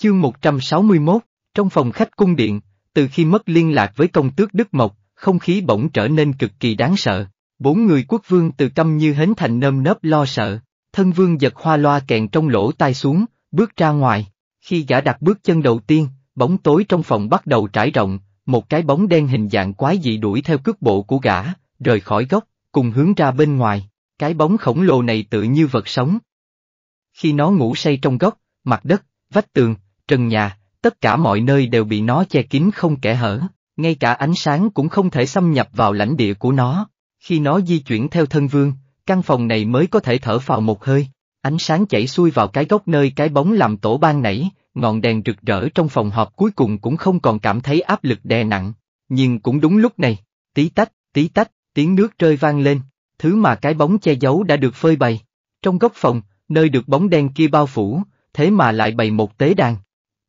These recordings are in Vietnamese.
Chương 161, trong phòng khách cung điện, từ khi mất liên lạc với công tước Đức Mộc, không khí bỗng trở nên cực kỳ đáng sợ. Bốn người quốc vương từ câm như hến thành nơm nớp lo sợ, thân vương giật hoa loa kẹn trong lỗ tai xuống, bước ra ngoài. Khi gã đặt bước chân đầu tiên, bóng tối trong phòng bắt đầu trải rộng, một cái bóng đen hình dạng quái dị đuổi theo cước bộ của gã, rời khỏi gốc, cùng hướng ra bên ngoài. Cái bóng khổng lồ này tự như vật sống. Khi nó ngủ say trong gốc, mặt đất, vách tường, trần nhà, tất cả mọi nơi đều bị nó che kín không kẽ hở, ngay cả ánh sáng cũng không thể xâm nhập vào lãnh địa của nó. Khi nó di chuyển theo thân vương, căn phòng này mới có thể thở vào một hơi, ánh sáng chảy xuôi vào cái góc nơi cái bóng làm tổ ban nảy, ngọn đèn rực rỡ trong phòng họp cuối cùng cũng không còn cảm thấy áp lực đè nặng, nhưng cũng đúng lúc này, tí tách, tí tách, tiếng nước rơi vang lên, thứ mà cái bóng che giấu đã được phơi bày. Trong góc phòng, nơi được bóng đen kia bao phủ, thế mà lại bày một tế đàn,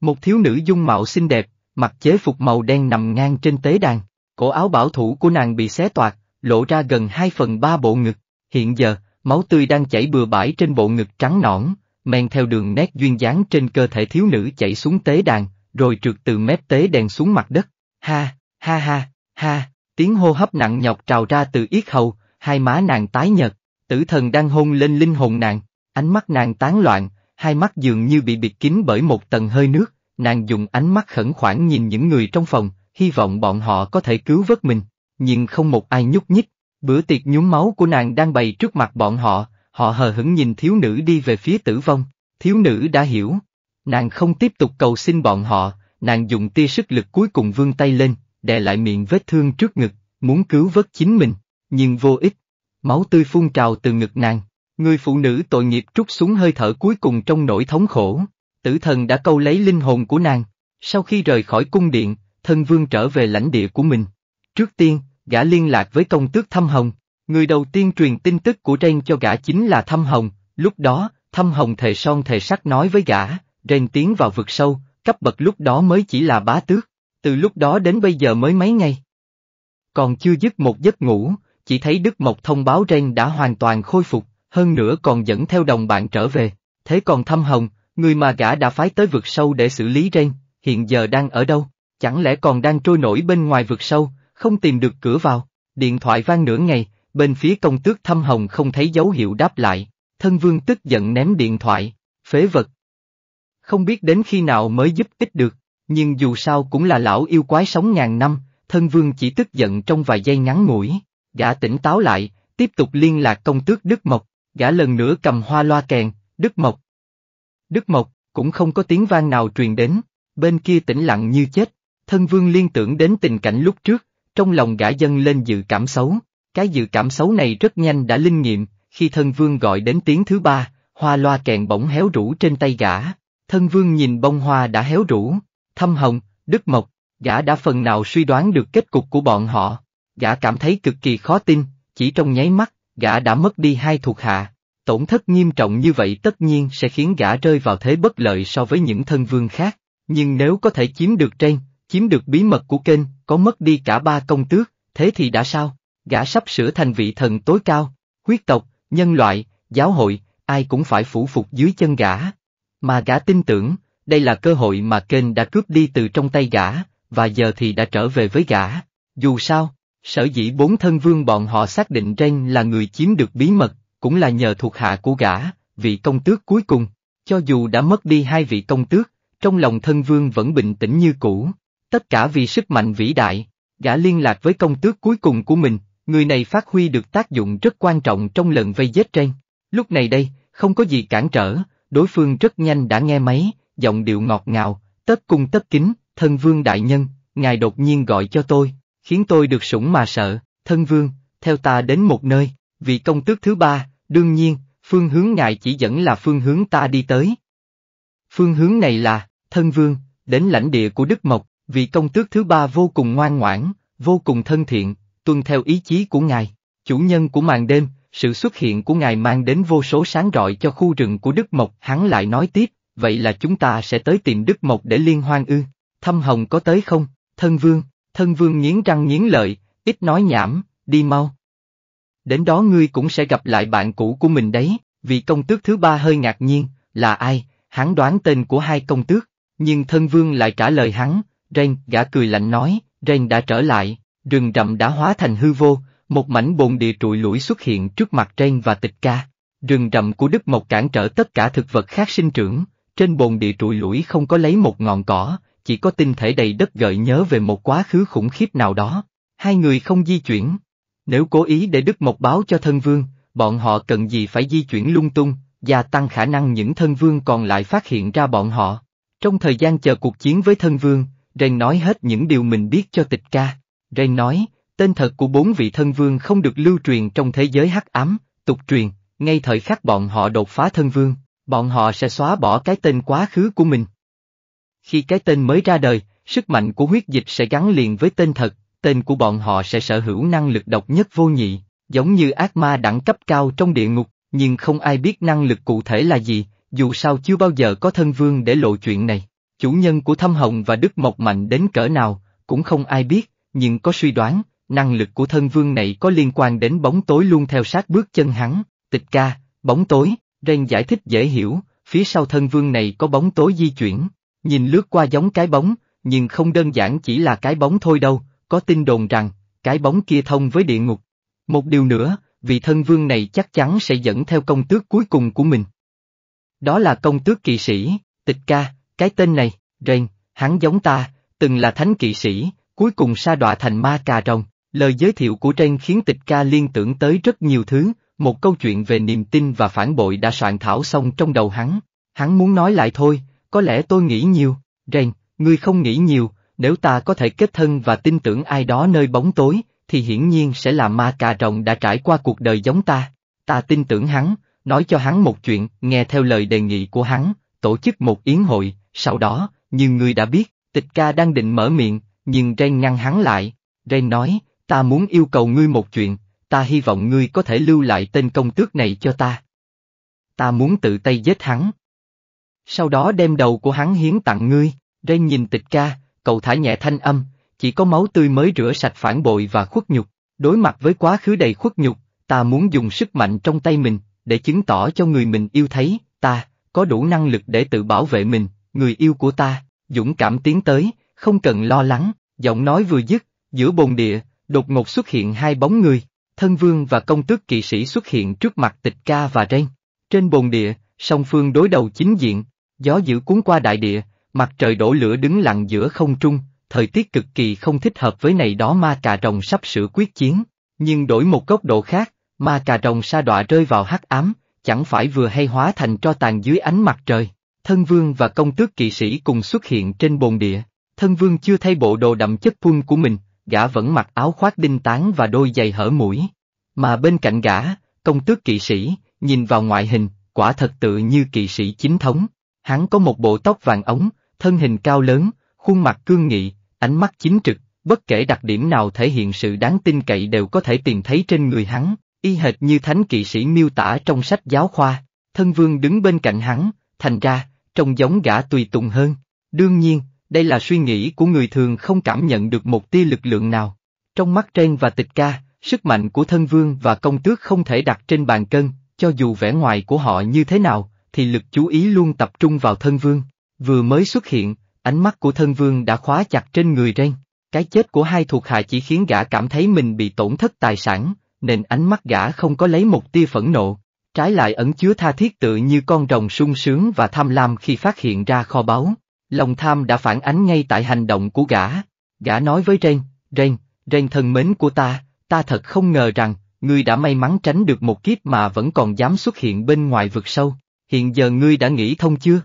một thiếu nữ dung mạo xinh đẹp, mặc chế phục màu đen nằm ngang trên tế đàn, cổ áo bảo thủ của nàng bị xé toạc, lộ ra gần 2 phần 3 bộ ngực, hiện giờ, máu tươi đang chảy bừa bãi trên bộ ngực trắng nõn, men theo đường nét duyên dáng trên cơ thể thiếu nữ chảy xuống tế đàn, rồi trượt từ mép tế đèn xuống mặt đất. Ha, ha ha, ha, tiếng hô hấp nặng nhọc trào ra từ yết hầu, hai má nàng tái nhợt, tử thần đang hôn lên linh hồn nàng, ánh mắt nàng tán loạn, hai mắt dường như bị bịt kín bởi một tầng hơi nước, Nàng dùng ánh mắt khẩn khoản nhìn những người trong phòng, hy vọng bọn họ có thể cứu vớt mình, nhưng không một ai nhúc nhích. Bữa tiệc nhúm máu của nàng đang bày trước mặt bọn họ, họ hờ hững nhìn thiếu nữ đi về phía tử vong. Thiếu nữ đã hiểu. Nàng không tiếp tục cầu xin bọn họ, nàng dùng tia sức lực cuối cùng vươn tay lên, đè lại miệng vết thương trước ngực, muốn cứu vớt chính mình, nhưng vô ích. Máu tươi phun trào từ ngực nàng, người phụ nữ tội nghiệp trút xuống hơi thở cuối cùng trong nỗi thống khổ tử thần đã câu lấy linh hồn của nàng. Sau khi rời khỏi cung điện, thân vương trở về lãnh địa của mình. Trước tiên, gã liên lạc với công tước Thâm Hồng. Người đầu tiên truyền tin tức của Ren cho gã chính là Thâm Hồng. Lúc đó, Thâm Hồng thề son thề sắc nói với gã, Ren tiến vào vực sâu, cấp bậc lúc đó mới chỉ là bá tước. Từ lúc đó đến bây giờ mới mấy ngày. Còn chưa dứt một giấc ngủ, chỉ thấy Đức Mộc thông báo Ren đã hoàn toàn khôi phục, hơn nữa còn dẫn theo đồng bạn trở về. Thế còn Thâm Hồng, Người mà gã đã phái tới vực sâu để xử lý Ren, hiện giờ đang ở đâu? Chẳng lẽ còn đang trôi nổi bên ngoài vực sâu, không tìm được cửa vào? Điện thoại vang nửa ngày, bên phía công tước thâm hồng không thấy dấu hiệu đáp lại. Thân vương tức giận ném điện thoại, phế vật. Không biết đến khi nào mới giúp ích được, nhưng dù sao cũng là lão yêu quái sống ngàn năm, thân vương chỉ tức giận trong vài giây ngắn ngủi. Gã tỉnh táo lại, tiếp tục liên lạc công tước Đức Mộc, gã lần nữa cầm hoa loa kèn, Đức Mộc, Đức Mộc, cũng không có tiếng vang nào truyền đến, bên kia tĩnh lặng như chết, thân vương liên tưởng đến tình cảnh lúc trước, trong lòng gã dân lên dự cảm xấu, cái dự cảm xấu này rất nhanh đã linh nghiệm, khi thân vương gọi đến tiếng thứ ba, hoa loa kèn bỗng héo rũ trên tay gã, thân vương nhìn bông hoa đã héo rũ, thâm hồng, đức mộc, gã đã phần nào suy đoán được kết cục của bọn họ, gã cảm thấy cực kỳ khó tin, chỉ trong nháy mắt, gã đã mất đi hai thuộc hạ, Tổn thất nghiêm trọng như vậy tất nhiên sẽ khiến gã rơi vào thế bất lợi so với những thân vương khác, nhưng nếu có thể chiếm được trên, chiếm được bí mật của kênh, có mất đi cả ba công tước, thế thì đã sao? Gã sắp sửa thành vị thần tối cao, huyết tộc, nhân loại, giáo hội, ai cũng phải phủ phục dưới chân gã. Mà gã tin tưởng, đây là cơ hội mà kênh đã cướp đi từ trong tay gã, và giờ thì đã trở về với gã. Dù sao, sở dĩ bốn thân vương bọn họ xác định Ren là người chiếm được bí mật cũng là nhờ thuộc hạ của gã, vị công tước cuối cùng. Cho dù đã mất đi hai vị công tước, trong lòng thân vương vẫn bình tĩnh như cũ, tất cả vì sức mạnh vĩ đại, gã liên lạc với công tước cuối cùng của mình, người này phát huy được tác dụng rất quan trọng trong lần vây giết trên. Lúc này đây, không có gì cản trở, đối phương rất nhanh đã nghe máy, giọng điệu ngọt ngào, tất cung tất kính, thân vương đại nhân, ngài đột nhiên gọi cho tôi, khiến tôi được sủng mà sợ, thân vương, theo ta đến một nơi vị công tước thứ ba, đương nhiên, phương hướng ngài chỉ dẫn là phương hướng ta đi tới. Phương hướng này là, thân vương, đến lãnh địa của Đức Mộc, vị công tước thứ ba vô cùng ngoan ngoãn, vô cùng thân thiện, tuân theo ý chí của ngài, chủ nhân của màn đêm, sự xuất hiện của ngài mang đến vô số sáng rọi cho khu rừng của Đức Mộc, hắn lại nói tiếp, vậy là chúng ta sẽ tới tìm Đức Mộc để liên hoan ư, thâm hồng có tới không, thân vương, thân vương nghiến răng nghiến lợi, ít nói nhảm, đi mau đến đó ngươi cũng sẽ gặp lại bạn cũ của mình đấy, vị công tước thứ ba hơi ngạc nhiên, là ai, hắn đoán tên của hai công tước, nhưng thân vương lại trả lời hắn, Ren, gã cười lạnh nói, Ren đã trở lại, rừng rậm đã hóa thành hư vô, một mảnh bồn địa trụi lũi xuất hiện trước mặt Ren và tịch ca. Rừng rậm của Đức Mộc cản trở tất cả thực vật khác sinh trưởng, trên bồn địa trụi lũi không có lấy một ngọn cỏ, chỉ có tinh thể đầy đất gợi nhớ về một quá khứ khủng khiếp nào đó. Hai người không di chuyển, nếu cố ý để Đức Mộc báo cho thân vương, bọn họ cần gì phải di chuyển lung tung, gia tăng khả năng những thân vương còn lại phát hiện ra bọn họ. Trong thời gian chờ cuộc chiến với thân vương, Ren nói hết những điều mình biết cho tịch ca. Ren nói, tên thật của bốn vị thân vương không được lưu truyền trong thế giới hắc ám, tục truyền, ngay thời khắc bọn họ đột phá thân vương, bọn họ sẽ xóa bỏ cái tên quá khứ của mình. Khi cái tên mới ra đời, sức mạnh của huyết dịch sẽ gắn liền với tên thật, tên của bọn họ sẽ sở hữu năng lực độc nhất vô nhị, giống như ác ma đẳng cấp cao trong địa ngục, nhưng không ai biết năng lực cụ thể là gì, dù sao chưa bao giờ có thân vương để lộ chuyện này. Chủ nhân của Thâm Hồng và Đức Mộc mạnh đến cỡ nào, cũng không ai biết, nhưng có suy đoán, năng lực của thân vương này có liên quan đến bóng tối luôn theo sát bước chân hắn, tịch ca, bóng tối, Ren giải thích dễ hiểu, phía sau thân vương này có bóng tối di chuyển, nhìn lướt qua giống cái bóng, nhưng không đơn giản chỉ là cái bóng thôi đâu, có tin đồn rằng, cái bóng kia thông với địa ngục. Một điều nữa, vị thân vương này chắc chắn sẽ dẫn theo công tước cuối cùng của mình. Đó là công tước kỵ sĩ, tịch ca, cái tên này, Rain, hắn giống ta, từng là thánh kỵ sĩ, cuối cùng sa đọa thành ma cà rồng. Lời giới thiệu của Rain khiến tịch ca liên tưởng tới rất nhiều thứ, một câu chuyện về niềm tin và phản bội đã soạn thảo xong trong đầu hắn. Hắn muốn nói lại thôi, có lẽ tôi nghĩ nhiều, Rain, ngươi không nghĩ nhiều, nếu ta có thể kết thân và tin tưởng ai đó nơi bóng tối, thì hiển nhiên sẽ là ma cà rồng đã trải qua cuộc đời giống ta. Ta tin tưởng hắn, nói cho hắn một chuyện, nghe theo lời đề nghị của hắn, tổ chức một yến hội, sau đó, như ngươi đã biết, tịch ca đang định mở miệng, nhưng Ren ngăn hắn lại. Ren nói, ta muốn yêu cầu ngươi một chuyện, ta hy vọng ngươi có thể lưu lại tên công tước này cho ta. Ta muốn tự tay giết hắn. Sau đó đem đầu của hắn hiến tặng ngươi, Ren nhìn tịch ca, cậu thả nhẹ thanh âm, chỉ có máu tươi mới rửa sạch phản bội và khuất nhục. Đối mặt với quá khứ đầy khuất nhục, ta muốn dùng sức mạnh trong tay mình, để chứng tỏ cho người mình yêu thấy, ta, có đủ năng lực để tự bảo vệ mình, người yêu của ta, dũng cảm tiến tới, không cần lo lắng, giọng nói vừa dứt, giữa bồn địa, đột ngột xuất hiện hai bóng người, thân vương và công tước kỵ sĩ xuất hiện trước mặt tịch ca và Ren. Trên bồn địa, song phương đối đầu chính diện, gió dữ cuốn qua đại địa, mặt trời đổ lửa đứng lặng giữa không trung, thời tiết cực kỳ không thích hợp với này đó ma cà rồng sắp sửa quyết chiến, nhưng đổi một góc độ khác, ma cà rồng sa đọa rơi vào hắc ám, chẳng phải vừa hay hóa thành tro tàn dưới ánh mặt trời. Thân vương và công tước kỵ sĩ cùng xuất hiện trên bồn địa, thân vương chưa thay bộ đồ đậm chất quân của mình, gã vẫn mặc áo khoác đinh tán và đôi giày hở mũi. Mà bên cạnh gã, công tước kỵ sĩ, nhìn vào ngoại hình, quả thật tự như kỵ sĩ chính thống. Hắn có một bộ tóc vàng ống, thân hình cao lớn, khuôn mặt cương nghị, ánh mắt chính trực, bất kể đặc điểm nào thể hiện sự đáng tin cậy đều có thể tìm thấy trên người hắn, y hệt như thánh kỵ sĩ miêu tả trong sách giáo khoa, thân vương đứng bên cạnh hắn, thành ra, trông giống gã tùy tùng hơn. Đương nhiên, đây là suy nghĩ của người thường không cảm nhận được một tia lực lượng nào. Trong mắt trên và tịch ca, sức mạnh của thân vương và công tước không thể đặt trên bàn cân, cho dù vẻ ngoài của họ như thế nào, thì lực chú ý luôn tập trung vào thân vương. Vừa mới xuất hiện, ánh mắt của thân vương đã khóa chặt trên người Ren. Cái chết của hai thuộc hạ chỉ khiến gã cảm thấy mình bị tổn thất tài sản, nên ánh mắt gã không có lấy một tia phẫn nộ. Trái lại ẩn chứa tha thiết tự như con rồng sung sướng và tham lam khi phát hiện ra kho báu. Lòng tham đã phản ánh ngay tại hành động của gã. Gã nói với Ren, Ren, Ren thân mến của ta, ta thật không ngờ rằng, ngươi đã may mắn tránh được một kiếp mà vẫn còn dám xuất hiện bên ngoài vực sâu. Hiện giờ ngươi đã nghĩ thông chưa?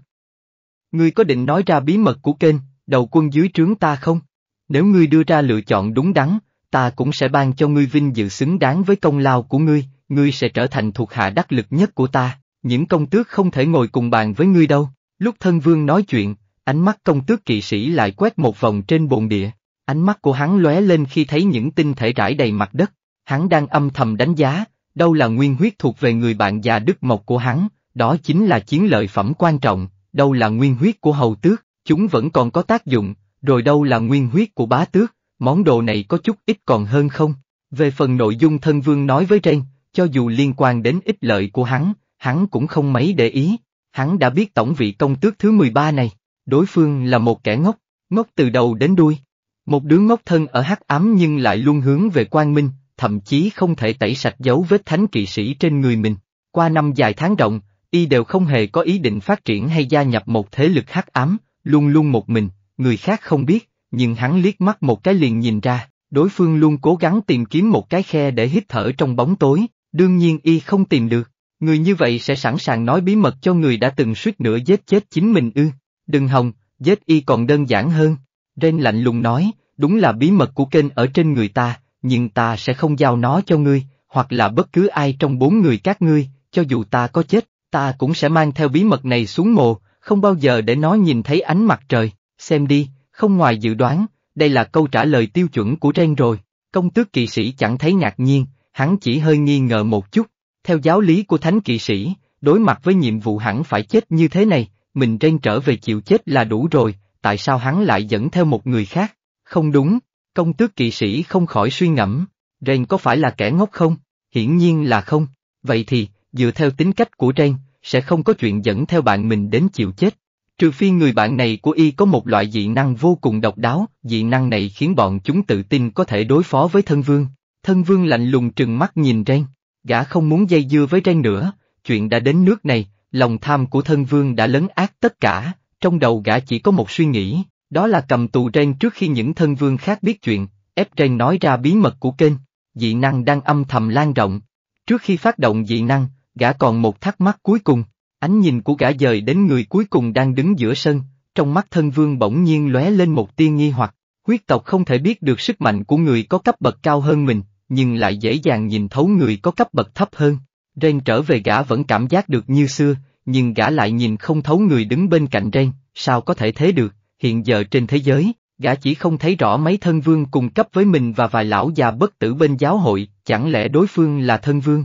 Ngươi có định nói ra bí mật của kênh, đầu quân dưới trướng ta không? Nếu ngươi đưa ra lựa chọn đúng đắn, ta cũng sẽ ban cho ngươi vinh dự xứng đáng với công lao của ngươi, ngươi sẽ trở thành thuộc hạ đắc lực nhất của ta, những công tước không thể ngồi cùng bàn với ngươi đâu. Lúc thân vương nói chuyện, ánh mắt công tước kỵ sĩ lại quét một vòng trên bồn địa, ánh mắt của hắn lóe lên khi thấy những tinh thể rải đầy mặt đất, hắn đang âm thầm đánh giá, đâu là nguyên huyết thuộc về người bạn già đức mộc của hắn, đó chính là chiến lợi phẩm quan trọng, đâu là nguyên huyết của hầu tước, chúng vẫn còn có tác dụng, rồi đâu là nguyên huyết của bá tước, món đồ này có chút ít còn hơn không? Về phần nội dung thân vương nói với Ren, cho dù liên quan đến ích lợi của hắn, hắn cũng không mấy để ý, hắn đã biết tổng vị công tước thứ 13 này, đối phương là một kẻ ngốc, ngốc từ đầu đến đuôi. Một đứa ngốc thân ở hắc ám nhưng lại luôn hướng về quang minh, thậm chí không thể tẩy sạch dấu vết thánh kỵ sĩ trên người mình. Qua năm dài tháng rộng, Y đều không hề có ý định phát triển hay gia nhập một thế lực hắc ám, luôn luôn một mình, người khác không biết, nhưng hắn liếc mắt một cái liền nhìn ra, đối phương luôn cố gắng tìm kiếm một cái khe để hít thở trong bóng tối, đương nhiên Y không tìm được. Người như vậy sẽ sẵn sàng nói bí mật cho người đã từng suýt nữa giết chết chính mình ư. Đừng hòng, giết y còn đơn giản hơn. Ren lạnh lùng nói, đúng là bí mật của kênh ở trên người ta, nhưng ta sẽ không giao nó cho ngươi, hoặc là bất cứ ai trong bốn người các ngươi, cho dù ta có chết, ta cũng sẽ mang theo bí mật này xuống mồ, không bao giờ để nó nhìn thấy ánh mặt trời, xem đi, không ngoài dự đoán, đây là câu trả lời tiêu chuẩn của Ren rồi, công tước kỵ sĩ chẳng thấy ngạc nhiên, hắn chỉ hơi nghi ngờ một chút, theo giáo lý của thánh kỵ sĩ, đối mặt với nhiệm vụ hẳn phải chết như thế này, mình Ren trở về chịu chết là đủ rồi, tại sao hắn lại dẫn theo một người khác, không đúng, công tước kỵ sĩ không khỏi suy ngẫm, Ren có phải là kẻ ngốc không, hiển nhiên là không, vậy thì, dựa theo tính cách của Ren, sẽ không có chuyện dẫn theo bạn mình đến chịu chết. Trừ phi người bạn này của y có một loại dị năng vô cùng độc đáo, dị năng này khiến bọn chúng tự tin có thể đối phó với thân vương. Thân vương lạnh lùng trừng mắt nhìn Ren, gã không muốn dây dưa với Ren nữa, chuyện đã đến nước này, lòng tham của thân vương đã lấn ác tất cả, trong đầu gã chỉ có một suy nghĩ, đó là cầm tù Ren trước khi những thân vương khác biết chuyện, ép Ren nói ra bí mật của kênh, dị năng đang âm thầm lan rộng. Trước khi phát động dị năng, gã còn một thắc mắc cuối cùng, ánh nhìn của gã dời đến người cuối cùng đang đứng giữa sân, trong mắt thân vương bỗng nhiên lóe lên một tia nghi hoặc, huyết tộc không thể biết được sức mạnh của người có cấp bậc cao hơn mình, nhưng lại dễ dàng nhìn thấu người có cấp bậc thấp hơn. Ren trở về gã vẫn cảm giác được như xưa, nhưng gã lại nhìn không thấu người đứng bên cạnh Ren, sao có thể thế được, hiện giờ trên thế giới, gã chỉ không thấy rõ mấy thân vương cùng cấp với mình và vài lão già bất tử bên giáo hội, chẳng lẽ đối phương là thân vương?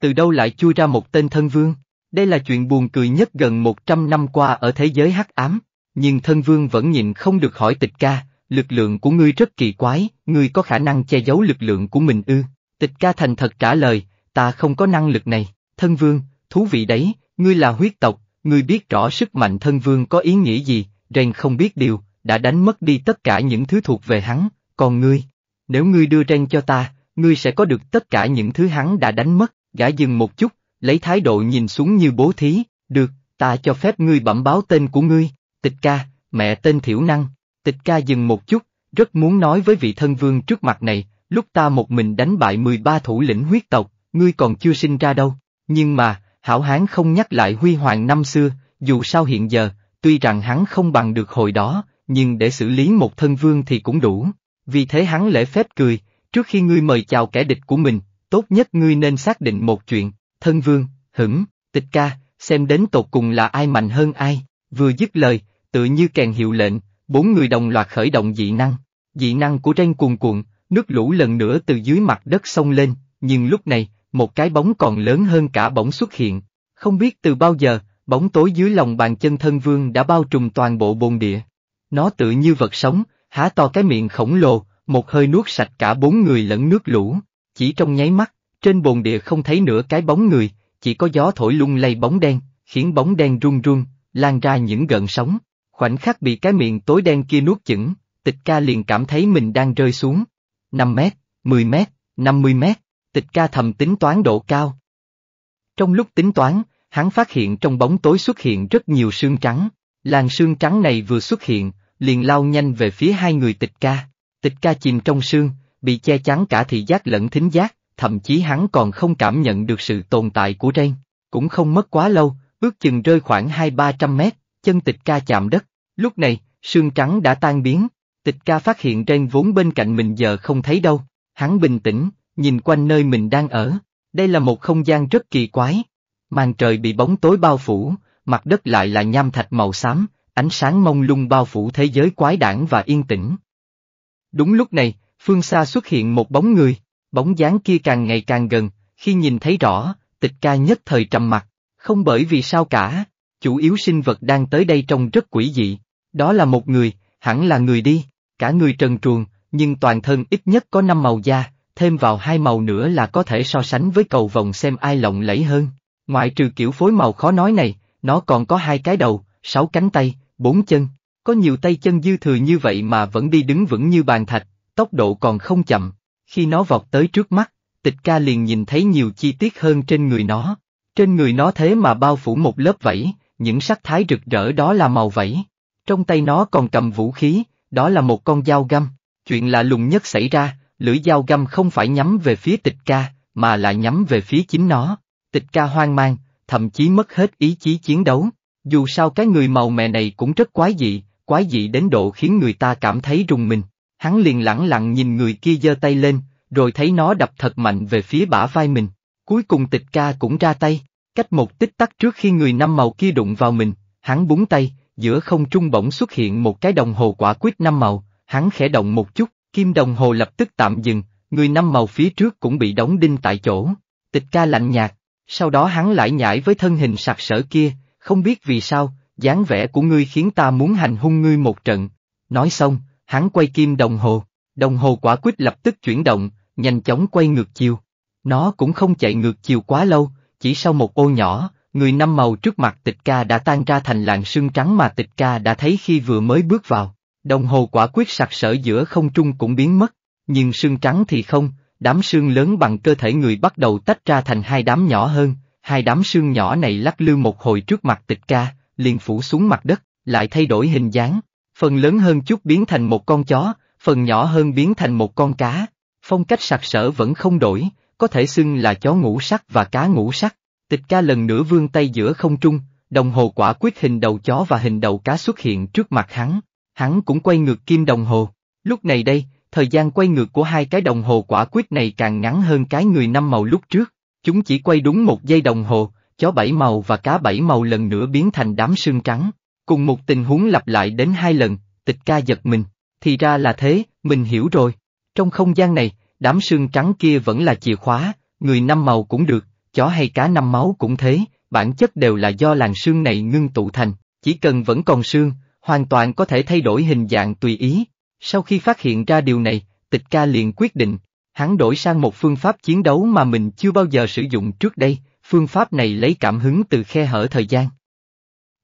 từ đâu lại chui ra một tên thân vương? Đây là chuyện buồn cười nhất gần 100 năm qua ở thế giới hắc ám, nhưng thân vương vẫn nhịn không được hỏi tịch ca, lực lượng của ngươi rất kỳ quái, ngươi có khả năng che giấu lực lượng của mình ư? Tịch ca thành thật trả lời, ta không có năng lực này, thân vương, thú vị đấy, ngươi là huyết tộc, ngươi biết rõ sức mạnh thân vương có ý nghĩa gì, Ren không biết điều, đã đánh mất đi tất cả những thứ thuộc về hắn, còn ngươi, nếu ngươi đưa Ren cho ta, ngươi sẽ có được tất cả những thứ hắn đã đánh mất gã dừng một chút, lấy thái độ nhìn xuống như bố thí, được, ta cho phép ngươi bẩm báo tên của ngươi, tịch ca, mẹ tên thiểu năng, tịch ca dừng một chút, rất muốn nói với vị thân vương trước mặt này, lúc ta một mình đánh bại 13 thủ lĩnh huyết tộc, ngươi còn chưa sinh ra đâu, nhưng mà, hảo hán không nhắc lại huy hoàng năm xưa, dù sao hiện giờ, tuy rằng hắn không bằng được hồi đó, nhưng để xử lý một thân vương thì cũng đủ, vì thế hắn lễ phép cười, trước khi ngươi mời chào kẻ địch của mình, tốt nhất ngươi nên xác định một chuyện, thân vương, hửng, tịch ca, xem đến tột cùng là ai mạnh hơn ai, vừa dứt lời, tự như kèn hiệu lệnh, bốn người đồng loạt khởi động dị năng, dị năng của tranh cuồn cuộn, nước lũ lần nữa từ dưới mặt đất sông lên, nhưng lúc này, một cái bóng còn lớn hơn cả bóng xuất hiện, không biết từ bao giờ, bóng tối dưới lòng bàn chân thân vương đã bao trùm toàn bộ bồn địa. Nó tự như vật sống, há to cái miệng khổng lồ, một hơi nuốt sạch cả bốn người lẫn nước lũ. Chỉ trong nháy mắt, trên bồn địa không thấy nữa cái bóng người, chỉ có gió thổi lung lay bóng đen, khiến bóng đen run run, lan ra những gợn sóng. Khoảnh khắc bị cái miệng tối đen kia nuốt chửng, tịch ca liền cảm thấy mình đang rơi xuống. 5 mét, 10 mét, mươi mét, tịch ca thầm tính toán độ cao. Trong lúc tính toán, hắn phát hiện trong bóng tối xuất hiện rất nhiều xương trắng. Làn xương trắng này vừa xuất hiện, liền lao nhanh về phía hai người tịch ca. Tịch ca chìm trong xương bị che chắn cả thị giác lẫn thính giác, thậm chí hắn còn không cảm nhận được sự tồn tại của Ren. Cũng không mất quá lâu, ước chừng rơi khoảng hai ba trăm mét, chân tịch ca chạm đất. Lúc này, sương trắng đã tan biến, tịch ca phát hiện Ren vốn bên cạnh mình giờ không thấy đâu. Hắn bình tĩnh, nhìn quanh nơi mình đang ở. Đây là một không gian rất kỳ quái. Màn trời bị bóng tối bao phủ, mặt đất lại là nham thạch màu xám, ánh sáng mông lung bao phủ thế giới quái đản và yên tĩnh. Đúng lúc này, phương xa xuất hiện một bóng người, bóng dáng kia càng ngày càng gần, khi nhìn thấy rõ, tịch ca nhất thời trầm mặt, không bởi vì sao cả, chủ yếu sinh vật đang tới đây trông rất quỷ dị, đó là một người, hẳn là người đi, cả người trần truồng, nhưng toàn thân ít nhất có năm màu da, thêm vào hai màu nữa là có thể so sánh với cầu vòng xem ai lộng lẫy hơn, ngoại trừ kiểu phối màu khó nói này, nó còn có hai cái đầu, sáu cánh tay, bốn chân, có nhiều tay chân dư thừa như vậy mà vẫn đi đứng vững như bàn thạch, tốc độ còn không chậm, khi nó vọt tới trước mắt, tịch ca liền nhìn thấy nhiều chi tiết hơn trên người nó. Trên người nó thế mà bao phủ một lớp vẫy, những sắc thái rực rỡ đó là màu vẫy. Trong tay nó còn cầm vũ khí, đó là một con dao găm. Chuyện lạ lùng nhất xảy ra, lưỡi dao găm không phải nhắm về phía tịch ca, mà là nhắm về phía chính nó. Tịch ca hoang mang, thậm chí mất hết ý chí chiến đấu. Dù sao cái người màu mè này cũng rất quái dị, quái dị đến độ khiến người ta cảm thấy rùng mình. Hắn liền lẳng lặng nhìn người kia giơ tay lên, rồi thấy nó đập thật mạnh về phía bả vai mình. Cuối cùng tịch ca cũng ra tay, cách một tích tắc trước khi người năm màu kia đụng vào mình, hắn búng tay, giữa không trung bỗng xuất hiện một cái đồng hồ quả quyết năm màu, hắn khẽ động một chút, kim đồng hồ lập tức tạm dừng, người năm màu phía trước cũng bị đóng đinh tại chỗ. Tịch ca lạnh nhạt, sau đó hắn lại nhảy với thân hình sặc sỡ kia, không biết vì sao, dáng vẻ của ngươi khiến ta muốn hành hung ngươi một trận. Nói xong, Hắn quay kim đồng hồ, đồng hồ quả quyết lập tức chuyển động, nhanh chóng quay ngược chiều. Nó cũng không chạy ngược chiều quá lâu, chỉ sau một ô nhỏ, người năm màu trước mặt tịch ca đã tan ra thành làn sương trắng mà tịch ca đã thấy khi vừa mới bước vào. Đồng hồ quả quyết sặc sỡ giữa không trung cũng biến mất, nhưng sương trắng thì không, đám sương lớn bằng cơ thể người bắt đầu tách ra thành hai đám nhỏ hơn, hai đám sương nhỏ này lắc lư một hồi trước mặt tịch ca, liền phủ xuống mặt đất, lại thay đổi hình dáng phần lớn hơn chút biến thành một con chó, phần nhỏ hơn biến thành một con cá. Phong cách sặc sỡ vẫn không đổi, có thể xưng là chó ngũ sắc và cá ngũ sắc. Tịch ca lần nữa vươn tay giữa không trung, đồng hồ quả quyết hình đầu chó và hình đầu cá xuất hiện trước mặt hắn. Hắn cũng quay ngược kim đồng hồ. Lúc này đây, thời gian quay ngược của hai cái đồng hồ quả quyết này càng ngắn hơn cái người năm màu lúc trước. Chúng chỉ quay đúng một giây đồng hồ, chó bảy màu và cá bảy màu lần nữa biến thành đám sương trắng. Cùng một tình huống lặp lại đến hai lần, tịch ca giật mình, thì ra là thế, mình hiểu rồi. Trong không gian này, đám xương trắng kia vẫn là chìa khóa, người năm màu cũng được, chó hay cá năm máu cũng thế, bản chất đều là do làn xương này ngưng tụ thành, chỉ cần vẫn còn xương, hoàn toàn có thể thay đổi hình dạng tùy ý. Sau khi phát hiện ra điều này, tịch ca liền quyết định, hắn đổi sang một phương pháp chiến đấu mà mình chưa bao giờ sử dụng trước đây, phương pháp này lấy cảm hứng từ khe hở thời gian,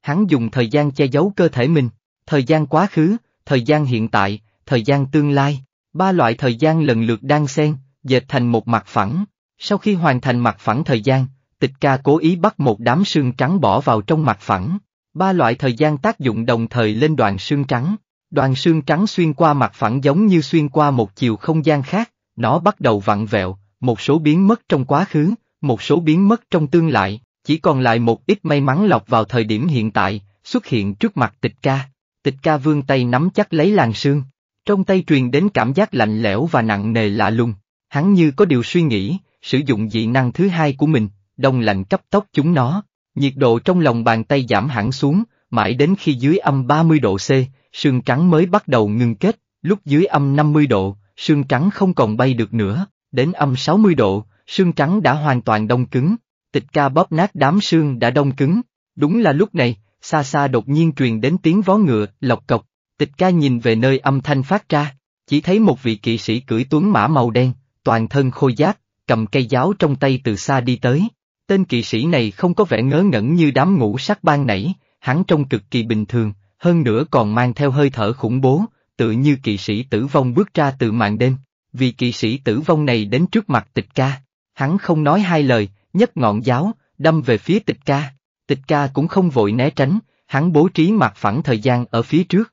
hắn dùng thời gian che giấu cơ thể mình, thời gian quá khứ, thời gian hiện tại, thời gian tương lai, ba loại thời gian lần lượt đang xen, dệt thành một mặt phẳng. Sau khi hoàn thành mặt phẳng thời gian, tịch ca cố ý bắt một đám xương trắng bỏ vào trong mặt phẳng. Ba loại thời gian tác dụng đồng thời lên đoàn xương trắng. Đoàn xương trắng xuyên qua mặt phẳng giống như xuyên qua một chiều không gian khác, nó bắt đầu vặn vẹo, một số biến mất trong quá khứ, một số biến mất trong tương lai. Chỉ còn lại một ít may mắn lọc vào thời điểm hiện tại, xuất hiện trước mặt tịch ca. Tịch ca vương tay nắm chắc lấy làn sương, trong tay truyền đến cảm giác lạnh lẽo và nặng nề lạ lùng. Hắn như có điều suy nghĩ, sử dụng dị năng thứ hai của mình, đông lạnh cấp tốc chúng nó. Nhiệt độ trong lòng bàn tay giảm hẳn xuống, mãi đến khi dưới âm 30 độ C, sương trắng mới bắt đầu ngừng kết, lúc dưới âm 50 độ, sương trắng không còn bay được nữa, đến âm 60 độ, sương trắng đã hoàn toàn đông cứng, tịch ca bóp nát đám xương đã đông cứng. Đúng là lúc này, xa xa đột nhiên truyền đến tiếng vó ngựa, lọc cọc. Tịch ca nhìn về nơi âm thanh phát ra, chỉ thấy một vị kỵ sĩ cưỡi tuấn mã màu đen, toàn thân khôi giác, cầm cây giáo trong tay từ xa đi tới. Tên kỵ sĩ này không có vẻ ngớ ngẩn như đám ngũ sắc ban nảy, hắn trông cực kỳ bình thường, hơn nữa còn mang theo hơi thở khủng bố, tự như kỵ sĩ tử vong bước ra từ màn đêm. Vì kỵ sĩ tử vong này đến trước mặt tịch ca, hắn không nói hai lời, nhấc ngọn giáo, đâm về phía tịch ca. Tịch ca cũng không vội né tránh, hắn bố trí mặt phẳng thời gian ở phía trước.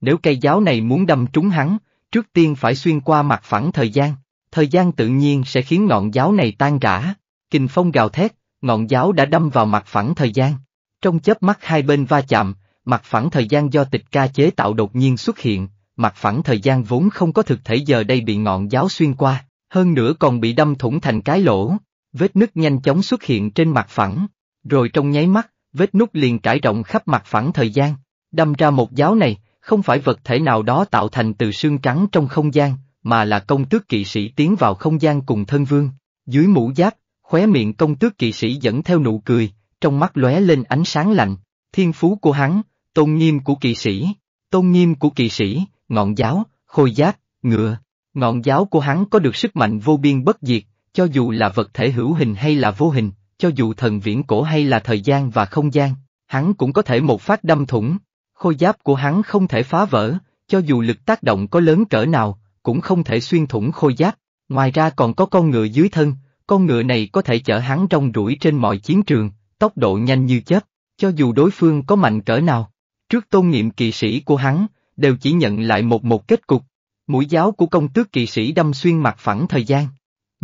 Nếu cây giáo này muốn đâm trúng hắn, trước tiên phải xuyên qua mặt phẳng thời gian, thời gian tự nhiên sẽ khiến ngọn giáo này tan rã. Kình phong gào thét, ngọn giáo đã đâm vào mặt phẳng thời gian. Trong chớp mắt hai bên va chạm, mặt phẳng thời gian do tịch ca chế tạo đột nhiên xuất hiện, mặt phẳng thời gian vốn không có thực thể giờ đây bị ngọn giáo xuyên qua, hơn nữa còn bị đâm thủng thành cái lỗ vết nứt nhanh chóng xuất hiện trên mặt phẳng, rồi trong nháy mắt, vết nứt liền trải rộng khắp mặt phẳng thời gian, đâm ra một giáo này, không phải vật thể nào đó tạo thành từ xương trắng trong không gian, mà là công tước kỵ sĩ tiến vào không gian cùng thân vương, dưới mũ giáp, khóe miệng công tước kỵ sĩ dẫn theo nụ cười, trong mắt lóe lên ánh sáng lạnh, thiên phú của hắn, tôn nghiêm của kỵ sĩ, tôn nghiêm của kỵ sĩ, ngọn giáo, khôi giáp, ngựa, ngọn giáo của hắn có được sức mạnh vô biên bất diệt, cho dù là vật thể hữu hình hay là vô hình, cho dù thần viễn cổ hay là thời gian và không gian, hắn cũng có thể một phát đâm thủng. Khôi giáp của hắn không thể phá vỡ, cho dù lực tác động có lớn cỡ nào, cũng không thể xuyên thủng khôi giáp. Ngoài ra còn có con ngựa dưới thân, con ngựa này có thể chở hắn rong ruổi trên mọi chiến trường, tốc độ nhanh như chết, cho dù đối phương có mạnh cỡ nào. Trước tôn nghiệm kỳ sĩ của hắn, đều chỉ nhận lại một một kết cục. Mũi giáo của công tước kỵ sĩ đâm xuyên mặt phẳng thời gian.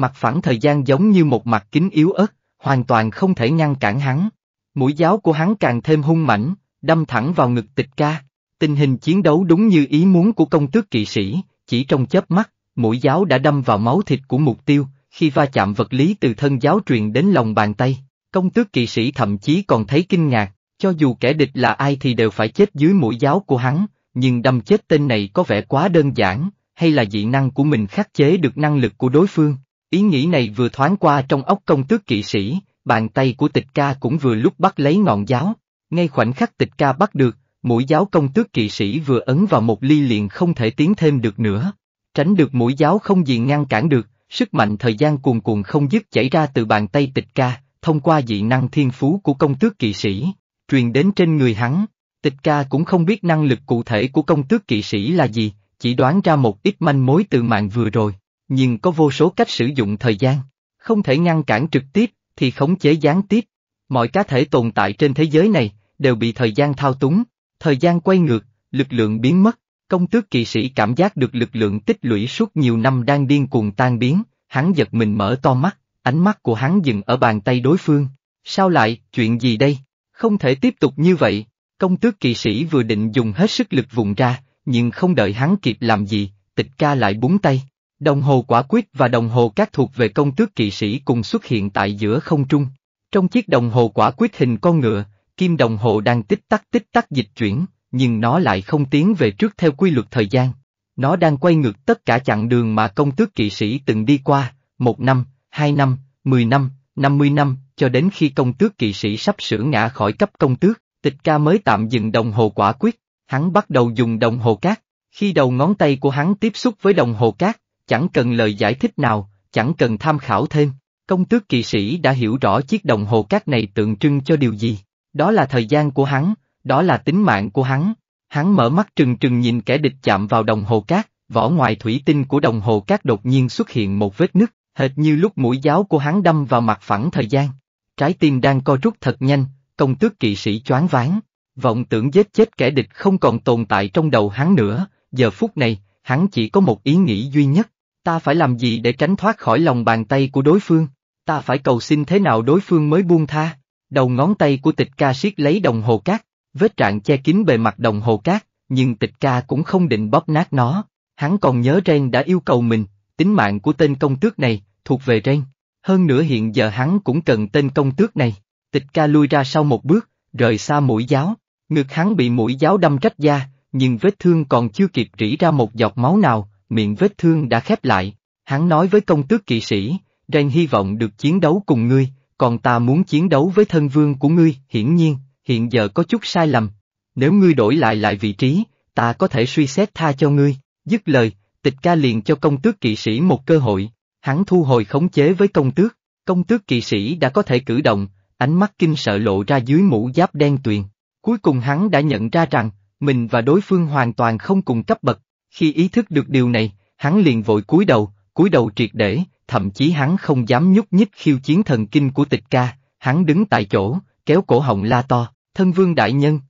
Mặt phẳng thời gian giống như một mặt kính yếu ớt, hoàn toàn không thể ngăn cản hắn. Mũi giáo của hắn càng thêm hung mãnh, đâm thẳng vào ngực tịch ca. Tình hình chiến đấu đúng như ý muốn của công tước kỵ sĩ, chỉ trong chớp mắt, mũi giáo đã đâm vào máu thịt của mục tiêu, khi va chạm vật lý từ thân giáo truyền đến lòng bàn tay, công tước kỵ sĩ thậm chí còn thấy kinh ngạc, cho dù kẻ địch là ai thì đều phải chết dưới mũi giáo của hắn, nhưng đâm chết tên này có vẻ quá đơn giản, hay là dị năng của mình khắc chế được năng lực của đối phương. Ý nghĩ này vừa thoáng qua trong óc công tước kỵ sĩ, bàn tay của tịch ca cũng vừa lúc bắt lấy ngọn giáo. Ngay khoảnh khắc tịch ca bắt được, mũi giáo công tước kỵ sĩ vừa ấn vào một ly liền không thể tiến thêm được nữa. Tránh được mũi giáo không gì ngăn cản được, sức mạnh thời gian cuồn cuộn không dứt chảy ra từ bàn tay tịch ca, thông qua dị năng thiên phú của công tước kỵ sĩ, truyền đến trên người hắn. Tịch ca cũng không biết năng lực cụ thể của công tước kỵ sĩ là gì, chỉ đoán ra một ít manh mối từ mạng vừa rồi nhưng có vô số cách sử dụng thời gian, không thể ngăn cản trực tiếp, thì khống chế gián tiếp. Mọi cá thể tồn tại trên thế giới này, đều bị thời gian thao túng, thời gian quay ngược, lực lượng biến mất, công tước kỵ sĩ cảm giác được lực lượng tích lũy suốt nhiều năm đang điên cuồng tan biến, hắn giật mình mở to mắt, ánh mắt của hắn dừng ở bàn tay đối phương. Sao lại, chuyện gì đây? Không thể tiếp tục như vậy, công tước kỵ sĩ vừa định dùng hết sức lực vùng ra, nhưng không đợi hắn kịp làm gì, tịch ca lại búng tay, Đồng hồ quả quyết và đồng hồ các thuộc về công tước kỵ sĩ cùng xuất hiện tại giữa không trung. Trong chiếc đồng hồ quả quyết hình con ngựa, kim đồng hồ đang tích tắc tích tắc dịch chuyển, nhưng nó lại không tiến về trước theo quy luật thời gian. Nó đang quay ngược tất cả chặng đường mà công tước kỵ sĩ từng đi qua, một năm, hai năm, mười năm, năm mươi năm, cho đến khi công tước kỵ sĩ sắp sửa ngã khỏi cấp công tước, tịch ca mới tạm dừng đồng hồ quả quyết, hắn bắt đầu dùng đồng hồ cát. Khi đầu ngón tay của hắn tiếp xúc với đồng hồ cát, chẳng cần lời giải thích nào, chẳng cần tham khảo thêm. Công tước kỵ sĩ đã hiểu rõ chiếc đồng hồ cát này tượng trưng cho điều gì. Đó là thời gian của hắn, đó là tính mạng của hắn. Hắn mở mắt trừng trừng nhìn kẻ địch chạm vào đồng hồ cát, vỏ ngoài thủy tinh của đồng hồ cát đột nhiên xuất hiện một vết nứt, hệt như lúc mũi giáo của hắn đâm vào mặt phẳng thời gian. Trái tim đang co rút thật nhanh, công tước kỵ sĩ choáng váng. Vọng tưởng giết chết kẻ địch không còn tồn tại trong đầu hắn nữa, giờ phút này, hắn chỉ có một ý nghĩ duy nhất, Ta phải làm gì để tránh thoát khỏi lòng bàn tay của đối phương? Ta phải cầu xin thế nào đối phương mới buông tha? Đầu ngón tay của tịch ca siết lấy đồng hồ cát, vết trạng che kín bề mặt đồng hồ cát, nhưng tịch ca cũng không định bóp nát nó. Hắn còn nhớ Ren đã yêu cầu mình, tính mạng của tên công tước này, thuộc về Ren. Hơn nữa hiện giờ hắn cũng cần tên công tước này. Tịch ca lui ra sau một bước, rời xa mũi giáo. Ngực hắn bị mũi giáo đâm rách da, nhưng vết thương còn chưa kịp rỉ ra một giọt máu nào, miệng vết thương đã khép lại, hắn nói với công tước kỵ sĩ, Ren hy vọng được chiến đấu cùng ngươi, còn ta muốn chiến đấu với thân vương của ngươi, hiển nhiên, hiện giờ có chút sai lầm. Nếu ngươi đổi lại lại vị trí, ta có thể suy xét tha cho ngươi, dứt lời, tịch ca liền cho công tước kỵ sĩ một cơ hội, hắn thu hồi khống chế với công tước, công tước kỵ sĩ đã có thể cử động, ánh mắt kinh sợ lộ ra dưới mũ giáp đen tuyền. Cuối cùng hắn đã nhận ra rằng, mình và đối phương hoàn toàn không cùng cấp bậc, khi ý thức được điều này, hắn liền vội cúi đầu, cúi đầu triệt để, thậm chí hắn không dám nhúc nhích khiêu chiến thần kinh của tịch ca, hắn đứng tại chỗ, kéo cổ họng la to, thân vương đại nhân.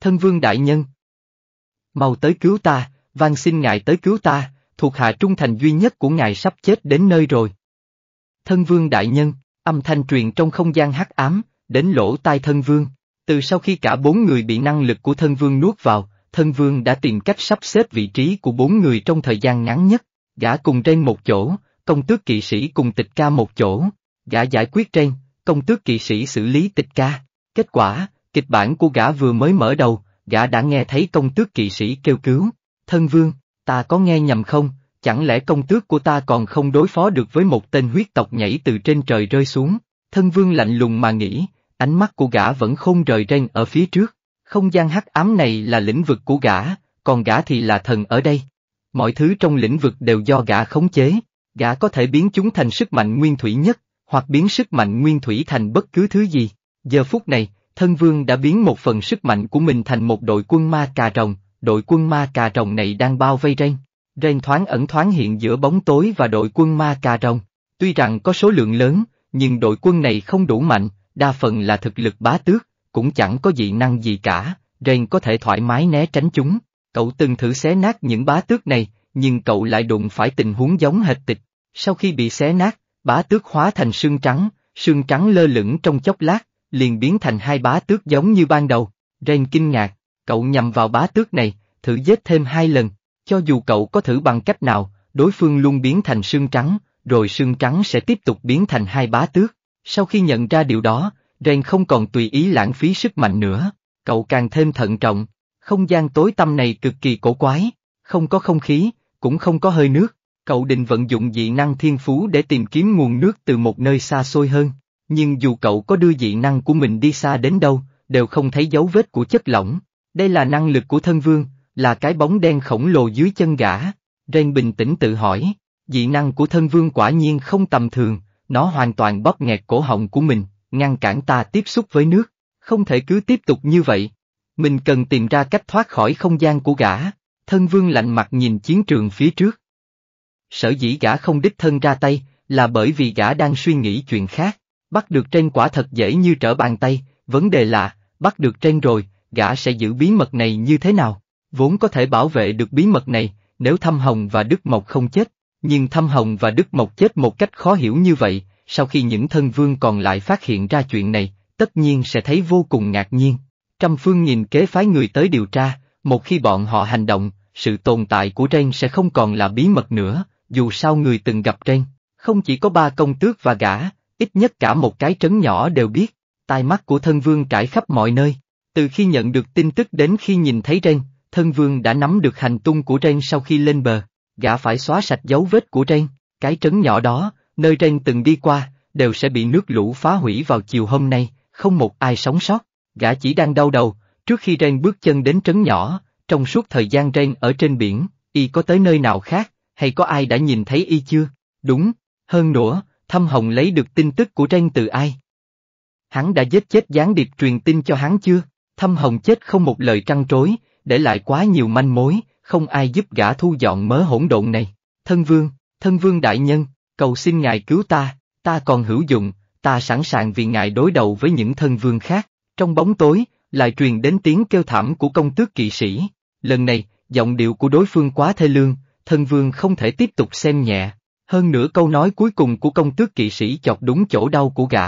Thân vương đại nhân. Mau tới cứu ta, van xin ngài tới cứu ta, thuộc hạ trung thành duy nhất của ngài sắp chết đến nơi rồi. Thân vương đại nhân, âm thanh truyền trong không gian hắc ám, đến lỗ tai thân vương. Từ sau khi cả bốn người bị năng lực của thân vương nuốt vào, thân vương đã tìm cách sắp xếp vị trí của bốn người trong thời gian ngắn nhất, gã cùng trên một chỗ, công tước kỵ sĩ cùng tịch ca một chỗ, gã giải quyết trên, công tước kỵ sĩ xử lý tịch ca. Kết quả, kịch bản của gã vừa mới mở đầu, gã đã nghe thấy công tước kỵ sĩ kêu cứu, thân vương, ta có nghe nhầm không, chẳng lẽ công tước của ta còn không đối phó được với một tên huyết tộc nhảy từ trên trời rơi xuống, thân vương lạnh lùng mà nghĩ, ánh mắt của gã vẫn không rời trên ở phía trước. Không gian hắc ám này là lĩnh vực của gã, còn gã thì là thần ở đây. Mọi thứ trong lĩnh vực đều do gã khống chế, gã có thể biến chúng thành sức mạnh nguyên thủy nhất, hoặc biến sức mạnh nguyên thủy thành bất cứ thứ gì. Giờ phút này, thân vương đã biến một phần sức mạnh của mình thành một đội quân ma cà rồng, đội quân ma cà rồng này đang bao vây Ren. Ren thoáng ẩn thoáng hiện giữa bóng tối và đội quân ma cà rồng. Tuy rằng có số lượng lớn, nhưng đội quân này không đủ mạnh, đa phần là thực lực bá tước, cũng chẳng có dị năng gì cả, Rain có thể thoải mái né tránh chúng. Cậu từng thử xé nát những bá tước này, nhưng cậu lại đụng phải tình huống giống hệt tịch. Sau khi bị xé nát, bá tước hóa thành xương trắng, xương trắng lơ lửng trong chốc lát, liền biến thành hai bá tước giống như ban đầu. Rain kinh ngạc, cậu nhầm vào bá tước này, thử giết thêm hai lần, cho dù cậu có thử bằng cách nào, đối phương luôn biến thành xương trắng, rồi xương trắng sẽ tiếp tục biến thành hai bá tước. Sau khi nhận ra điều đó, Ren không còn tùy ý lãng phí sức mạnh nữa, cậu càng thêm thận trọng, không gian tối tâm này cực kỳ cổ quái, không có không khí, cũng không có hơi nước, cậu định vận dụng dị năng thiên phú để tìm kiếm nguồn nước từ một nơi xa xôi hơn, nhưng dù cậu có đưa dị năng của mình đi xa đến đâu, đều không thấy dấu vết của chất lỏng, đây là năng lực của thân vương, là cái bóng đen khổng lồ dưới chân gã, Ren bình tĩnh tự hỏi, dị năng của thân vương quả nhiên không tầm thường, nó hoàn toàn bóp nghẹt cổ họng của mình, ngăn cản ta tiếp xúc với nước, không thể cứ tiếp tục như vậy. Mình cần tìm ra cách thoát khỏi không gian của gã, thân vương lạnh mặt nhìn chiến trường phía trước. Sở dĩ gã không đích thân ra tay, là bởi vì gã đang suy nghĩ chuyện khác, bắt được trên quả thật dễ như trở bàn tay, vấn đề là, bắt được trên rồi, gã sẽ giữ bí mật này như thế nào, vốn có thể bảo vệ được bí mật này, nếu Thâm Hồng và Đức Mộc không chết, nhưng Thâm Hồng và Đức Mộc chết một cách khó hiểu như vậy, sau khi những thân vương còn lại phát hiện ra chuyện này, tất nhiên sẽ thấy vô cùng ngạc nhiên. Trăm phương nhìn kế phái người tới điều tra, một khi bọn họ hành động, sự tồn tại của Ren sẽ không còn là bí mật nữa, dù sao người từng gặp Ren, không chỉ có ba công tước và gã, ít nhất cả một cái trấn nhỏ đều biết, tai mắt của thân vương trải khắp mọi nơi. Từ khi nhận được tin tức đến khi nhìn thấy Ren, thân vương đã nắm được hành tung của Ren sau khi lên bờ, gã phải xóa sạch dấu vết của Ren, cái trấn nhỏ đó, nơi ren từng đi qua, đều sẽ bị nước lũ phá hủy vào chiều hôm nay, không một ai sống sót. Gã chỉ đang đau đầu, trước khi Ren bước chân đến trấn nhỏ, trong suốt thời gian Ren ở trên biển, y có tới nơi nào khác, hay có ai đã nhìn thấy y chưa? Đúng, hơn nữa, Thâm Hồng lấy được tin tức của Ren từ ai? Hắn đã giết chết gián điệp truyền tin cho hắn chưa? Thâm Hồng chết không một lời trăn trối, để lại quá nhiều manh mối, không ai giúp gã thu dọn mớ hỗn độn này. Thân Vương, Thân Vương Đại Nhân, cầu xin ngài cứu ta, ta còn hữu dụng, ta sẵn sàng vì ngài đối đầu với những thân vương khác. Trong bóng tối, lại truyền đến tiếng kêu thảm của công tước kỵ sĩ. Lần này, giọng điệu của đối phương quá thê lương, thân vương không thể tiếp tục xem nhẹ. Hơn nữa câu nói cuối cùng của công tước kỵ sĩ chọc đúng chỗ đau của gã.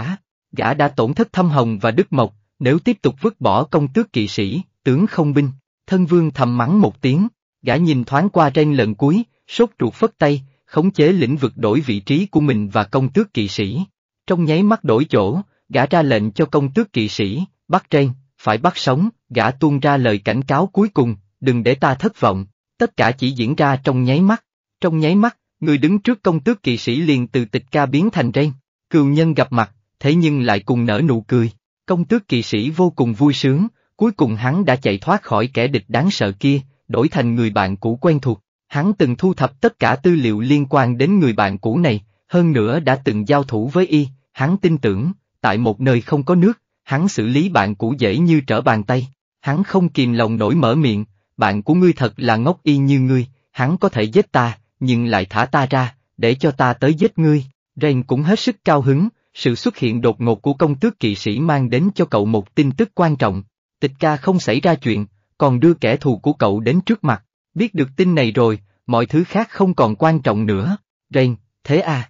Gã đã tổn thất thâm hồng và đức mộc, nếu tiếp tục vứt bỏ công tước kỵ sĩ, tướng không binh, thân vương thầm mắng một tiếng, gã nhìn thoáng qua trên lần cuối, sốt ruột phất tay, khống chế lĩnh vực đổi vị trí của mình và công tước kỵ sĩ. Trong nháy mắt đổi chỗ, gã ra lệnh cho công tước kỵ sĩ, bắt trên, phải bắt sống, gã tuôn ra lời cảnh cáo cuối cùng, đừng để ta thất vọng, tất cả chỉ diễn ra trong nháy mắt. Trong nháy mắt, người đứng trước công tước kỵ sĩ liền từ tịch ca biến thành trên cường nhân gặp mặt, thế nhưng lại cùng nở nụ cười. Công tước kỵ sĩ vô cùng vui sướng, cuối cùng hắn đã chạy thoát khỏi kẻ địch đáng sợ kia, đổi thành người bạn cũ quen thuộc. Hắn từng thu thập tất cả tư liệu liên quan đến người bạn cũ này, hơn nữa đã từng giao thủ với y, hắn tin tưởng, tại một nơi không có nước, hắn xử lý bạn cũ dễ như trở bàn tay. Hắn không kìm lòng nổi mở miệng, bạn của ngươi thật là ngốc y như ngươi, hắn có thể giết ta, nhưng lại thả ta ra, để cho ta tới giết ngươi. Rain cũng hết sức cao hứng, sự xuất hiện đột ngột của công tước kỵ sĩ mang đến cho cậu một tin tức quan trọng. Tịch ca không xảy ra chuyện, còn đưa kẻ thù của cậu đến trước mặt. Biết được tin này rồi, mọi thứ khác không còn quan trọng nữa, Rain, thế à?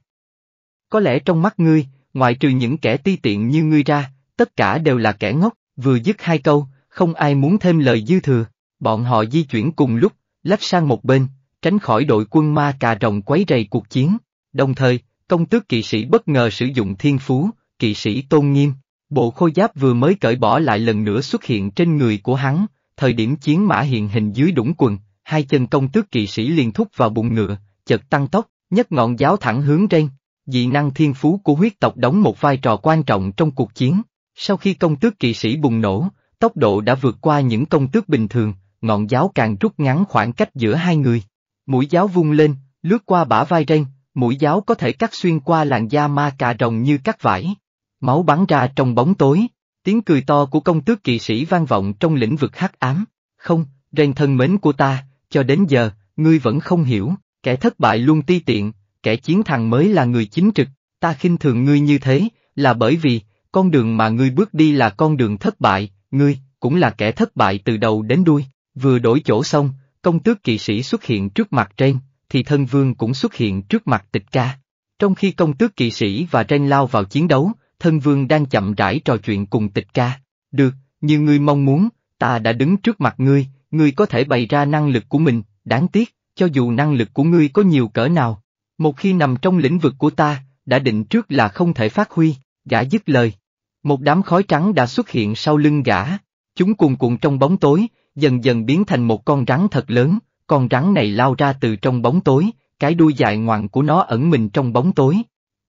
Có lẽ trong mắt ngươi, ngoại trừ những kẻ ti tiện như ngươi ra, tất cả đều là kẻ ngốc, vừa dứt hai câu, không ai muốn thêm lời dư thừa, bọn họ di chuyển cùng lúc, lách sang một bên, tránh khỏi đội quân ma cà rồng quấy rầy cuộc chiến, đồng thời, công tước kỵ sĩ bất ngờ sử dụng thiên phú, kỵ sĩ tôn nghiêm, bộ khôi giáp vừa mới cởi bỏ lại lần nữa xuất hiện trên người của hắn, thời điểm chiến mã hiện hình dưới đũng quần, hai chân công tước kỵ sĩ liền thúc vào bụng ngựa, chợt tăng tốc, nhấc ngọn giáo thẳng hướng trên. Dị năng thiên phú của huyết tộc đóng một vai trò quan trọng trong cuộc chiến. Sau khi công tước kỵ sĩ bùng nổ, tốc độ đã vượt qua những công tước bình thường, ngọn giáo càng rút ngắn khoảng cách giữa hai người. Mũi giáo vung lên, lướt qua bả vai ren, mũi giáo có thể cắt xuyên qua làn da ma cà rồng như cắt vải. Máu bắn ra trong bóng tối, tiếng cười to của công tước kỵ sĩ vang vọng trong lĩnh vực hắc ám. Không, ren thân mến của ta, cho đến giờ, ngươi vẫn không hiểu, kẻ thất bại luôn ti tiện, kẻ chiến thắng mới là người chính trực, ta khinh thường ngươi như thế, là bởi vì, con đường mà ngươi bước đi là con đường thất bại, ngươi, cũng là kẻ thất bại từ đầu đến đuôi, vừa đổi chỗ xong, công tước kỵ sĩ xuất hiện trước mặt trên, thì thân vương cũng xuất hiện trước mặt tịch ca. Trong khi công tước kỵ sĩ và Ren lao vào chiến đấu, thân vương đang chậm rãi trò chuyện cùng tịch ca. Được, như ngươi mong muốn, ta đã đứng trước mặt ngươi, ngươi có thể bày ra năng lực của mình, đáng tiếc, cho dù năng lực của ngươi có nhiều cỡ nào, một khi nằm trong lĩnh vực của ta, đã định trước là không thể phát huy, gã dứt lời. Một đám khói trắng đã xuất hiện sau lưng gã, chúng cuồn cuộn trong bóng tối, dần dần biến thành một con rắn thật lớn, con rắn này lao ra từ trong bóng tối, cái đuôi dài ngoằn của nó ẩn mình trong bóng tối.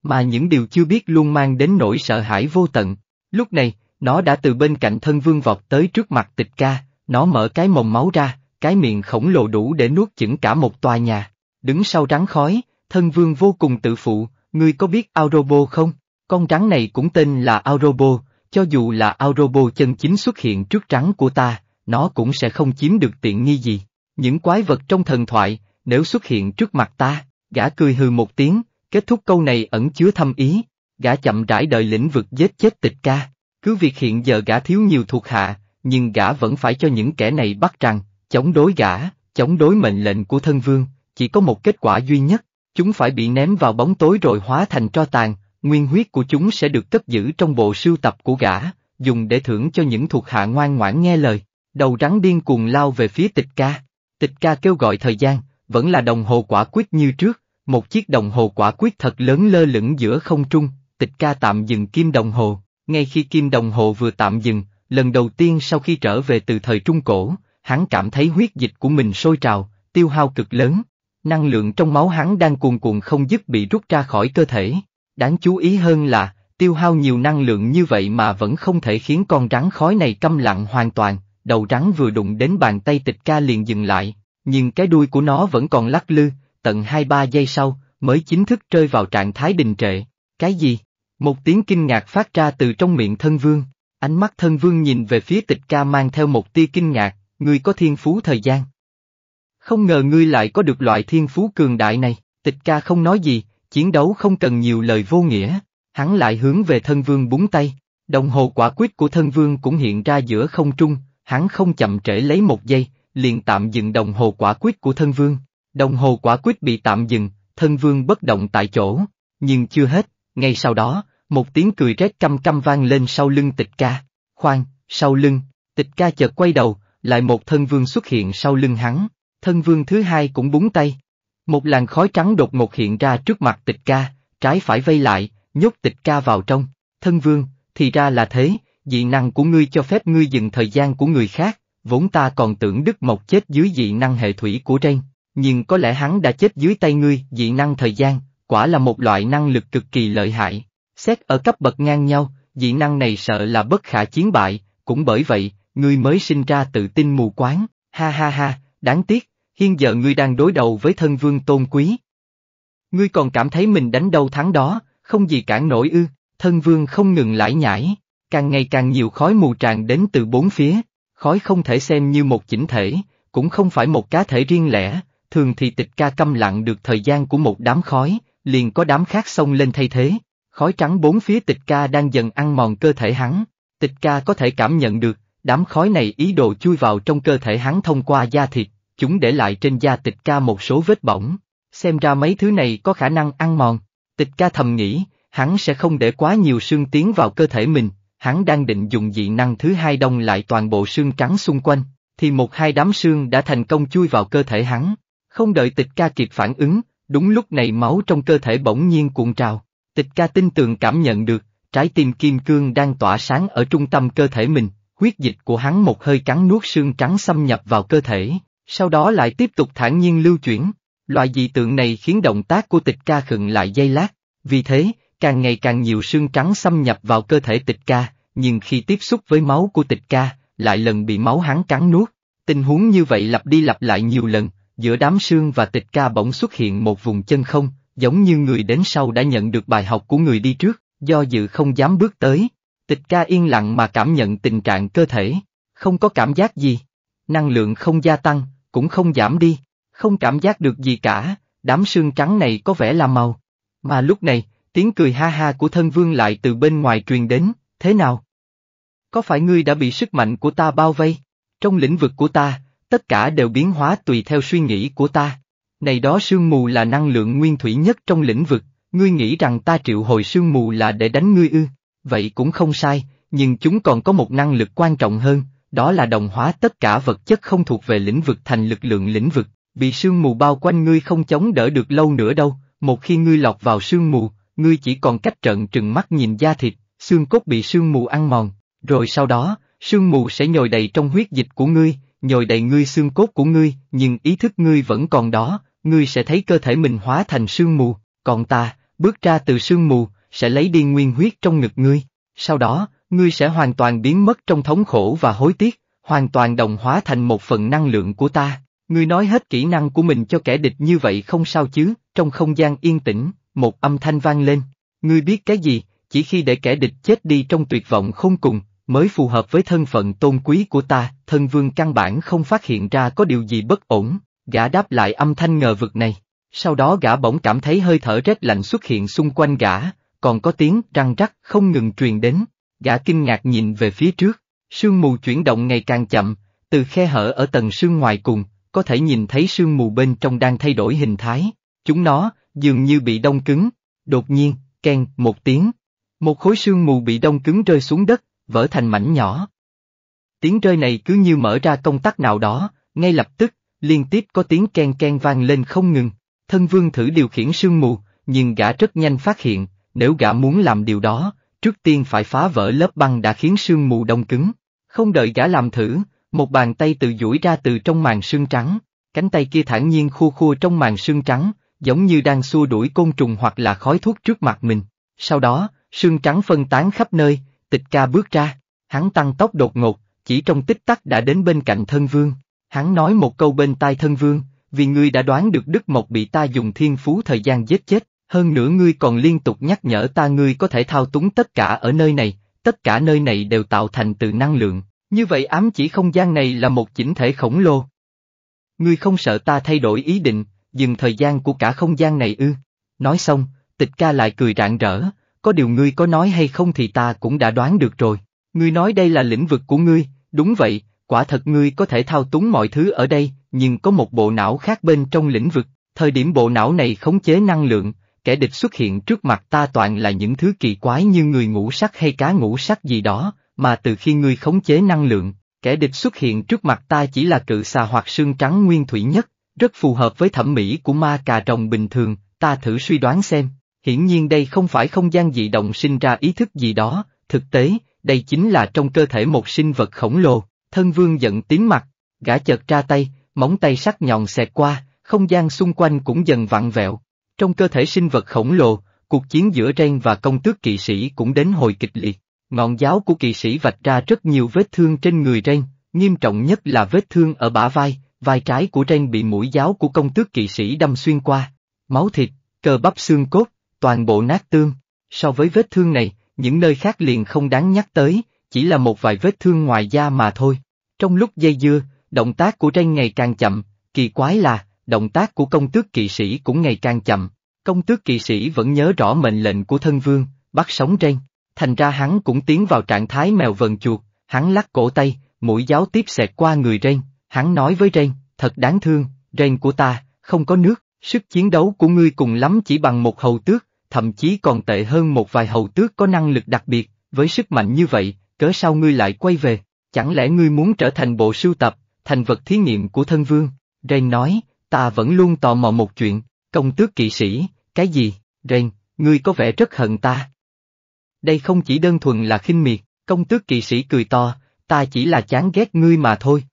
Mà những điều chưa biết luôn mang đến nỗi sợ hãi vô tận. Lúc này, nó đã từ bên cạnh thân vương vọt tới trước mặt tịch ca, nó mở cái mồm máu ra, cái miệng khổng lồ đủ để nuốt chửng cả một tòa nhà. Đứng sau rắn khói, thân vương vô cùng tự phụ, ngươi có biết Aurobo không? Con rắn này cũng tên là Aurobo, cho dù là Aurobo chân chính xuất hiện trước rắn của ta, nó cũng sẽ không chiếm được tiện nghi gì. Những quái vật trong thần thoại, nếu xuất hiện trước mặt ta, gã cười hừ một tiếng, kết thúc câu này ẩn chứa thâm ý, gã chậm rãi đợi lĩnh vực giết chết tịch ca. Cứ việc hiện giờ gã thiếu nhiều thuộc hạ, nhưng gã vẫn phải cho những kẻ này bắt rằng, chống đối gã, chống đối mệnh lệnh của thân vương, chỉ có một kết quả duy nhất, chúng phải bị ném vào bóng tối rồi hóa thành tro tàn, nguyên huyết của chúng sẽ được cất giữ trong bộ sưu tập của gã, dùng để thưởng cho những thuộc hạ ngoan ngoãn nghe lời. Đầu rắn điên cuồng lao về phía tịch ca. Tịch ca kêu gọi thời gian, vẫn là đồng hồ quả quyết như trước, một chiếc đồng hồ quả quyết thật lớn lơ lửng giữa không trung, tịch ca tạm dừng kim đồng hồ. Ngay khi kim đồng hồ vừa tạm dừng, lần đầu tiên sau khi trở về từ thời Trung Cổ, hắn cảm thấy huyết dịch của mình sôi trào, tiêu hao cực lớn, năng lượng trong máu hắn đang cuồn cuộn không dứt bị rút ra khỏi cơ thể. Đáng chú ý hơn là, tiêu hao nhiều năng lượng như vậy mà vẫn không thể khiến con rắn khói này câm lặng hoàn toàn, đầu rắn vừa đụng đến bàn tay tịch ca liền dừng lại, nhưng cái đuôi của nó vẫn còn lắc lư, tận 2-3 giây sau, mới chính thức rơi vào trạng thái đình trệ. Cái gì? Một tiếng kinh ngạc phát ra từ trong miệng thân vương, Ánh mắt thân vương nhìn về phía tịch ca mang theo một tia kinh ngạc, ngươi có thiên phú thời gian. Không ngờ ngươi lại có được loại thiên phú cường đại này, tịch ca không nói gì, chiến đấu không cần nhiều lời vô nghĩa, hắn lại hướng về thân vương búng tay, đồng hồ quả quyết của thân vương cũng hiện ra giữa không trung, hắn không chậm trễ lấy một giây, liền tạm dừng đồng hồ quả quyết của thân vương, đồng hồ quả quyết bị tạm dừng, thân vương bất động tại chỗ, nhưng chưa hết, ngay sau đó, một tiếng cười rét căm căm vang lên sau lưng tịch ca. Khoan, sau lưng, tịch ca chợt quay đầu, lại một thân vương xuất hiện sau lưng hắn, thân vương thứ hai cũng búng tay. Một làn khói trắng đột ngột hiện ra trước mặt tịch ca, trái phải vây lại, nhốt tịch ca vào trong. Thân vương, thì ra là thế, dị năng của ngươi cho phép ngươi dừng thời gian của người khác, vốn ta còn tưởng Đức Mộc chết dưới dị năng hệ thủy của Ren, nhưng có lẽ hắn đã chết dưới tay ngươi, dị năng thời gian, quả là một loại năng lực cực kỳ lợi hại. Xét ở cấp bậc ngang nhau, dị năng này sợ là bất khả chiến bại, cũng bởi vậy, ngươi mới sinh ra tự tin mù quáng, ha ha ha, đáng tiếc, hiện giờ ngươi đang đối đầu với thân vương tôn quý. Ngươi còn cảm thấy mình đánh đâu thắng đó, không gì cản nổi ư, thân vương không ngừng lải nhải, càng ngày càng nhiều khói mù tràn đến từ bốn phía, khói không thể xem như một chỉnh thể, cũng không phải một cá thể riêng lẻ, thường thì tịch ca câm lặng được thời gian của một đám khói, liền có đám khác xông lên thay thế. Khói trắng bốn phía tịch ca đang dần ăn mòn cơ thể hắn, tịch ca có thể cảm nhận được, đám khói này ý đồ chui vào trong cơ thể hắn thông qua da thịt, chúng để lại trên da tịch ca một số vết bỏng, xem ra mấy thứ này có khả năng ăn mòn, tịch ca thầm nghĩ, hắn sẽ không để quá nhiều xương tiến vào cơ thể mình, hắn đang định dùng dị năng thứ hai đông lại toàn bộ xương trắng xung quanh, thì một hai đám xương đã thành công chui vào cơ thể hắn, không đợi tịch ca kịp phản ứng, đúng lúc này máu trong cơ thể bỗng nhiên cuộn trào. Tịch ca tin tường cảm nhận được, trái tim kim cương đang tỏa sáng ở trung tâm cơ thể mình, huyết dịch của hắn một hơi cắn nuốt xương trắng xâm nhập vào cơ thể, sau đó lại tiếp tục thản nhiên lưu chuyển. Loại dị tượng này khiến động tác của tịch ca khựng lại dây lát, vì thế, càng ngày càng nhiều xương trắng xâm nhập vào cơ thể tịch ca, nhưng khi tiếp xúc với máu của tịch ca, lại lần bị máu hắn cắn nuốt. Tình huống như vậy lặp đi lặp lại nhiều lần, giữa đám xương và tịch ca bỗng xuất hiện một vùng chân không, giống như người đến sau đã nhận được bài học của người đi trước, do dự không dám bước tới. Tịch ca yên lặng mà cảm nhận tình trạng cơ thể, không có cảm giác gì, năng lượng không gia tăng, cũng không giảm đi, không cảm giác được gì cả, đám xương trắng này có vẻ là màu. Mà lúc này, tiếng cười ha ha của thân vương lại từ bên ngoài truyền đến, thế nào? Có phải ngươi đã bị sức mạnh của ta bao vây? Trong lĩnh vực của ta, tất cả đều biến hóa tùy theo suy nghĩ của ta. Này đó sương mù là năng lượng nguyên thủy nhất trong lĩnh vực, ngươi nghĩ rằng ta triệu hồi sương mù là để đánh ngươi ư, vậy cũng không sai, nhưng chúng còn có một năng lực quan trọng hơn, đó là đồng hóa tất cả vật chất không thuộc về lĩnh vực thành lực lượng lĩnh vực, bị sương mù bao quanh ngươi không chống đỡ được lâu nữa đâu, một khi ngươi lọt vào sương mù, ngươi chỉ còn cách trận trừng mắt nhìn da thịt, xương cốt bị sương mù ăn mòn, rồi sau đó, sương mù sẽ nhồi đầy trong huyết dịch của ngươi, nhồi đầy ngươi xương cốt của ngươi, nhưng ý thức ngươi vẫn còn đó, ngươi sẽ thấy cơ thể mình hóa thành sương mù, còn ta, bước ra từ sương mù, sẽ lấy đi nguyên huyết trong ngực ngươi. Sau đó, ngươi sẽ hoàn toàn biến mất trong thống khổ và hối tiếc, hoàn toàn đồng hóa thành một phần năng lượng của ta. Ngươi nói hết kỹ năng của mình cho kẻ địch như vậy không sao chứ, trong không gian yên tĩnh, một âm thanh vang lên. Ngươi biết cái gì, chỉ khi để kẻ địch chết đi trong tuyệt vọng không cùng, mới phù hợp với thân phận tôn quý của ta, thân vương căn bản không phát hiện ra có điều gì bất ổn, Gã đáp lại âm thanh ngờ vực này. Sau đó gã bỗng cảm thấy hơi thở rét lạnh xuất hiện xung quanh gã, còn có tiếng răng rắc không ngừng truyền đến. Gã kinh ngạc nhìn về phía trước, sương mù chuyển động ngày càng chậm, từ khe hở ở tầng sương ngoài cùng, có thể nhìn thấy sương mù bên trong đang thay đổi hình thái. Chúng nó, dường như bị đông cứng. Đột nhiên, keng, một tiếng. Một khối sương mù bị đông cứng rơi xuống đất, vỡ thành mảnh nhỏ. Tiếng rơi này cứ như mở ra công tắc nào đó, ngay lập tức, liên tiếp có tiếng ken ken vang lên không ngừng. Thân vương thử điều khiển sương mù, nhưng gã rất nhanh phát hiện, nếu gã muốn làm điều đó, trước tiên phải phá vỡ lớp băng đã khiến sương mù đông cứng. Không đợi gã làm thử, một bàn tay tự duỗi ra từ trong màn sương trắng, cánh tay kia thản nhiên khua khua trong màn sương trắng, giống như đang xua đuổi côn trùng hoặc là khói thuốc trước mặt mình. Sau đó, sương trắng phân tán khắp nơi, tịch ca bước ra, hắn tăng tốc đột ngột, chỉ trong tích tắc đã đến bên cạnh thân vương. Hắn nói một câu bên tai thân vương, vì ngươi đã đoán được Đức Mộc bị ta dùng thiên phú thời gian giết chết, hơn nữa ngươi còn liên tục nhắc nhở ta ngươi có thể thao túng tất cả ở nơi này, tất cả nơi này đều tạo thành từ năng lượng, như vậy ám chỉ không gian này là một chỉnh thể khổng lồ. Ngươi không sợ ta thay đổi ý định, dừng thời gian của cả không gian này ư. Nói xong, tịch ca lại cười rạng rỡ, có điều ngươi có nói hay không thì ta cũng đã đoán được rồi. Ngươi nói đây là lĩnh vực của ngươi, đúng vậy, quả thật ngươi có thể thao túng mọi thứ ở đây, nhưng có một bộ não khác bên trong lĩnh vực, thời điểm bộ não này khống chế năng lượng, kẻ địch xuất hiện trước mặt ta toàn là những thứ kỳ quái như người ngũ sắc hay cá ngũ sắc gì đó, mà từ khi ngươi khống chế năng lượng, kẻ địch xuất hiện trước mặt ta chỉ là cự xà hoặc xương trắng nguyên thủy nhất, rất phù hợp với thẩm mỹ của ma cà rồng bình thường, ta thử suy đoán xem, hiển nhiên đây không phải không gian dị động sinh ra ý thức gì đó, thực tế, đây chính là trong cơ thể một sinh vật khổng lồ, thân vương giận tím mặt, gã chợt ra tay, móng tay sắc nhọn xẹt qua, không gian xung quanh cũng dần vặn vẹo. Trong cơ thể sinh vật khổng lồ, cuộc chiến giữa Ren và công tước kỵ sĩ cũng đến hồi kịch liệt. Ngọn giáo của kỵ sĩ vạch ra rất nhiều vết thương trên người Ren, nghiêm trọng nhất là vết thương ở bả vai, vai trái của Ren bị mũi giáo của công tước kỵ sĩ đâm xuyên qua, máu thịt, cơ bắp xương cốt, toàn bộ nát tương. So với vết thương này, những nơi khác liền không đáng nhắc tới, chỉ là một vài vết thương ngoài da mà thôi. Trong lúc dây dưa, động tác của Ren ngày càng chậm, kỳ quái là, động tác của công tước kỵ sĩ cũng ngày càng chậm. Công tước kỵ sĩ vẫn nhớ rõ mệnh lệnh của thân vương, bắt sống Ren, thành ra hắn cũng tiến vào trạng thái mèo vần chuột, hắn lắc cổ tay, mũi giáo tiếp xẹt qua người Ren, hắn nói với Ren, thật đáng thương, Ren của ta, không có nước, sức chiến đấu của ngươi cùng lắm chỉ bằng một hầu tước, thậm chí còn tệ hơn một vài hầu tước có năng lực đặc biệt, với sức mạnh như vậy, cớ sao ngươi lại quay về? Chẳng lẽ ngươi muốn trở thành bộ sưu tập, thành vật thí nghiệm của thân vương? Ren nói, ta vẫn luôn tò mò một chuyện, công tước kỵ sĩ, cái gì, Ren, ngươi có vẻ rất hận ta. Đây không chỉ đơn thuần là khinh miệt, công tước kỵ sĩ cười to, ta chỉ là chán ghét ngươi mà thôi.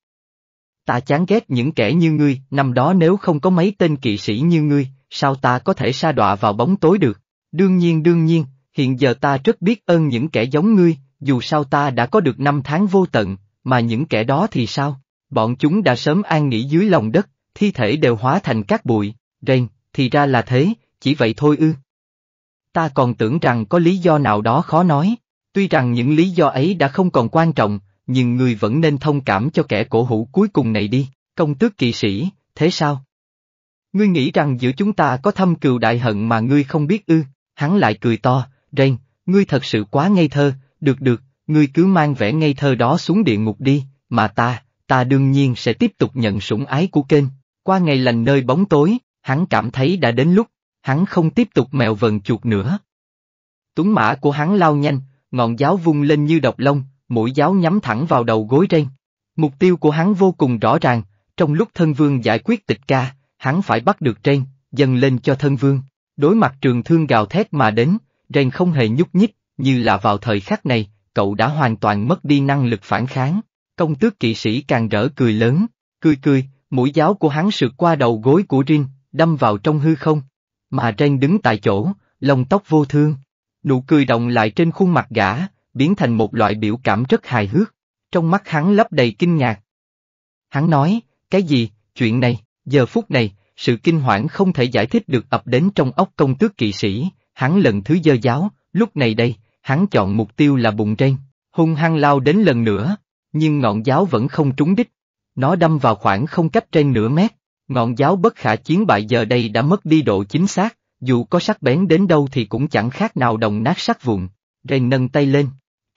Ta chán ghét những kẻ như ngươi, năm đó nếu không có mấy tên kỵ sĩ như ngươi, sao ta có thể sa đọa vào bóng tối được? Đương nhiên đương nhiên, hiện giờ ta rất biết ơn những kẻ giống ngươi, dù sao ta đã có được năm tháng vô tận, mà những kẻ đó thì sao? Bọn chúng đã sớm an nghỉ dưới lòng đất, thi thể đều hóa thành cát bụi, rèn, thì ra là thế, chỉ vậy thôi ư. Ta còn tưởng rằng có lý do nào đó khó nói, tuy rằng những lý do ấy đã không còn quan trọng, nhưng người vẫn nên thông cảm cho kẻ cổ hữu cuối cùng này đi, công tước kỵ sĩ, thế sao? Ngươi nghĩ rằng giữa chúng ta có thâm cừu đại hận mà ngươi không biết ư, hắn lại cười to, rèn, ngươi thật sự quá ngây thơ, được được, ngươi cứ mang vẻ ngây thơ đó xuống địa ngục đi, mà ta, ta đương nhiên sẽ tiếp tục nhận sủng ái của kênh. Qua ngày lành nơi bóng tối, hắn cảm thấy đã đến lúc, hắn không tiếp tục mèo vần chuột nữa. Tuấn mã của hắn lao nhanh, ngọn giáo vung lên như độc lông, mũi giáo nhắm thẳng vào đầu gối ren. Mục tiêu của hắn vô cùng rõ ràng, trong lúc thân vương giải quyết tịch ca, hắn phải bắt được ren, dâng lên cho thân vương. Đối mặt trường thương gào thét mà đến, ren không hề nhúc nhích, như là vào thời khắc này, cậu đã hoàn toàn mất đi năng lực phản kháng. Công tước kỵ sĩ càng rỡ cười lớn, cười cười, mũi giáo của hắn sượt qua đầu gối của Rin, đâm vào trong hư không. Mà Ren đứng tại chỗ, lông tóc vô thương. Nụ cười động lại trên khuôn mặt gã, biến thành một loại biểu cảm rất hài hước. Trong mắt hắn lấp đầy kinh ngạc. Hắn nói, cái gì, chuyện này, giờ phút này, sự kinh hoảng không thể giải thích được ập đến trong óc công tước kỵ sĩ, hắn lần thứ dơ giáo, lúc này đây, hắn chọn mục tiêu là bụng trên, hung hăng lao đến lần nữa, nhưng ngọn giáo vẫn không trúng đích. Nó đâm vào khoảng không cách trên nửa mét, ngọn giáo bất khả chiến bại giờ đây đã mất đi độ chính xác, dù có sắc bén đến đâu thì cũng chẳng khác nào đồng nát sắc vụn. Rèn nâng tay lên,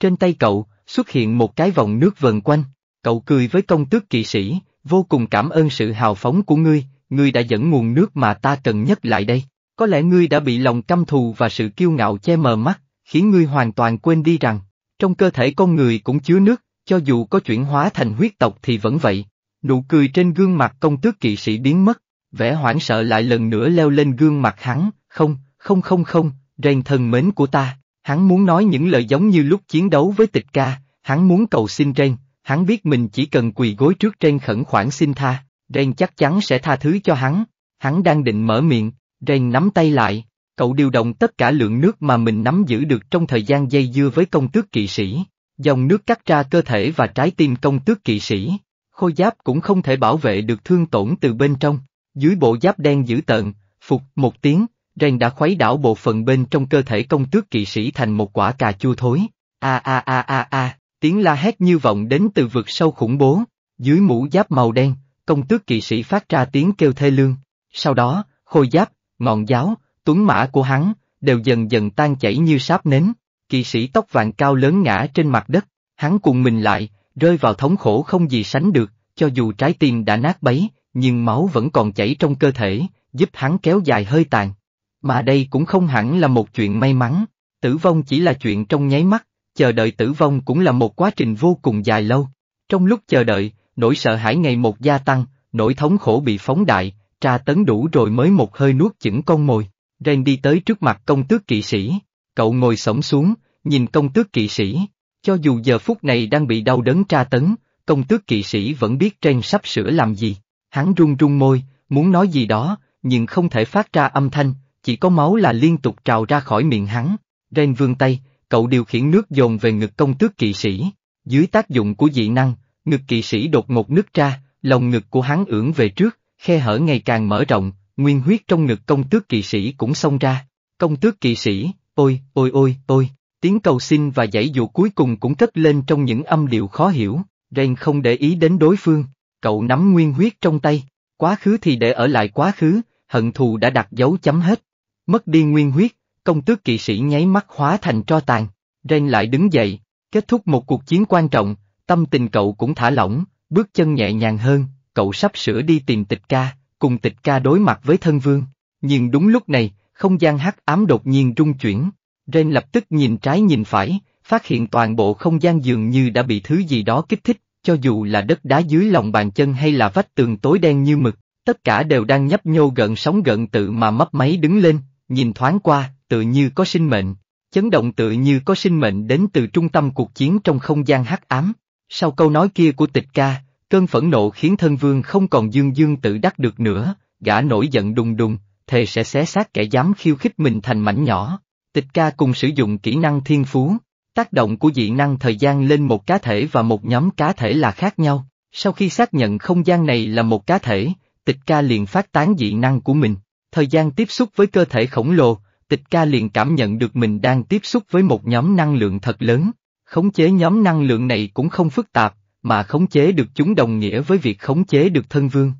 trên tay cậu, xuất hiện một cái vòng nước vần quanh, cậu cười với công tước kỵ sĩ, vô cùng cảm ơn sự hào phóng của ngươi, ngươi đã dẫn nguồn nước mà ta cần nhất lại đây. Có lẽ ngươi đã bị lòng căm thù và sự kiêu ngạo che mờ mắt, khiến ngươi hoàn toàn quên đi rằng, trong cơ thể con người cũng chứa nước, cho dù có chuyển hóa thành huyết tộc thì vẫn vậy. Nụ cười trên gương mặt công tước kỵ sĩ biến mất, vẻ hoảng sợ lại lần nữa leo lên gương mặt hắn, không, không không không, rèn thần mến của ta, hắn muốn nói những lời giống như lúc chiến đấu với tịch ca, hắn muốn cầu xin rèn, hắn biết mình chỉ cần quỳ gối trước rèn khẩn khoản xin tha, rèn chắc chắn sẽ tha thứ cho hắn, hắn đang định mở miệng, rèn nắm tay lại, Cậu điều động tất cả lượng nước mà mình nắm giữ được trong thời gian dây dưa với công tước kỵ sĩ, dòng nước cắt ra cơ thể và trái tim công tước kỵ sĩ, khôi giáp cũng không thể bảo vệ được thương tổn từ bên trong, dưới bộ giáp đen dữ tợn, phục một tiếng, rèn đã khuấy đảo bộ phận bên trong cơ thể công tước kỵ sĩ thành một quả cà chua thối. A a a a a, tiếng la hét như vọng đến từ vực sâu khủng bố, dưới mũ giáp màu đen, công tước kỵ sĩ phát ra tiếng kêu thê lương. Sau đó, khôi giáp, ngọn giáo, tuấn mã của hắn, đều dần dần tan chảy như sáp nến, kỳ sĩ tóc vàng cao lớn ngã trên mặt đất, hắn cùng mình lại, rơi vào thống khổ không gì sánh được, cho dù trái tim đã nát bấy, nhưng máu vẫn còn chảy trong cơ thể, giúp hắn kéo dài hơi tàn. Mà đây cũng không hẳn là một chuyện may mắn, tử vong chỉ là chuyện trong nháy mắt, chờ đợi tử vong cũng là một quá trình vô cùng dài lâu. Trong lúc chờ đợi, nỗi sợ hãi ngày một gia tăng, nỗi thống khổ bị phóng đại, tra tấn đủ rồi mới một hơi nuốt chửng con mồi. Ren đi tới trước mặt công tước kỵ sĩ, cậu ngồi sổng xuống, nhìn công tước kỵ sĩ, cho dù giờ phút này đang bị đau đớn tra tấn, công tước kỵ sĩ vẫn biết Ren sắp sửa làm gì, hắn run run môi, muốn nói gì đó, nhưng không thể phát ra âm thanh, chỉ có máu là liên tục trào ra khỏi miệng hắn, Ren vươn tay, cậu điều khiển nước dồn về ngực công tước kỵ sĩ, dưới tác dụng của dị năng, ngực kỵ sĩ đột ngột nứt ra, lồng ngực của hắn ưỡn về trước, khe hở ngày càng mở rộng, nguyên huyết trong ngực công tước kỵ sĩ cũng xông ra. Công tước kỵ sĩ, ôi, ôi ôi ôi, tiếng cầu xin và dãy dụ cuối cùng cũng cất lên trong những âm điệu khó hiểu, Ren không để ý đến đối phương, cậu nắm nguyên huyết trong tay, quá khứ thì để ở lại quá khứ, hận thù đã đặt dấu chấm hết. Mất đi nguyên huyết, công tước kỵ sĩ nháy mắt hóa thành tro tàn, Ren lại đứng dậy, kết thúc một cuộc chiến quan trọng, tâm tình cậu cũng thả lỏng, bước chân nhẹ nhàng hơn, cậu sắp sửa đi tìm tịch ca, cùng tịch ca đối mặt với thân vương. Nhưng đúng lúc này, không gian hắc ám đột nhiên rung chuyển. Ren lập tức nhìn trái nhìn phải, phát hiện toàn bộ không gian dường như đã bị thứ gì đó kích thích, cho dù là đất đá dưới lòng bàn chân hay là vách tường tối đen như mực, tất cả đều đang nhấp nhô gần sóng gần tự mà mấp máy đứng lên, nhìn thoáng qua, tự như có sinh mệnh, chấn động tự như có sinh mệnh đến từ trung tâm cuộc chiến trong không gian hắc ám. Sau câu nói kia của tịch ca, Cơn phẫn nộ khiến thân vương không còn dương dương tự đắc được nữa, gã nổi giận đùng đùng, thề sẽ xé xác kẻ dám khiêu khích mình thành mảnh nhỏ. Tịch ca cùng sử dụng kỹ năng thiên phú, tác động của dị năng thời gian lên một cá thể và một nhóm cá thể là khác nhau. Sau khi xác nhận không gian này là một cá thể, tịch ca liền phát tán dị năng của mình. Thời gian tiếp xúc với cơ thể khổng lồ, tịch ca liền cảm nhận được mình đang tiếp xúc với một nhóm năng lượng thật lớn. Khống chế nhóm năng lượng này cũng không phức tạp, mà khống chế được chúng đồng nghĩa với việc khống chế được thân vương.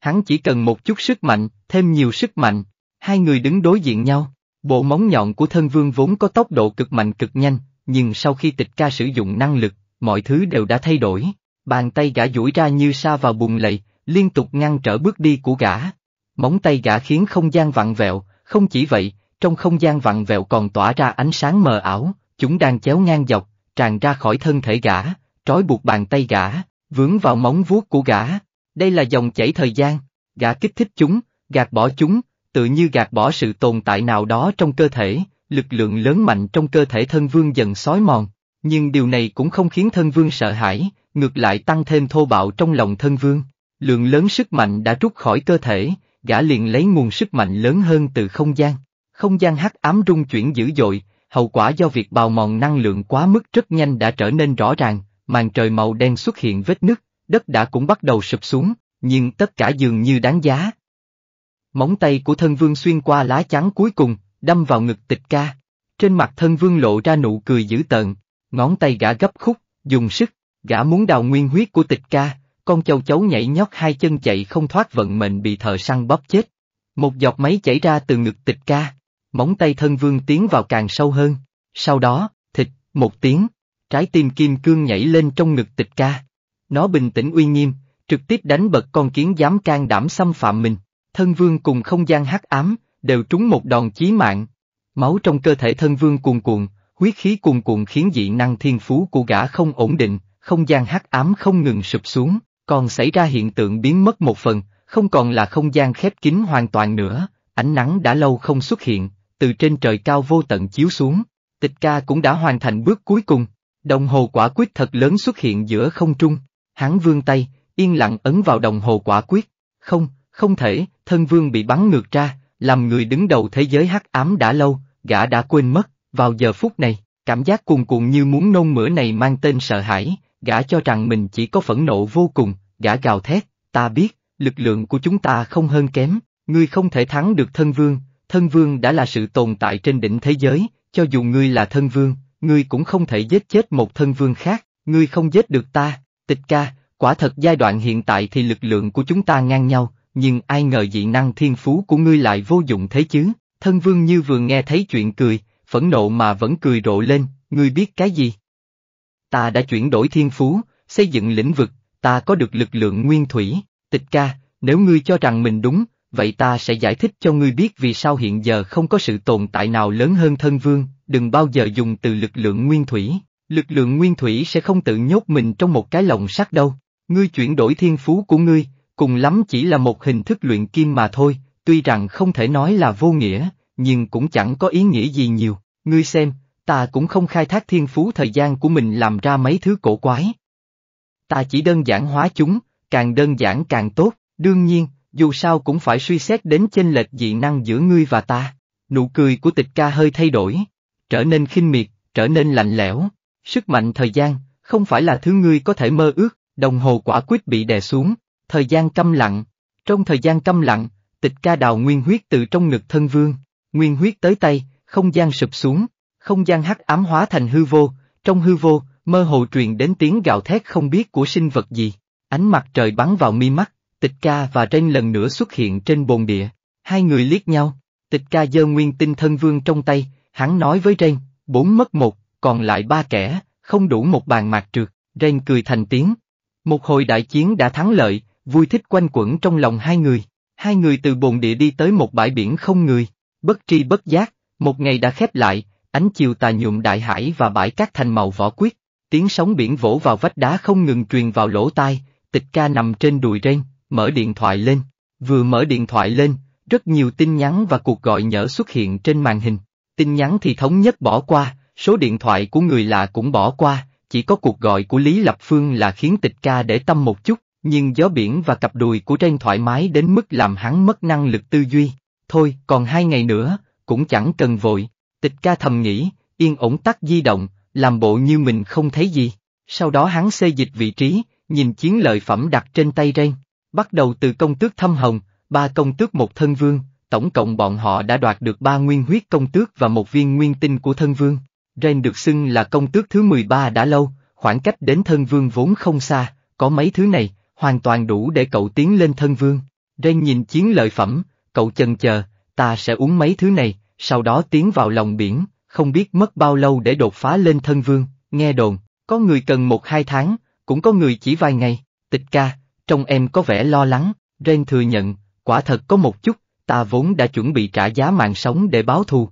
Hắn chỉ cần một chút sức mạnh, thêm nhiều sức mạnh, hai người đứng đối diện nhau, bộ móng nhọn của thân vương vốn có tốc độ cực mạnh cực nhanh, nhưng sau khi tịch ca sử dụng năng lực, mọi thứ đều đã thay đổi, bàn tay gã duỗi ra như sa vào bùn lầy, liên tục ngăn trở bước đi của gã. Móng tay gã khiến không gian vặn vẹo, không chỉ vậy, trong không gian vặn vẹo còn tỏa ra ánh sáng mờ ảo, chúng đang chéo ngang dọc, tràn ra khỏi thân thể gã, trói buộc bàn tay gã, vướng vào móng vuốt của gã. Đây là dòng chảy thời gian, gã kích thích chúng, gạt bỏ chúng, tự như gạt bỏ sự tồn tại nào đó trong cơ thể, lực lượng lớn mạnh trong cơ thể thân vương dần xói mòn. Nhưng điều này cũng không khiến thân vương sợ hãi, ngược lại tăng thêm thô bạo trong lòng thân vương. Lượng lớn sức mạnh đã rút khỏi cơ thể, gã liền lấy nguồn sức mạnh lớn hơn từ không gian. Không gian hắc ám rung chuyển dữ dội, hậu quả do việc bào mòn năng lượng quá mức rất nhanh đã trở nên rõ ràng, màn trời màu đen xuất hiện vết nứt, đất đã cũng bắt đầu sụp xuống, nhưng tất cả dường như đáng giá. Móng tay của thân vương xuyên qua lá chắn cuối cùng, đâm vào ngực tịch ca. Trên mặt thân vương lộ ra nụ cười dữ tợn, ngón tay gã gấp khúc, dùng sức, gã muốn đào nguyên huyết của tịch ca, con châu chấu nhảy nhót hai chân chạy không thoát vận mệnh bị thợ săn bóp chết. Một giọt máy chảy ra từ ngực tịch ca, móng tay thân vương tiến vào càng sâu hơn. Sau đó, thịt, một tiếng, Trái tim kim cương nhảy lên trong ngực tịch ca. Nó bình tĩnh uy nghiêm, trực tiếp đánh bật con kiến dám can đảm xâm phạm mình. Thân vương cùng không gian hắc ám, đều trúng một đòn chí mạng. Máu trong cơ thể thân vương cuồn cuộn, huyết khí cuồn cuộn khiến dị năng thiên phú của gã không ổn định, không gian hắc ám không ngừng sụp xuống, còn xảy ra hiện tượng biến mất một phần, không còn là không gian khép kín hoàn toàn nữa, ánh nắng đã lâu không xuất hiện, từ trên trời cao vô tận chiếu xuống, tịch ca cũng đã hoàn thành bước cuối cùng. Đồng hồ quả quyết thật lớn xuất hiện giữa không trung, hắn vươn tay, yên lặng ấn vào đồng hồ quả quyết. Không, không thể, thân vương bị bắn ngược ra, làm người đứng đầu thế giới hắc ám đã lâu, gã đã quên mất, vào giờ phút này, cảm giác cuồn cuộn như muốn nôn mửa này mang tên sợ hãi, gã cho rằng mình chỉ có phẫn nộ vô cùng, gã gào thét, ta biết, lực lượng của chúng ta không hơn kém, ngươi không thể thắng được thân vương, thân vương đã là sự tồn tại trên đỉnh thế giới, cho dù ngươi là thân vương, ngươi cũng không thể giết chết một thân vương khác, ngươi không giết được ta, tịch ca, quả thật giai đoạn hiện tại thì lực lượng của chúng ta ngang nhau, nhưng ai ngờ dị năng thiên phú của ngươi lại vô dụng thế chứ, thân vương như vừa nghe thấy chuyện cười, phẫn nộ mà vẫn cười rộ lên, ngươi biết cái gì? Ta đã chuyển đổi thiên phú, xây dựng lĩnh vực, ta có được lực lượng nguyên thủy, tịch ca, nếu ngươi cho rằng mình đúng, vậy ta sẽ giải thích cho ngươi biết vì sao hiện giờ không có sự tồn tại nào lớn hơn thân vương, đừng bao giờ dùng từ lực lượng nguyên thủy, lực lượng nguyên thủy sẽ không tự nhốt mình trong một cái lồng sắt đâu, ngươi chuyển đổi thiên phú của ngươi, cùng lắm chỉ là một hình thức luyện kim mà thôi, tuy rằng không thể nói là vô nghĩa, nhưng cũng chẳng có ý nghĩa gì nhiều, ngươi xem, ta cũng không khai thác thiên phú thời gian của mình làm ra mấy thứ cổ quái. Ta chỉ đơn giản hóa chúng, càng đơn giản càng tốt, đương nhiên, dù sao cũng phải suy xét đến chênh lệch dị năng giữa ngươi và ta. Nụ cười của tịch ca hơi thay đổi, trở nên khinh miệt, trở nên lạnh lẽo. Sức mạnh thời gian, không phải là thứ ngươi có thể mơ ước, đồng hồ quả quyết bị đè xuống, thời gian câm lặng. Trong thời gian câm lặng, tịch ca đào nguyên huyết từ trong ngực thân vương, nguyên huyết tới tay, không gian sụp xuống, không gian hắc ám hóa thành hư vô, trong hư vô, mơ hồ truyền đến tiếng gào thét không biết của sinh vật gì. Ánh mặt trời bắn vào mi mắt, tịch ca và trên lần nữa xuất hiện trên bồn địa. Hai người liếc nhau, tịch ca giơ nguyên tinh thân vương trong tay, hắn nói với Ren, bốn mất một, còn lại ba kẻ, không đủ một bàn mạc trượt, Ren cười thành tiếng. Một hồi đại chiến đã thắng lợi, vui thích quanh quẩn trong lòng hai người, hai người từ bồn địa đi tới một bãi biển không người, bất tri bất giác, một ngày đã khép lại, ánh chiều tà nhuộm đại hải và bãi cát thành màu vỏ quyết, tiếng sóng biển vỗ vào vách đá không ngừng truyền vào lỗ tai, tịch ca nằm trên đùi Ren, mở điện thoại lên, vừa mở điện thoại lên, rất nhiều tin nhắn và cuộc gọi nhỡ xuất hiện trên màn hình. Tin nhắn thì thống nhất bỏ qua, số điện thoại của người lạ cũng bỏ qua, chỉ có cuộc gọi của Lý Lập Phương là khiến tịch ca để tâm một chút, nhưng gió biển và cặp đùi của Trang thoải mái đến mức làm hắn mất năng lực tư duy. Thôi, còn hai ngày nữa, cũng chẳng cần vội. Tịch ca thầm nghĩ, yên ổn tắt di động, làm bộ như mình không thấy gì. Sau đó hắn xê dịch vị trí, nhìn chiến lợi phẩm đặt trên tay Ren. Bắt đầu từ công tước thâm hồng, ba công tước một thân vương, tổng cộng bọn họ đã đoạt được ba nguyên huyết công tước và một viên nguyên tinh của thân vương. Ren được xưng là công tước thứ mười ba đã lâu, khoảng cách đến thân vương vốn không xa, có mấy thứ này, hoàn toàn đủ để cậu tiến lên thân vương. Ren nhìn chiến lợi phẩm, cậu chần chờ, ta sẽ uống mấy thứ này, sau đó tiến vào lòng biển, không biết mất bao lâu để đột phá lên thân vương, nghe đồn, có người cần một hai tháng, cũng có người chỉ vài ngày, tịch ca, trông em có vẻ lo lắng, Ren thừa nhận, quả thật có một chút, ta vốn đã chuẩn bị trả giá mạng sống để báo thù.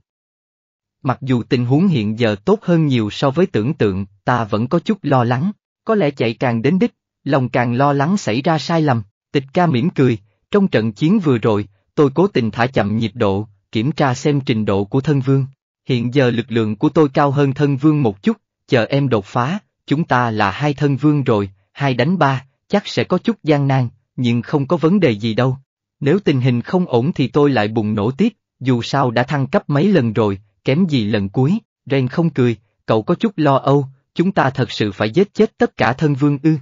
Mặc dù tình huống hiện giờ tốt hơn nhiều so với tưởng tượng, ta vẫn có chút lo lắng, có lẽ chạy càng đến đích, lòng càng lo lắng xảy ra sai lầm, tịch ca mỉm cười, trong trận chiến vừa rồi, tôi cố tình thả chậm nhịp độ, kiểm tra xem trình độ của thân vương, hiện giờ lực lượng của tôi cao hơn thân vương một chút, chờ em đột phá, chúng ta là hai thân vương rồi, hai đánh ba, chắc sẽ có chút gian nan, nhưng không có vấn đề gì đâu. Nếu tình hình không ổn thì tôi lại bùng nổ tiếp, dù sao đã thăng cấp mấy lần rồi, kém gì lần cuối, Ren không cười, cậu có chút lo âu, chúng ta thật sự phải giết chết tất cả thân vương ư.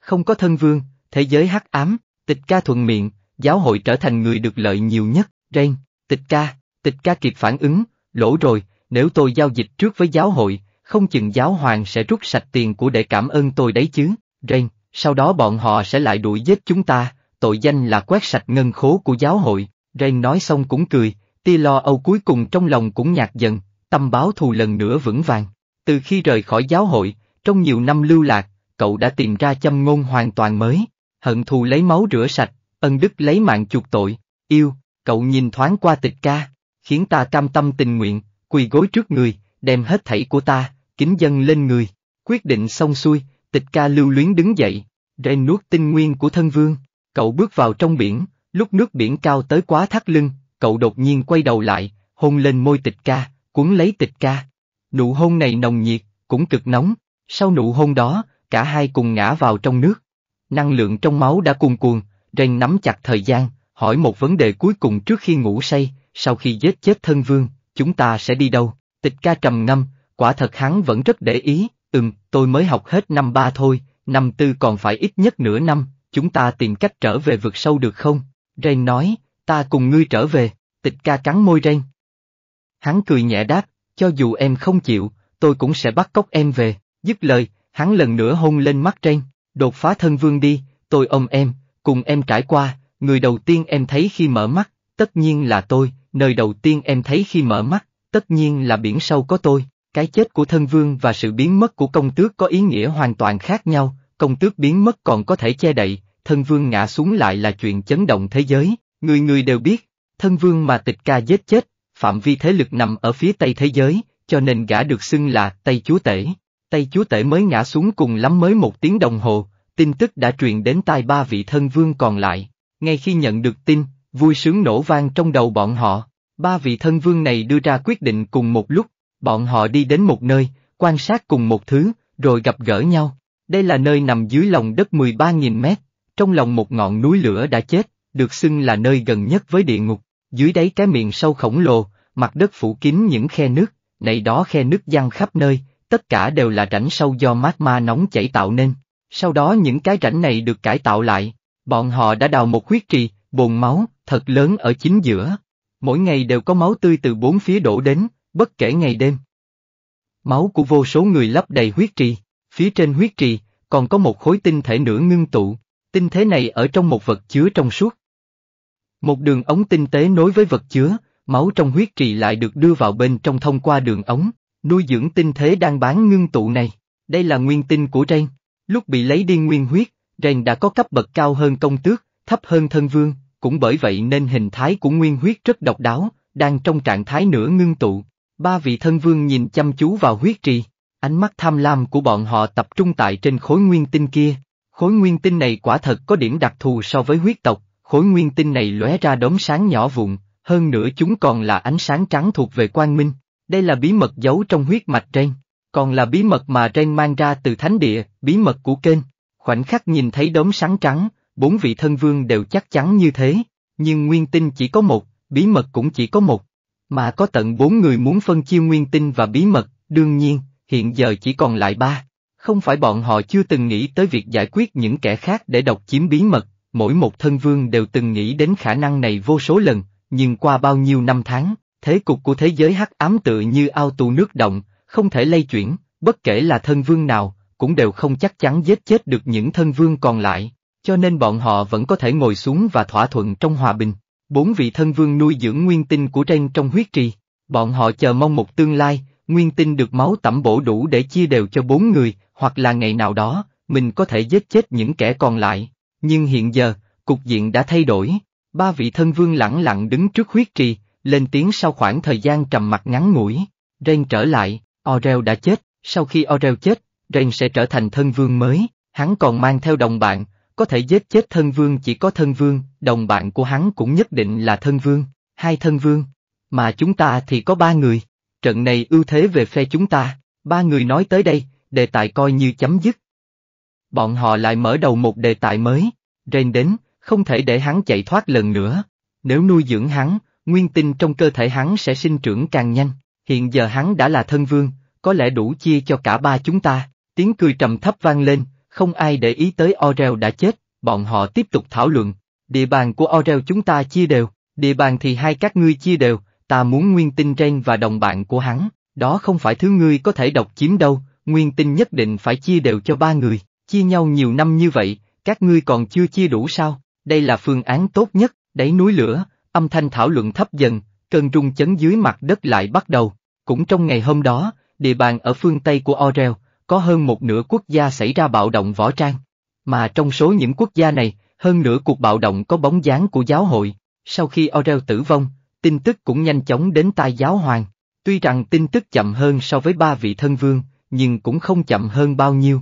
Không có thân vương, thế giới hắc ám, tịch ca thuận miệng, giáo hội trở thành người được lợi nhiều nhất, Ren, tịch ca, tịch ca kịp phản ứng, lỗ rồi, nếu tôi giao dịch trước với giáo hội, không chừng giáo hoàng sẽ rút sạch tiền của để cảm ơn tôi đấy chứ, Ren, sau đó bọn họ sẽ lại đuổi giết chúng ta, tội danh là quét sạch ngân khố của giáo hội, Ren nói xong cũng cười, Ti lo âu cuối cùng trong lòng cũng nhạt dần, tâm báo thù lần nữa vững vàng. Từ khi rời khỏi giáo hội, trong nhiều năm lưu lạc, cậu đã tìm ra châm ngôn hoàn toàn mới, hận thù lấy máu rửa sạch, ân đức lấy mạng chuộc tội, yêu, cậu nhìn thoáng qua tịch ca, khiến ta cam tâm tình nguyện, quỳ gối trước người, đem hết thảy của ta, kính dân lên người, quyết định xong xuôi, tịch ca lưu luyến đứng dậy, rên nuốt tinh nguyên của thân vương, Cậu bước vào trong biển, lúc nước biển cao tới quá thắt lưng, cậu đột nhiên quay đầu lại, hôn lên môi tịch ca, cuốn lấy tịch ca. Nụ hôn này nồng nhiệt, cũng cực nóng, sau nụ hôn đó, cả hai cùng ngã vào trong nước. Năng lượng trong máu đã cuồn cuồn, Ren nắm chặt thời gian, hỏi một vấn đề cuối cùng trước khi ngủ say, sau khi giết chết thân vương, chúng ta sẽ đi đâu? Tịch ca trầm ngâm, quả thật hắn vẫn rất để ý, ừm, tôi mới học hết năm ba thôi, năm tư còn phải ít nhất nửa năm, chúng ta tìm cách trở về vực sâu được không? Rain nói, ta cùng ngươi trở về, tịch ca cắn môi Rain. Hắn cười nhẹ đáp, cho dù em không chịu, tôi cũng sẽ bắt cóc em về, dứt lời, hắn lần nữa hôn lên mắt Rain, đột phá thân vương đi, tôi ôm em, cùng em trải qua, người đầu tiên em thấy khi mở mắt, tất nhiên là tôi, nơi đầu tiên em thấy khi mở mắt, tất nhiên là biển sâu có tôi, cái chết của thân vương và sự biến mất của công tước có ý nghĩa hoàn toàn khác nhau, công tước biến mất còn có thể che đậy, thân vương ngã xuống lại là chuyện chấn động thế giới, người người đều biết, thân vương mà tịch ca giết chết, phạm vi thế lực nằm ở phía tây thế giới, cho nên gã được xưng là Tây Chúa Tể. Tây Chúa Tể mới ngã xuống cùng lắm mới một tiếng đồng hồ, tin tức đã truyền đến tai ba vị thân vương còn lại. Ngay khi nhận được tin, vui sướng nổ vang trong đầu bọn họ, ba vị thân vương này đưa ra quyết định cùng một lúc, bọn họ đi đến một nơi, quan sát cùng một thứ, rồi gặp gỡ nhau. Đây là nơi nằm dưới lòng đất 13.000 mét, trong lòng một ngọn núi lửa đã chết, được xưng là nơi gần nhất với địa ngục, dưới đáy cái miệng sâu khổng lồ, mặt đất phủ kín những khe nước, này đó khe nước giăng khắp nơi, tất cả đều là rãnh sâu do magma nóng chảy tạo nên. Sau đó những cái rãnh này được cải tạo lại, bọn họ đã đào một huyết trì, bồn máu, thật lớn ở chính giữa. Mỗi ngày đều có máu tươi từ bốn phía đổ đến, bất kể ngày đêm. Máu của vô số người lấp đầy huyết trì. Phía trên huyết trì, còn có một khối tinh thể nửa ngưng tụ, tinh thế này ở trong một vật chứa trong suốt. Một đường ống tinh tế nối với vật chứa, máu trong huyết trì lại được đưa vào bên trong thông qua đường ống, nuôi dưỡng tinh thế đang bán ngưng tụ này. Đây là nguyên tinh của Ren. Lúc bị lấy đi nguyên huyết, Ren đã có cấp bậc cao hơn công tước, thấp hơn thân vương, cũng bởi vậy nên hình thái của nguyên huyết rất độc đáo, đang trong trạng thái nửa ngưng tụ. Ba vị thân vương nhìn chăm chú vào huyết trì. Ánh mắt tham lam của bọn họ tập trung tại trên khối nguyên tinh kia. Khối nguyên tinh này quả thật có điểm đặc thù so với huyết tộc, khối nguyên tinh này lóe ra đốm sáng nhỏ vụn, hơn nữa chúng còn là ánh sáng trắng thuộc về quang minh. Đây là bí mật giấu trong huyết mạch Ren, còn là bí mật mà Ren mang ra từ thánh địa, bí mật của kênh. Khoảnh khắc nhìn thấy đốm sáng trắng, bốn vị thân vương đều chắc chắn như thế, nhưng nguyên tinh chỉ có một, bí mật cũng chỉ có một. Mà có tận bốn người muốn phân chia nguyên tinh và bí mật, đương nhiên, hiện giờ chỉ còn lại ba. Không phải bọn họ chưa từng nghĩ tới việc giải quyết những kẻ khác để độc chiếm bí mật, mỗi một thân vương đều từng nghĩ đến khả năng này vô số lần, nhưng qua bao nhiêu năm tháng, thế cục của thế giới hắc ám tự như ao tù nước động, không thể lay chuyển, bất kể là thân vương nào, cũng đều không chắc chắn giết chết được những thân vương còn lại, cho nên bọn họ vẫn có thể ngồi xuống và thỏa thuận trong hòa bình. Bốn vị thân vương nuôi dưỡng nguyên tinh của trên trong huyết trì, bọn họ chờ mong một tương lai, Nguyên Tinh được máu tẩm bổ đủ để chia đều cho bốn người, hoặc là ngày nào đó, mình có thể giết chết những kẻ còn lại. Nhưng hiện giờ, cục diện đã thay đổi. Ba vị thân vương lẳng lặng đứng trước huyết trì, lên tiếng sau khoảng thời gian trầm mặt ngắn ngủi. Ren trở lại, Orel đã chết, sau khi Orel chết, Ren sẽ trở thành thân vương mới, hắn còn mang theo đồng bạn, có thể giết chết thân vương chỉ có thân vương, đồng bạn của hắn cũng nhất định là thân vương, hai thân vương, mà chúng ta thì có ba người trận này ưu thế về phe chúng ta, ba người nói tới đây, đề tài coi như chấm dứt. Bọn họ lại mở đầu một đề tài mới, Rain đến, không thể để hắn chạy thoát lần nữa. Nếu nuôi dưỡng hắn, nguyên tinh trong cơ thể hắn sẽ sinh trưởng càng nhanh, hiện giờ hắn đã là thân vương, có lẽ đủ chia cho cả ba chúng ta. Tiếng cười trầm thấp vang lên, không ai để ý tới Orel đã chết, bọn họ tiếp tục thảo luận. Địa bàn của Orel chúng ta chia đều, địa bàn thì hai các ngươi chia đều, ta muốn nguyên tinh Ren và đồng bạn của hắn, đó không phải thứ ngươi có thể độc chiếm đâu, nguyên tinh nhất định phải chia đều cho ba người, chia nhau nhiều năm như vậy, các ngươi còn chưa chia đủ sao, đây là phương án tốt nhất, Đẩy núi lửa, âm thanh thảo luận thấp dần, cơn rung chấn dưới mặt đất lại bắt đầu, cũng trong ngày hôm đó, địa bàn ở phương Tây của Orel, có hơn một nửa quốc gia xảy ra bạo động võ trang, mà trong số những quốc gia này, hơn nửa cuộc bạo động có bóng dáng của giáo hội, sau khi Orel tử vong, tin tức cũng nhanh chóng đến tai giáo hoàng. Tuy rằng tin tức chậm hơn so với ba vị thân vương, nhưng cũng không chậm hơn bao nhiêu.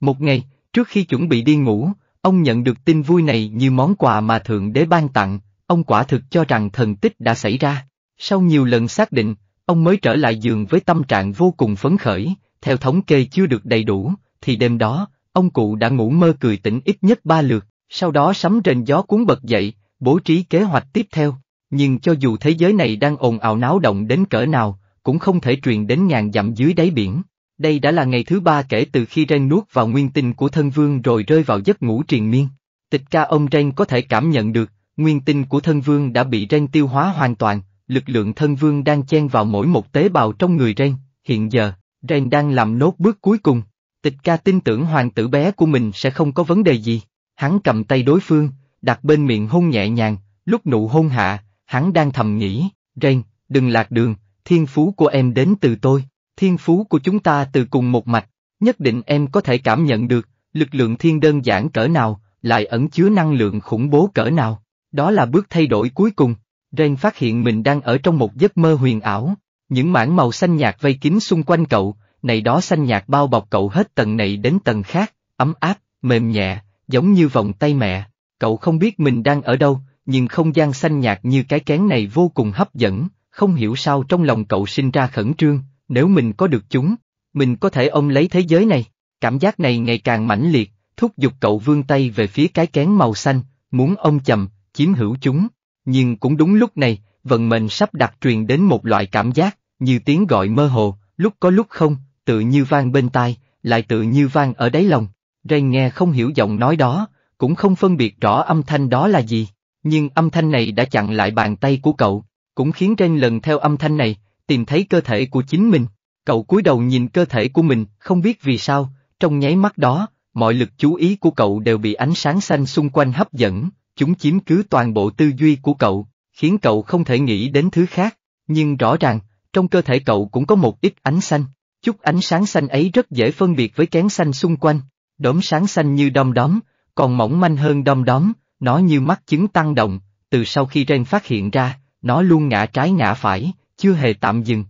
Một ngày, trước khi chuẩn bị đi ngủ, ông nhận được tin vui này như món quà mà Thượng Đế ban tặng, ông quả thực cho rằng thần tích đã xảy ra. Sau nhiều lần xác định, ông mới trở lại giường với tâm trạng vô cùng phấn khởi, theo thống kê chưa được đầy đủ, thì đêm đó, ông cụ đã ngủ mơ cười tỉnh ít nhất ba lượt, sau đó sắm rền gió cuốn bật dậy, bố trí kế hoạch tiếp theo. Nhưng cho dù thế giới này đang ồn ào náo động đến cỡ nào, cũng không thể truyền đến ngàn dặm dưới đáy biển. Đây đã là ngày thứ ba kể từ khi Ren nuốt vào nguyên tinh của thân vương rồi rơi vào giấc ngủ triền miên. Tịch ca ông Ren có thể cảm nhận được, nguyên tinh của thân vương đã bị Ren tiêu hóa hoàn toàn, lực lượng thân vương đang chen vào mỗi một tế bào trong người Ren, hiện giờ, Ren đang làm nốt bước cuối cùng. Tịch ca tin tưởng hoàng tử bé của mình sẽ không có vấn đề gì. Hắn cầm tay đối phương, đặt bên miệng hôn nhẹ nhàng, lúc nụ hôn hạ, hắn đang thầm nghĩ, Ren, đừng lạc đường, thiên phú của em đến từ tôi, thiên phú của chúng ta từ cùng một mạch, nhất định em có thể cảm nhận được, lực lượng thiên đơn giản cỡ nào, lại ẩn chứa năng lượng khủng bố cỡ nào, đó là bước thay đổi cuối cùng. Ren phát hiện mình đang ở trong một giấc mơ huyền ảo, những mảng màu xanh nhạt vây kín xung quanh cậu, này đó xanh nhạt bao bọc cậu hết tầng này đến tầng khác, ấm áp, mềm nhẹ, giống như vòng tay mẹ. Cậu không biết mình đang ở đâu, nhưng không gian xanh nhạt như cái kén này vô cùng hấp dẫn, không hiểu sao trong lòng cậu sinh ra khẩn trương, nếu mình có được chúng, mình có thể ôm lấy thế giới này. Cảm giác này ngày càng mãnh liệt, thúc giục cậu vươn tay về phía cái kén màu xanh, muốn ôm chầm, chiếm hữu chúng. Nhưng cũng đúng lúc này, vận mệnh sắp đặt truyền đến một loại cảm giác, như tiếng gọi mơ hồ, lúc có lúc không, tự như vang bên tai, lại tự như vang ở đáy lòng. Ray nghe không hiểu giọng nói đó, cũng không phân biệt rõ âm thanh đó là gì, nhưng âm thanh này đã chặn lại bàn tay của cậu, cũng khiến Ren lần theo âm thanh này, tìm thấy cơ thể của chính mình. Cậu cúi đầu nhìn cơ thể của mình, không biết vì sao, trong nháy mắt đó, mọi lực chú ý của cậu đều bị ánh sáng xanh xung quanh hấp dẫn, chúng chiếm cứ toàn bộ tư duy của cậu, khiến cậu không thể nghĩ đến thứ khác, nhưng rõ ràng, trong cơ thể cậu cũng có một ít ánh xanh, chút ánh sáng xanh ấy rất dễ phân biệt với kén xanh xung quanh, đốm sáng xanh như đom đóm, còn mỏng manh hơn đom đóm, nó như mắt chứng tăng động, từ sau khi Ren phát hiện ra, nó luôn ngã trái ngã phải, chưa hề tạm dừng.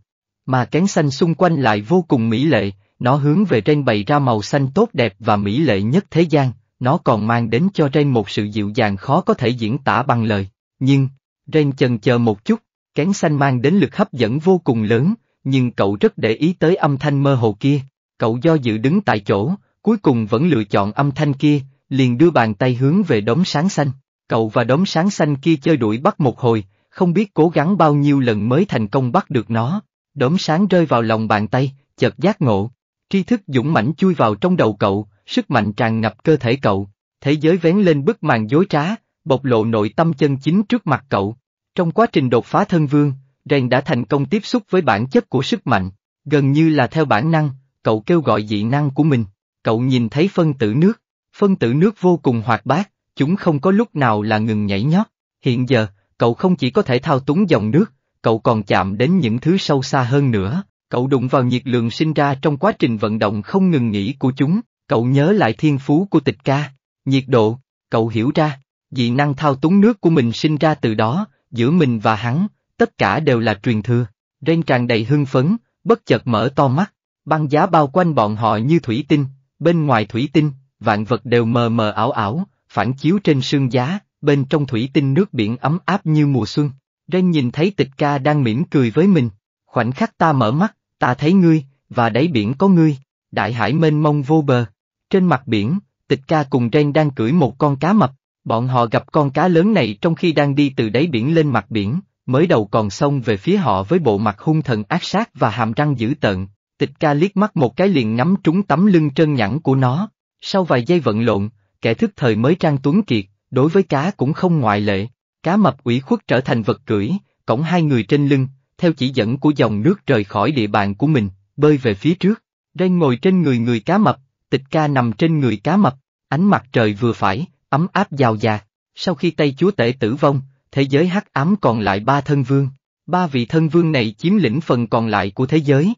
Mà kén xanh xung quanh lại vô cùng mỹ lệ, nó hướng về Ren bày ra màu xanh tốt đẹp và mỹ lệ nhất thế gian, nó còn mang đến cho Ren một sự dịu dàng khó có thể diễn tả bằng lời. Nhưng, Ren chần chờ một chút, kén xanh mang đến lực hấp dẫn vô cùng lớn, nhưng cậu rất để ý tới âm thanh mơ hồ kia. Cậu do dự đứng tại chỗ, cuối cùng vẫn lựa chọn âm thanh kia, liền đưa bàn tay hướng về đống sáng xanh, cậu và đống sáng xanh kia chơi đuổi bắt một hồi, không biết cố gắng bao nhiêu lần mới thành công bắt được nó, đống sáng rơi vào lòng bàn tay, chợt giác ngộ, tri thức dũng mãnh chui vào trong đầu cậu, sức mạnh tràn ngập cơ thể cậu, thế giới vén lên bức màn dối trá, bộc lộ nội tâm chân chính trước mặt cậu. Trong quá trình đột phá thân vương, Ren đã thành công tiếp xúc với bản chất của sức mạnh, gần như là theo bản năng, cậu kêu gọi dị năng của mình, cậu nhìn thấy phân tử nước, Phân tử nước vô cùng hoạt bát, chúng không có lúc nào là ngừng nhảy nhót. Hiện giờ, cậu không chỉ có thể thao túng dòng nước, cậu còn chạm đến những thứ sâu xa hơn nữa. Cậu đụng vào nhiệt lượng sinh ra trong quá trình vận động không ngừng nghỉ của chúng, cậu nhớ lại thiên phú của tịch ca, nhiệt độ, cậu hiểu ra, dị năng thao túng nước của mình sinh ra từ đó, giữa mình và hắn, tất cả đều là truyền thừa. Ren tràn đầy hưng phấn, bất chợt mở to mắt, băng giá bao quanh bọn họ như thủy tinh, bên ngoài thủy tinh, vạn vật đều mờ mờ ảo ảo, phản chiếu trên sương giá, bên trong thủy tinh nước biển ấm áp như mùa xuân. Ren nhìn thấy tịch ca đang mỉm cười với mình, khoảnh khắc ta mở mắt, ta thấy ngươi, và đáy biển có ngươi, đại hải mênh mông vô bờ. Trên mặt biển, tịch ca cùng Ren đang cưỡi một con cá mập, bọn họ gặp con cá lớn này trong khi đang đi từ đáy biển lên mặt biển, mới đầu còn xông về phía họ với bộ mặt hung thần ác sát và hàm răng dữ tợn. Tịch ca liếc mắt một cái liền ngắm trúng tấm lưng trơn nhẵn của nó, sau vài giây vận lộn, kẻ thức thời mới trang tuấn kiệt, đối với cá cũng không ngoại lệ. Cá mập ủy khuất trở thành vật cưỡi, cổng hai người trên lưng, theo chỉ dẫn của dòng nước rời khỏi địa bàn của mình, bơi về phía trước. Ren ngồi trên người người cá mập, tịch ca nằm trên người cá mập, ánh mặt trời vừa phải, ấm áp giàu già. Sau khi Tây Chúa Tể tử vong, thế giới hắc ám còn lại ba thân vương. Ba vị thân vương này chiếm lĩnh phần còn lại của thế giới.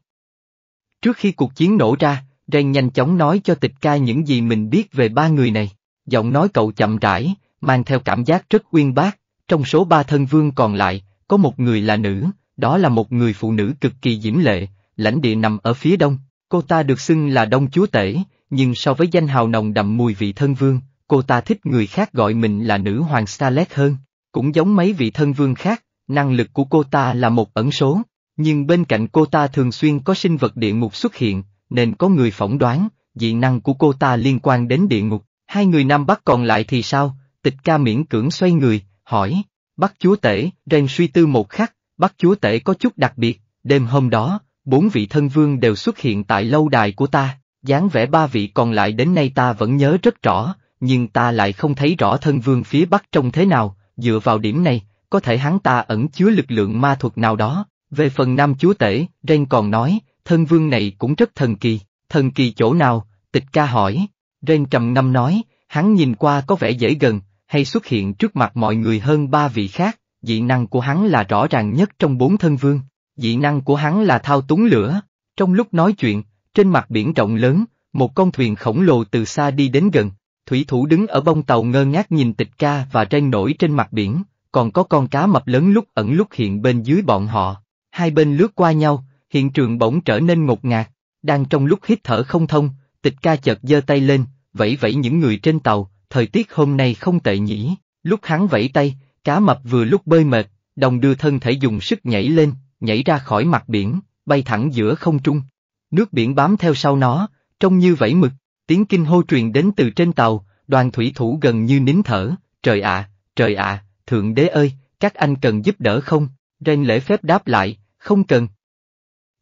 Trước khi cuộc chiến nổ ra, Ren nhanh chóng nói cho tịch ca những gì mình biết về ba người này, giọng nói cậu chậm rãi, mang theo cảm giác rất uyên bác, trong số ba thân vương còn lại, có một người là nữ, đó là một người phụ nữ cực kỳ diễm lệ, lãnh địa nằm ở phía đông, cô ta được xưng là đông chúa tể, nhưng so với danh hào nồng đậm mùi vị thân vương, cô ta thích người khác gọi mình là nữ hoàng Starlet hơn, cũng giống mấy vị thân vương khác, năng lực của cô ta là một ẩn số, nhưng bên cạnh cô ta thường xuyên có sinh vật địa ngục xuất hiện, nên có người phỏng đoán, dị năng của cô ta liên quan đến địa ngục, hai người Nam Bắc còn lại thì sao, tịch ca miễn cưỡng xoay người, hỏi, Bắt chúa tể, Ren suy tư một khắc, Bắt chúa tể có chút đặc biệt, đêm hôm đó, bốn vị thân vương đều xuất hiện tại lâu đài của ta, dáng vẻ ba vị còn lại đến nay ta vẫn nhớ rất rõ, nhưng ta lại không thấy rõ thân vương phía Bắc trông thế nào, dựa vào điểm này, có thể hắn ta ẩn chứa lực lượng ma thuật nào đó. Về phần nam chúa tể, Ren còn nói, thân vương này cũng rất thần kỳ, thần kỳ chỗ nào, tịch ca hỏi, Ren trầm năm nói, hắn nhìn qua có vẻ dễ gần, hay xuất hiện trước mặt mọi người hơn ba vị khác, dị năng của hắn là rõ ràng nhất trong bốn thân vương, dị năng của hắn là thao túng lửa, trong lúc nói chuyện, trên mặt biển rộng lớn, một con thuyền khổng lồ từ xa đi đến gần, thủy thủ đứng ở bông tàu ngơ ngác nhìn tịch ca và Ren nổi trên mặt biển, còn có con cá mập lớn lúc ẩn lúc hiện bên dưới bọn họ, hai bên lướt qua nhau hiện trường bỗng trở nên ngột ngạt, đang trong lúc hít thở không thông, tịch ca chợt giơ tay lên, vẫy vẫy những người trên tàu, thời tiết hôm nay không tệ nhỉ, lúc hắn vẫy tay, cá mập vừa lúc bơi mệt, đồng đưa thân thể dùng sức nhảy lên, nhảy ra khỏi mặt biển, bay thẳng giữa không trung. Nước biển bám theo sau nó, trông như vẫy mực, tiếng kinh hô truyền đến từ trên tàu, đoàn thủy thủ gần như nín thở, trời ạ, trời ạ, thượng đế ơi, các anh cần giúp đỡ không? Ren lễ phép đáp lại, không cần,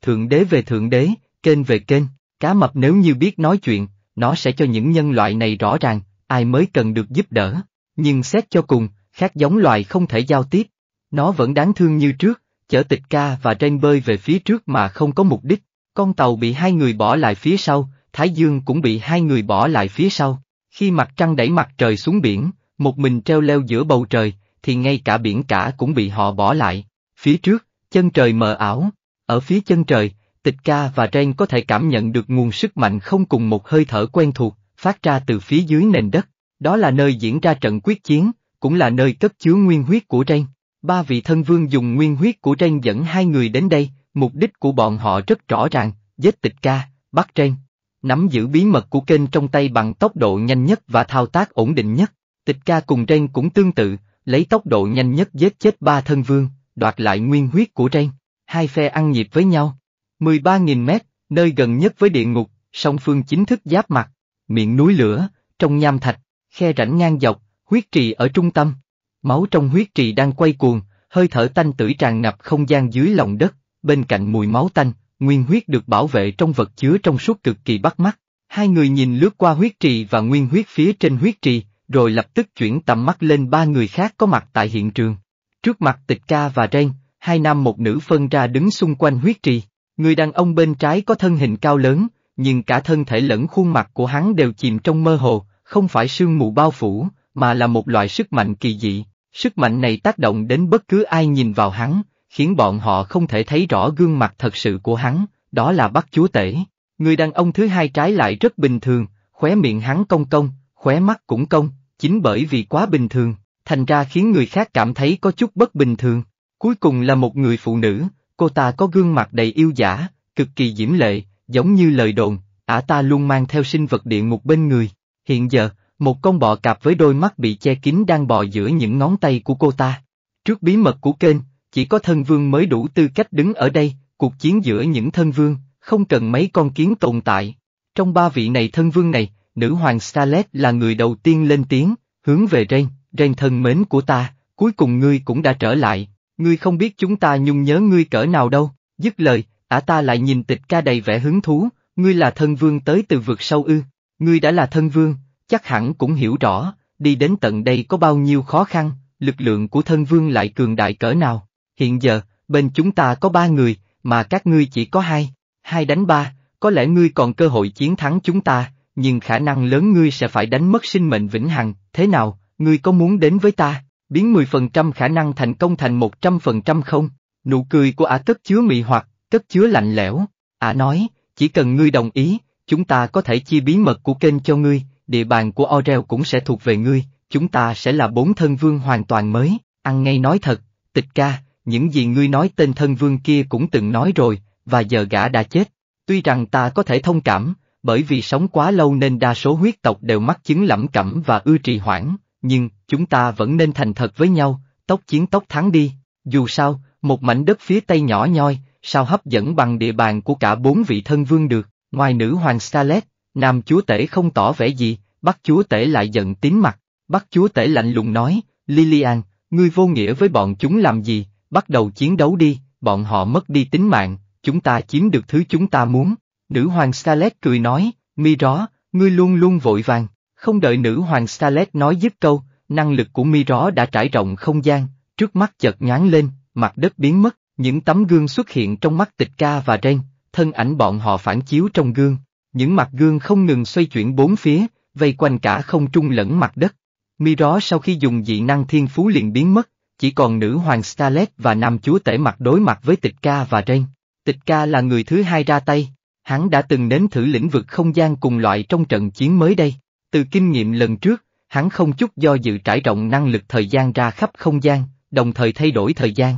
Thượng đế về thượng đế, kênh về kênh, cá mập nếu như biết nói chuyện, nó sẽ cho những nhân loại này rõ ràng, ai mới cần được giúp đỡ. Nhưng xét cho cùng, khác giống loài không thể giao tiếp. Nó vẫn đáng thương như trước, chở tịch ca và tranh bơi về phía trước mà không có mục đích. Con tàu bị hai người bỏ lại phía sau, Thái Dương cũng bị hai người bỏ lại phía sau. Khi mặt trăng đẩy mặt trời xuống biển, một mình treo leo giữa bầu trời, thì ngay cả biển cả cũng bị họ bỏ lại. Phía trước, chân trời mờ ảo, ở phía chân trời, tịch ca và Ren có thể cảm nhận được nguồn sức mạnh không cùng một hơi thở quen thuộc, phát ra từ phía dưới nền đất. Đó là nơi diễn ra trận quyết chiến, cũng là nơi cất chứa nguyên huyết của Ren. Ba vị thân vương dùng nguyên huyết của Ren dẫn hai người đến đây, mục đích của bọn họ rất rõ ràng, giết tịch ca, bắt Ren. Nắm giữ bí mật của kênh trong tay bằng tốc độ nhanh nhất và thao tác ổn định nhất. Tịch ca cùng Ren cũng tương tự, lấy tốc độ nhanh nhất giết chết ba thân vương, đoạt lại nguyên huyết của Ren hai phe ăn nhịp với nhau. 13.000 mét, nơi gần nhất với địa ngục, song phương chính thức giáp mặt, miệng núi lửa, trong nham thạch, khe rãnh ngang dọc, huyết trì ở trung tâm. Máu trong huyết trì đang quay cuồng, hơi thở tanh tử tràn ngập không gian dưới lòng đất, bên cạnh mùi máu tanh, nguyên huyết được bảo vệ trong vật chứa trong suốt cực kỳ bắt mắt. Hai người nhìn lướt qua huyết trì và nguyên huyết phía trên huyết trì, rồi lập tức chuyển tầm mắt lên ba người khác có mặt tại hiện trường. Trước mặt tịch ca và Ren, hai nam một nữ phân ra đứng xung quanh huyết trì. Người đàn ông bên trái có thân hình cao lớn, nhưng cả thân thể lẫn khuôn mặt của hắn đều chìm trong mơ hồ, không phải sương mù bao phủ, mà là một loại sức mạnh kỳ dị. Sức mạnh này tác động đến bất cứ ai nhìn vào hắn, khiến bọn họ không thể thấy rõ gương mặt thật sự của hắn, đó là bắt chúa tể. Người đàn ông thứ hai trái lại rất bình thường, khóe miệng hắn cong cong, khóe mắt cũng cong, chính bởi vì quá bình thường, thành ra khiến người khác cảm thấy có chút bất bình thường. Cuối cùng là một người phụ nữ, cô ta có gương mặt đầy yêu giả, cực kỳ diễm lệ, giống như lời đồn, ả ta luôn mang theo sinh vật địa ngục bên người. Hiện giờ, một con bọ cạp với đôi mắt bị che kín đang bò giữa những ngón tay của cô ta. Trước bí mật của kênh, chỉ có thân vương mới đủ tư cách đứng ở đây, cuộc chiến giữa những thân vương, không cần mấy con kiến tồn tại. Trong ba vị này thân vương này, nữ hoàng Starlet là người đầu tiên lên tiếng, hướng về Ren, Ren thân mến của ta, cuối cùng ngươi cũng đã trở lại, Ngươi không biết chúng ta nhung nhớ ngươi cỡ nào đâu, dứt lời, ả ta lại nhìn tịch ca đầy vẻ hứng thú, ngươi là thân vương tới từ vực sâu ư, ngươi đã là thân vương, chắc hẳn cũng hiểu rõ, đi đến tận đây có bao nhiêu khó khăn, lực lượng của thân vương lại cường đại cỡ nào. Hiện giờ, bên chúng ta có ba người, mà các ngươi chỉ có hai, hai đánh ba, có lẽ ngươi còn cơ hội chiến thắng chúng ta, nhưng khả năng lớn ngươi sẽ phải đánh mất sinh mệnh vĩnh hằng, thế nào, ngươi có muốn đến với ta? biến 10% khả năng thành công thành 100% không. Nụ cười của ả à cất chứa mị hoặc, cất chứa lạnh lẽo. Ả nói, chỉ cần ngươi đồng ý, chúng ta có thể chia bí mật của kênh cho ngươi, địa bàn của Orel cũng sẽ thuộc về ngươi, chúng ta sẽ là bốn thân vương hoàn toàn mới. Ăn ngay nói thật, tịch ca, những gì ngươi nói tên thân vương kia cũng từng nói rồi, và giờ gã đã chết. Tuy rằng ta có thể thông cảm, bởi vì sống quá lâu nên đa số huyết tộc đều mắc chứng lẩm cẩm và ưa trì hoãn, nhưng, chúng ta vẫn nên thành thật với nhau, tốc chiến tốc thắng đi, dù sao, một mảnh đất phía tây nhỏ nhoi, sao hấp dẫn bằng địa bàn của cả bốn vị thân vương được, ngoài nữ hoàng Scarlet, nam chúa tể không tỏ vẻ gì, bắc chúa tể lại giận tím mặt, bắc chúa tể lạnh lùng nói, Lilian, ngươi vô nghĩa với bọn chúng làm gì, bắt đầu chiến đấu đi, bọn họ mất đi tính mạng, chúng ta chiếm được thứ chúng ta muốn, nữ hoàng Scarlet cười nói, mi rõ, ngươi luôn luôn vội vàng, không đợi nữ hoàng Scarlet nói dứt câu, năng lực của mi rõ đã trải rộng không gian, trước mắt chợt nhoáng lên, mặt đất biến mất, những tấm gương xuất hiện trong mắt tịch ca và ren, thân ảnh bọn họ phản chiếu trong gương, những mặt gương không ngừng xoay chuyển bốn phía, vây quanh cả không trung lẫn mặt đất. Mi rõ sau khi dùng dị năng thiên phú liền biến mất, chỉ còn nữ hoàng Starlet và nam chúa tể mặt đối mặt với tịch ca và ren. Tịch ca là người thứ hai ra tay, hắn đã từng đến thử lĩnh vực không gian cùng loại trong trận chiến mới đây. Từ kinh nghiệm lần trước, hắn không chút do dự trải rộng năng lực thời gian ra khắp không gian, đồng thời thay đổi thời gian.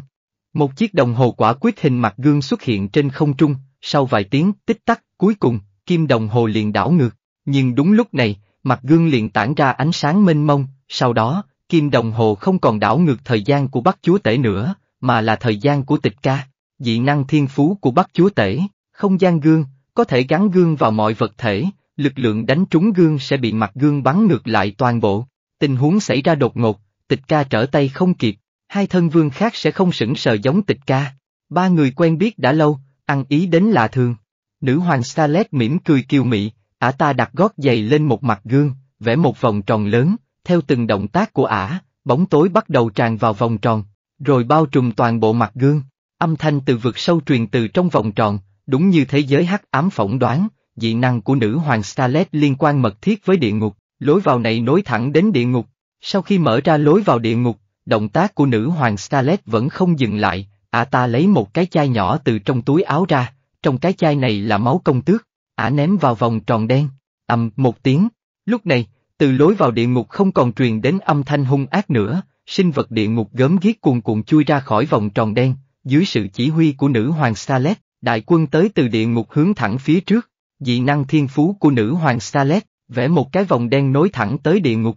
Một chiếc đồng hồ quả quyết hình mặt gương xuất hiện trên không trung, sau vài tiếng tích tắc, cuối cùng, kim đồng hồ liền đảo ngược, nhưng đúng lúc này, mặt gương liền tản ra ánh sáng mênh mông, sau đó, kim đồng hồ không còn đảo ngược thời gian của Bắc Chúa Tể nữa, mà là thời gian của tịch ca, dị năng thiên phú của Bắc Chúa Tể, không gian gương, có thể gắn gương vào mọi vật thể, lực lượng đánh trúng gương sẽ bị mặt gương bắn ngược lại toàn bộ. Tình huống xảy ra đột ngột, tịch ca trở tay không kịp, hai thân vương khác sẽ không sững sờ giống tịch ca. Ba người quen biết đã lâu, ăn ý đến lạ thường. Nữ hoàng Starlet mỉm cười kiều mị, ả ta đặt gót giày lên một mặt gương, vẽ một vòng tròn lớn, theo từng động tác của ả, bóng tối bắt đầu tràn vào vòng tròn, rồi bao trùm toàn bộ mặt gương. Âm thanh từ vực sâu truyền từ trong vòng tròn, đúng như thế giới hắc ám phỏng đoán, dị năng của nữ hoàng Starlet liên quan mật thiết với địa ngục, lối vào này nối thẳng đến địa ngục. Sau khi mở ra lối vào địa ngục, động tác của nữ hoàng Starlet vẫn không dừng lại, ả ta lấy một cái chai nhỏ từ trong túi áo ra, trong cái chai này là máu công tước, ả ném vào vòng tròn đen, ầm một tiếng. Lúc này, từ lối vào địa ngục không còn truyền đến âm thanh hung ác nữa, sinh vật địa ngục gớm ghiếc cuồn cuộn chui ra khỏi vòng tròn đen, dưới sự chỉ huy của nữ hoàng Starlet, đại quân tới từ địa ngục hướng thẳng phía trước dị năng thiên phú của nữ hoàng Starlet, vẽ một cái vòng đen nối thẳng tới địa ngục.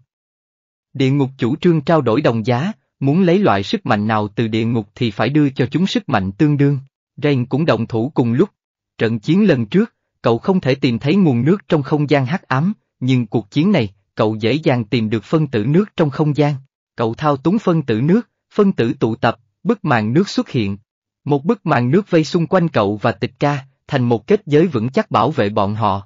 Địa ngục chủ trương trao đổi đồng giá, muốn lấy loại sức mạnh nào từ địa ngục thì phải đưa cho chúng sức mạnh tương đương. Rain cũng động thủ cùng lúc. Trận chiến lần trước, cậu không thể tìm thấy nguồn nước trong không gian hắc ám, nhưng cuộc chiến này, cậu dễ dàng tìm được phân tử nước trong không gian. Cậu thao túng phân tử nước, phân tử tụ tập, bức màn nước xuất hiện. Một bức màn nước vây xung quanh cậu và tịch ca, thành một kết giới vững chắc bảo vệ bọn họ.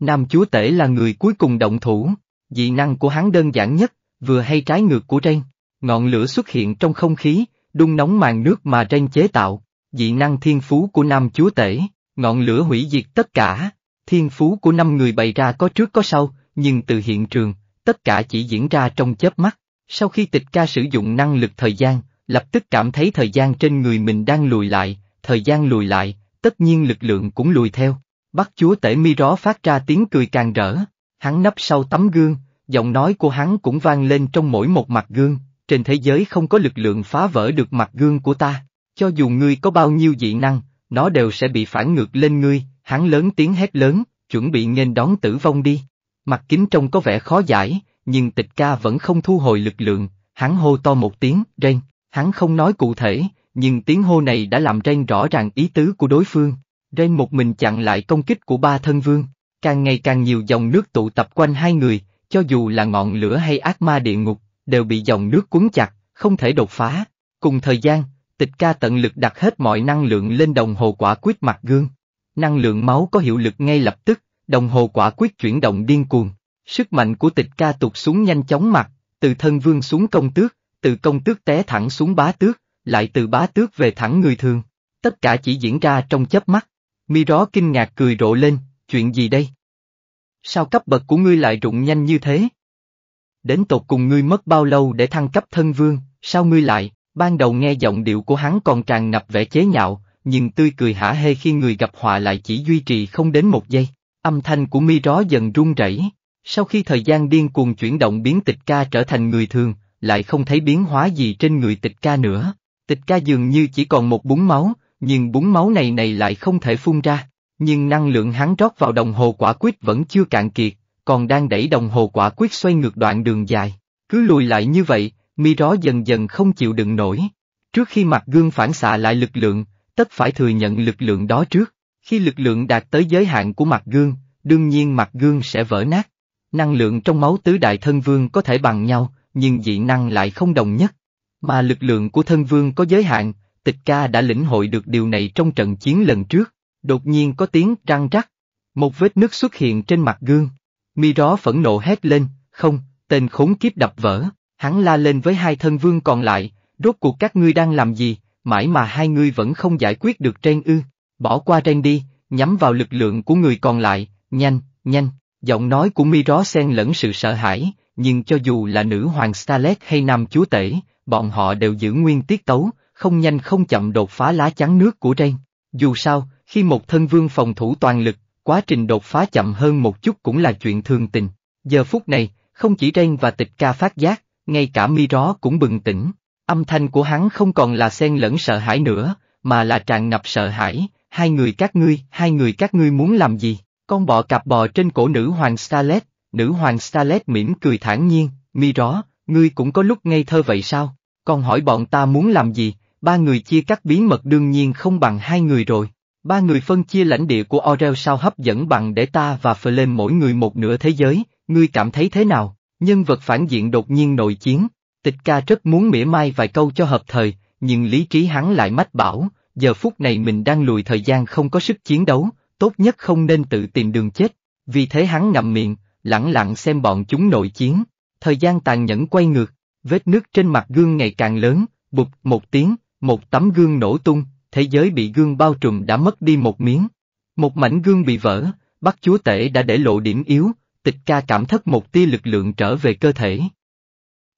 Nam chúa tể là người cuối cùng động thủ, dị năng của hắn đơn giản nhất, vừa hay trái ngược của Ren. Ngọn lửa xuất hiện trong không khí, đun nóng màn nước mà Ren chế tạo, dị năng thiên phú của nam chúa tể, ngọn lửa hủy diệt tất cả. Thiên phú của năm người bày ra có trước có sau, nhưng từ hiện trường, tất cả chỉ diễn ra trong chớp mắt. Sau khi tịch ca sử dụng năng lực thời gian, lập tức cảm thấy thời gian trên người mình đang lùi lại, thời gian lùi lại, tất nhiên lực lượng cũng lùi theo. Bắt chúa tể mi ró phát ra tiếng cười càng rỡ, hắn nấp sau tấm gương, giọng nói của hắn cũng vang lên trong mỗi một mặt gương, trên thế giới không có lực lượng phá vỡ được mặt gương của ta, cho dù ngươi có bao nhiêu dị năng, nó đều sẽ bị phản ngược lên ngươi, hắn lớn tiếng hét lớn, chuẩn bị nghênh đón tử vong đi. Mặt kính trông có vẻ khó giải, nhưng tịch ca vẫn không thu hồi lực lượng, hắn hô to một tiếng, rên, hắn không nói cụ thể, nhưng tiếng hô này đã làm Ren rõ ràng ý tứ của đối phương. Ren một mình chặn lại công kích của ba thân vương, càng ngày càng nhiều dòng nước tụ tập quanh hai người, cho dù là ngọn lửa hay ác ma địa ngục, đều bị dòng nước cuốn chặt, không thể đột phá. Cùng thời gian, tịch ca tận lực đặt hết mọi năng lượng lên đồng hồ quả quyết mặt gương. Năng lượng máu có hiệu lực ngay lập tức, đồng hồ quả quyết chuyển động điên cuồng. Sức mạnh của tịch ca tụt xuống nhanh chóng mặt, từ thân vương xuống công tước, từ công tước té thẳng xuống bá tước, lại từ bá tước về thẳng người thường. Tất cả chỉ diễn ra trong chớp mắt. Mi đó kinh ngạc cười rộ lên, chuyện gì đây? Sao cấp bậc của ngươi lại rụng nhanh như thế? Đến tột cùng ngươi mất bao lâu để thăng cấp thân vương, sao ngươi lại, ban đầu nghe giọng điệu của hắn còn tràn ngập vẻ chế nhạo, nhưng tươi cười hả hê khi người gặp họa lại chỉ duy trì không đến một giây. Âm thanh của mi đó dần run rẩy. Sau khi thời gian điên cuồng chuyển động biến tịch ca trở thành người thường, lại không thấy biến hóa gì trên người tịch ca nữa. Tịch ca dường như chỉ còn một búng máu, nhưng búng máu này này lại không thể phun ra, nhưng năng lượng hắn rót vào đồng hồ quả quyết vẫn chưa cạn kiệt, còn đang đẩy đồng hồ quả quyết xoay ngược đoạn đường dài. Cứ lùi lại như vậy, mi ró dần dần không chịu đựng nổi. Trước khi mặt gương phản xạ lại lực lượng, tất phải thừa nhận lực lượng đó trước. Khi lực lượng đạt tới giới hạn của mặt gương, đương nhiên mặt gương sẽ vỡ nát. Năng lượng trong máu tứ đại thân vương có thể bằng nhau, nhưng dị năng lại không đồng nhất. Mà lực lượng của thân vương có giới hạn, tịch ca đã lĩnh hội được điều này trong trận chiến lần trước, đột nhiên có tiếng răng rắc. Một vết nứt xuất hiện trên mặt gương. Mi đó phẫn nộ hét lên, không, tên khốn kiếp đập vỡ, hắn la lên với hai thân vương còn lại, rốt cuộc các ngươi đang làm gì, mãi mà hai ngươi vẫn không giải quyết được trên ư, bỏ qua trên đi, nhắm vào lực lượng của người còn lại, nhanh, nhanh, giọng nói của Mi đó xen lẫn sự sợ hãi, nhưng cho dù là nữ hoàng Starlet hay nam chúa tể, bọn họ đều giữ nguyên tiết tấu, không nhanh không chậm đột phá lá chắn nước của Ren. Dù sao, khi một thân vương phòng thủ toàn lực, quá trình đột phá chậm hơn một chút cũng là chuyện thường tình. Giờ phút này, không chỉ Ren và tịch ca phát giác, ngay cả mi ró cũng bừng tỉnh. Âm thanh của hắn không còn là xen lẫn sợ hãi nữa, mà là tràn ngập sợ hãi, hai người các ngươi, hai người các ngươi muốn làm gì? Con bò cặp bò trên cổ nữ hoàng Starlet, nữ hoàng Starlet mỉm cười thản nhiên, mi ró, ngươi cũng có lúc ngây thơ vậy sao, còn hỏi bọn ta muốn làm gì, ba người chia cắt bí mật đương nhiên không bằng hai người rồi. Ba người phân chia lãnh địa của Orel sao hấp dẫn bằng để ta và phờ lên mỗi người một nửa thế giới, ngươi cảm thấy thế nào? Nhân vật phản diện đột nhiên nội chiến, tịch ca rất muốn mỉa mai vài câu cho hợp thời, nhưng lý trí hắn lại mách bảo, giờ phút này mình đang lùi thời gian không có sức chiến đấu, tốt nhất không nên tự tìm đường chết, vì thế hắn ngậm miệng, lẳng lặng xem bọn chúng nội chiến thời gian tàn nhẫn quay ngược, vết nước trên mặt gương ngày càng lớn, bụt một tiếng, một tấm gương nổ tung, thế giới bị gương bao trùm đã mất đi một miếng. Một mảnh gương bị vỡ, bắt chúa tể đã để lộ điểm yếu, tịch ca cảm thất một tia lực lượng trở về cơ thể.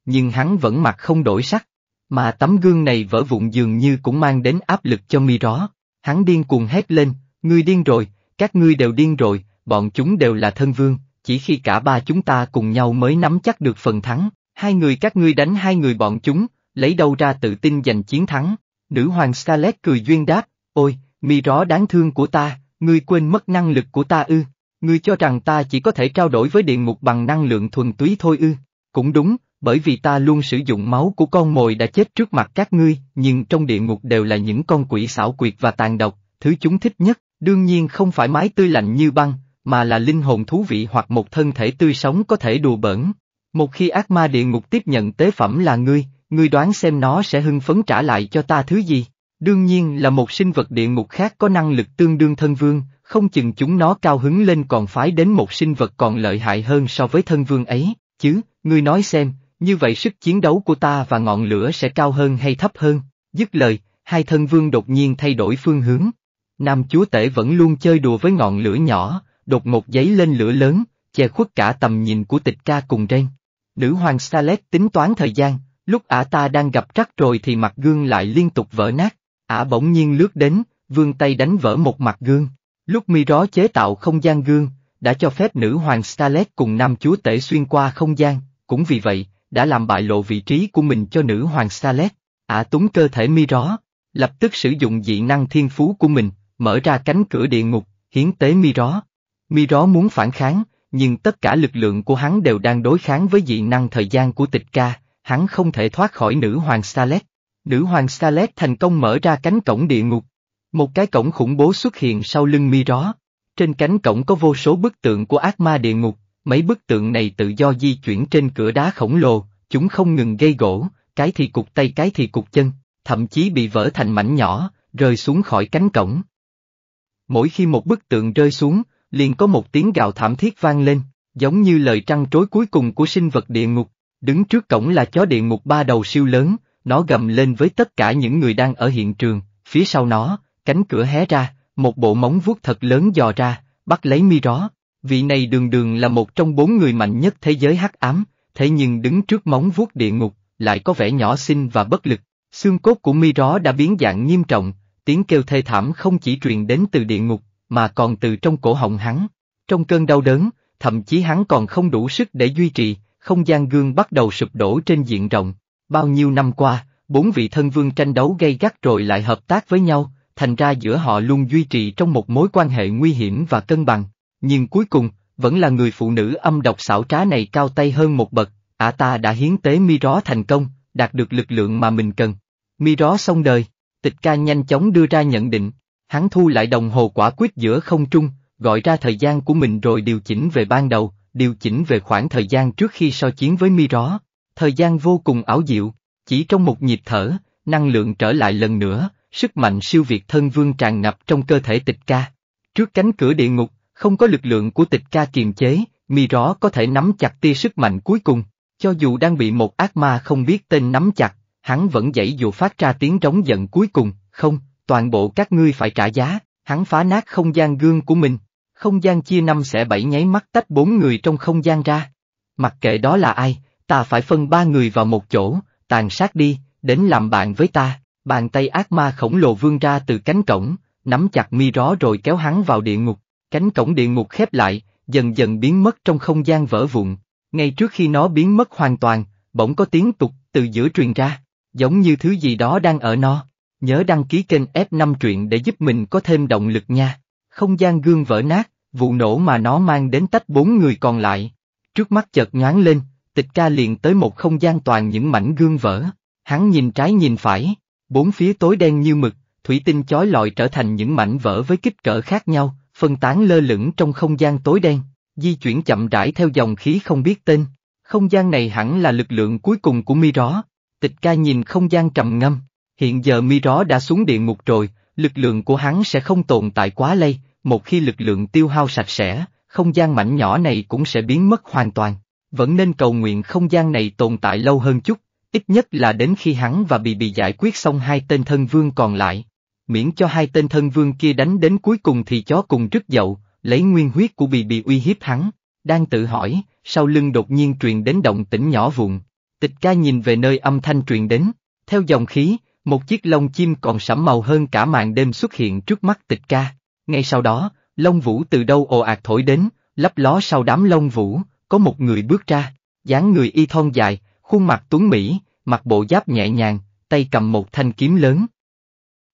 Nhưng hắn vẫn mặt không đổi sắc, mà tấm gương này vỡ vụn dường như cũng mang đến áp lực cho mi đó. Hắn điên cuồng hét lên, ngươi điên rồi, các ngươi đều điên rồi, bọn chúng đều là thân vương, chỉ khi cả ba chúng ta cùng nhau mới nắm chắc được phần thắng, hai người các ngươi đánh hai người bọn chúng, lấy đâu ra tự tin giành chiến thắng. Nữ hoàng Scarlet cười duyên đáp, ôi, mi rõ đáng thương của ta, ngươi quên mất năng lực của ta ư, ngươi cho rằng ta chỉ có thể trao đổi với địa ngục bằng năng lượng thuần túy thôi ư, cũng đúng, bởi vì ta luôn sử dụng máu của con mồi đã chết trước mặt các ngươi, nhưng trong địa ngục đều là những con quỷ xảo quyệt và tàn độc, thứ chúng thích nhất, đương nhiên không phải mái tươi lạnh như băng, mà là linh hồn thú vị hoặc một thân thể tươi sống có thể đùa bỡn. Một khi ác ma địa ngục tiếp nhận tế phẩm là ngươi, ngươi đoán xem nó sẽ hưng phấn trả lại cho ta thứ gì. Đương nhiên là một sinh vật địa ngục khác có năng lực tương đương thân vương, không chừng chúng nó cao hứng lên còn phái đến một sinh vật còn lợi hại hơn so với thân vương ấy, chứ, ngươi nói xem, như vậy sức chiến đấu của ta và ngọn lửa sẽ cao hơn hay thấp hơn, dứt lời, hai thân vương đột nhiên thay đổi phương hướng. Nam chúa tể vẫn luôn chơi đùa với ngọn lửa nhỏ, đột ngột giấy lên lửa lớn, che khuất cả tầm nhìn của tịch ca cùng Ren. Nữ hoàng Salet tính toán thời gian, lúc ả ta đang gặp rắc rồi thì mặt gương lại liên tục vỡ nát, ả bỗng nhiên lướt đến, vương tay đánh vỡ một mặt gương. Lúc mi ró chế tạo không gian gương, đã cho phép nữ hoàng Starlet cùng nam chúa tể xuyên qua không gian, cũng vì vậy, đã làm bại lộ vị trí của mình cho nữ hoàng Starlet. Ả túng cơ thể mi ró, lập tức sử dụng dị năng thiên phú của mình, mở ra cánh cửa địa ngục, hiến tế mi ró. Miro muốn phản kháng, nhưng tất cả lực lượng của hắn đều đang đối kháng với dị năng thời gian của tịch ca, hắn không thể thoát khỏi nữ hoàng Salet. Nữ hoàng Salet thành công mở ra cánh cổng địa ngục. Một cái cổng khủng bố xuất hiện sau lưng Miro. Trên cánh cổng có vô số bức tượng của ác ma địa ngục, mấy bức tượng này tự do di chuyển trên cửa đá khổng lồ, chúng không ngừng gây gỗ, cái thì cục tay cái thì cục chân, thậm chí bị vỡ thành mảnh nhỏ, rơi xuống khỏi cánh cổng. Mỗi khi một bức tượng rơi xuống, liền có một tiếng gào thảm thiết vang lên, giống như lời trăn trối cuối cùng của sinh vật địa ngục, đứng trước cổng là chó địa ngục ba đầu siêu lớn, nó gầm lên với tất cả những người đang ở hiện trường, phía sau nó, cánh cửa hé ra, một bộ móng vuốt thật lớn dò ra, bắt lấy mi ró. Vị này đường đường là một trong bốn người mạnh nhất thế giới hắc ám, thế nhưng đứng trước móng vuốt địa ngục, lại có vẻ nhỏ xinh và bất lực. Xương cốt của mi ró đã biến dạng nghiêm trọng, tiếng kêu thê thảm không chỉ truyền đến từ địa ngục, mà còn từ trong cổ họng hắn. Trong cơn đau đớn, thậm chí hắn còn không đủ sức để duy trì, không gian gương bắt đầu sụp đổ trên diện rộng. Bao nhiêu năm qua, bốn vị thân vương tranh đấu gay gắt rồi lại hợp tác với nhau, thành ra giữa họ luôn duy trì trong một mối quan hệ nguy hiểm và cân bằng. Nhưng cuối cùng, vẫn là người phụ nữ âm độc xảo trá này cao tay hơn một bậc, ả ta đã hiến tế mi ró thành công, đạt được lực lượng mà mình cần. Mi ró xong đời, tịch ca nhanh chóng đưa ra nhận định, hắn thu lại đồng hồ quả quyết giữa không trung, gọi ra thời gian của mình rồi điều chỉnh về ban đầu, điều chỉnh về khoảng thời gian trước khi so chiến với mi ró. Thời gian vô cùng ảo diệu, chỉ trong một nhịp thở, năng lượng trở lại lần nữa, sức mạnh siêu việt thân vương tràn ngập trong cơ thể tịch ca. Trước cánh cửa địa ngục, không có lực lượng của tịch ca kiềm chế, mi ró có thể nắm chặt tia sức mạnh cuối cùng, cho dù đang bị một ác ma không biết tên nắm chặt, hắn vẫn dãy dụ phát ra tiếng trống giận cuối cùng, không, toàn bộ các ngươi phải trả giá, hắn phá nát không gian gương của mình, không gian chia năm sẽ bảy nháy mắt tách bốn người trong không gian ra. Mặc kệ đó là ai, ta phải phân ba người vào một chỗ, tàn sát đi, đến làm bạn với ta, bàn tay ác ma khổng lồ vươn ra từ cánh cổng, nắm chặt mi ró rồi kéo hắn vào địa ngục, cánh cổng địa ngục khép lại, dần dần biến mất trong không gian vỡ vụn, ngay trước khi nó biến mất hoàn toàn, bỗng có tiếng tục từ giữa truyền ra, giống như thứ gì đó đang ở no. Nhớ đăng ký kênh F5 truyện để giúp mình có thêm động lực nha. Không gian gương vỡ nát, vụ nổ mà nó mang đến tách bốn người còn lại. Trước mắt chợt nhoáng lên, tịch ca liền tới một không gian toàn những mảnh gương vỡ. Hắn nhìn trái nhìn phải, bốn phía tối đen như mực, thủy tinh chói lọi trở thành những mảnh vỡ với kích cỡ khác nhau, phân tán lơ lửng trong không gian tối đen, di chuyển chậm rãi theo dòng khí không biết tên. Không gian này hẳn là lực lượng cuối cùng của mi rõ. Tịch ca nhìn không gian trầm ngâm, Hiện giờ mi ró đã xuống địa ngục rồi, lực lượng của hắn sẽ không tồn tại quá lây, một khi lực lượng tiêu hao sạch sẽ, không gian mảnh nhỏ này cũng sẽ biến mất hoàn toàn. Vẫn nên cầu nguyện không gian này tồn tại lâu hơn chút, ít nhất là đến khi hắn và bị bị giải quyết xong hai tên thân vương còn lại. Miễn cho hai tên thân vương kia đánh đến cuối cùng thì chó cùng rứt dậu, lấy nguyên huyết của bị bị uy hiếp hắn. Đang tự hỏi, sau lưng đột nhiên truyền đến động tĩnh nhỏ vụn. Tịch ca nhìn về nơi âm thanh truyền đến, theo dòng khí, một chiếc lông chim còn sẫm màu hơn cả màn đêm xuất hiện trước mắt tịch ca. Ngay sau đó, lông vũ từ đâu ồ ạt thổi đến, lấp ló sau đám lông vũ, có một người bước ra, dáng người y thon dài, khuôn mặt tuấn mỹ, mặc bộ giáp nhẹ nhàng, tay cầm một thanh kiếm lớn.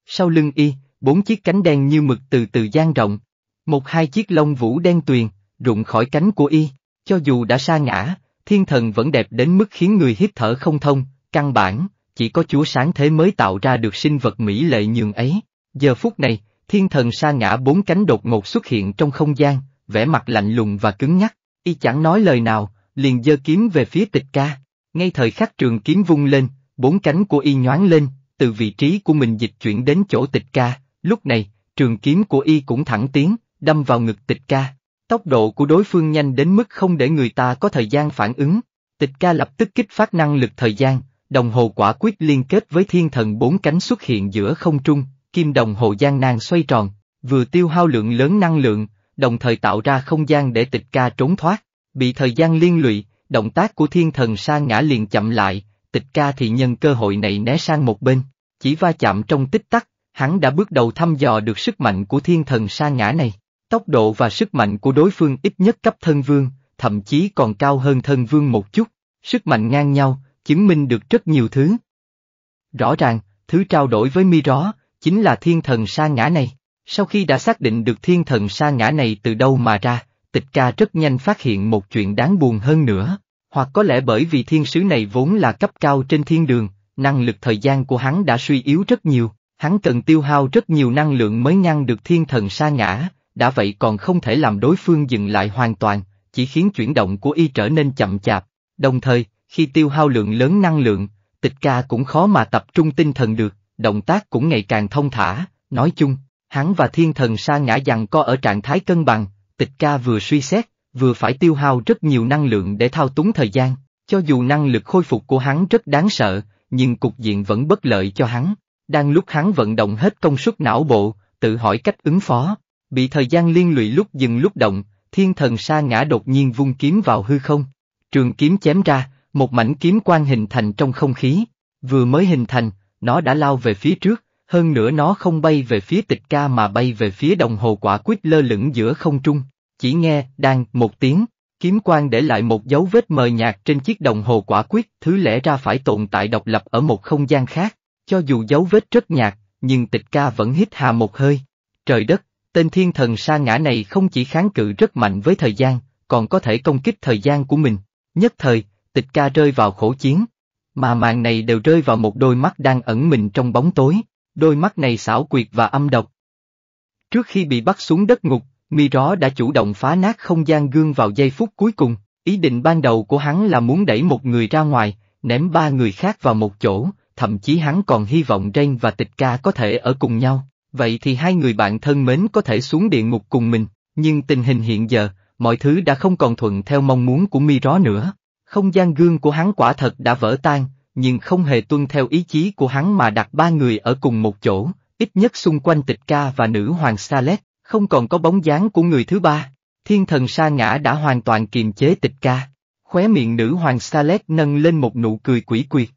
Sau lưng y, bốn chiếc cánh đen như mực từ từ gian rộng, một hai chiếc lông vũ đen tuyền, rụng khỏi cánh của y, cho dù đã sa ngã, thiên thần vẫn đẹp đến mức khiến người hít thở không thông, căn bản, chỉ có chúa sáng thế mới tạo ra được sinh vật mỹ lệ nhường ấy. Giờ phút này, thiên thần sa ngã bốn cánh đột ngột xuất hiện trong không gian, vẻ mặt lạnh lùng và cứng nhắc, y chẳng nói lời nào, liền giơ kiếm về phía tịch ca. Ngay thời khắc trường kiếm vung lên, bốn cánh của y nhoáng lên, từ vị trí của mình dịch chuyển đến chỗ tịch ca, lúc này, trường kiếm của y cũng thẳng tiến, đâm vào ngực tịch ca. Tốc độ của đối phương nhanh đến mức không để người ta có thời gian phản ứng. Tịch ca lập tức kích phát năng lực thời gian, Đồng hồ quả quyết liên kết với thiên thần bốn cánh xuất hiện giữa không trung, kim đồng hồ gian nan xoay tròn, vừa tiêu hao lượng lớn năng lượng, đồng thời tạo ra không gian để tịch ca trốn thoát. Bị thời gian liên lụy, động tác của thiên thần sa ngã liền chậm lại, tịch ca thì nhân cơ hội này né sang một bên, chỉ va chạm trong tích tắc, hắn đã bước đầu thăm dò được sức mạnh của thiên thần sa ngã này. Tốc độ và sức mạnh của đối phương ít nhất cấp thân vương, thậm chí còn cao hơn thân vương một chút, sức mạnh ngang nhau, chứng minh được rất nhiều thứ. Rõ ràng, thứ trao đổi với mi rõ, chính là thiên thần sa ngã này. Sau khi đã xác định được thiên thần sa ngã này từ đâu mà ra, tịch ca rất nhanh phát hiện một chuyện đáng buồn hơn nữa, hoặc có lẽ bởi vì thiên sứ này vốn là cấp cao trên thiên đường, năng lực thời gian của hắn đã suy yếu rất nhiều, hắn cần tiêu hao rất nhiều năng lượng mới ngăn được thiên thần sa ngã, đã vậy còn không thể làm đối phương dừng lại hoàn toàn, chỉ khiến chuyển động của y trở nên chậm chạp, đồng thời, khi tiêu hao lượng lớn năng lượng, tịch ca cũng khó mà tập trung tinh thần được, động tác cũng ngày càng thông thả, nói chung, hắn và thiên thần sa ngã dằn co ở trạng thái cân bằng, tịch ca vừa suy xét, vừa phải tiêu hao rất nhiều năng lượng để thao túng thời gian, cho dù năng lực khôi phục của hắn rất đáng sợ, nhưng cục diện vẫn bất lợi cho hắn, đang lúc hắn vận động hết công suất não bộ, tự hỏi cách ứng phó, bị thời gian liên lụy lúc dừng lúc động, thiên thần sa ngã đột nhiên vung kiếm vào hư không, trường kiếm chém ra, một mảnh kiếm quan hình thành trong không khí, vừa mới hình thành, nó đã lao về phía trước, hơn nữa nó không bay về phía tịch ca mà bay về phía đồng hồ quả quyết lơ lửng giữa không trung, chỉ nghe, đang, một tiếng, kiếm quan để lại một dấu vết mờ nhạt trên chiếc đồng hồ quả quyết, thứ lẽ ra phải tồn tại độc lập ở một không gian khác, cho dù dấu vết rất nhạt, nhưng tịch ca vẫn hít hà một hơi. Trời đất, tên thiên thần sa ngã này không chỉ kháng cự rất mạnh với thời gian, còn có thể công kích thời gian của mình. Nhất thời, tịch ca rơi vào khổ chiến. Mà màn này đều rơi vào một đôi mắt đang ẩn mình trong bóng tối, đôi mắt này xảo quyệt và âm độc. Trước khi bị bắt xuống đất ngục, mi ró đã chủ động phá nát không gian gương vào giây phút cuối cùng, ý định ban đầu của hắn là muốn đẩy một người ra ngoài, ném ba người khác vào một chỗ, thậm chí hắn còn hy vọng Ren và tịch ca có thể ở cùng nhau, vậy thì hai người bạn thân mến có thể xuống địa ngục cùng mình, nhưng tình hình hiện giờ, mọi thứ đã không còn thuận theo mong muốn của mi ró nữa. Không gian gương của hắn quả thật đã vỡ tan, nhưng không hề tuân theo ý chí của hắn mà đặt ba người ở cùng một chỗ, ít nhất xung quanh tịch ca và nữ hoàng Salet, không còn có bóng dáng của người thứ ba. Thiên thần sa ngã đã hoàn toàn kiềm chế tịch ca. Khóe miệng nữ hoàng Salet nâng lên một nụ cười quỷ quyệt.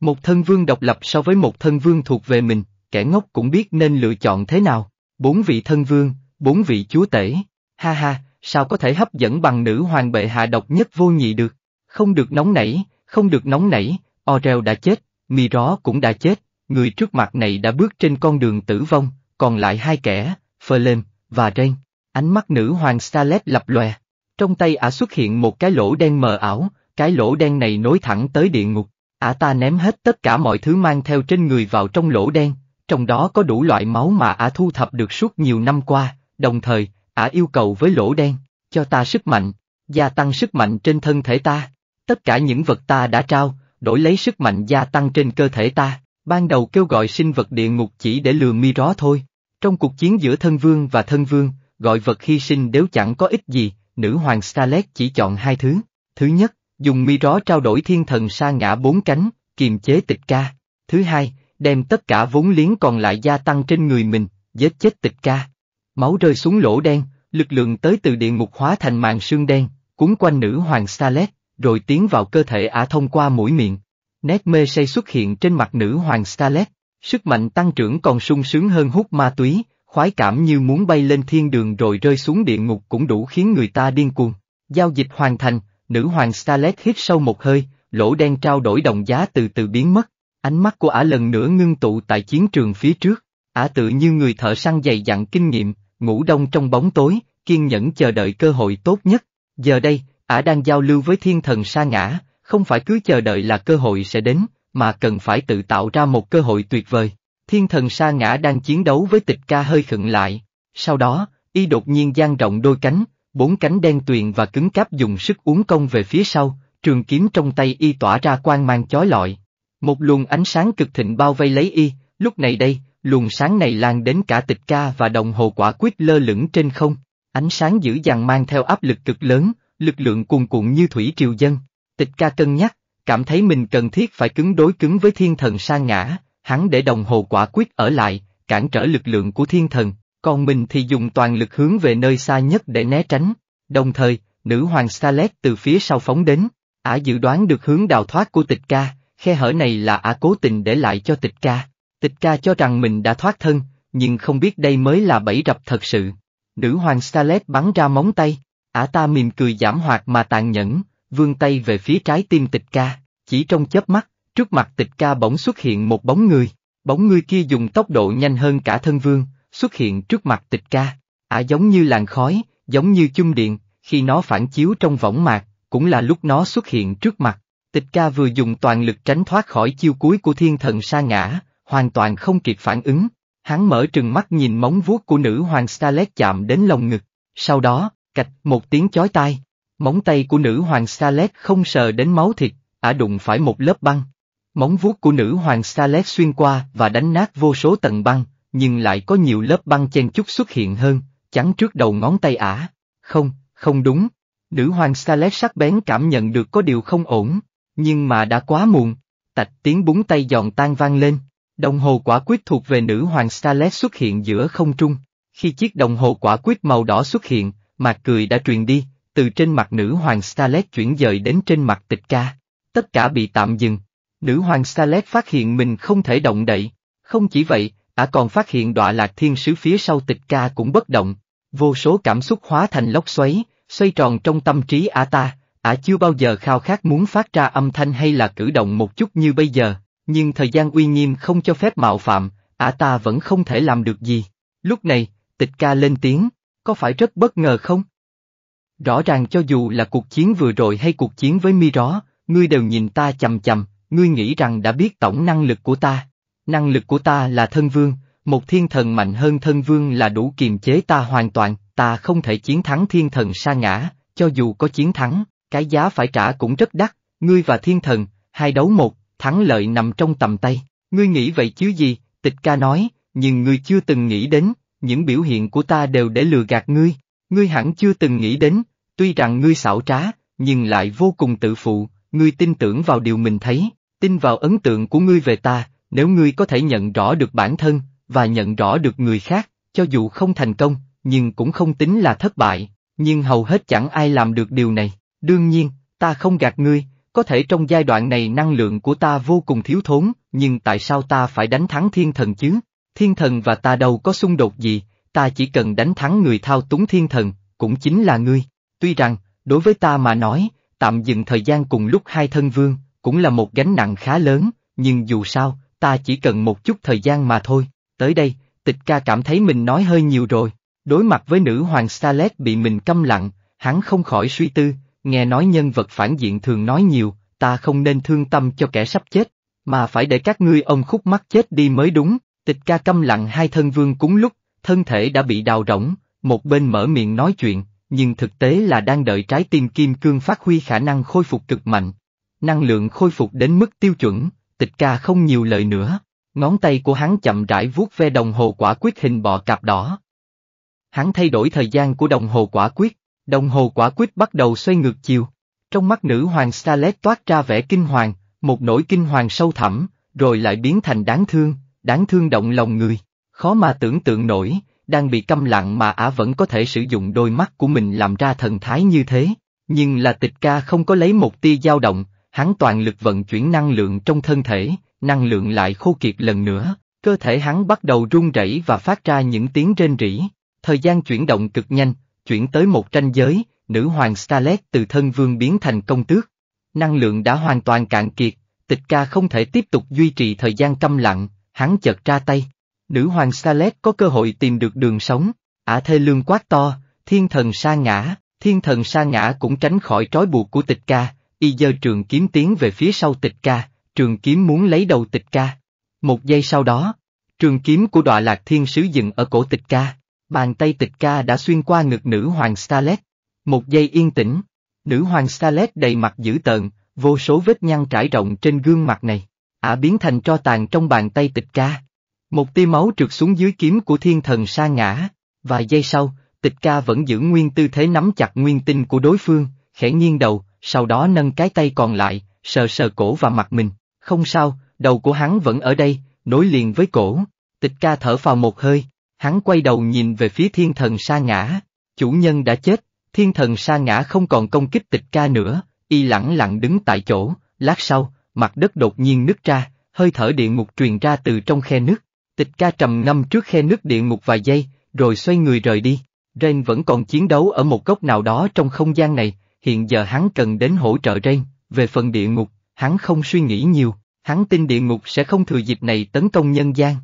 Một thân vương độc lập so với một thân vương thuộc về mình, kẻ ngốc cũng biết nên lựa chọn thế nào. Bốn vị thân vương, bốn vị chúa tể. Ha ha, sao có thể hấp dẫn bằng nữ hoàng bệ hạ độc nhất vô nhị được? Không được nóng nảy, không được nóng nảy, Orel đã chết, mì ró cũng đã chết, người trước mặt này đã bước trên con đường tử vong, còn lại hai kẻ, Ferlem và Ren. Ánh mắt nữ hoàng Starlet lập lòe. Trong tay ả xuất hiện một cái lỗ đen mờ ảo, cái lỗ đen này nối thẳng tới địa ngục. Ả ta ném hết tất cả mọi thứ mang theo trên người vào trong lỗ đen, trong đó có đủ loại máu mà ả thu thập được suốt nhiều năm qua, đồng thời, ả yêu cầu với lỗ đen, cho ta sức mạnh, gia tăng sức mạnh trên thân thể ta. Tất cả những vật ta đã trao, đổi lấy sức mạnh gia tăng trên cơ thể ta, ban đầu kêu gọi sinh vật địa ngục chỉ để lừa mi ró thôi. Trong cuộc chiến giữa thân vương và thân vương, gọi vật hy sinh nếu chẳng có ích gì, nữ hoàng Starlet chỉ chọn hai thứ. Thứ nhất, dùng mi ró trao đổi thiên thần sa ngã bốn cánh, kiềm chế tịch ca. Thứ hai, đem tất cả vốn liếng còn lại gia tăng trên người mình, giết chết tịch ca. Máu rơi xuống lỗ đen, lực lượng tới từ địa ngục hóa thành màn sương đen, cuốn quanh nữ hoàng Starlet, rồi tiến vào cơ thể ả thông qua mũi miệng. Nét mê say xuất hiện trên mặt nữ hoàng Starlet, sức mạnh tăng trưởng còn sung sướng hơn hút ma túy, khoái cảm như muốn bay lên thiên đường rồi rơi xuống địa ngục cũng đủ khiến người ta điên cuồng. Giao dịch hoàn thành, nữ hoàng Starlet hít sâu một hơi, lỗ đen trao đổi đồng giá từ từ biến mất, ánh mắt của ả lần nữa ngưng tụ tại chiến trường phía trước, ả tự như người thợ săn dày dặn kinh nghiệm, ngủ đông trong bóng tối, kiên nhẫn chờ đợi cơ hội tốt nhất. Giờ đây, ả đang giao lưu với thiên thần sa ngã, không phải cứ chờ đợi là cơ hội sẽ đến, mà cần phải tự tạo ra một cơ hội tuyệt vời. Thiên thần sa ngã đang chiến đấu với tịch ca hơi khựng lại, sau đó, y đột nhiên giang rộng đôi cánh, bốn cánh đen tuyền và cứng cáp dùng sức uốn cong về phía sau, trường kiếm trong tay y tỏa ra quang mang chói lọi. Một luồng ánh sáng cực thịnh bao vây lấy y, lúc này đây, luồng sáng này lan đến cả tịch ca và đồng hồ quả quyết lơ lửng trên không. Ánh sáng dữ dằn mang theo áp lực cực lớn, lực lượng cuồn cuộn như thủy triều dân. Tịch ca cân nhắc, cảm thấy mình cần thiết phải cứng đối cứng với thiên thần sa ngã, hắn để đồng hồ quả quyết ở lại, cản trở lực lượng của thiên thần, còn mình thì dùng toàn lực hướng về nơi xa nhất để né tránh. Đồng thời, nữ hoàng Scarlet từ phía sau phóng đến, ả dự đoán được hướng đào thoát của tịch ca, khe hở này là ả cố tình để lại cho tịch ca. Tịch ca cho rằng mình đã thoát thân, nhưng không biết đây mới là bẫy rập thật sự. Nữ hoàng Scarlet bắn ra móng tay, Ả ta mỉm cười giảm hoạt mà tàn nhẫn, vươn tay về phía trái tim tịch ca, chỉ trong chớp mắt, trước mặt tịch ca bỗng xuất hiện một bóng người, bóng người kia dùng tốc độ nhanh hơn cả thân vương, xuất hiện trước mặt tịch ca, Ả giống như làn khói, giống như chung điện, khi nó phản chiếu trong võng mạc, cũng là lúc nó xuất hiện trước mặt. Tịch ca vừa dùng toàn lực tránh thoát khỏi chiêu cuối của thiên thần sa ngã, hoàn toàn không kịp phản ứng. Hắn mở trừng mắt nhìn móng vuốt của nữ hoàng Starlet chạm đến lồng ngực. Sau đó, Cạch, một tiếng chói tai. Móng tay của nữ hoàng Salet không sờ đến máu thịt, ả đụng phải một lớp băng. Móng vuốt của nữ hoàng Salet xuyên qua và đánh nát vô số tầng băng, nhưng lại có nhiều lớp băng chen chút xuất hiện hơn, chắn trước đầu ngón tay ả. Không, không đúng. Nữ hoàng Salet sắc bén cảm nhận được có điều không ổn, nhưng mà đã quá muộn. Tạch tiếng búng tay giòn tan vang lên. Đồng hồ quả quyết thuộc về nữ hoàng Starlet xuất hiện giữa không trung. Khi chiếc đồng hồ quả quyết màu đỏ xuất hiện, Mạc cười đã truyền đi, từ trên mặt nữ hoàng Starlet chuyển dời đến trên mặt tịch ca. Tất cả bị tạm dừng. Nữ hoàng Starlet phát hiện mình không thể động đậy. Không chỉ vậy, ả còn phát hiện đọa lạc thiên sứ phía sau tịch ca cũng bất động. Vô số cảm xúc hóa thành lốc xoáy, xoay tròn trong tâm trí ả ta. Ả chưa bao giờ khao khát muốn phát ra âm thanh hay là cử động một chút như bây giờ, nhưng thời gian uy nghiêm không cho phép mạo phạm, ả ta vẫn không thể làm được gì. Lúc này, tịch ca lên tiếng, có phải rất bất ngờ không? Rõ ràng cho dù là cuộc chiến vừa rồi hay cuộc chiến với mi rõ, ngươi đều nhìn ta chầm chầm, ngươi nghĩ rằng đã biết tổng năng lực của ta. Năng lực của ta là thân vương, một thiên thần mạnh hơn thân vương là đủ kiềm chế ta hoàn toàn, ta không thể chiến thắng thiên thần sa ngã, cho dù có chiến thắng, cái giá phải trả cũng rất đắt, ngươi và thiên thần, hai đấu một, thắng lợi nằm trong tầm tay, ngươi nghĩ vậy chứ gì, tịch ca nói, nhưng ngươi chưa từng nghĩ đến, những biểu hiện của ta đều để lừa gạt ngươi, ngươi hẳn chưa từng nghĩ đến, tuy rằng ngươi xảo trá, nhưng lại vô cùng tự phụ, ngươi tin tưởng vào điều mình thấy, tin vào ấn tượng của ngươi về ta, nếu ngươi có thể nhận rõ được bản thân, và nhận rõ được người khác, cho dù không thành công, nhưng cũng không tính là thất bại, nhưng hầu hết chẳng ai làm được điều này, đương nhiên, ta không gạt ngươi, có thể trong giai đoạn này năng lượng của ta vô cùng thiếu thốn, nhưng tại sao ta phải đánh thắng thiên thần chứ? thiên thần và ta đâu có xung đột gì, ta chỉ cần đánh thắng người thao túng thiên thần, cũng chính là ngươi. Tuy rằng, đối với ta mà nói, tạm dừng thời gian cùng lúc hai thân vương, cũng là một gánh nặng khá lớn, nhưng dù sao, ta chỉ cần một chút thời gian mà thôi. Tới đây, tịch ca cảm thấy mình nói hơi nhiều rồi. Đối mặt với nữ hoàng Starlet bị mình câm lặng, hắn không khỏi suy tư, nghe nói nhân vật phản diện thường nói nhiều, ta không nên thương tâm cho kẻ sắp chết, mà phải để các ngươi ông khúc mắt chết đi mới đúng, Tịch ca câm lặng hai thân vương cúng lúc, thân thể đã bị đào rỗng, một bên mở miệng nói chuyện, nhưng thực tế là đang đợi trái tim kim cương phát huy khả năng khôi phục cực mạnh. Năng lượng khôi phục đến mức tiêu chuẩn, tịch ca không nhiều lời nữa, ngón tay của hắn chậm rãi vuốt ve đồng hồ quả quyết hình bọ cạp đỏ. Hắn thay đổi thời gian của đồng hồ quả quyết, đồng hồ quả quyết bắt đầu xoay ngược chiều. Trong mắt nữ hoàng Starlet toát ra vẻ kinh hoàng, một nỗi kinh hoàng sâu thẳm, rồi lại biến thành đáng thương, đáng thương động lòng người, khó mà tưởng tượng nổi, đang bị câm lặng mà ả vẫn có thể sử dụng đôi mắt của mình làm ra thần thái như thế, nhưng là tịch ca không có lấy một tia dao động, hắn toàn lực vận chuyển năng lượng trong thân thể, năng lượng lại khô kiệt lần nữa, cơ thể hắn bắt đầu run rẩy và phát ra những tiếng rên rỉ, thời gian chuyển động cực nhanh, chuyển tới một tranh giới, nữ hoàng Starlet từ thân vương biến thành công tước. Năng lượng đã hoàn toàn cạn kiệt, tịch ca không thể tiếp tục duy trì thời gian câm lặng, hắn chợt ra tay. Nữ hoàng Salet có cơ hội tìm được đường sống, ả thê lương quát to, thiên thần sa ngã, thiên thần sa ngã cũng tránh khỏi trói buộc của tịch ca, y giơ trường kiếm tiến về phía sau tịch ca, trường kiếm muốn lấy đầu tịch ca. Một giây sau đó, trường kiếm của đọa lạc thiên sứ dừng ở cổ tịch ca, bàn tay tịch ca đã xuyên qua ngực nữ hoàng Starlet. Một giây yên tĩnh, nữ hoàng Starlet đầy mặt dữ tợn, vô số vết nhăn trải rộng trên gương mặt này ả biến thành cho tàn trong bàn tay tịch ca. Một tia máu trượt xuống dưới kiếm của thiên thần sa ngã, vài giây sau, tịch ca vẫn giữ nguyên tư thế nắm chặt nguyên tinh của đối phương, khẽ nghiêng đầu, sau đó nâng cái tay còn lại, sờ sờ cổ và mặt mình, không sao, đầu của hắn vẫn ở đây, nối liền với cổ, tịch ca thở vào một hơi, hắn quay đầu nhìn về phía thiên thần sa ngã, chủ nhân đã chết, thiên thần sa ngã không còn công kích tịch ca nữa, y lẳng lặng đứng tại chỗ, lát sau, mặt đất đột nhiên nứt ra, hơi thở địa ngục truyền ra từ trong khe nước. Tịch ca trầm ngâm trước khe nước địa ngục vài giây, rồi xoay người rời đi. Rain vẫn còn chiến đấu ở một góc nào đó trong không gian này, hiện giờ hắn cần đến hỗ trợ Rain. Về phần địa ngục, hắn không suy nghĩ nhiều, hắn tin địa ngục sẽ không thừa dịp này tấn công nhân gian.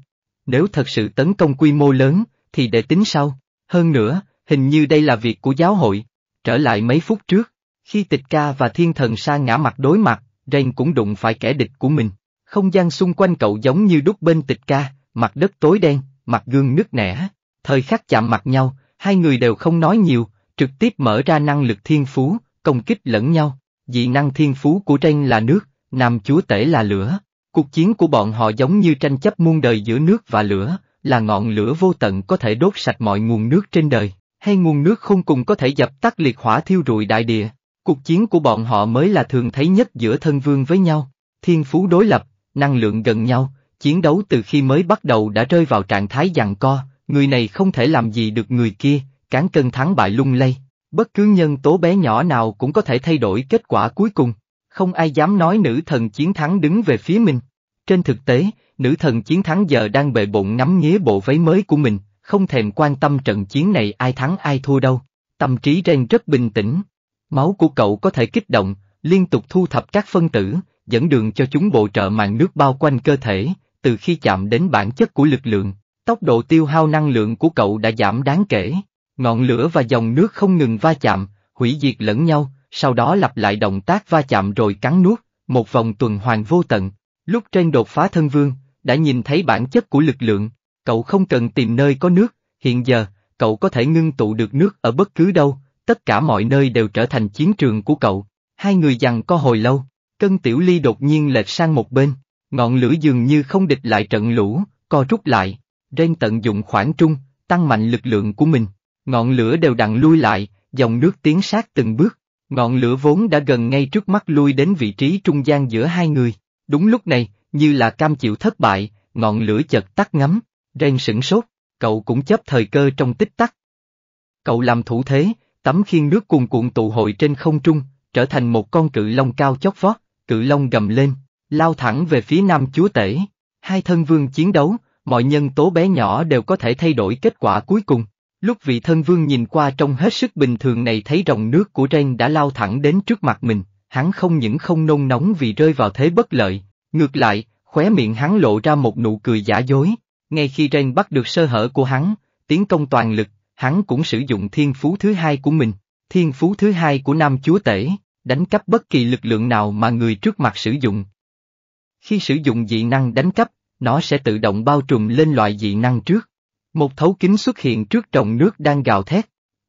Nếu thật sự tấn công quy mô lớn, thì để tính sau. Hơn nữa, hình như đây là việc của giáo hội. Trở lại mấy phút trước, khi tịch ca và thiên thần sa ngã mặt đối mặt, Rain cũng đụng phải kẻ địch của mình. Không gian xung quanh cậu giống như đúc bên tịch ca, mặt đất tối đen, mặt gương nứt nẻ. Thời khắc chạm mặt nhau, hai người đều không nói nhiều, trực tiếp mở ra năng lực thiên phú, công kích lẫn nhau. Dị năng thiên phú của Rain là nước, nam chúa tể là lửa. Cuộc chiến của bọn họ giống như tranh chấp muôn đời giữa nước và lửa, là ngọn lửa vô tận có thể đốt sạch mọi nguồn nước trên đời, hay nguồn nước không cùng có thể dập tắt liệt hỏa thiêu rụi đại địa. Cuộc chiến của bọn họ mới là thường thấy nhất giữa thân vương với nhau, thiên phú đối lập, năng lượng gần nhau, chiến đấu từ khi mới bắt đầu đã rơi vào trạng thái giằng co, người này không thể làm gì được người kia, cán cân thắng bại lung lay, bất cứ nhân tố bé nhỏ nào cũng có thể thay đổi kết quả cuối cùng, không ai dám nói nữ thần chiến thắng đứng về phía mình. Trên thực tế, nữ thần chiến thắng giờ đang bệ bộn ngắm nghía bộ váy mới của mình, không thèm quan tâm trận chiến này ai thắng ai thua đâu. Tâm trí Ren rất bình tĩnh, Máu của cậu có thể kích động, liên tục thu thập các phân tử, dẫn đường cho chúng bộ trợ màng nước bao quanh cơ thể, từ khi chạm đến bản chất của lực lượng, tốc độ tiêu hao năng lượng của cậu đã giảm đáng kể. Ngọn lửa và dòng nước không ngừng va chạm, hủy diệt lẫn nhau, sau đó lặp lại động tác va chạm rồi cắn nuốt, một vòng tuần hoàn vô tận. Lúc trên đột phá thân vương, đã nhìn thấy bản chất của lực lượng, cậu không cần tìm nơi có nước, hiện giờ, cậu có thể ngưng tụ được nước ở bất cứ đâu, tất cả mọi nơi đều trở thành chiến trường của cậu. Hai người dằn co hồi lâu, cân tiểu ly đột nhiên lệch sang một bên, ngọn lửa dường như không địch lại trận lũ, co rút lại, Ren tận dụng khoảng trung, tăng mạnh lực lượng của mình, ngọn lửa đều đặn lui lại, dòng nước tiến sát từng bước, ngọn lửa vốn đã gần ngay trước mắt lui đến vị trí trung gian giữa hai người, đúng lúc này, như là cam chịu thất bại, ngọn lửa chợt tắt ngắm, Ren sửng sốt, cậu cũng chấp thời cơ trong tích tắc. Cậu làm thủ thế, tấm khiên nước cuồn cuộn tụ hội trên không trung, trở thành một con cự long cao chót vót, cự long gầm lên, lao thẳng về phía nam chúa tể. Hai thân vương chiến đấu, mọi nhân tố bé nhỏ đều có thể thay đổi kết quả cuối cùng. Lúc vị thân vương nhìn qua trong hết sức bình thường này thấy dòng nước của Ren đã lao thẳng đến trước mặt mình, hắn không những không nôn nóng vì rơi vào thế bất lợi, ngược lại, khóe miệng hắn lộ ra một nụ cười giả dối. Ngay khi Ren bắt được sơ hở của hắn, tiến công toàn lực, hắn cũng sử dụng thiên phú thứ hai của mình, thiên phú thứ hai của nam chúa tể, đánh cắp bất kỳ lực lượng nào mà người trước mặt sử dụng. Khi sử dụng dị năng đánh cắp, nó sẽ tự động bao trùm lên loại dị năng trước. Một thấu kính xuất hiện trước rồng nước đang gào thét.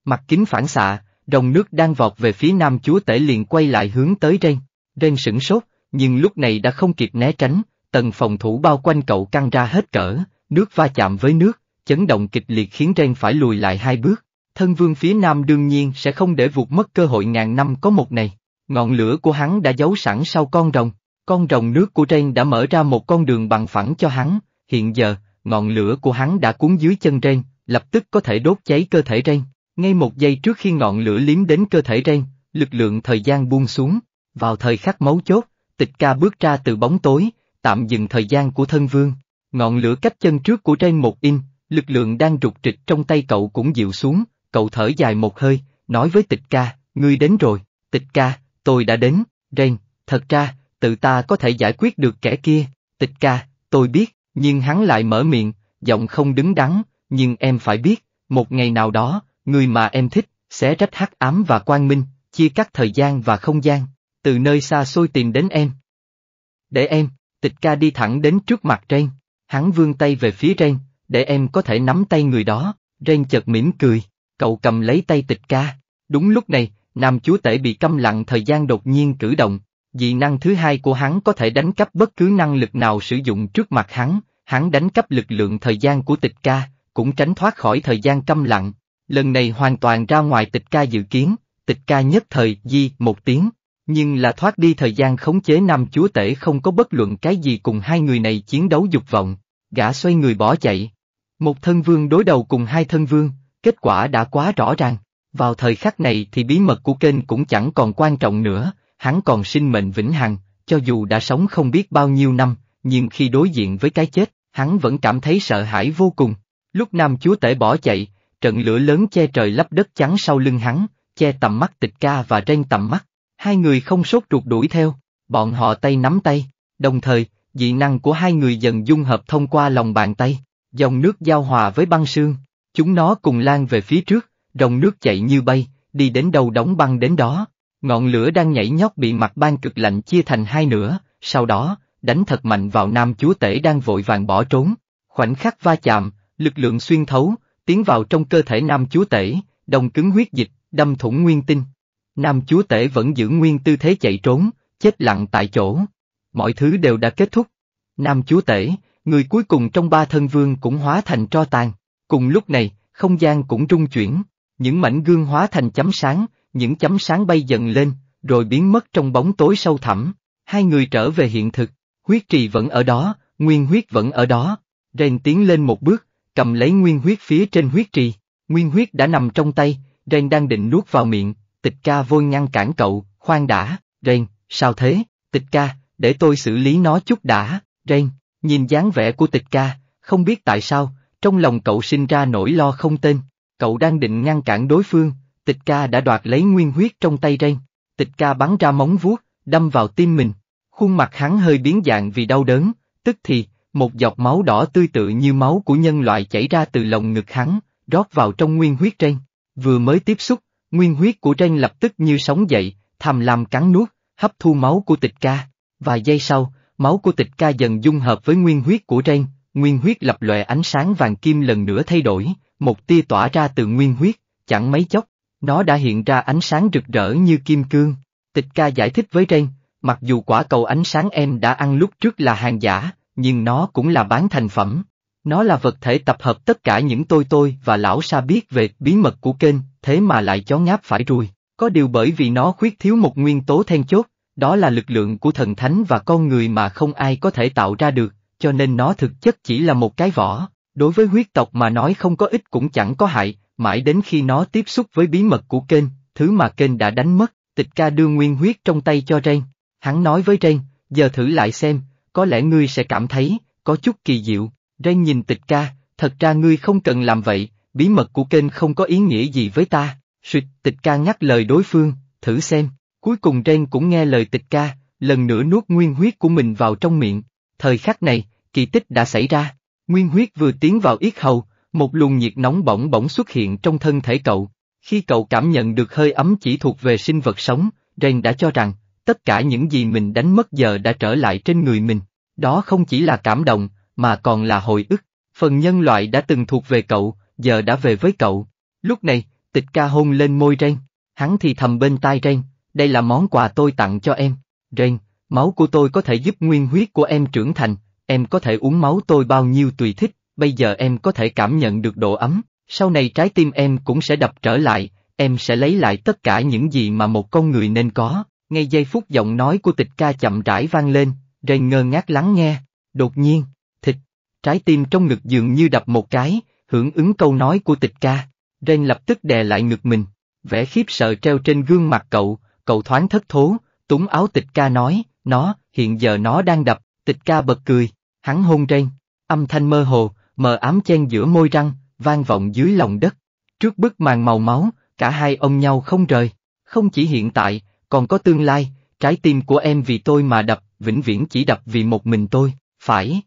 Mặt kính phản xạ, rồng nước đang vọt về phía nam chúa tể liền quay lại hướng tới Ren. Ren sửng sốt, nhưng lúc này đã không kịp né tránh, tầng phòng thủ bao quanh cậu căng ra hết cỡ, nước va chạm với nước chấn động kịch liệt khiến Ren phải lùi lại hai bước. Thân vương phía nam đương nhiên sẽ không để vụt mất cơ hội ngàn năm có một này. Ngọn lửa của hắn đã giấu sẵn sau con rồng. Con rồng nước của Ren đã mở ra một con đường bằng phẳng cho hắn. Hiện giờ, ngọn lửa của hắn đã cuốn dưới chân Ren, lập tức có thể đốt cháy cơ thể Ren. Ngay một giây trước khi ngọn lửa liếm đến cơ thể Ren, lực lượng thời gian buông xuống. Vào thời khắc máu chốt, tịch ca bước ra từ bóng tối, tạm dừng thời gian của thân vương. Ngọn lửa cách chân trước của Ren một in, Lực lượng đang rụt trịch trong tay cậu cũng dịu xuống, cậu thở dài một hơi, nói với tịch ca, ngươi đến rồi, tịch ca, tôi đã đến, Ren, thật ra, tự ta có thể giải quyết được kẻ kia, tịch ca, tôi biết, nhưng hắn lại mở miệng, giọng không đứng đắn, nhưng em phải biết, một ngày nào đó, người mà em thích, sẽ rách hắc ám và quang minh, chia cắt thời gian và không gian, từ nơi xa xôi tìm đến em. Để em, tịch ca đi thẳng đến trước mặt Ren, hắn vươn tay về phía Ren, để em có thể nắm tay người đó, Ren chợt mỉm cười, cậu cầm lấy tay tịch ca. Đúng lúc này, nam chúa tể bị câm lặng thời gian đột nhiên cử động, dị năng thứ hai của hắn có thể đánh cắp bất cứ năng lực nào sử dụng trước mặt hắn, hắn đánh cắp lực lượng thời gian của tịch ca, cũng tránh thoát khỏi thời gian câm lặng. Lần này hoàn toàn ra ngoài tịch ca dự kiến, tịch ca nhất thời di một tiếng, nhưng là thoát đi thời gian khống chế nam chúa tể không có bất luận cái gì cùng hai người này chiến đấu dục vọng, gã xoay người bỏ chạy. Một thân vương đối đầu cùng hai thân vương, kết quả đã quá rõ ràng. Vào thời khắc này thì bí mật của kênh cũng chẳng còn quan trọng nữa, hắn còn sinh mệnh vĩnh hằng, cho dù đã sống không biết bao nhiêu năm, nhưng khi đối diện với cái chết, hắn vẫn cảm thấy sợ hãi vô cùng. Lúc nam chúa tể bỏ chạy, trận lửa lớn che trời lấp đất chắn sau lưng hắn, che tầm mắt tịch ca và trên tầm mắt. Hai người không sốt ruột đuổi theo, bọn họ tay nắm tay, đồng thời, dị năng của hai người dần dung hợp thông qua lòng bàn tay. Dòng nước giao hòa với băng sương, chúng nó cùng lan về phía trước, dòng nước chạy như bay, đi đến đâu đóng băng đến đó. Ngọn lửa đang nhảy nhót bị mặt băng cực lạnh chia thành hai nửa, sau đó, đánh thật mạnh vào nam chúa tể đang vội vàng bỏ trốn. Khoảnh khắc va chạm, lực lượng xuyên thấu, tiến vào trong cơ thể nam chúa tể, đồng cứng huyết dịch, đâm thủng nguyên tinh. Nam chúa tể vẫn giữ nguyên tư thế chạy trốn, chết lặng tại chỗ. Mọi thứ đều đã kết thúc. Nam chúa tể, người cuối cùng trong ba thân vương cũng hóa thành tro tàn. Cùng lúc này, không gian cũng rung chuyển, những mảnh gương hóa thành chấm sáng, những chấm sáng bay dần lên, rồi biến mất trong bóng tối sâu thẳm. Hai người trở về hiện thực, huyết trì vẫn ở đó, nguyên huyết vẫn ở đó. Rèn tiến lên một bước, cầm lấy nguyên huyết phía trên huyết trì. Nguyên huyết đã nằm trong tay, Rèn đang định nuốt vào miệng, tịch ca vôi ngăn cản cậu, khoan đã, Rèn, sao thế, tịch ca, để tôi xử lý nó chút đã, Rèn, Nhìn dáng vẻ của tịch ca, không biết tại sao, trong lòng cậu sinh ra nỗi lo không tên, cậu đang định ngăn cản đối phương, tịch ca đã đoạt lấy nguyên huyết trong tay Ren, tịch ca bắn ra móng vuốt, đâm vào tim mình, khuôn mặt hắn hơi biến dạng vì đau đớn, tức thì, một giọt máu đỏ tươi tự như máu của nhân loại chảy ra từ lồng ngực hắn, rót vào trong nguyên huyết Ren, vừa mới tiếp xúc, nguyên huyết của Ren lập tức như sóng dậy, thầm làm cắn nuốt, hấp thu máu của tịch ca, vài giây sau, máu của tịch ca dần dung hợp với nguyên huyết của Ren, nguyên huyết lập lòe ánh sáng vàng kim lần nữa thay đổi, một tia tỏa ra từ nguyên huyết, chẳng mấy chốc, nó đã hiện ra ánh sáng rực rỡ như kim cương. Tịch ca giải thích với Ren, mặc dù quả cầu ánh sáng em đã ăn lúc trước là hàng giả, nhưng nó cũng là bán thành phẩm. Nó là vật thể tập hợp tất cả những tôi tôi và lão sa biết về bí mật của kênh, thế mà lại chó ngáp phải rồi. Có điều bởi vì nó khuyết thiếu một nguyên tố then chốt, đó là lực lượng của thần thánh và con người mà không ai có thể tạo ra được, cho nên nó thực chất chỉ là một cái vỏ, đối với huyết tộc mà nói không có ích cũng chẳng có hại, mãi đến khi nó tiếp xúc với bí mật của kênh, thứ mà kênh đã đánh mất, tịch ca đưa nguyên huyết trong tay cho Ren. Hắn nói với Ren, giờ thử lại xem, có lẽ ngươi sẽ cảm thấy, có chút kỳ diệu. Ren nhìn tịch ca, thật ra ngươi không cần làm vậy, bí mật của kênh không có ý nghĩa gì với ta. Xuyệt, tịch ca ngắt lời đối phương, thử xem, Cuối cùng Ren cũng nghe lời tịch ca, lần nữa nuốt nguyên huyết của mình vào trong miệng. Thời khắc này, kỳ tích đã xảy ra. Nguyên huyết vừa tiến vào yết hầu, một luồng nhiệt nóng bỏng bỗng xuất hiện trong thân thể cậu. Khi cậu cảm nhận được hơi ấm chỉ thuộc về sinh vật sống, Ren đã cho rằng, tất cả những gì mình đánh mất giờ đã trở lại trên người mình. Đó không chỉ là cảm động, mà còn là hồi ức. Phần nhân loại đã từng thuộc về cậu, giờ đã về với cậu. Lúc này, tịch ca hôn lên môi Ren. Hắn thì thầm bên tai Ren, đây là món quà tôi tặng cho em. Ren, máu của tôi có thể giúp nguyên huyết của em trưởng thành, em có thể uống máu tôi bao nhiêu tùy thích, bây giờ em có thể cảm nhận được độ ấm, sau này trái tim em cũng sẽ đập trở lại, em sẽ lấy lại tất cả những gì mà một con người nên có. Ngay giây phút giọng nói của tịch ca chậm rãi vang lên, Ren ngơ ngác lắng nghe, đột nhiên, thịt, trái tim trong ngực dường như đập một cái, hưởng ứng câu nói của tịch ca. Ren lập tức đè lại ngực mình, vẻ khiếp sợ treo trên gương mặt cậu, cầu thoáng thất thố, túng áo tịch ca nói, nó, hiện giờ nó đang đập, tịch ca bật cười, hắn hôn rên, âm thanh mơ hồ, mờ ám chen giữa môi răng, vang vọng dưới lòng đất. Trước bức màn màu máu, cả hai ông nhau không rời, không chỉ hiện tại, còn có tương lai, trái tim của em vì tôi mà đập, vĩnh viễn chỉ đập vì một mình tôi, phải.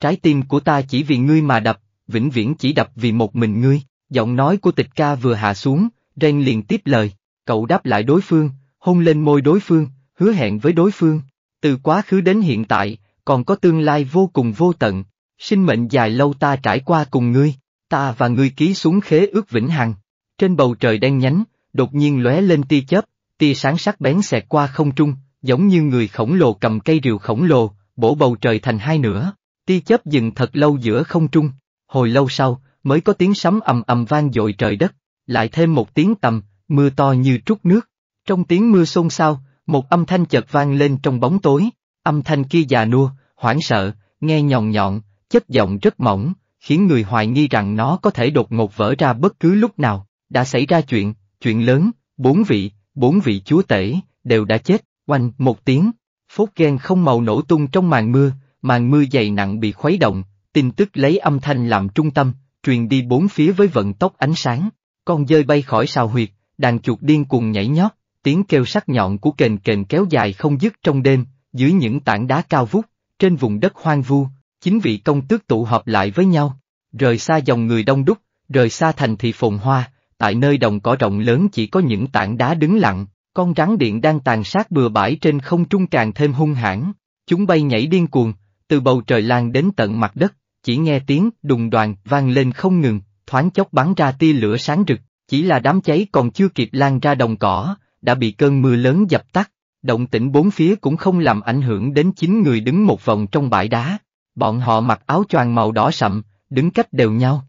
Trái tim của ta chỉ vì ngươi mà đập, vĩnh viễn chỉ đập vì một mình ngươi, giọng nói của tịch ca vừa hạ xuống, Ren liền tiếp lời cậu đáp lại đối phương, hôn lên môi đối phương, hứa hẹn với đối phương, từ quá khứ đến hiện tại, còn có tương lai vô cùng vô tận, sinh mệnh dài lâu ta trải qua cùng ngươi, ta và ngươi ký xuống khế ước vĩnh hằng. Trên bầu trời đen nhánh, đột nhiên lóe lên tia chớp, tia sáng sắc bén xẹt qua không trung, giống như người khổng lồ cầm cây rìu khổng lồ, bổ bầu trời thành hai nửa. Tia chớp dừng thật lâu giữa không trung, hồi lâu sau, mới có tiếng sấm ầm ầm vang dội trời đất, lại thêm một tiếng tầm, Mưa to như trút nước. Trong tiếng mưa xôn xao, một âm thanh chợt vang lên trong bóng tối. Âm thanh kia già nua, hoảng sợ, nghe nhọn nhọn, chất giọng rất mỏng, khiến người hoài nghi rằng nó có thể đột ngột vỡ ra bất cứ lúc nào. Đã xảy ra chuyện, chuyện lớn, bốn vị, bốn vị chúa tể, đều đã chết, oanh một tiếng. Phốt ghen không màu nổ tung trong màn mưa, màn mưa dày nặng bị khuấy động, tin tức lấy âm thanh làm trung tâm, truyền đi bốn phía với vận tốc ánh sáng. Con dơi bay khỏi sao huyệt, đàn chuột điên cuồng nhảy nhót, tiếng kêu sắc nhọn của kền kền kéo dài không dứt trong đêm, dưới những tảng đá cao vút, trên vùng đất hoang vu, chính vị công tước tụ họp lại với nhau, rời xa dòng người đông đúc, rời xa thành thị phồn hoa, tại nơi đồng cỏ rộng lớn chỉ có những tảng đá đứng lặng, con rắn điện đang tàn sát bừa bãi trên không trung càng thêm hung hãn, chúng bay nhảy điên cuồng, từ bầu trời lan đến tận mặt đất, chỉ nghe tiếng đùng đoàn vang lên không ngừng, thoáng chốc bắn ra tia lửa sáng rực, chỉ là đám cháy còn chưa kịp lan ra đồng cỏ, đã bị cơn mưa lớn dập tắt, động tĩnh bốn phía cũng không làm ảnh hưởng đến chín người đứng một vòng trong bãi đá. Bọn họ mặc áo choàng màu đỏ sậm, đứng cách đều nhau.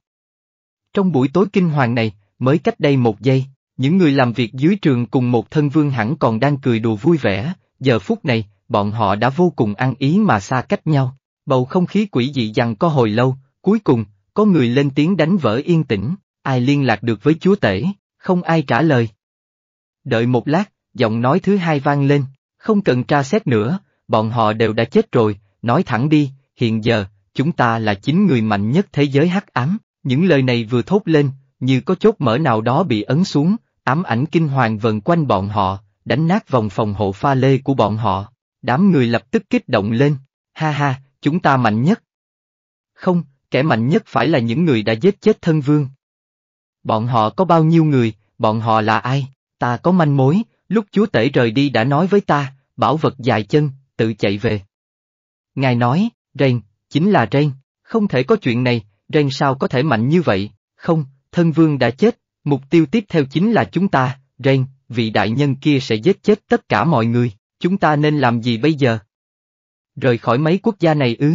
Trong buổi tối kinh hoàng này, mới cách đây một giây, những người làm việc dưới trường cùng một thân vương hẳn còn đang cười đùa vui vẻ, giờ phút này, bọn họ đã vô cùng ăn ý mà xa cách nhau. Bầu không khí quỷ dị dằn có hồi lâu, cuối cùng, có người lên tiếng đánh vỡ yên tĩnh, Ai liên lạc được với chúa tể, không ai trả lời. Đợi một lát, giọng nói thứ hai vang lên, không cần tra xét nữa, bọn họ đều đã chết rồi, nói thẳng đi, hiện giờ, chúng ta là chính người mạnh nhất thế giới hắc ám, những lời này vừa thốt lên, như có chốt mở nào đó bị ấn xuống, ám ảnh kinh hoàng vần quanh bọn họ, đánh nát vòng phòng hộ pha lê của bọn họ, đám người lập tức kích động lên, ha ha, chúng ta mạnh nhất. Không, kẻ mạnh nhất phải là những người đã giết chết thân vương, Bọn họ có bao nhiêu người, bọn họ là ai, ta có manh mối, lúc chúa tể rời đi đã nói với ta, bảo vật dài chân, tự chạy về. Ngài nói, Ren, chính là Ren, không thể có chuyện này, Ren sao có thể mạnh như vậy, không, thân vương đã chết, mục tiêu tiếp theo chính là chúng ta, Ren, vị đại nhân kia sẽ giết chết tất cả mọi người, chúng ta nên làm gì bây giờ? Rời khỏi mấy quốc gia này ư?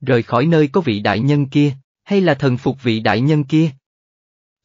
Rời khỏi nơi có vị đại nhân kia, hay là thần phục vị đại nhân kia?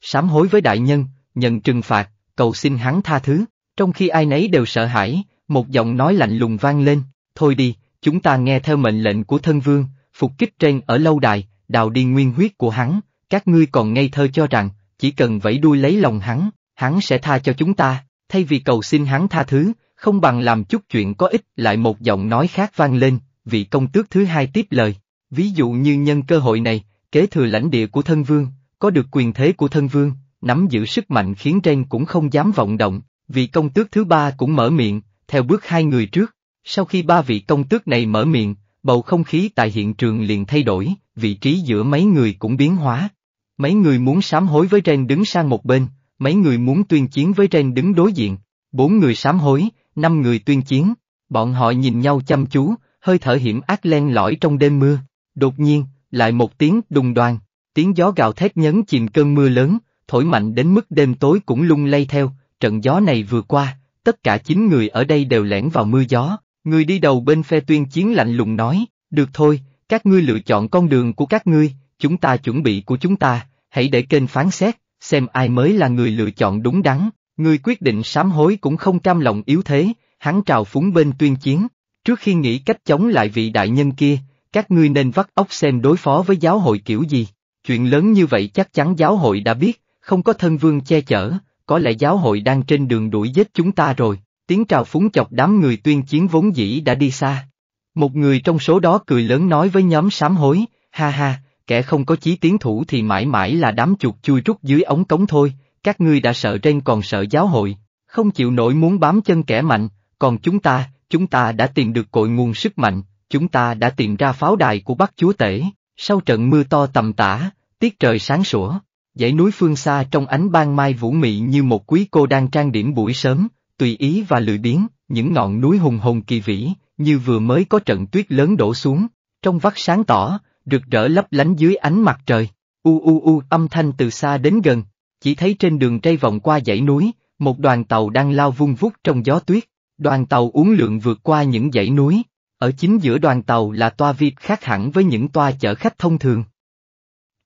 sám hối với đại nhân, nhận trừng phạt, cầu xin hắn tha thứ, trong khi ai nấy đều sợ hãi, một giọng nói lạnh lùng vang lên, thôi đi, chúng ta nghe theo mệnh lệnh của thân vương, phục kích trên ở lâu đài, đào đi nguyên huyết của hắn, các ngươi còn ngây thơ cho rằng, chỉ cần vẫy đuôi lấy lòng hắn, hắn sẽ tha cho chúng ta, thay vì cầu xin hắn tha thứ, không bằng làm chút chuyện có ích lại một giọng nói khác vang lên, vị công tước thứ hai tiếp lời, ví dụ như nhân cơ hội này, kế thừa lãnh địa của thân vương, có được quyền thế của thân vương, nắm giữ sức mạnh khiến Ren cũng không dám vọng động, vị công tước thứ ba cũng mở miệng, theo bước hai người trước. Sau khi ba vị công tước này mở miệng, bầu không khí tại hiện trường liền thay đổi, vị trí giữa mấy người cũng biến hóa. Mấy người muốn sám hối với Ren đứng sang một bên, mấy người muốn tuyên chiến với Ren đứng đối diện. Bốn người sám hối, năm người tuyên chiến, bọn họ nhìn nhau chăm chú, hơi thở hiểm ác len lỏi trong đêm mưa. Đột nhiên, lại một tiếng đùng đoan, Tiếng gió gào thét nhấn chìm cơn mưa lớn, thổi mạnh đến mức đêm tối cũng lung lay theo, trận gió này vừa qua, tất cả chín người ở đây đều lẻn vào mưa gió, người đi đầu bên phe tuyên chiến lạnh lùng nói, được thôi, các ngươi lựa chọn con đường của các ngươi, chúng ta chuẩn bị của chúng ta, hãy để kênh phán xét, xem ai mới là người lựa chọn đúng đắn, người quyết định sám hối cũng không cam lòng yếu thế, hắn trào phúng bên tuyên chiến, trước khi nghĩ cách chống lại vị đại nhân kia, các ngươi nên vắt óc xem đối phó với giáo hội kiểu gì. Chuyện lớn như vậy chắc chắn giáo hội đã biết, không có thân vương che chở, có lẽ giáo hội đang trên đường đuổi giết chúng ta rồi. Tiếng trào phúng chọc đám người tuyên chiến vốn dĩ đã đi xa. Một người trong số đó cười lớn nói với nhóm sám hối, ha ha, kẻ không có chí tiến thủ thì mãi mãi là đám chuột chui rút dưới ống cống thôi, các ngươi đã sợ trên còn sợ giáo hội, không chịu nổi muốn bám chân kẻ mạnh, còn chúng ta, chúng ta đã tìm được cội nguồn sức mạnh, chúng ta đã tìm ra pháo đài của Bắc Chúa Tể. Sau trận mưa to tầm tã, tiết trời sáng sủa, dãy núi phương xa trong ánh ban mai vũ mị như một quý cô đang trang điểm buổi sớm, tùy ý và lười biếng, những ngọn núi hùng hồn kỳ vĩ, như vừa mới có trận tuyết lớn đổ xuống, trong vắt sáng tỏ, rực rỡ lấp lánh dưới ánh mặt trời. U u u âm thanh từ xa đến gần, chỉ thấy trên đường trây vòng qua dãy núi, một đoàn tàu đang lao vung vút trong gió tuyết. Đoàn tàu uốn lượn vượt qua những dãy núi, ở chính giữa đoàn tàu là toa VIP khác hẳn với những toa chở khách thông thường.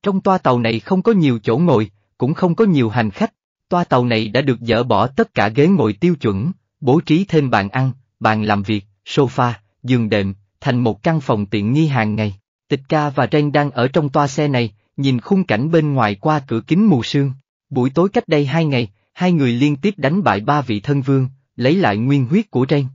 Trong toa tàu này không có nhiều chỗ ngồi, cũng không có nhiều hành khách, toa tàu này đã được dỡ bỏ tất cả ghế ngồi tiêu chuẩn, bố trí thêm bàn ăn, bàn làm việc, sofa, giường đệm, thành một căn phòng tiện nghi hàng ngày. Tịch ca và Ren đang ở trong toa xe này, nhìn khung cảnh bên ngoài qua cửa kính mù sương. Buổi tối cách đây hai ngày, hai người liên tiếp đánh bại ba vị thân vương, lấy lại nguyên huyết của Ren.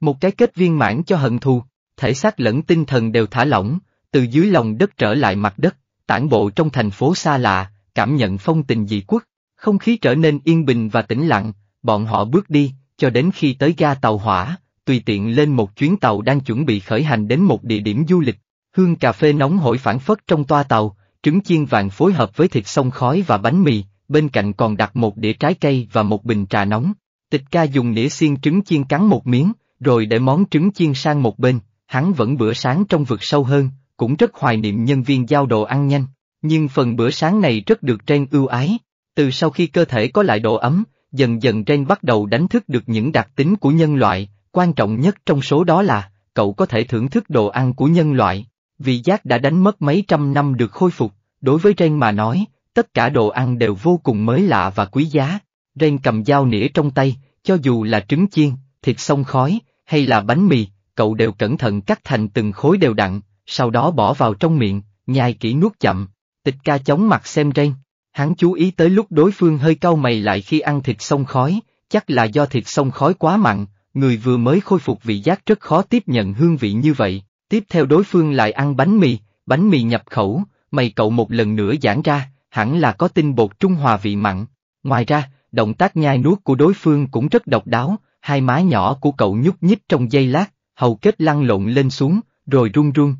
Một cái kết viên mãn cho hận thù, thể xác lẫn tinh thần đều thả lỏng, từ dưới lòng đất trở lại mặt đất, tản bộ trong thành phố xa lạ, cảm nhận phong tình dị quốc, không khí trở nên yên bình và tĩnh lặng, bọn họ bước đi, cho đến khi tới ga tàu hỏa, tùy tiện lên một chuyến tàu đang chuẩn bị khởi hành đến một địa điểm du lịch, hương cà phê nóng hổi phản phất trong toa tàu, trứng chiên vàng phối hợp với thịt sông khói và bánh mì, bên cạnh còn đặt một đĩa trái cây và một bình trà nóng. Tịch ca dùng nĩa xiên trứng chiên cắn một miếng, rồi để món trứng chiên sang một bên, hắn vẫn bữa sáng trong vực sâu hơn, cũng rất hoài niệm nhân viên giao đồ ăn nhanh, nhưng phần bữa sáng này rất được Trên ưu ái. Từ sau khi cơ thể có lại độ ấm, dần dần Trên bắt đầu đánh thức được những đặc tính của nhân loại, quan trọng nhất trong số đó là, cậu có thể thưởng thức đồ ăn của nhân loại, vì giác đã đánh mất mấy trăm năm được khôi phục, đối với Trên mà nói, tất cả đồ ăn đều vô cùng mới lạ và quý giá. Trên cầm dao nĩa trong tay, cho dù là trứng chiên, thịt xông khói, hay là bánh mì, cậu đều cẩn thận cắt thành từng khối đều đặn, sau đó bỏ vào trong miệng, nhai kỹ nuốt chậm, tịch ca chóng mặt xem rên. Hắn chú ý tới lúc đối phương hơi cau mày lại khi ăn thịt sông khói, chắc là do thịt sông khói quá mặn, người vừa mới khôi phục vị giác rất khó tiếp nhận hương vị như vậy. Tiếp theo đối phương lại ăn bánh mì, bánh mì nhập khẩu, mày cậu một lần nữa giãn ra, hẳn là có tinh bột trung hòa vị mặn. Ngoài ra, động tác nhai nuốt của đối phương cũng rất độc đáo, hai má nhỏ của cậu nhúc nhích trong giây lát, hầu kết lăn lộn lên xuống, rồi run run.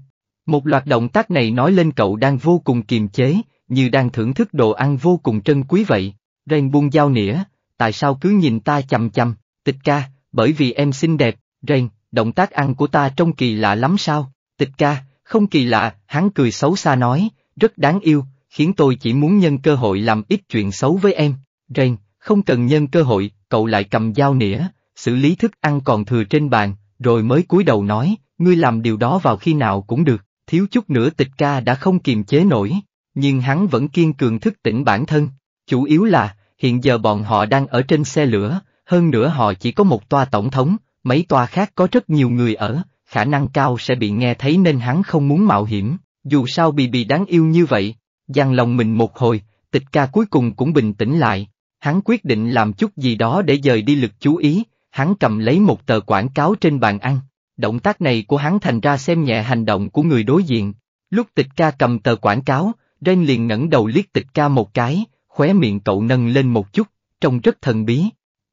Một loạt động tác này nói lên cậu đang vô cùng kiềm chế, như đang thưởng thức đồ ăn vô cùng trân quý vậy. Ren buông dao nĩa, tại sao cứ nhìn ta chầm chầm? tịch ca, bởi vì em xinh đẹp, Ren, động tác ăn của ta trông kỳ lạ lắm sao, tịch ca, không kỳ lạ, hắn cười xấu xa nói, rất đáng yêu, khiến tôi chỉ muốn nhân cơ hội làm ít chuyện xấu với em. Ren, không cần nhân cơ hội, cậu lại cầm dao nĩa, xử lý thức ăn còn thừa trên bàn, rồi mới cúi đầu nói, ngươi làm điều đó vào khi nào cũng được, thiếu chút nữa tịch ca đã không kiềm chế nổi, nhưng hắn vẫn kiên cường thức tỉnh bản thân, chủ yếu là, hiện giờ bọn họ đang ở trên xe lửa, hơn nữa họ chỉ có một toa tổng thống, mấy toa khác có rất nhiều người ở, khả năng cao sẽ bị nghe thấy nên hắn không muốn mạo hiểm, dù sao bị bị đáng yêu như vậy, dằn lòng mình một hồi, tịch ca cuối cùng cũng bình tĩnh lại, hắn quyết định làm chút gì đó để dời đi lực chú ý, hắn cầm lấy một tờ quảng cáo trên bàn ăn. Động tác này của hắn thành ra xem nhẹ hành động của người đối diện. Lúc tịch ca cầm tờ quảng cáo, Ren liền ngẩng đầu liếc tịch ca một cái, khóe miệng cậu nâng lên một chút, trông rất thần bí.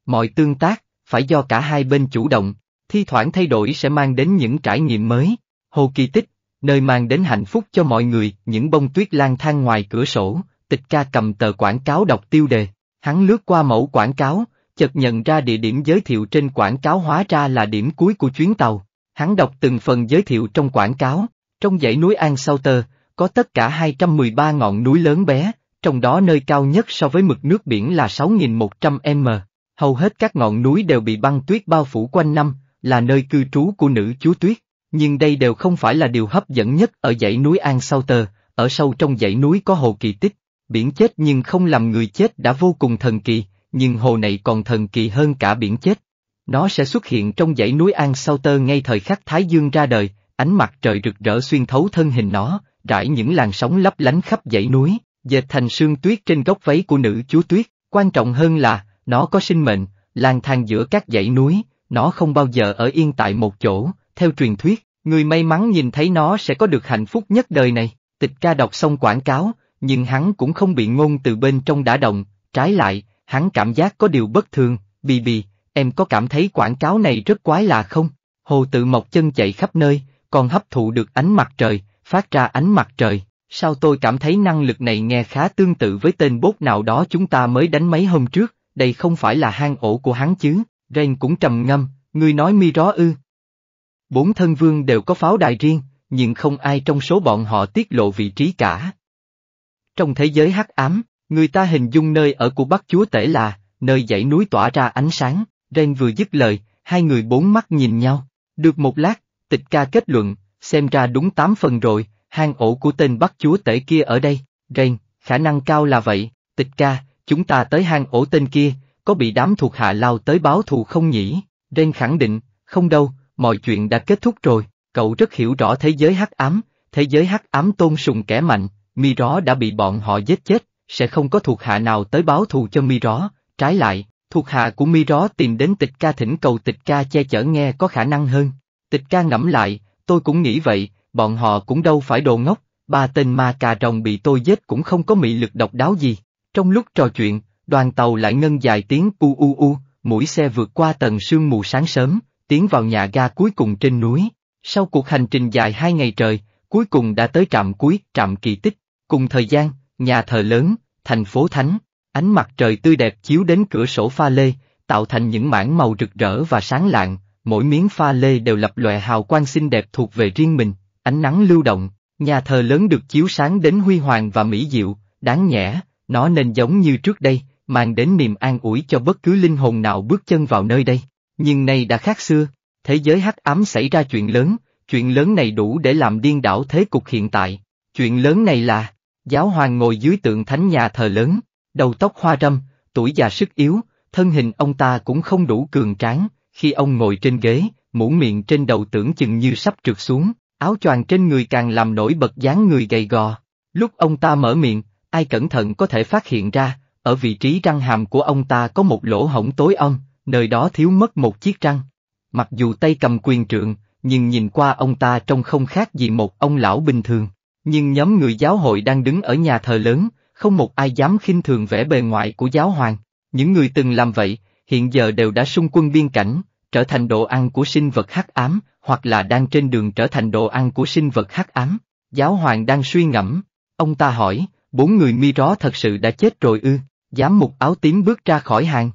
Mọi tương tác, phải do cả hai bên chủ động, thi thoảng thay đổi sẽ mang đến những trải nghiệm mới. Hồ Kỳ Tích, nơi mang đến hạnh phúc cho mọi người, những bông tuyết lang thang ngoài cửa sổ, tịch ca cầm tờ quảng cáo đọc tiêu đề, hắn lướt qua mẫu quảng cáo, chợt nhận ra địa điểm giới thiệu trên quảng cáo hóa ra là điểm cuối của chuyến tàu. Hắn đọc từng phần giới thiệu trong quảng cáo, trong dãy núi An Sau Tơ, có tất cả 213 ngọn núi lớn bé, trong đó nơi cao nhất so với mực nước biển là 6.100 m. Hầu hết các ngọn núi đều bị băng tuyết bao phủ quanh năm, là nơi cư trú của nữ chúa tuyết, nhưng đây đều không phải là điều hấp dẫn nhất ở dãy núi An Sau Tơ, ở sâu trong dãy núi có hồ kỳ tích, biển chết nhưng không làm người chết đã vô cùng thần kỳ, nhưng hồ này còn thần kỳ hơn cả biển chết. Nó sẽ xuất hiện trong dãy núi An Sau Tơ ngay thời khắc Thái Dương ra đời, ánh mặt trời rực rỡ xuyên thấu thân hình nó, rải những làn sóng lấp lánh khắp dãy núi, dệt thành sương tuyết trên góc váy của nữ chúa tuyết. Quan trọng hơn là, nó có sinh mệnh, lang thang giữa các dãy núi, nó không bao giờ ở yên tại một chỗ, theo truyền thuyết, người may mắn nhìn thấy nó sẽ có được hạnh phúc nhất đời này. Tịch ca đọc xong quảng cáo, nhưng hắn cũng không bị ngôn từ bên trong đã động, trái lại, hắn cảm giác có điều bất thường, bì bì, em có cảm thấy quảng cáo này rất quái lạ không? Hồ tự mọc chân chạy khắp nơi, còn hấp thụ được ánh mặt trời, phát ra ánh mặt trời. Sao tôi cảm thấy năng lực này nghe khá tương tự với tên bốt nào đó chúng ta mới đánh mấy hôm trước, đây không phải là hang ổ của hắn chứ, Rain cũng trầm ngâm, Người nói mi rõ ư. Bốn thân vương đều có pháo đài riêng, nhưng không ai trong số bọn họ tiết lộ vị trí cả. Trong thế giới hắc ám, Người ta hình dung nơi ở của bắc chúa tể là, nơi dãy núi tỏa ra ánh sáng, Ren vừa dứt lời, hai người bốn mắt nhìn nhau. Được một lát, tịch ca kết luận, xem ra đúng tám phần rồi, hang ổ của tên bắc chúa tể kia ở đây, Ren, khả năng cao là vậy, tịch ca, chúng ta tới hang ổ tên kia, có bị đám thuộc hạ lao tới báo thù không nhỉ? Ren khẳng định, không đâu, mọi chuyện đã kết thúc rồi, cậu rất hiểu rõ thế giới hắc ám, thế giới hắc ám tôn sùng kẻ mạnh, mi rõ đã bị bọn họ giết chết, sẽ không có thuộc hạ nào tới báo thù cho mi ró, trái lại, thuộc hạ của mi ró tìm đến tịch ca thỉnh cầu tịch ca che chở nghe có khả năng hơn. Tịch ca ngẫm lại, tôi cũng nghĩ vậy, bọn họ cũng đâu phải đồ ngốc, ba tên ma cà rồng bị tôi giết cũng không có mị lực độc đáo gì. Trong lúc trò chuyện, đoàn tàu lại ngân dài tiếng u u u, mũi xe vượt qua tầng sương mù sáng sớm, tiến vào nhà ga cuối cùng trên núi. Sau cuộc hành trình dài hai ngày trời, cuối cùng đã tới trạm cuối, trạm kỳ tích. Cùng thời gian, nhà thờ lớn, thành phố thánh, ánh mặt trời tươi đẹp chiếu đến cửa sổ pha lê, tạo thành những mảng màu rực rỡ và sáng lạng, mỗi miếng pha lê đều lập lòe hào quang xinh đẹp thuộc về riêng mình, ánh nắng lưu động, nhà thờ lớn được chiếu sáng đến huy hoàng và mỹ diệu, đáng nhẽ, nó nên giống như trước đây, mang đến niềm an ủi cho bất cứ linh hồn nào bước chân vào nơi đây. Nhưng nay đã khác xưa, thế giới hắc ám xảy ra chuyện lớn, chuyện lớn này đủ để làm điên đảo thế cục hiện tại. Chuyện lớn này là Giáo hoàng ngồi dưới tượng thánh nhà thờ lớn, đầu tóc hoa râm, tuổi già sức yếu, thân hình ông ta cũng không đủ cường tráng, khi ông ngồi trên ghế, mũ miệng trên đầu tưởng chừng như sắp trượt xuống, áo choàng trên người càng làm nổi bật dáng người gầy gò. Lúc ông ta mở miệng, ai cẩn thận có thể phát hiện ra, ở vị trí răng hàm của ông ta có một lỗ hổng tối âm, nơi đó thiếu mất một chiếc răng. Mặc dù tay cầm quyền trượng, nhưng nhìn qua ông ta trông không khác gì một ông lão bình thường. Nhưng nhóm người giáo hội đang đứng ở nhà thờ lớn, không một ai dám khinh thường vẻ bề ngoại của giáo hoàng. Những người từng làm vậy, hiện giờ đều đã xung quân biên cảnh, trở thành đồ ăn của sinh vật hắc ám, hoặc là đang trên đường trở thành đồ ăn của sinh vật hắc ám. Giáo hoàng đang suy ngẫm, ông ta hỏi, bốn người mi ró thật sự đã chết rồi ư, giám mục áo tím bước ra khỏi hàng.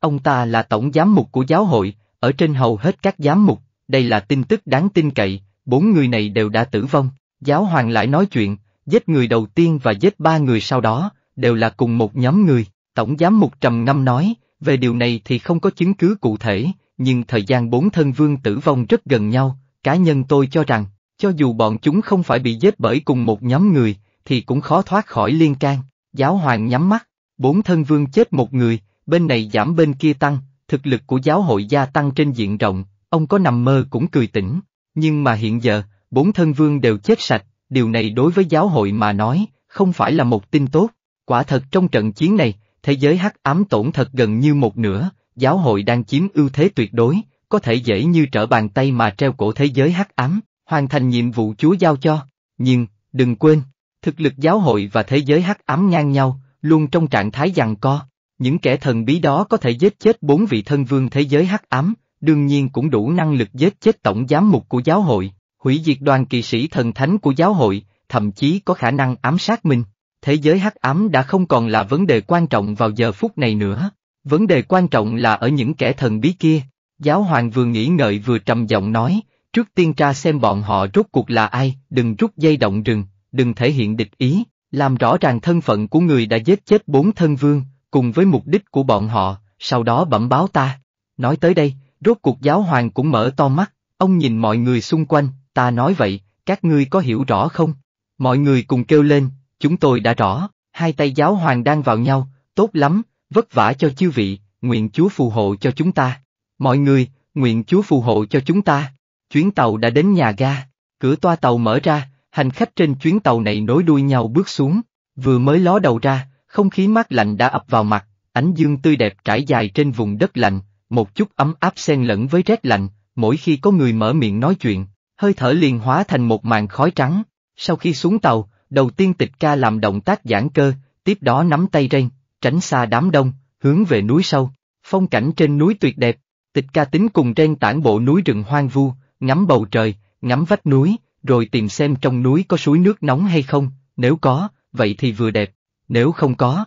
Ông ta là tổng giám mục của giáo hội, ở trên hầu hết các giám mục, đây là tin tức đáng tin cậy, bốn người này đều đã tử vong. Giáo hoàng lại nói chuyện, giết người đầu tiên và giết ba người sau đó, đều là cùng một nhóm người, tổng giám mục trầm ngâm nói, về điều này thì không có chứng cứ cụ thể, nhưng thời gian bốn thân vương tử vong rất gần nhau, cá nhân tôi cho rằng, cho dù bọn chúng không phải bị giết bởi cùng một nhóm người, thì cũng khó thoát khỏi liên can, giáo hoàng nhắm mắt, bốn thân vương chết một người, bên này giảm bên kia tăng, thực lực của giáo hội gia tăng trên diện rộng, ông có nằm mơ cũng cười tỉnh, nhưng mà hiện giờ, bốn thân vương đều chết sạch, điều này đối với giáo hội mà nói, không phải là một tin tốt. Quả thật trong trận chiến này, thế giới hắc ám tổn thật gần như một nửa, giáo hội đang chiếm ưu thế tuyệt đối, có thể dễ như trở bàn tay mà treo cổ thế giới hắc ám, hoàn thành nhiệm vụ Chúa giao cho. Nhưng, đừng quên, thực lực giáo hội và thế giới hắc ám ngang nhau, luôn trong trạng thái giằng co. Những kẻ thần bí đó có thể giết chết bốn vị thân vương thế giới hắc ám, đương nhiên cũng đủ năng lực giết chết tổng giám mục của giáo hội hủy diệt đoàn kỵ sĩ thần thánh của giáo hội, thậm chí có khả năng ám sát mình. Thế giới hắc ám đã không còn là vấn đề quan trọng vào giờ phút này nữa. Vấn đề quan trọng là ở những kẻ thần bí kia. Giáo hoàng vừa nghĩ ngợi vừa trầm giọng nói, trước tiên tra xem bọn họ rốt cuộc là ai, đừng rút dây động rừng, đừng thể hiện địch ý, làm rõ ràng thân phận của người đã giết chết bốn thân vương, cùng với mục đích của bọn họ, sau đó bẩm báo ta. Nói tới đây, rốt cuộc giáo hoàng cũng mở to mắt, ông nhìn mọi người xung quanh, ta nói vậy, các ngươi có hiểu rõ không? Mọi người cùng kêu lên, chúng tôi đã rõ, hai tay giáo hoàng đang vào nhau, tốt lắm, vất vả cho chư vị, nguyện Chúa phù hộ cho chúng ta. Mọi người, nguyện Chúa phù hộ cho chúng ta. Chuyến tàu đã đến nhà ga, cửa toa tàu mở ra, hành khách trên chuyến tàu này nối đuôi nhau bước xuống, vừa mới ló đầu ra, không khí mát lạnh đã ập vào mặt, ánh dương tươi đẹp trải dài trên vùng đất lạnh, một chút ấm áp xen lẫn với rét lạnh, mỗi khi có người mở miệng nói chuyện, hơi thở liền hóa thành một màn khói trắng. Sau khi xuống tàu, đầu tiên tịch ca làm động tác giãn cơ, tiếp đó nắm tay rên, tránh xa đám đông, hướng về núi sâu. Phong cảnh trên núi tuyệt đẹp, tịch ca tính cùng rên tản bộ núi rừng hoang vu, ngắm bầu trời, ngắm vách núi, rồi tìm xem trong núi có suối nước nóng hay không, nếu có, vậy thì vừa đẹp, nếu không có.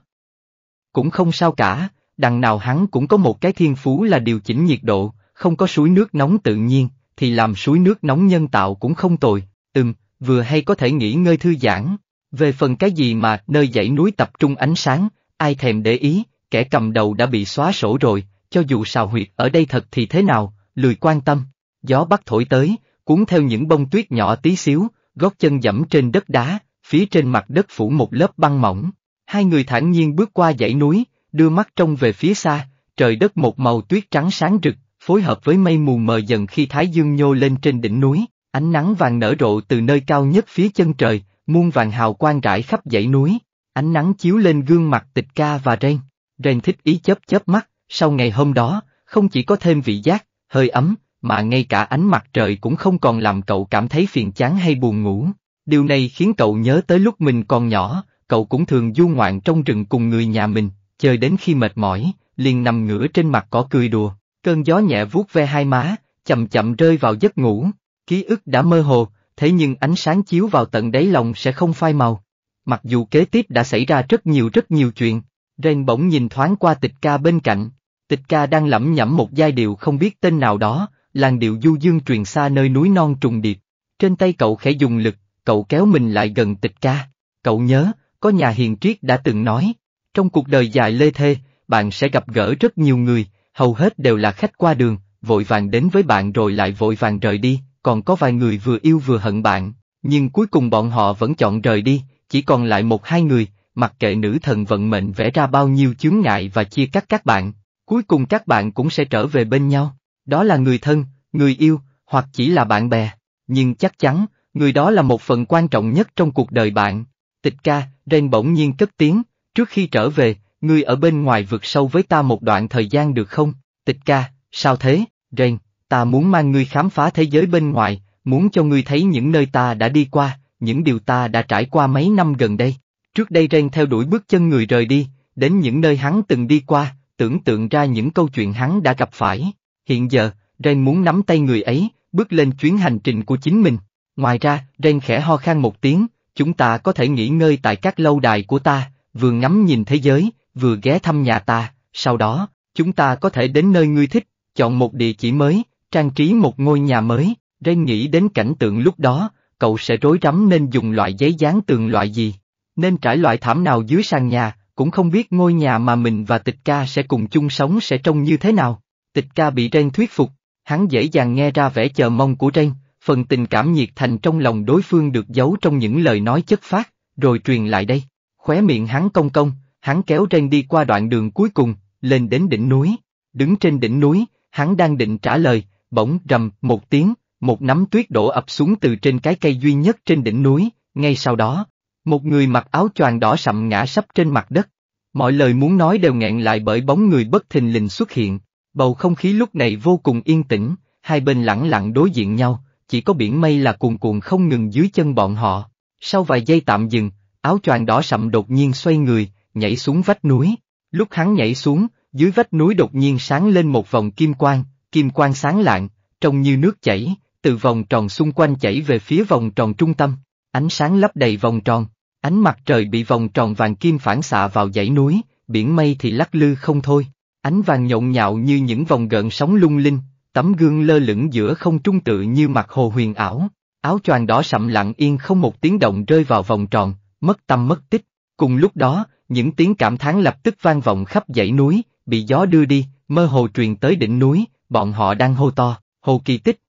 Cũng không sao cả, đằng nào hắn cũng có một cái thiên phú là điều chỉnh nhiệt độ, không có suối nước nóng tự nhiên, thì làm suối nước nóng nhân tạo cũng không tồi, ừm, vừa hay có thể nghỉ ngơi thư giãn. Về phần cái gì mà nơi dãy núi tập trung ánh sáng, ai thèm để ý, kẻ cầm đầu đã bị xóa sổ rồi, cho dù sào huyệt ở đây thật thì thế nào, lười quan tâm. Gió bắt thổi tới, cuốn theo những bông tuyết nhỏ tí xíu, gót chân dẫm trên đất đá, phía trên mặt đất phủ một lớp băng mỏng. Hai người thản nhiên bước qua dãy núi, đưa mắt trông về phía xa, trời đất một màu tuyết trắng sáng rực, phối hợp với mây mù mờ dần khi Thái Dương nhô lên trên đỉnh núi, ánh nắng vàng nở rộ từ nơi cao nhất phía chân trời, muôn vàng hào quang rải khắp dãy núi, ánh nắng chiếu lên gương mặt tịch ca và Ren. Ren thích ý chớp chớp mắt, sau ngày hôm đó, không chỉ có thêm vị giác, hơi ấm, mà ngay cả ánh mặt trời cũng không còn làm cậu cảm thấy phiền chán hay buồn ngủ. Điều này khiến cậu nhớ tới lúc mình còn nhỏ, cậu cũng thường du ngoạn trong rừng cùng người nhà mình, chơi đến khi mệt mỏi, liền nằm ngửa trên mặt cỏ cười đùa cơn gió nhẹ vuốt ve hai má, chậm chậm rơi vào giấc ngủ, ký ức đã mơ hồ, thế nhưng ánh sáng chiếu vào tận đáy lòng sẽ không phai màu. Mặc dù kế tiếp đã xảy ra rất nhiều rất nhiều chuyện, Ren bỗng nhìn thoáng qua tịch ca bên cạnh, tịch ca đang lẩm nhẩm một giai điệu không biết tên nào đó, làn điệu du dương truyền xa nơi núi non trùng điệp. Trên tay cậu khẽ dùng lực, cậu kéo mình lại gần tịch ca. Cậu nhớ, có nhà hiền triết đã từng nói, trong cuộc đời dài lê thê, bạn sẽ gặp gỡ rất nhiều người, hầu hết đều là khách qua đường, vội vàng đến với bạn rồi lại vội vàng rời đi, còn có vài người vừa yêu vừa hận bạn, nhưng cuối cùng bọn họ vẫn chọn rời đi, chỉ còn lại một hai người, mặc kệ nữ thần vận mệnh vẽ ra bao nhiêu chướng ngại và chia cắt các bạn, cuối cùng các bạn cũng sẽ trở về bên nhau, đó là người thân, người yêu, hoặc chỉ là bạn bè, nhưng chắc chắn, người đó là một phần quan trọng nhất trong cuộc đời bạn. Tịch ca, Ren bỗng nhiên cất tiếng, trước khi trở về, ngươi ở bên ngoài vượt sâu với ta một đoạn thời gian được không? Tịch ca, sao thế, Ren, ta muốn mang ngươi khám phá thế giới bên ngoài, muốn cho ngươi thấy những nơi ta đã đi qua, những điều ta đã trải qua mấy năm gần đây. Trước đây Ren theo đuổi bước chân người rời đi, đến những nơi hắn từng đi qua, tưởng tượng ra những câu chuyện hắn đã gặp phải. Hiện giờ, Ren muốn nắm tay người ấy, bước lên chuyến hành trình của chính mình. Ngoài ra, Ren khẽ ho khan một tiếng, chúng ta có thể nghỉ ngơi tại các lâu đài của ta, vừa ngắm nhìn thế giới, vừa ghé thăm nhà ta, sau đó, chúng ta có thể đến nơi ngươi thích, chọn một địa chỉ mới, trang trí một ngôi nhà mới, Ray nghĩ đến cảnh tượng lúc đó, cậu sẽ rối rắm nên dùng loại giấy dán tường loại gì, nên trải loại thảm nào dưới sàn nhà, cũng không biết ngôi nhà mà mình và tịch ca sẽ cùng chung sống sẽ trông như thế nào. Tịch ca bị Ren thuyết phục, hắn dễ dàng nghe ra vẻ chờ mong của Ren, phần tình cảm nhiệt thành trong lòng đối phương được giấu trong những lời nói chất phát, rồi truyền lại đây. Khóe miệng hắn công công hắn kéo Ren đi qua đoạn đường cuối cùng, lên đến đỉnh núi. Đứng trên đỉnh núi, hắn đang định trả lời, bỗng rầm một tiếng, một nắm tuyết đổ ập xuống từ trên cái cây duy nhất trên đỉnh núi, ngay sau đó, một người mặc áo choàng đỏ sậm ngã sấp trên mặt đất. Mọi lời muốn nói đều nghẹn lại bởi bóng người bất thình lình xuất hiện, bầu không khí lúc này vô cùng yên tĩnh, hai bên lặng lặng đối diện nhau, chỉ có biển mây là cuồn cuộn không ngừng dưới chân bọn họ. Sau vài giây tạm dừng, áo choàng đỏ sậm đột nhiên xoay người, nhảy xuống vách núi. Lúc hắn nhảy xuống, dưới vách núi đột nhiên sáng lên một vòng kim quang, kim quang sáng lạng, trông như nước chảy, từ vòng tròn xung quanh chảy về phía vòng tròn trung tâm, ánh sáng lấp đầy vòng tròn, ánh mặt trời bị vòng tròn vàng kim phản xạ vào dãy núi, biển mây thì lắc lư không thôi, ánh vàng nhộn nhạo như những vòng gợn sóng lung linh, tấm gương lơ lửng giữa không trung tự như mặt hồ huyền ảo, áo choàng đỏ sậm lặng yên không một tiếng động rơi vào vòng tròn, mất tâm mất tích, cùng lúc đó, những tiếng cảm thán lập tức vang vọng khắp dãy núi, bị gió đưa đi, mơ hồ truyền tới đỉnh núi, bọn họ đang hô to, hồ kỳ tích.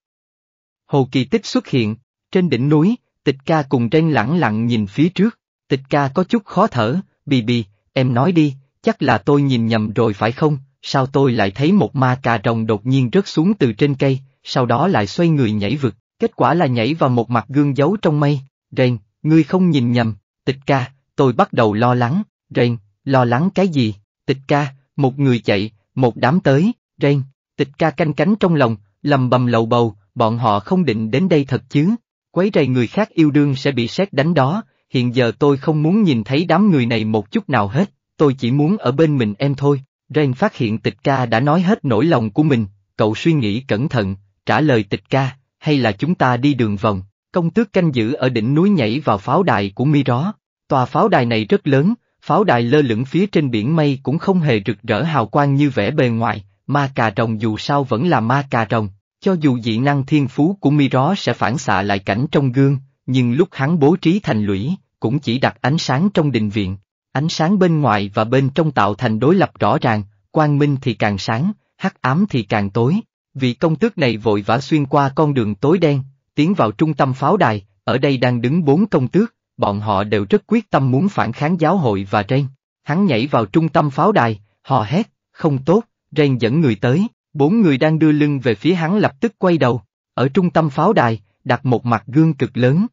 Hồ kỳ tích xuất hiện, trên đỉnh núi, tịch ca cùng trên lẳng lặng nhìn phía trước, tịch ca có chút khó thở, bì bì, em nói đi, chắc là tôi nhìn nhầm rồi phải không, sao tôi lại thấy một ma cà rồng đột nhiên rớt xuống từ trên cây, sau đó lại xoay người nhảy vực, kết quả là nhảy vào một mặt gương giấu trong mây, rèn, ngươi không nhìn nhầm, tịch ca, tôi bắt đầu lo lắng, Rain, lo lắng cái gì, tịch ca, một người chạy, một đám tới, Rain, tịch ca canh cánh trong lòng, lầm bầm lầu bầu, bọn họ không định đến đây thật chứ, quấy rầy người khác yêu đương sẽ bị xét đánh đó, hiện giờ tôi không muốn nhìn thấy đám người này một chút nào hết, tôi chỉ muốn ở bên mình em thôi. Ren phát hiện tịch ca đã nói hết nỗi lòng của mình, cậu suy nghĩ cẩn thận, trả lời tịch ca, hay là chúng ta đi đường vòng, công tước canh giữ ở đỉnh núi nhảy vào pháo đài của mi ró. Tòa pháo đài này rất lớn, Pháo đài lơ lửng phía trên biển mây cũng không hề rực rỡ hào quang như vẻ bề ngoài, ma cà rồng dù sao vẫn là ma cà rồng, cho dù dị năng thiên phú của Miro sẽ phản xạ lại cảnh trong gương, nhưng lúc hắn bố trí thành lũy, cũng chỉ đặt ánh sáng trong đình viện. Ánh sáng bên ngoài và bên trong tạo thành đối lập rõ ràng, quang minh thì càng sáng, hắc ám thì càng tối. Vị công tước này vội vã xuyên qua con đường tối đen, tiến vào trung tâm pháo đài, ở đây đang đứng bốn công tước, bọn họ đều rất quyết tâm muốn phản kháng giáo hội và Ren. Hắn nhảy vào trung tâm pháo đài, hò hét, không tốt, Ren dẫn người tới, bốn người đang đưa lưng về phía hắn lập tức quay đầu. Ở trung tâm pháo đài, đặt một mặt gương cực lớn.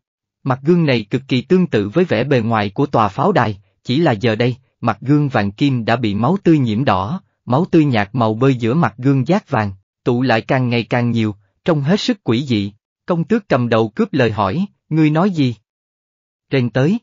Mặt gương này cực kỳ tương tự với vẻ bề ngoài của tòa pháo đài, chỉ là giờ đây, mặt gương vàng kim đã bị máu tươi nhiễm đỏ, máu tươi nhạt màu bơi giữa mặt gương giác vàng, tụ lại càng ngày càng nhiều, trông hết sức quỷ dị. Công tước cầm đầu cướp lời hỏi, ngươi nói gì? trên tới.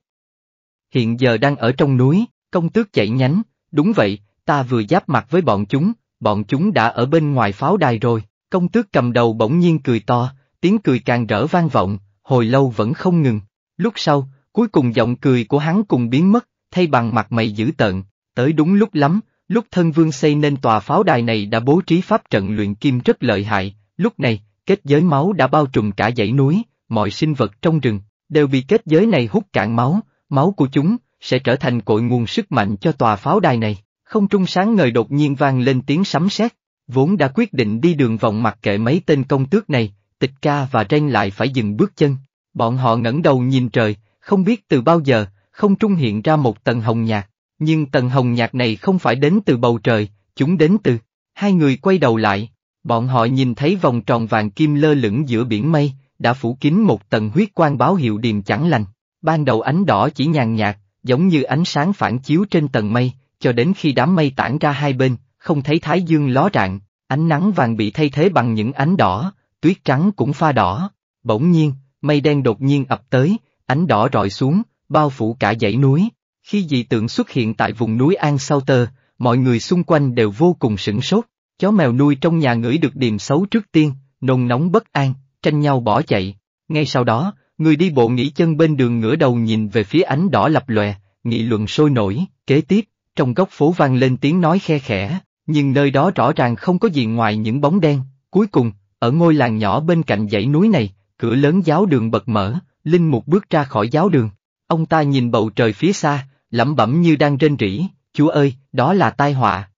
Hiện giờ đang ở trong núi, công tước chạy nhánh, đúng vậy, ta vừa giáp mặt với bọn chúng, bọn chúng đã ở bên ngoài pháo đài rồi, công tước cầm đầu bỗng nhiên cười to, tiếng cười càng rỡ vang vọng, hồi lâu vẫn không ngừng. Lúc sau, cuối cùng giọng cười của hắn cùng biến mất, thay bằng mặt mày dữ tợn, tới đúng lúc lắm, lúc thân vương xây nên tòa pháo đài này đã bố trí pháp trận luyện kim rất lợi hại, lúc này, kết giới máu đã bao trùm cả dãy núi, mọi sinh vật trong rừng, đều bị kết giới này hút cạn máu, máu của chúng sẽ trở thành cội nguồn sức mạnh cho tòa pháo đài này. Không trung sáng ngời đột nhiên vang lên tiếng sấm sét, vốn đã quyết định đi đường vòng mặc kệ mấy tên công tước này, Tịch Ca và Ren lại phải dừng bước chân. Bọn họ ngẩng đầu nhìn trời, không biết từ bao giờ, không trung hiện ra một tầng hồng nhạt, nhưng tầng hồng nhạt này không phải đến từ bầu trời, chúng đến từ. Hai người quay đầu lại, bọn họ nhìn thấy vòng tròn vàng kim lơ lửng giữa biển mây, đã phủ kín một tầng huyết quang báo hiệu điềm chẳng lành. Ban đầu ánh đỏ chỉ nhàn nhạt, giống như ánh sáng phản chiếu trên tầng mây, cho đến khi đám mây tản ra hai bên, không thấy thái dương ló rạng, ánh nắng vàng bị thay thế bằng những ánh đỏ, tuyết trắng cũng pha đỏ. Bỗng nhiên, mây đen đột nhiên ập tới, ánh đỏ rọi xuống, bao phủ cả dãy núi. Khi dị tượng xuất hiện tại vùng núi An Sau Tơ, mọi người xung quanh đều vô cùng sửng sốt. Chó mèo nuôi trong nhà ngửi được điềm xấu trước tiên, nồng nóng bất an, tranh nhau bỏ chạy. Ngay sau đó, người đi bộ nghỉ chân bên đường ngửa đầu nhìn về phía ánh đỏ lập lòe, nghị luận sôi nổi, kế tiếp, trong góc phố vang lên tiếng nói khe khẽ, nhưng nơi đó rõ ràng không có gì ngoài những bóng đen. Cuối cùng, ở ngôi làng nhỏ bên cạnh dãy núi này, cửa lớn giáo đường bật mở, Linh Mục bước ra khỏi giáo đường. Ông ta nhìn bầu trời phía xa, lẩm bẩm như đang rên rỉ, Chúa ơi, đó là tai họa.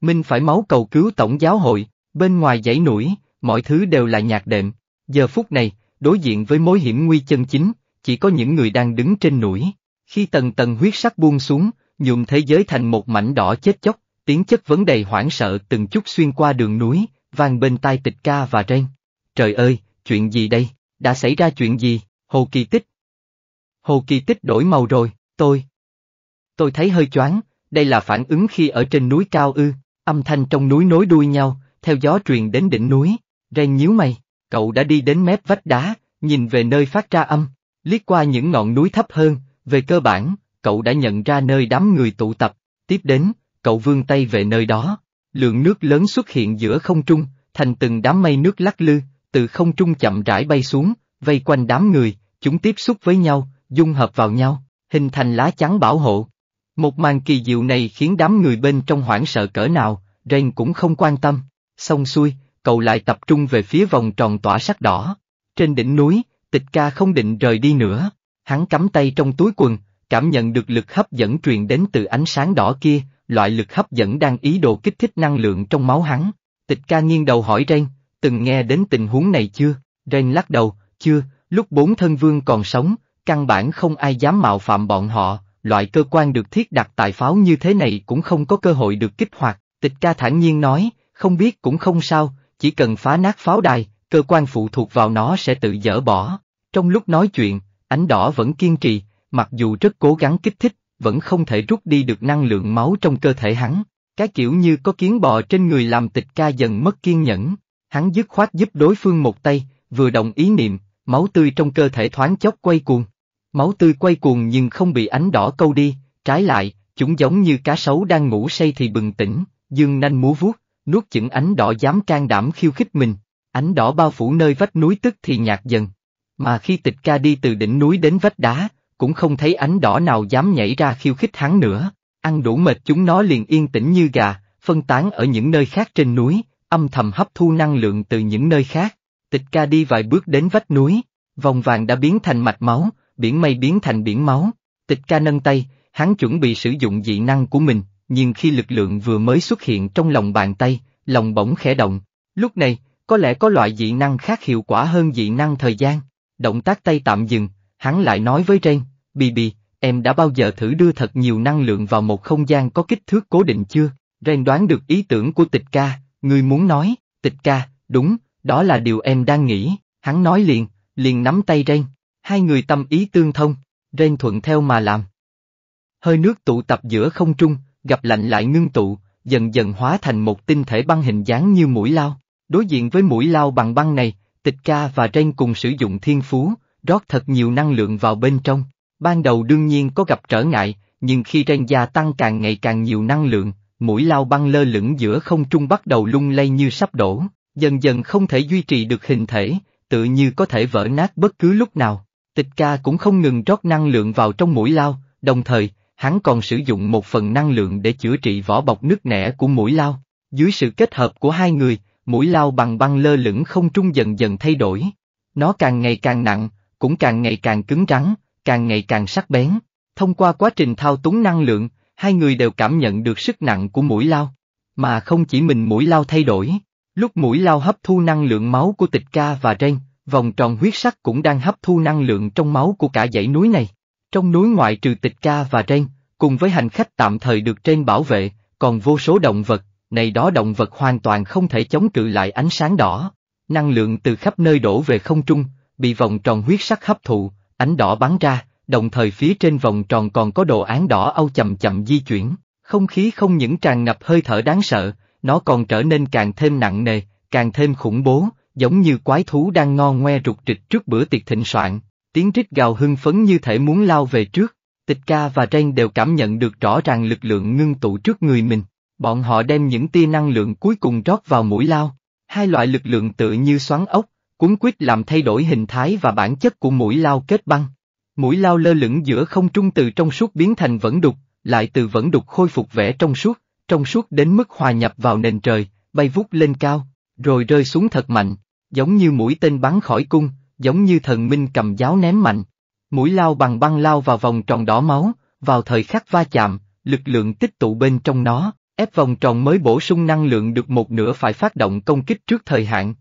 Minh phải máu cầu cứu Tổng giáo hội, bên ngoài dãy núi, mọi thứ đều là nhạc đệm. Giờ phút này, đối diện với mối hiểm nguy chân chính, chỉ có những người đang đứng trên núi. Khi tầng tầng huyết sắc buông xuống, nhuộm thế giới thành một mảnh đỏ chết chóc, tiếng chất vấn đầy hoảng sợ từng chút xuyên qua đường núi, vang bên tai tịch ca và ren. Trời ơi, chuyện gì đây, đã xảy ra chuyện gì, hồ kỳ tích. Hồ kỳ tích đổi màu rồi, tôi. Tôi thấy hơi choáng, đây là phản ứng khi ở trên núi cao ư, âm thanh trong núi nối đuôi nhau, theo gió truyền đến đỉnh núi, Ren nhíu mày, cậu đã đi đến mép vách đá, nhìn về nơi phát ra âm, liếc qua những ngọn núi thấp hơn, về cơ bản, cậu đã nhận ra nơi đám người tụ tập, tiếp đến, cậu vươn tay về nơi đó, lượng nước lớn xuất hiện giữa không trung, thành từng đám mây nước lắc lư, từ không trung chậm rãi bay xuống, vây quanh đám người, chúng tiếp xúc với nhau, dung hợp vào nhau, hình thành lá chắn bảo hộ. Một màn kỳ diệu này khiến đám người bên trong hoảng sợ cỡ nào, Ren cũng không quan tâm. Xong xuôi, cầu lại tập trung về phía vòng tròn tỏa sắc đỏ. Trên đỉnh núi, tịch ca không định rời đi nữa, hắn cắm tay trong túi quần, cảm nhận được lực hấp dẫn truyền đến từ ánh sáng đỏ kia, loại lực hấp dẫn đang ý đồ kích thích năng lượng trong máu hắn. Tịch ca nghiêng đầu hỏi Ren, từng nghe đến tình huống này chưa? Ren lắc đầu, chưa, lúc bốn thân vương còn sống, căn bản không ai dám mạo phạm bọn họ, loại cơ quan được thiết đặt tại pháo như thế này cũng không có cơ hội được kích hoạt. Tịch ca thản nhiên nói, không biết cũng không sao, chỉ cần phá nát pháo đài, cơ quan phụ thuộc vào nó sẽ tự dỡ bỏ. Trong lúc nói chuyện, ánh đỏ vẫn kiên trì, mặc dù rất cố gắng kích thích, vẫn không thể rút đi được năng lượng máu trong cơ thể hắn. Cái kiểu như có kiến bò trên người làm tịch ca dần mất kiên nhẫn, hắn dứt khoát giúp đối phương một tay, vừa đồng ý niệm, máu tươi trong cơ thể thoáng chốc quay cuồng. Máu tươi quay cuồng nhưng không bị ánh đỏ câu đi, trái lại, chúng giống như cá sấu đang ngủ say thì bừng tỉnh, dương nanh múa vuốt, nuốt chửng ánh đỏ dám can đảm khiêu khích mình, ánh đỏ bao phủ nơi vách núi tức thì nhạt dần. Mà khi tịch ca đi từ đỉnh núi đến vách đá, cũng không thấy ánh đỏ nào dám nhảy ra khiêu khích hắn nữa, ăn đủ mệt chúng nó liền yên tĩnh như gà, phân tán ở những nơi khác trên núi, âm thầm hấp thu năng lượng từ những nơi khác. Tịch ca đi vài bước đến vách núi, vòng vàng đã biến thành mạch máu, biển mây biến thành biển máu. Tịch ca nâng tay, hắn chuẩn bị sử dụng dị năng của mình, nhưng khi lực lượng vừa mới xuất hiện trong lòng bàn tay, lòng bỗng khẽ động. Lúc này, có lẽ có loại dị năng khác hiệu quả hơn dị năng thời gian. Động tác tay tạm dừng, hắn lại nói với Ren, Bì Bì, em đã bao giờ thử đưa thật nhiều năng lượng vào một không gian có kích thước cố định chưa? Ren đoán được ý tưởng của tịch ca, người muốn nói, tịch ca, đúng, đó là điều em đang nghĩ, hắn nói liền, liền nắm tay Ren, hai người tâm ý tương thông, Ren thuận theo mà làm. Hơi nước tụ tập giữa không trung, gặp lạnh lại ngưng tụ, dần dần hóa thành một tinh thể băng hình dáng như mũi lao. Đối diện với mũi lao bằng băng này, tịch ca và Ren cùng sử dụng thiên phú, rót thật nhiều năng lượng vào bên trong. Ban đầu đương nhiên có gặp trở ngại, nhưng khi Ren gia tăng càng ngày càng nhiều năng lượng, mũi lao băng lơ lửng giữa không trung bắt đầu lung lay như sắp đổ, dần dần không thể duy trì được hình thể, tự như có thể vỡ nát bất cứ lúc nào. Tịch ca cũng không ngừng rót năng lượng vào trong mũi lao, đồng thời, hắn còn sử dụng một phần năng lượng để chữa trị vỏ bọc nứt nẻ của mũi lao. Dưới sự kết hợp của hai người, mũi lao bằng băng lơ lửng không trung dần dần thay đổi. Nó càng ngày càng nặng, cũng càng ngày càng cứng rắn, càng ngày càng sắc bén. Thông qua quá trình thao túng năng lượng, hai người đều cảm nhận được sức nặng của mũi lao. Mà không chỉ mình mũi lao thay đổi, lúc mũi lao hấp thu năng lượng máu của tịch ca và ren, vòng tròn huyết sắc cũng đang hấp thu năng lượng trong máu của cả dãy núi này. Trong núi ngoại trừ tịch ca và Ren, cùng với hành khách tạm thời được trên bảo vệ, còn vô số động vật, này đó động vật hoàn toàn không thể chống cự lại ánh sáng đỏ. Năng lượng từ khắp nơi đổ về không trung, bị vòng tròn huyết sắc hấp thụ, ánh đỏ bắn ra, đồng thời phía trên vòng tròn còn có đồ án đỏ âu chậm chậm di chuyển. Không khí không những tràn ngập hơi thở đáng sợ, nó còn trở nên càng thêm nặng nề, càng thêm khủng bố, giống như quái thú đang ngon ngoe rụt rịch trước bữa tiệc thịnh soạn. Tiếng rít gào hưng phấn như thể muốn lao về trước, tịch ca và Ren đều cảm nhận được rõ ràng lực lượng ngưng tụ trước người mình, bọn họ đem những tia năng lượng cuối cùng rót vào mũi lao, hai loại lực lượng tự như xoắn ốc, cuốn quyết làm thay đổi hình thái và bản chất của mũi lao kết băng. Mũi lao lơ lửng giữa không trung từ trong suốt biến thành vẫn đục, lại từ vẫn đục khôi phục vẻ trong suốt, trong suốt đến mức hòa nhập vào nền trời, bay vút lên cao, rồi rơi xuống thật mạnh, giống như mũi tên bắn khỏi cung, giống như thần minh cầm giáo ném mạnh. Mũi lao bằng băng lao vào vòng tròn đỏ máu, vào thời khắc va chạm, lực lượng tích tụ bên trong nó, ép vòng tròn mới bổ sung năng lượng được một nửa phải phát động công kích trước thời hạn.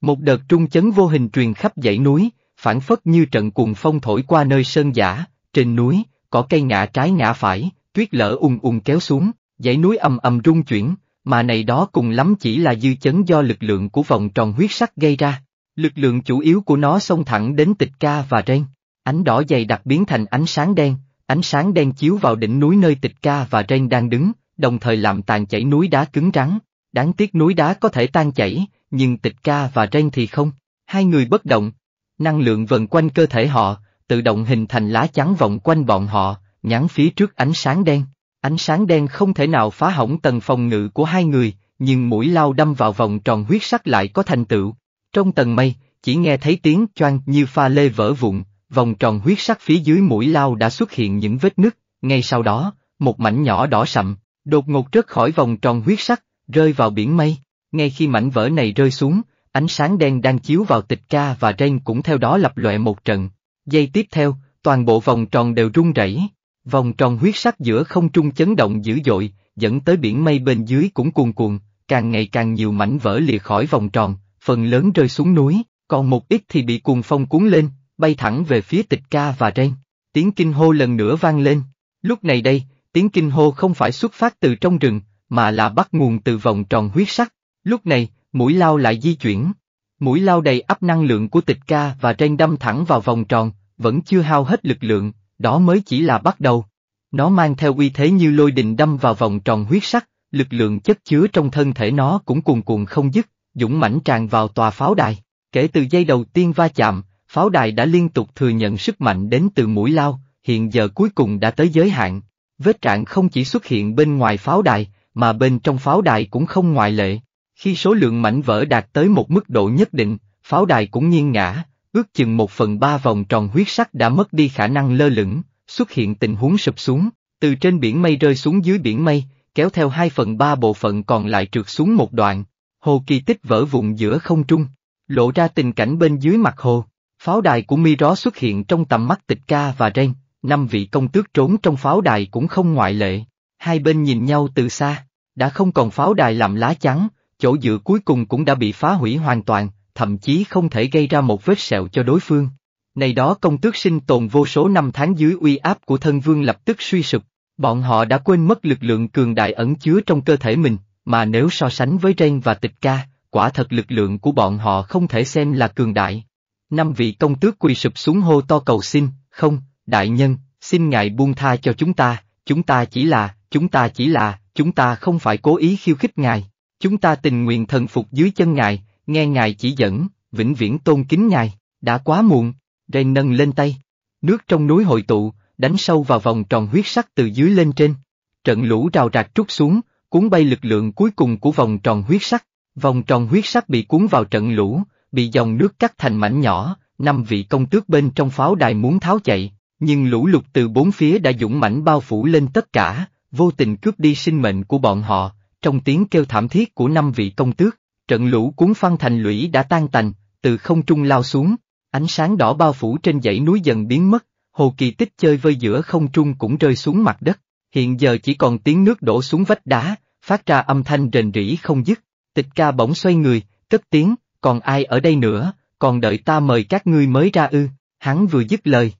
Một đợt trung chấn vô hình truyền khắp dãy núi, phản phất như trận cuồng phong thổi qua nơi sơn giả, trên núi, có cây ngã trái ngã phải, tuyết lở ung ung kéo xuống, dãy núi ầm ầm rung chuyển, mà này đó cùng lắm chỉ là dư chấn do lực lượng của vòng tròn huyết sắc gây ra. Lực lượng chủ yếu của nó xông thẳng đến tịch ca và ren. Ánh đỏ dày đặc biến thành ánh sáng đen, ánh sáng đen chiếu vào đỉnh núi nơi tịch ca và ren đang đứng, đồng thời làm tàn chảy núi đá cứng rắn. Đáng tiếc núi đá có thể tan chảy, nhưng tịch ca và ren thì không. Hai người bất động, năng lượng vần quanh cơ thể họ, tự động hình thành lá chắn vòng quanh bọn họ, nhắn phía trước ánh sáng đen. Ánh sáng đen không thể nào phá hỏng tầng phòng ngự của hai người, nhưng mũi lao đâm vào vòng tròn huyết sắc lại có thành tựu, trong tầng mây, chỉ nghe thấy tiếng choang như pha lê vỡ vụn, vòng tròn huyết sắc phía dưới mũi lao đã xuất hiện những vết nứt, ngay sau đó, một mảnh nhỏ đỏ sậm, đột ngột rớt khỏi vòng tròn huyết sắc, rơi vào biển mây. Ngay khi mảnh vỡ này rơi xuống, ánh sáng đen đang chiếu vào tịch ca và Ren cũng theo đó lập loẹ một trận. Giây tiếp theo, toàn bộ vòng tròn đều rung rẩy. Vòng tròn huyết sắc giữa không trung chấn động dữ dội, dẫn tới biển mây bên dưới cũng cuồn cuộn, càng ngày càng nhiều mảnh vỡ lìa khỏi vòng tròn, phần lớn rơi xuống núi, còn một ít thì bị cuồng phong cuốn lên, bay thẳng về phía tịch ca và Ren. Tiếng kinh hô lần nữa vang lên. Lúc này đây, tiếng kinh hô không phải xuất phát từ trong rừng, mà là bắt nguồn từ vòng tròn huyết sắc. Lúc này, mũi lao lại di chuyển. Mũi lao đầy áp năng lượng của tịch ca và Ren đâm thẳng vào vòng tròn, vẫn chưa hao hết lực lượng, đó mới chỉ là bắt đầu. Nó mang theo uy thế như lôi đình đâm vào vòng tròn huyết sắc, lực lượng chất chứa trong thân thể nó cũng cuồn cuộn không dứt, dũng mãnh tràn vào tòa pháo đài. Kể từ giây đầu tiên va chạm, pháo đài đã liên tục thừa nhận sức mạnh đến từ mũi lao, hiện giờ cuối cùng đã tới giới hạn. Vết trạng không chỉ xuất hiện bên ngoài pháo đài, mà bên trong pháo đài cũng không ngoại lệ. Khi số lượng mảnh vỡ đạt tới một mức độ nhất định, pháo đài cũng nghiêng ngã, ước chừng một phần ba vòng tròn huyết sắc đã mất đi khả năng lơ lửng, xuất hiện tình huống sụp xuống, từ trên biển mây rơi xuống dưới biển mây, kéo theo hai phần ba bộ phận còn lại trượt xuống một đoạn, hồ kỳ tích vỡ vụn giữa không trung, lộ ra tình cảnh bên dưới mặt hồ. Pháo đài của Miro xuất hiện trong tầm mắt tịch ca và Ren, năm vị công tước trốn trong pháo đài cũng không ngoại lệ. Hai bên nhìn nhau từ xa, đã không còn pháo đài làm lá chắn, chỗ dựa cuối cùng cũng đã bị phá hủy hoàn toàn, thậm chí không thể gây ra một vết sẹo cho đối phương. Này đó công tước sinh tồn vô số năm tháng dưới uy áp của thân vương lập tức suy sụp, bọn họ đã quên mất lực lượng cường đại ẩn chứa trong cơ thể mình, mà nếu so sánh với Ren và Tịch Ca, quả thật lực lượng của bọn họ không thể xem là cường đại. Năm vị công tước quỳ sụp xuống hô to cầu xin, không, đại nhân, xin ngài buông tha cho chúng ta, chúng ta chỉ là, chúng ta chỉ là, chúng ta không phải cố ý khiêu khích ngài, chúng ta tình nguyện thần phục dưới chân ngài, nghe ngài chỉ dẫn, vĩnh viễn tôn kính ngài, đã quá muộn, Ren nâng lên tay. Nước trong núi hội tụ, đánh sâu vào vòng tròn huyết sắc từ dưới lên trên. Trận lũ rào rạc trút xuống, cuốn bay lực lượng cuối cùng của vòng tròn huyết sắc, vòng tròn huyết sắc bị cuốn vào trận lũ, bị dòng nước cắt thành mảnh nhỏ, năm vị công tước bên trong pháo đài muốn tháo chạy, nhưng lũ lụt từ bốn phía đã dũng mãnh bao phủ lên tất cả, vô tình cướp đi sinh mệnh của bọn họ, trong tiếng kêu thảm thiết của năm vị công tước, trận lũ cuốn phăng thành lũy đã tan tành, từ không trung lao xuống, ánh sáng đỏ bao phủ trên dãy núi dần biến mất, hồ kỳ tích chơi vơi giữa không trung cũng rơi xuống mặt đất, hiện giờ chỉ còn tiếng nước đổ xuống vách đá, phát ra âm thanh rền rỉ không dứt. Tịch ca bỗng xoay người, cất tiếng, còn ai ở đây nữa, còn đợi ta mời các ngươi mới ra ư, hắn vừa dứt lời.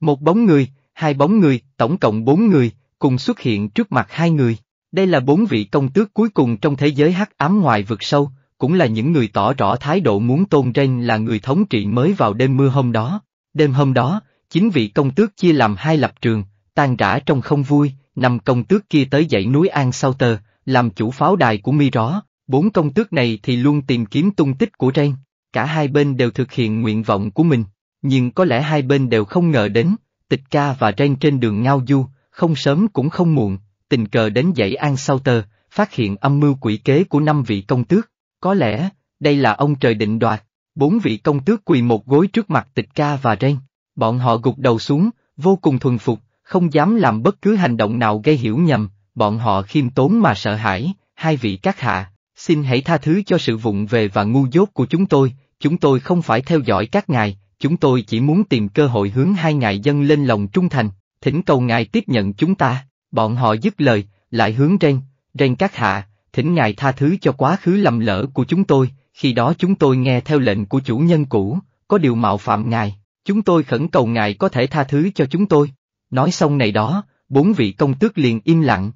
Một bóng người, hai bóng người, tổng cộng bốn người, cùng xuất hiện trước mặt hai người. Đây là bốn vị công tước cuối cùng trong thế giới hắc ám ngoài vực sâu, cũng là những người tỏ rõ thái độ muốn tôn trên là người thống trị mới vào đêm mưa hôm đó. Đêm hôm đó, chính vị công tước chia làm hai lập trường, tan rã trong không vui, năm công tước kia tới dãy núi An Sau Tờ, làm chủ pháo đài của mi Ró. bốn công tước này thì luôn tìm kiếm tung tích của Ren, cả hai bên đều thực hiện nguyện vọng của mình, nhưng có lẽ hai bên đều không ngờ đến, tịch ca và Ren trên đường ngao du, không sớm cũng không muộn, tình cờ đến dãy An Sau Tờ, phát hiện âm mưu quỷ kế của năm vị công tước, có lẽ, đây là ông trời định đoạt, bốn vị công tước quỳ một gối trước mặt tịch ca và Ren, bọn họ gục đầu xuống, vô cùng thuần phục, không dám làm bất cứ hành động nào gây hiểu nhầm, bọn họ khiêm tốn mà sợ hãi, hai vị các hạ, xin hãy tha thứ cho sự vụng về và ngu dốt của chúng tôi, chúng tôi không phải theo dõi các ngài, chúng tôi chỉ muốn tìm cơ hội hướng hai ngài dân lên lòng trung thành, thỉnh cầu ngài tiếp nhận chúng ta, bọn họ dứt lời, lại hướng ren, ren các hạ, thỉnh ngài tha thứ cho quá khứ lầm lỡ của chúng tôi, khi đó chúng tôi nghe theo lệnh của chủ nhân cũ, có điều mạo phạm ngài, chúng tôi khẩn cầu ngài có thể tha thứ cho chúng tôi. Nói xong này đó, bốn vị công tước liền im lặng,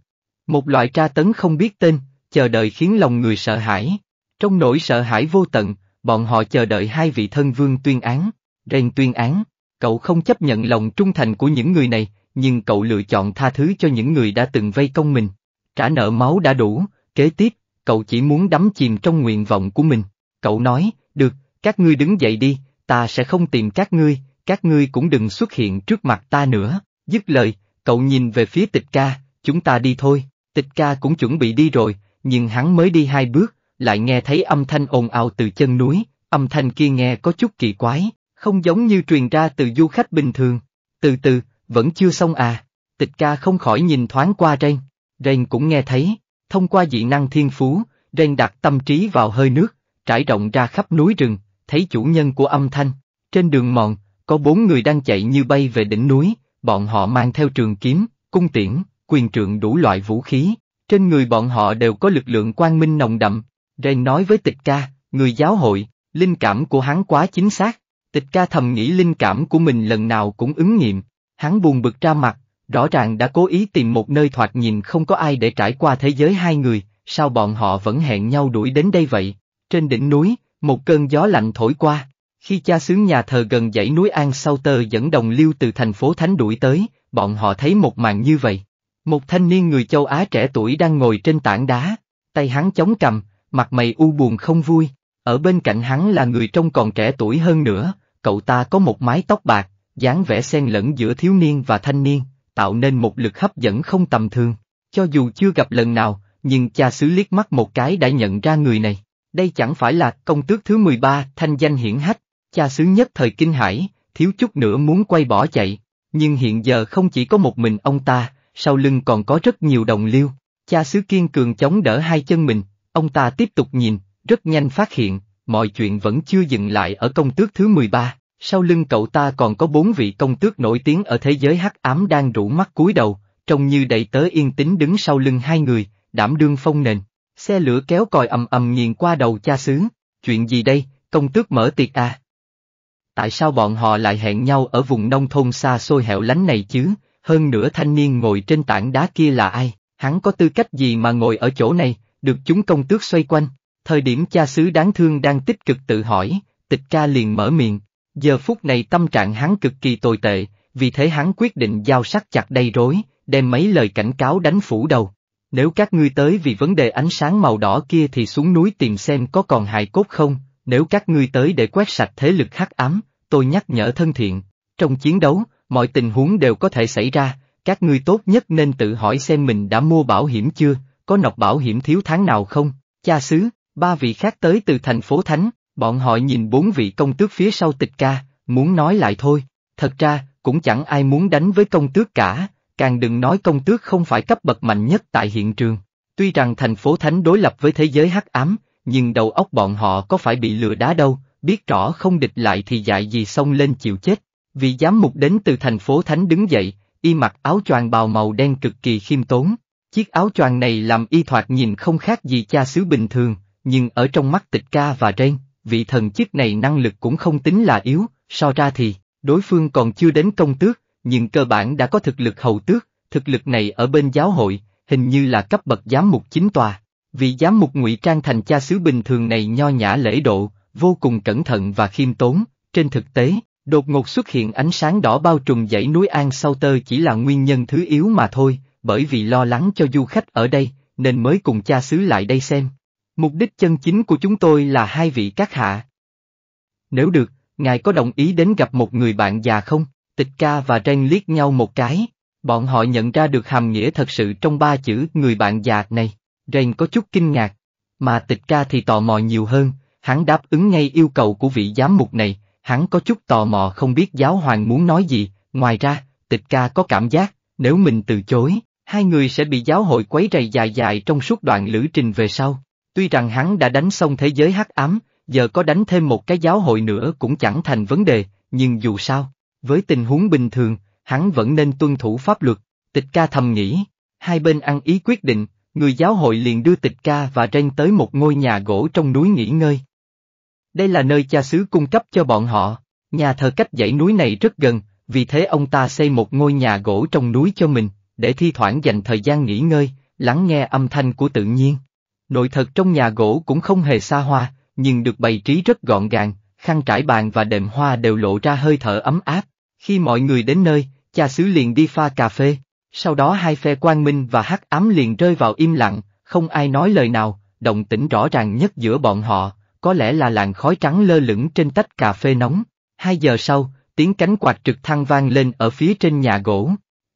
một loại tra tấn không biết tên, chờ đợi khiến lòng người sợ hãi. Trong nỗi sợ hãi vô tận, bọn họ chờ đợi hai vị thân vương tuyên án. rèn tuyên án, cậu không chấp nhận lòng trung thành của những người này, nhưng cậu lựa chọn tha thứ cho những người đã từng vây công mình. Trả nợ máu đã đủ, kế tiếp, cậu chỉ muốn đắm chìm trong nguyện vọng của mình. Cậu nói, được, các ngươi đứng dậy đi, ta sẽ không tìm các ngươi, các ngươi cũng đừng xuất hiện trước mặt ta nữa. Dứt lời, cậu nhìn về phía tịch ca, chúng ta đi thôi. Tịch ca cũng chuẩn bị đi rồi, nhưng hắn mới đi hai bước, lại nghe thấy âm thanh ồn ào từ chân núi, âm thanh kia nghe có chút kỳ quái, không giống như truyền ra từ du khách bình thường. Từ từ, vẫn chưa xong à, tịch ca không khỏi nhìn thoáng qua Ren, Ren cũng nghe thấy, thông qua dị năng thiên phú, Ren đặt tâm trí vào hơi nước, trải rộng ra khắp núi rừng, thấy chủ nhân của âm thanh. Trên đường mòn, có bốn người đang chạy như bay về đỉnh núi, bọn họ mang theo trường kiếm, cung tiễn, quyền trượng đủ loại vũ khí, trên người bọn họ đều có lực lượng quang minh nồng đậm. Ren nói với tịch ca, người giáo hội, linh cảm của hắn quá chính xác, tịch ca thầm nghĩ linh cảm của mình lần nào cũng ứng nghiệm, hắn buồn bực ra mặt, rõ ràng đã cố ý tìm một nơi thoạt nhìn không có ai để trải qua thế giới hai người, sao bọn họ vẫn hẹn nhau đuổi đến đây vậy? Trên đỉnh núi, một cơn gió lạnh thổi qua, khi cha xướng nhà thờ gần dãy núi An Sau Tơ dẫn đồng lưu từ thành phố Thánh đuổi tới, bọn họ thấy một màn như vậy. Một thanh niên người châu Á trẻ tuổi đang ngồi trên tảng đá, tay hắn chống cầm, mặt mày u buồn không vui, ở bên cạnh hắn là người trông còn trẻ tuổi hơn nữa, cậu ta có một mái tóc bạc, dáng vẻ xen lẫn giữa thiếu niên và thanh niên, tạo nên một lực hấp dẫn không tầm thường. Cho dù chưa gặp lần nào, nhưng cha xứ liếc mắt một cái đã nhận ra người này. Đây chẳng phải là công tước thứ 13, thanh danh hiển hách, cha xứ nhất thời kinh hãi, thiếu chút nữa muốn quay bỏ chạy. Nhưng hiện giờ không chỉ có một mình ông ta, sau lưng còn có rất nhiều đồng liêu. Cha xứ kiên cường chống đỡ hai chân mình, ông ta tiếp tục nhìn, rất nhanh phát hiện, mọi chuyện vẫn chưa dừng lại ở công tước thứ 13. Sau lưng cậu ta còn có bốn vị công tước nổi tiếng ở thế giới hắc ám đang rủ mắt cúi đầu, trông như đầy tớ yên tĩnh đứng sau lưng hai người, đảm đương phong nền. Xe lửa kéo còi ầm ầm nghiền qua đầu cha xứ. Chuyện gì đây, công tước mở tiệc à? Tại sao bọn họ lại hẹn nhau ở vùng nông thôn xa xôi hẻo lánh này chứ, hơn nữa thanh niên ngồi trên tảng đá kia là ai, hắn có tư cách gì mà ngồi ở chỗ này, được chúng công tước xoay quanh. Thời điểm cha xứ đáng thương đang tích cực tự hỏi, tịch ca liền mở miệng, giờ phút này tâm trạng hắn cực kỳ tồi tệ, vì thế hắn quyết định giao sắc chặt đầy rối, đem mấy lời cảnh cáo đánh phủ đầu. Nếu các ngươi tới vì vấn đề ánh sáng màu đỏ kia thì xuống núi tìm xem có còn hài cốt không, nếu các ngươi tới để quét sạch thế lực hắc ám, tôi nhắc nhở thân thiện. Trong chiến đấu, Mọi tình huống đều có thể xảy ra, các ngươi tốt nhất nên tự hỏi xem mình đã mua bảo hiểm chưa, có nọc bảo hiểm thiếu tháng nào không, cha xứ, ba vị khác tới từ thành phố Thánh, bọn họ nhìn bốn vị công tước phía sau tịch ca, muốn nói lại thôi, thật ra, cũng chẳng ai muốn đánh với công tước cả, càng đừng nói công tước không phải cấp bậc mạnh nhất tại hiện trường. Tuy rằng thành phố Thánh đối lập với thế giới hắc ám, nhưng đầu óc bọn họ có phải bị lừa đá đâu, biết rõ không địch lại thì dại gì xông lên chịu chết. Vị giám mục đến từ thành phố Thánh đứng dậy, y mặc áo choàng bào màu đen cực kỳ khiêm tốn. Chiếc áo choàng này làm y thoạt nhìn không khác gì cha xứ bình thường, nhưng ở trong mắt tịch ca và Ren, vị thần chức này năng lực cũng không tính là yếu, so ra thì, đối phương còn chưa đến công tước, nhưng cơ bản đã có thực lực hầu tước, thực lực này ở bên giáo hội, hình như là cấp bậc giám mục chính tòa. Vị giám mục ngụy trang thành cha xứ bình thường này nho nhã lễ độ, vô cùng cẩn thận và khiêm tốn, trên thực tế, Đột ngột xuất hiện ánh sáng đỏ bao trùm dãy núi An Sau Tơ chỉ là nguyên nhân thứ yếu mà thôi, bởi vì lo lắng cho du khách ở đây, nên mới cùng cha xứ lại đây xem. Mục đích chân chính của chúng tôi là hai vị các hạ. Nếu được, ngài có đồng ý đến gặp một người bạn già không? Tịch ca và Ren liếc nhau một cái. Bọn họ nhận ra được hàm nghĩa thật sự trong ba chữ người bạn già này. Ren có chút kinh ngạc. Mà tịch ca thì tò mò nhiều hơn, hắn đáp ứng ngay yêu cầu của vị giám mục này, hắn có chút tò mò không biết giáo hoàng muốn nói gì, ngoài ra, tịch ca có cảm giác, nếu mình từ chối, hai người sẽ bị giáo hội quấy rầy dài dài trong suốt đoạn lữ trình về sau. Tuy rằng hắn đã đánh xong thế giới hắc ám, giờ có đánh thêm một cái giáo hội nữa cũng chẳng thành vấn đề, nhưng dù sao, với tình huống bình thường, hắn vẫn nên tuân thủ pháp luật, tịch ca thầm nghĩ, hai bên ăn ý quyết định, người giáo hội liền đưa tịch ca và Ren tới một ngôi nhà gỗ trong núi nghỉ ngơi đây là nơi cha xứ cung cấp cho bọn họ. Nhà thờ cách dãy núi này rất gần, vì thế ông ta xây một ngôi nhà gỗ trong núi cho mình, để thi thoảng dành thời gian nghỉ ngơi, lắng nghe âm thanh của tự nhiên. Nội thật trong nhà gỗ cũng không hề xa hoa, nhưng được bày trí rất gọn gàng, khăn trải bàn và đệm hoa đều lộ ra hơi thở ấm áp. Khi mọi người đến nơi, cha xứ liền đi pha cà phê, sau đó hai phe quang minh và hắc ám liền rơi vào im lặng, không ai nói lời nào, động tĩnh rõ ràng nhất giữa bọn họ, có lẽ là làn khói trắng lơ lửng trên tách cà phê nóng. Hai giờ sau, tiếng cánh quạt trực thăng vang lên ở phía trên nhà gỗ.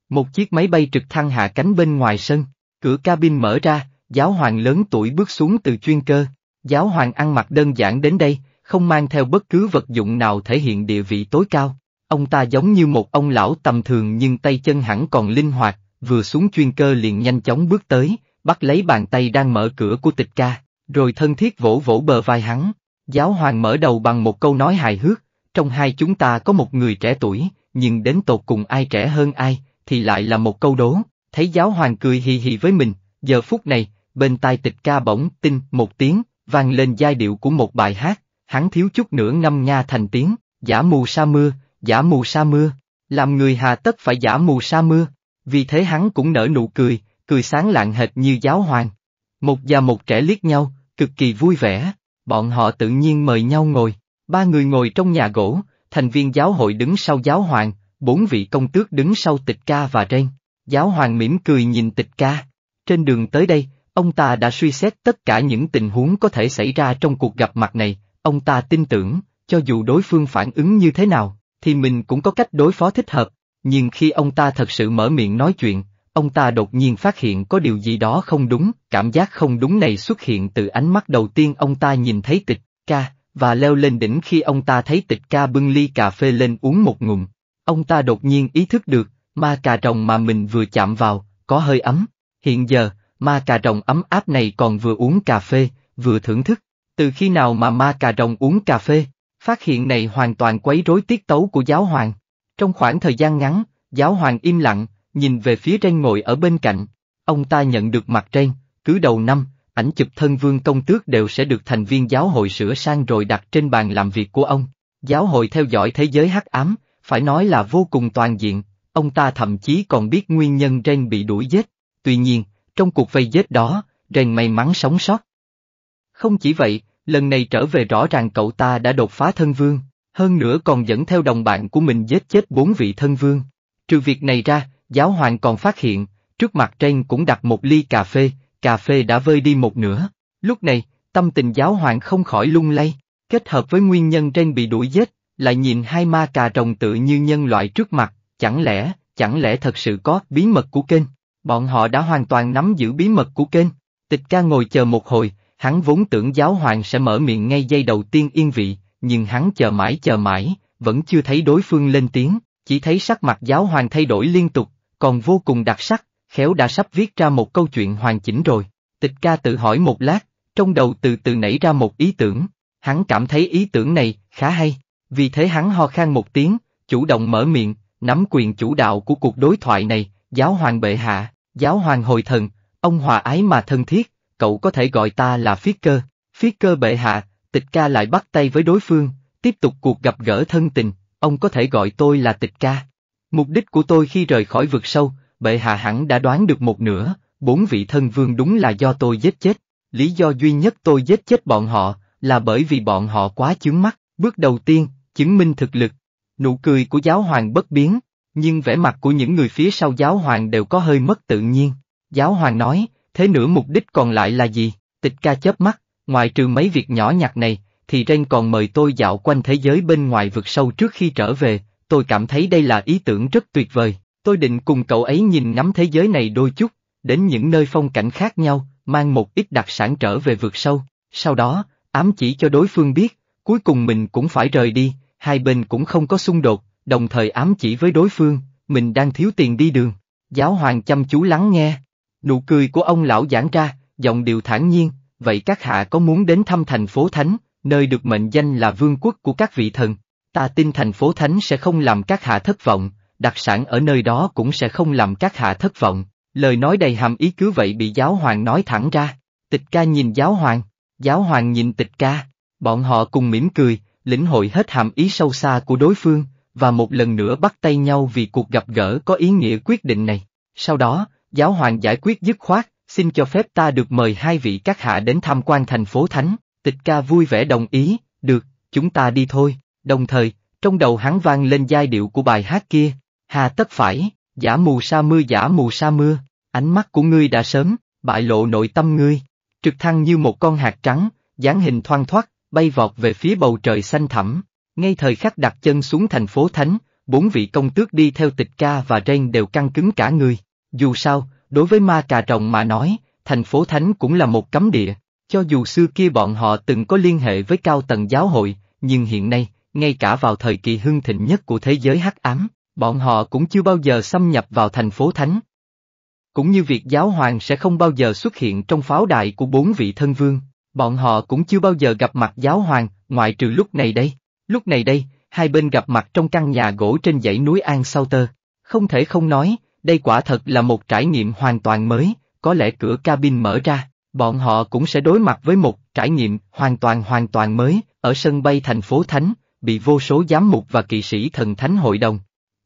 Một chiếc máy bay trực thăng hạ cánh bên ngoài sân, cửa cabin mở ra, giáo hoàng lớn tuổi bước xuống từ chuyên cơ. Giáo hoàng ăn mặc đơn giản đến đây, không mang theo bất cứ vật dụng nào thể hiện địa vị tối cao. Ông ta giống như một ông lão tầm thường nhưng tay chân hẳn còn linh hoạt, vừa xuống chuyên cơ liền nhanh chóng bước tới, bắt lấy bàn tay đang mở cửa của tịch ca. Rồi thân thiết vỗ vỗ bờ vai hắn, giáo hoàng mở đầu bằng một câu nói hài hước, trong hai chúng ta có một người trẻ tuổi, nhưng đến tột cùng ai trẻ hơn ai, thì lại là một câu đố, thấy giáo hoàng cười hì hì với mình, giờ phút này, bên tai tịch ca bỗng tinh một tiếng, vang lên giai điệu của một bài hát, hắn thiếu chút nữa năm nha thành tiếng, giả mù sa mưa, giả mù sa mưa, làm người hà tất phải giả mù sa mưa, vì thế hắn cũng nở nụ cười, cười sáng lạng hệt như giáo hoàng. Một già một trẻ liếc nhau, cực kỳ vui vẻ, bọn họ tự nhiên mời nhau ngồi, ba người ngồi trong nhà gỗ, thành viên giáo hội đứng sau giáo hoàng, bốn vị công tước đứng sau tịch ca và trên. Giáo hoàng mỉm cười nhìn tịch ca. Trên đường tới đây, ông ta đã suy xét tất cả những tình huống có thể xảy ra trong cuộc gặp mặt này, ông ta tin tưởng, cho dù đối phương phản ứng như thế nào, thì mình cũng có cách đối phó thích hợp, nhưng khi ông ta thật sự mở miệng nói chuyện, Ông ta đột nhiên phát hiện có điều gì đó không đúng, cảm giác không đúng này xuất hiện từ ánh mắt đầu tiên ông ta nhìn thấy tịch ca, và leo lên đỉnh khi ông ta thấy tịch ca bưng ly cà phê lên uống một ngụm. Ông ta đột nhiên ý thức được, ma cà rồng mà mình vừa chạm vào, có hơi ấm. Hiện giờ, ma cà rồng ấm áp này còn vừa uống cà phê, vừa thưởng thức. Từ khi nào mà ma cà rồng uống cà phê? Phát hiện này hoàn toàn quấy rối tiết tấu của giáo hoàng. Trong khoảng thời gian ngắn, giáo hoàng im lặng, nhìn về phía Ren ngồi ở bên cạnh, ông ta nhận được mặt Ren, cứ đầu năm, ảnh chụp thân vương công tước đều sẽ được thành viên giáo hội sửa sang rồi đặt trên bàn làm việc của ông. Giáo hội theo dõi thế giới hắc ám, phải nói là vô cùng toàn diện, ông ta thậm chí còn biết nguyên nhân Ren bị đuổi giết. Tuy nhiên, trong cuộc vây giết đó, Ren may mắn sống sót. Không chỉ vậy, lần này trở về rõ ràng cậu ta đã đột phá thân vương, hơn nữa còn dẫn theo đồng bạn của mình giết chết bốn vị thân vương. Trừ việc này ra, giáo hoàng còn phát hiện, trước mặt trên cũng đặt một ly cà phê, cà phê đã vơi đi một nửa. Lúc này, tâm tình giáo hoàng không khỏi lung lay, kết hợp với nguyên nhân trên bị đuổi giết, lại nhìn hai ma cà rồng tự như nhân loại trước mặt, chẳng lẽ, chẳng lẽ thật sự có bí mật của kênh? Bọn họ đã hoàn toàn nắm giữ bí mật của kênh. Tịch ca ngồi chờ một hồi, hắn vốn tưởng giáo hoàng sẽ mở miệng ngay giây đầu tiên yên vị, nhưng hắn chờ mãi chờ mãi, vẫn chưa thấy đối phương lên tiếng, chỉ thấy sắc mặt giáo hoàng thay đổi liên tục, còn vô cùng đặc sắc, khéo đã sắp viết ra một câu chuyện hoàn chỉnh rồi. Tịch ca tự hỏi một lát, trong đầu từ từ nảy ra một ý tưởng, hắn cảm thấy ý tưởng này khá hay, vì thế hắn ho khan một tiếng, chủ động mở miệng, nắm quyền chủ đạo của cuộc đối thoại này, giáo hoàng bệ hạ, giáo hoàng hồi thần, ông hòa ái mà thân thiết, cậu có thể gọi ta là phiết cơ, phiết cơ bệ hạ, tịch ca lại bắt tay với đối phương, tiếp tục cuộc gặp gỡ thân tình, ông có thể gọi tôi là tịch ca, Mục đích của tôi khi rời khỏi vực sâu, bệ hạ hẳn đã đoán được một nửa, bốn vị thân vương đúng là do tôi giết chết. Lý do duy nhất tôi giết chết bọn họ là bởi vì bọn họ quá chướng mắt. Bước đầu tiên, chứng minh thực lực. Nụ cười của giáo hoàng bất biến, nhưng vẻ mặt của những người phía sau giáo hoàng đều có hơi mất tự nhiên. Giáo hoàng nói, thế nữa mục đích còn lại là gì? Tịch ca chớp mắt, ngoài trừ mấy việc nhỏ nhặt này, thì Ren còn mời tôi dạo quanh thế giới bên ngoài vực sâu trước khi trở về, tôi cảm thấy đây là ý tưởng rất tuyệt vời, tôi định cùng cậu ấy nhìn ngắm thế giới này đôi chút, đến những nơi phong cảnh khác nhau, mang một ít đặc sản trở về vượt sâu, sau đó, ám chỉ cho đối phương biết, cuối cùng mình cũng phải rời đi, hai bên cũng không có xung đột, đồng thời ám chỉ với đối phương, mình đang thiếu tiền đi đường. Giáo hoàng chăm chú lắng nghe, nụ cười của ông lão giãn ra, giọng điệu thản nhiên, vậy các hạ có muốn đến thăm thành phố Thánh, nơi được mệnh danh là vương quốc của các vị thần, Ta tin thành phố Thánh sẽ không làm các hạ thất vọng, đặc sản ở nơi đó cũng sẽ không làm các hạ thất vọng. Lời nói đầy hàm ý cứ vậy bị giáo hoàng nói thẳng ra. Tịch ca nhìn giáo hoàng, giáo hoàng nhìn tịch ca, bọn họ cùng mỉm cười, lĩnh hội hết hàm ý sâu xa của đối phương, và một lần nữa bắt tay nhau vì cuộc gặp gỡ có ý nghĩa quyết định này. Sau đó, giáo hoàng giải quyết dứt khoát, xin cho phép ta được mời hai vị các hạ đến tham quan thành phố Thánh, tịch ca vui vẻ đồng ý, được, chúng ta đi thôi. Đồng thời, trong đầu hắn vang lên giai điệu của bài hát kia, hà tất phải, giả mù sa mưa giả mù sa mưa, ánh mắt của ngươi đã sớm, bại lộ nội tâm ngươi, trực thăng như một con hạt trắng, dáng hình thoang thoát, bay vọt về phía bầu trời xanh thẳm, ngay thời khắc đặt chân xuống thành phố Thánh, bốn vị công tước đi theo tịch ca và Ren đều căng cứng cả người, dù sao, đối với ma cà rồng mà nói, thành phố Thánh cũng là một cấm địa, cho dù xưa kia bọn họ từng có liên hệ với cao tầng giáo hội, nhưng hiện nay, ngay cả vào thời kỳ hưng thịnh nhất của thế giới hắc ám, bọn họ cũng chưa bao giờ xâm nhập vào thành phố Thánh. Cũng như việc giáo hoàng sẽ không bao giờ xuất hiện trong pháo đài của bốn vị thân vương, bọn họ cũng chưa bao giờ gặp mặt giáo hoàng, ngoại trừ lúc này đây. Lúc này đây, hai bên gặp mặt trong căn nhà gỗ trên dãy núi An Sau Tơ. Không thể không nói, đây quả thật là một trải nghiệm hoàn toàn mới, có lẽ cửa cabin mở ra, bọn họ cũng sẽ đối mặt với một trải nghiệm hoàn toàn hoàn toàn mới ở sân bay thành phố Thánh, bị vô số giám mục và kỵ sĩ thần thánh hội đồng.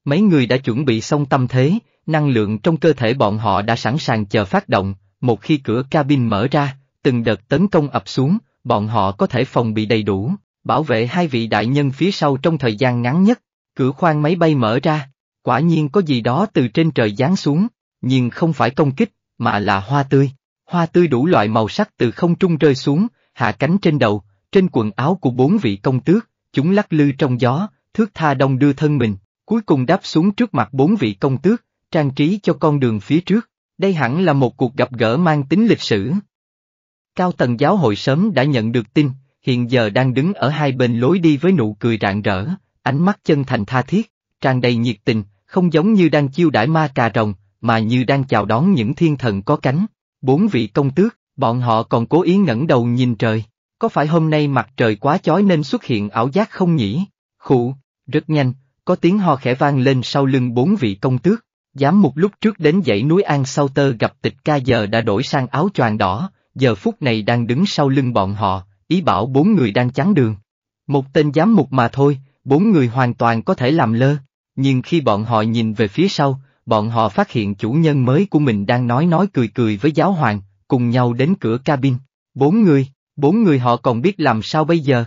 Mấy người đã chuẩn bị xong tâm thế, năng lượng trong cơ thể bọn họ đã sẵn sàng chờ phát động, một khi cửa cabin mở ra, từng đợt tấn công ập xuống, bọn họ có thể phòng bị đầy đủ, bảo vệ hai vị đại nhân phía sau trong thời gian ngắn nhất. Cửa khoang máy bay mở ra, quả nhiên có gì đó từ trên trời giáng xuống, nhưng không phải công kích, mà là hoa tươi. Hoa tươi đủ loại màu sắc từ không trung rơi xuống, hạ cánh trên đầu, trên quần áo của bốn vị công tước, chúng lắc lư trong gió, thước tha đông đưa thân mình, cuối cùng đáp xuống trước mặt bốn vị công tước, trang trí cho con đường phía trước, đây hẳn là một cuộc gặp gỡ mang tính lịch sử. Cao tầng giáo hội sớm đã nhận được tin, hiện giờ đang đứng ở hai bên lối đi với nụ cười rạng rỡ, ánh mắt chân thành tha thiết, tràn đầy nhiệt tình, không giống như đang chiêu đãi ma cà rồng, mà như đang chào đón những thiên thần có cánh. Bốn vị công tước, bọn họ còn cố ý ngẩng đầu nhìn trời có phải hôm nay mặt trời quá chói nên xuất hiện ảo giác không nhỉ? Khụ, rất nhanh, có tiếng ho khẽ vang lên sau lưng bốn vị công tước. Dám một lúc trước đến dãy núi An Sau Tơ gặp tịch ca giờ đã đổi sang áo choàng đỏ, giờ phút này đang đứng sau lưng bọn họ, ý bảo bốn người đang chắn đường. Một tên giám mục mà thôi, bốn người hoàn toàn có thể làm lơ, nhưng khi bọn họ nhìn về phía sau, bọn họ phát hiện chủ nhân mới của mình đang nói nói cười cười với giáo hoàng, cùng nhau đến cửa cabin. Bốn người, bốn người họ còn biết làm sao bây giờ.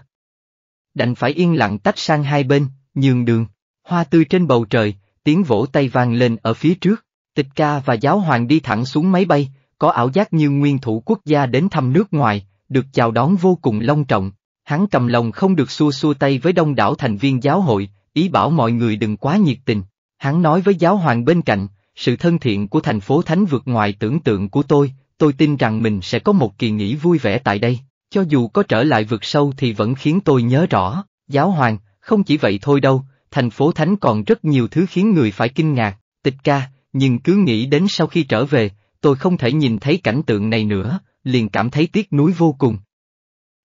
Đành phải yên lặng tách sang hai bên, nhường đường, hoa tươi trên bầu trời, tiếng vỗ tay vang lên ở phía trước, tịch ca và giáo hoàng đi thẳng xuống máy bay, có ảo giác như nguyên thủ quốc gia đến thăm nước ngoài, được chào đón vô cùng long trọng, hắn cầm lòng không được xua xua tay với đông đảo thành viên giáo hội, ý bảo mọi người đừng quá nhiệt tình, hắn nói với giáo hoàng bên cạnh, sự thân thiện của thành phố Thánh vượt ngoài tưởng tượng của tôi, tôi tin rằng mình sẽ có một kỳ nghỉ vui vẻ tại đây cho dù có trở lại vực sâu thì vẫn khiến tôi nhớ rõ, giáo hoàng, không chỉ vậy thôi đâu, thành phố Thánh còn rất nhiều thứ khiến người phải kinh ngạc, tịch ca, nhưng cứ nghĩ đến sau khi trở về, tôi không thể nhìn thấy cảnh tượng này nữa, liền cảm thấy tiếc nuối vô cùng.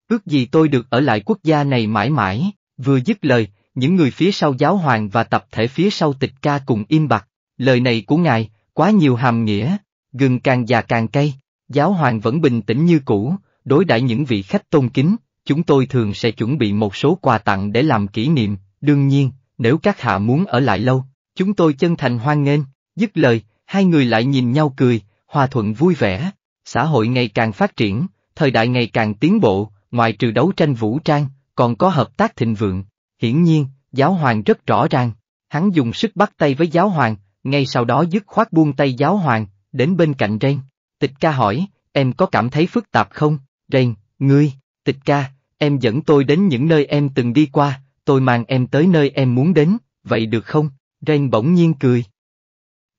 Ước gì tôi được ở lại quốc gia này mãi mãi, vừa dứt lời, những người phía sau giáo hoàng và tập thể phía sau tịch ca cùng im bặt, lời này của ngài, quá nhiều hàm nghĩa, gừng càng già càng cay, giáo hoàng vẫn bình tĩnh như cũ, Đối đãi những vị khách tôn kính, chúng tôi thường sẽ chuẩn bị một số quà tặng để làm kỷ niệm, đương nhiên, nếu các hạ muốn ở lại lâu, chúng tôi chân thành hoan nghênh, dứt lời, hai người lại nhìn nhau cười, hòa thuận vui vẻ. Xã hội ngày càng phát triển, thời đại ngày càng tiến bộ, ngoài trừ đấu tranh vũ trang, còn có hợp tác thịnh vượng. Hiển nhiên, giáo hoàng rất rõ ràng, hắn dùng sức bắt tay với giáo hoàng, ngay sau đó dứt khoát buông tay giáo hoàng, đến bên cạnh Ren. Tịch ca hỏi, em có cảm thấy phức tạp không? Rain, ngươi, tịch ca, em dẫn tôi đến những nơi em từng đi qua, tôi mang em tới nơi em muốn đến, vậy được không? Rain bỗng nhiên cười.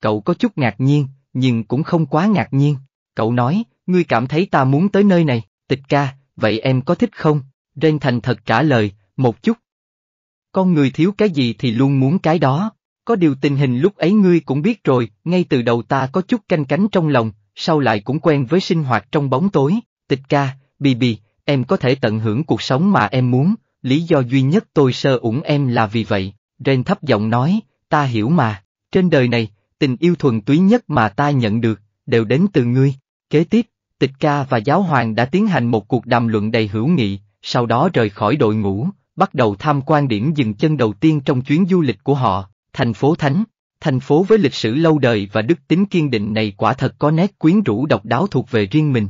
Cậu có chút ngạc nhiên, nhưng cũng không quá ngạc nhiên. Cậu nói, ngươi cảm thấy ta muốn tới nơi này, tịch ca, vậy em có thích không? Rain thành thật trả lời, một chút. Con người thiếu cái gì thì luôn muốn cái đó. Có điều tình hình lúc ấy ngươi cũng biết rồi, ngay từ đầu ta có chút canh cánh trong lòng, sau lại cũng quen với sinh hoạt trong bóng tối, tịch ca, Bibi, em có thể tận hưởng cuộc sống mà em muốn, lý do duy nhất tôi sơ ủng em là vì vậy, Ren thấp giọng nói, ta hiểu mà, trên đời này, tình yêu thuần túy nhất mà ta nhận được, đều đến từ ngươi. Kế tiếp, tịch ca và giáo hoàng đã tiến hành một cuộc đàm luận đầy hữu nghị, sau đó rời khỏi đội ngũ, bắt đầu tham quan điểm dừng chân đầu tiên trong chuyến du lịch của họ, thành phố Thánh. Thành phố với lịch sử lâu đời và đức tính kiên định này quả thật có nét quyến rũ độc đáo thuộc về riêng mình.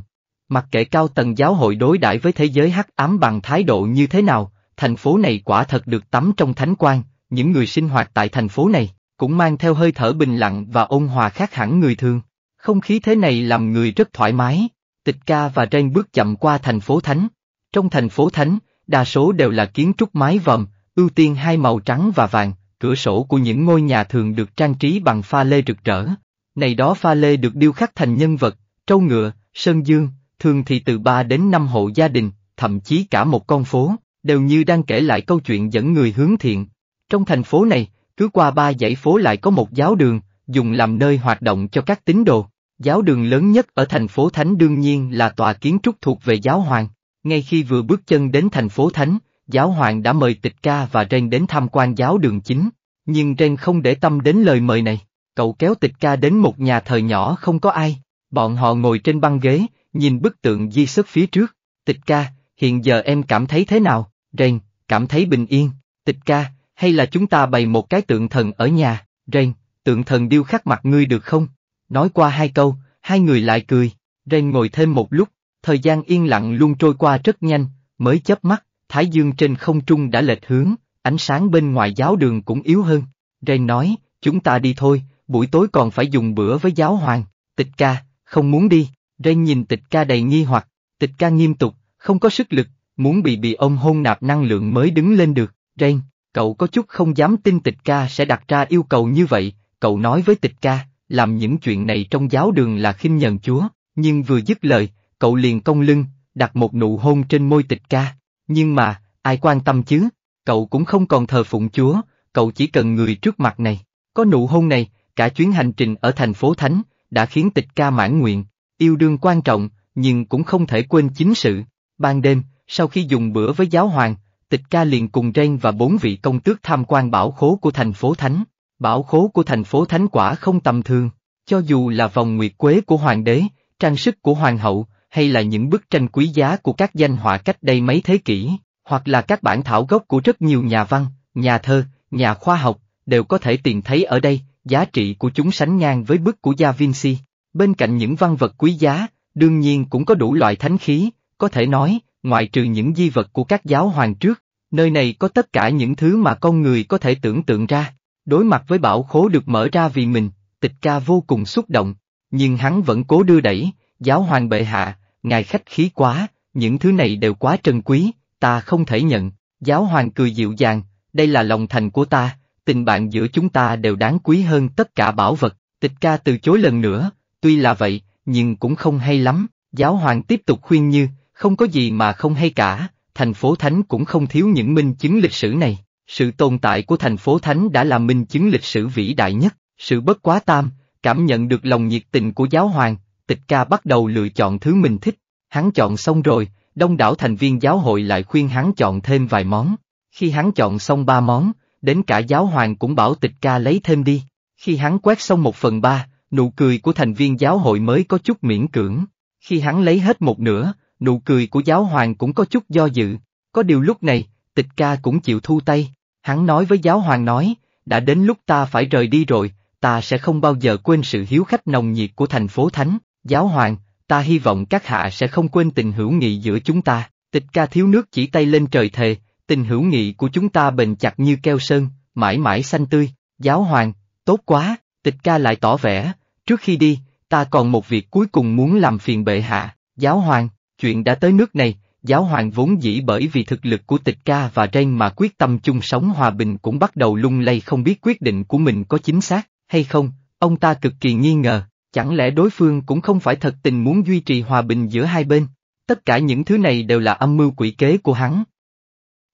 Mặc kệ cao tầng giáo hội đối đãi với thế giới hắc ám bằng thái độ như thế nào, thành phố này quả thật được tắm trong thánh quan, những người sinh hoạt tại thành phố này cũng mang theo hơi thở bình lặng và ôn hòa khác hẳn người thường. Không khí thế này làm người rất thoải mái. Tịch ca và Ren bước chậm qua thành phố Thánh. Trong thành phố Thánh, đa số đều là kiến trúc mái vòm, ưu tiên hai màu trắng và vàng, cửa sổ của những ngôi nhà thường được trang trí bằng pha lê rực rỡ. Này đó pha lê được điêu khắc thành nhân vật, trâu ngựa, sơn dương, thường thì từ 3 đến 5 hộ gia đình, thậm chí cả một con phố, đều như đang kể lại câu chuyện dẫn người hướng thiện. Trong thành phố này, cứ qua ba dãy phố lại có một giáo đường, dùng làm nơi hoạt động cho các tín đồ. Giáo đường lớn nhất ở thành phố Thánh đương nhiên là tòa kiến trúc thuộc về giáo hoàng. Ngay khi vừa bước chân đến thành phố Thánh, giáo hoàng đã mời tịch ca và Ren đến tham quan giáo đường chính. Nhưng Ren không để tâm đến lời mời này. Cậu kéo tịch ca đến một nhà thờ nhỏ không có ai. Bọn họ ngồi trên băng ghế, nhìn bức tượng di sức phía trước, tịch ca, hiện giờ em cảm thấy thế nào, Ren, cảm thấy bình yên, tịch ca, hay là chúng ta bày một cái tượng thần ở nhà, Ren, tượng thần điêu khắc mặt ngươi được không? Nói qua hai câu, hai người lại cười, Ren ngồi thêm một lúc, thời gian yên lặng luôn trôi qua rất nhanh, mới chớp mắt, Thái Dương trên không trung đã lệch hướng, ánh sáng bên ngoài giáo đường cũng yếu hơn. Ren nói, chúng ta đi thôi, buổi tối còn phải dùng bữa với giáo hoàng, tịch ca, không muốn đi, Ray nhìn tịch ca đầy nghi hoặc, tịch ca nghiêm túc, không có sức lực, muốn bị bị ông hôn nạp năng lượng mới đứng lên được. Ray, cậu có chút không dám tin tịch ca sẽ đặt ra yêu cầu như vậy, cậu nói với tịch ca, làm những chuyện này trong giáo đường là khinh nhờn chúa, nhưng vừa dứt lời, cậu liền cong lưng, đặt một nụ hôn trên môi tịch ca. Nhưng mà, ai quan tâm chứ, cậu cũng không còn thờ phụng chúa, cậu chỉ cần người trước mặt này. Có nụ hôn này, cả chuyến hành trình ở thành phố Thánh, đã khiến tịch ca mãn nguyện, Yêu đương quan trọng, nhưng cũng không thể quên chính sự. Ban đêm, sau khi dùng bữa với giáo hoàng, tịch ca liền cùng Ren và bốn vị công tước tham quan bảo khố của thành phố Thánh. Bảo khố của thành phố Thánh quả không tầm thường, cho dù là vòng nguyệt quế của hoàng đế, trang sức của hoàng hậu, hay là những bức tranh quý giá của các danh họa cách đây mấy thế kỷ, hoặc là các bản thảo gốc của rất nhiều nhà văn, nhà thơ, nhà khoa học, đều có thể tìm thấy ở đây, giá trị của chúng sánh ngang với bức của Da Vinci. Bên cạnh những văn vật quý giá, đương nhiên cũng có đủ loại thánh khí, có thể nói, ngoại trừ những di vật của các giáo hoàng trước, nơi này có tất cả những thứ mà con người có thể tưởng tượng ra. Đối mặt với bảo khố được mở ra vì mình, tịch ca vô cùng xúc động, nhưng hắn vẫn cố đưa đẩy, giáo hoàng bệ hạ, ngài khách khí quá, những thứ này đều quá trân quý, ta không thể nhận, giáo hoàng cười dịu dàng, đây là lòng thành của ta, tình bạn giữa chúng ta đều đáng quý hơn tất cả bảo vật, tịch ca từ chối lần nữa, Tuy là vậy, nhưng cũng không hay lắm, giáo hoàng tiếp tục khuyên như, không có gì mà không hay cả, thành phố Thánh cũng không thiếu những minh chứng lịch sử này. Sự tồn tại của thành phố Thánh đã là minh chứng lịch sử vĩ đại nhất, sự bất quá tam, cảm nhận được lòng nhiệt tình của giáo hoàng, tịch ca bắt đầu lựa chọn thứ mình thích, hắn chọn xong rồi, đông đảo thành viên giáo hội lại khuyên hắn chọn thêm vài món. Khi hắn chọn xong ba món, đến cả giáo hoàng cũng bảo tịch ca lấy thêm đi. Khi hắn quét xong một phần ba, Nụ cười của thành viên giáo hội mới có chút miễn cưỡng, khi hắn lấy hết một nửa, nụ cười của giáo hoàng cũng có chút do dự, có điều lúc này, tịch ca cũng chịu thu tay, hắn nói với giáo hoàng nói, đã đến lúc ta phải rời đi rồi, ta sẽ không bao giờ quên sự hiếu khách nồng nhiệt của thành phố Thánh, giáo hoàng, ta hy vọng các hạ sẽ không quên tình hữu nghị giữa chúng ta, tịch ca thiếu nước chỉ tay lên trời thề, tình hữu nghị của chúng ta bền chặt như keo sơn, mãi mãi xanh tươi, giáo hoàng, tốt quá, tịch ca lại tỏ vẻ, Trước khi đi, ta còn một việc cuối cùng muốn làm phiền bệ hạ, giáo hoàng, chuyện đã tới nước này, giáo hoàng vốn dĩ bởi vì thực lực của tịch ca và Ren mà quyết tâm chung sống hòa bình cũng bắt đầu lung lay không biết quyết định của mình có chính xác, hay không, ông ta cực kỳ nghi ngờ, chẳng lẽ đối phương cũng không phải thật tình muốn duy trì hòa bình giữa hai bên, tất cả những thứ này đều là âm mưu quỷ kế của hắn.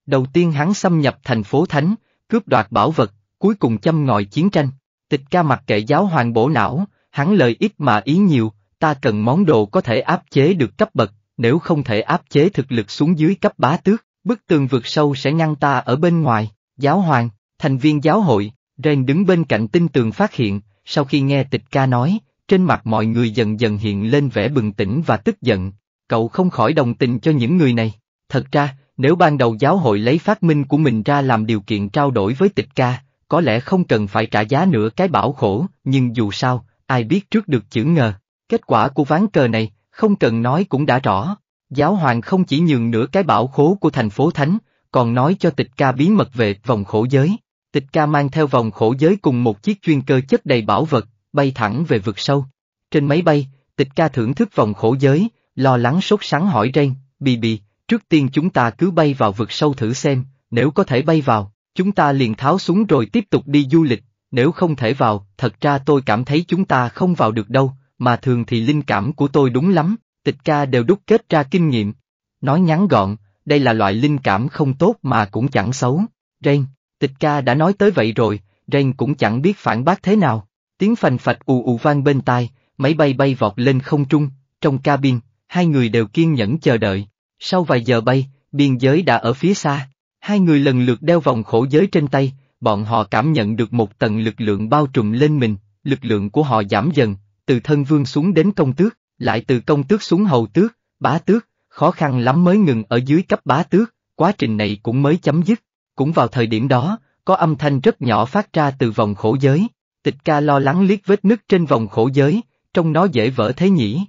Đầu tiên hắn xâm nhập thành phố Thánh, cướp đoạt bảo vật, cuối cùng châm ngòi chiến tranh, tịch ca mặc kệ giáo hoàng bổ não, hắn lời ít mà ý nhiều, ta cần món đồ có thể áp chế được cấp bậc, nếu không thể áp chế thực lực xuống dưới cấp bá tước, bức tường vượt sâu sẽ ngăn ta ở bên ngoài, giáo hoàng, thành viên giáo hội, Ren đứng bên cạnh tinh tường phát hiện, sau khi nghe tịch ca nói, trên mặt mọi người dần dần hiện lên vẻ bừng tỉnh và tức giận, cậu không khỏi đồng tình cho những người này. Thật ra, nếu ban đầu giáo hội lấy phát minh của mình ra làm điều kiện trao đổi với tịch ca, có lẽ không cần phải trả giá nữa cái bảo khổ, nhưng dù sao, Ai biết trước được chữ ngờ, kết quả của ván cờ này, không cần nói cũng đã rõ. Giáo hoàng không chỉ nhường nửa cái bảo khố của thành phố Thánh, còn nói cho tịch ca bí mật về vòng khổ giới. Tịch ca mang theo vòng khổ giới cùng một chiếc chuyên cơ chất đầy bảo vật, bay thẳng về vực sâu. Trên máy bay, tịch ca thưởng thức vòng khổ giới, lo lắng sốt sắng hỏi Ren, bì bì, trước tiên chúng ta cứ bay vào vực sâu thử xem, nếu có thể bay vào, chúng ta liền tháo súng rồi tiếp tục đi du lịch, nếu không thể vào, thật ra tôi cảm thấy chúng ta không vào được đâu, mà thường thì linh cảm của tôi đúng lắm, tịch ca đều đúc kết ra kinh nghiệm. Nói ngắn gọn, đây là loại linh cảm không tốt mà cũng chẳng xấu. Rain, tịch ca đã nói tới vậy rồi, Rain cũng chẳng biết phản bác thế nào. Tiếng phành phạch ù ù vang bên tai, máy bay bay vọt lên không trung, trong cabin, hai người đều kiên nhẫn chờ đợi. Sau vài giờ bay, biên giới đã ở phía xa, hai người lần lượt đeo vòng khổ giới trên tay, bọn họ cảm nhận được một tầng lực lượng bao trùm lên mình, lực lượng của họ giảm dần, từ thân vương xuống đến công tước, lại từ công tước xuống hầu tước, bá tước, khó khăn lắm mới ngừng ở dưới cấp bá tước, quá trình này cũng mới chấm dứt. Cũng vào thời điểm đó, có âm thanh rất nhỏ phát ra từ vòng khổ giới, tịch ca lo lắng liếc vết nứt trên vòng khổ giới, trong nó dễ vỡ thế nhỉ.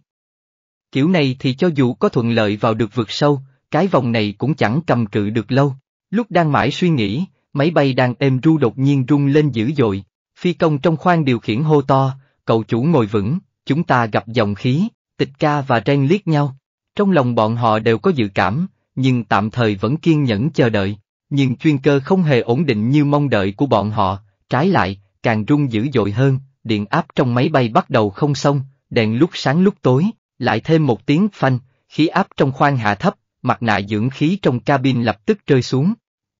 Kiểu này thì cho dù có thuận lợi vào được vượt sâu, cái vòng này cũng chẳng cầm cự được lâu. Lúc đang mãi suy nghĩ, máy bay đang êm ru đột nhiên rung lên dữ dội, phi công trong khoang điều khiển hô to, cậu chủ ngồi vững, chúng ta gặp dòng khí, tịch ca và Ren liếc nhau. Trong lòng bọn họ đều có dự cảm, nhưng tạm thời vẫn kiên nhẫn chờ đợi, nhưng chuyên cơ không hề ổn định như mong đợi của bọn họ, trái lại, càng rung dữ dội hơn, điện áp trong máy bay bắt đầu không xong, đèn lúc sáng lúc tối, lại thêm một tiếng phanh, khí áp trong khoang hạ thấp, mặt nạ dưỡng khí trong cabin lập tức rơi xuống,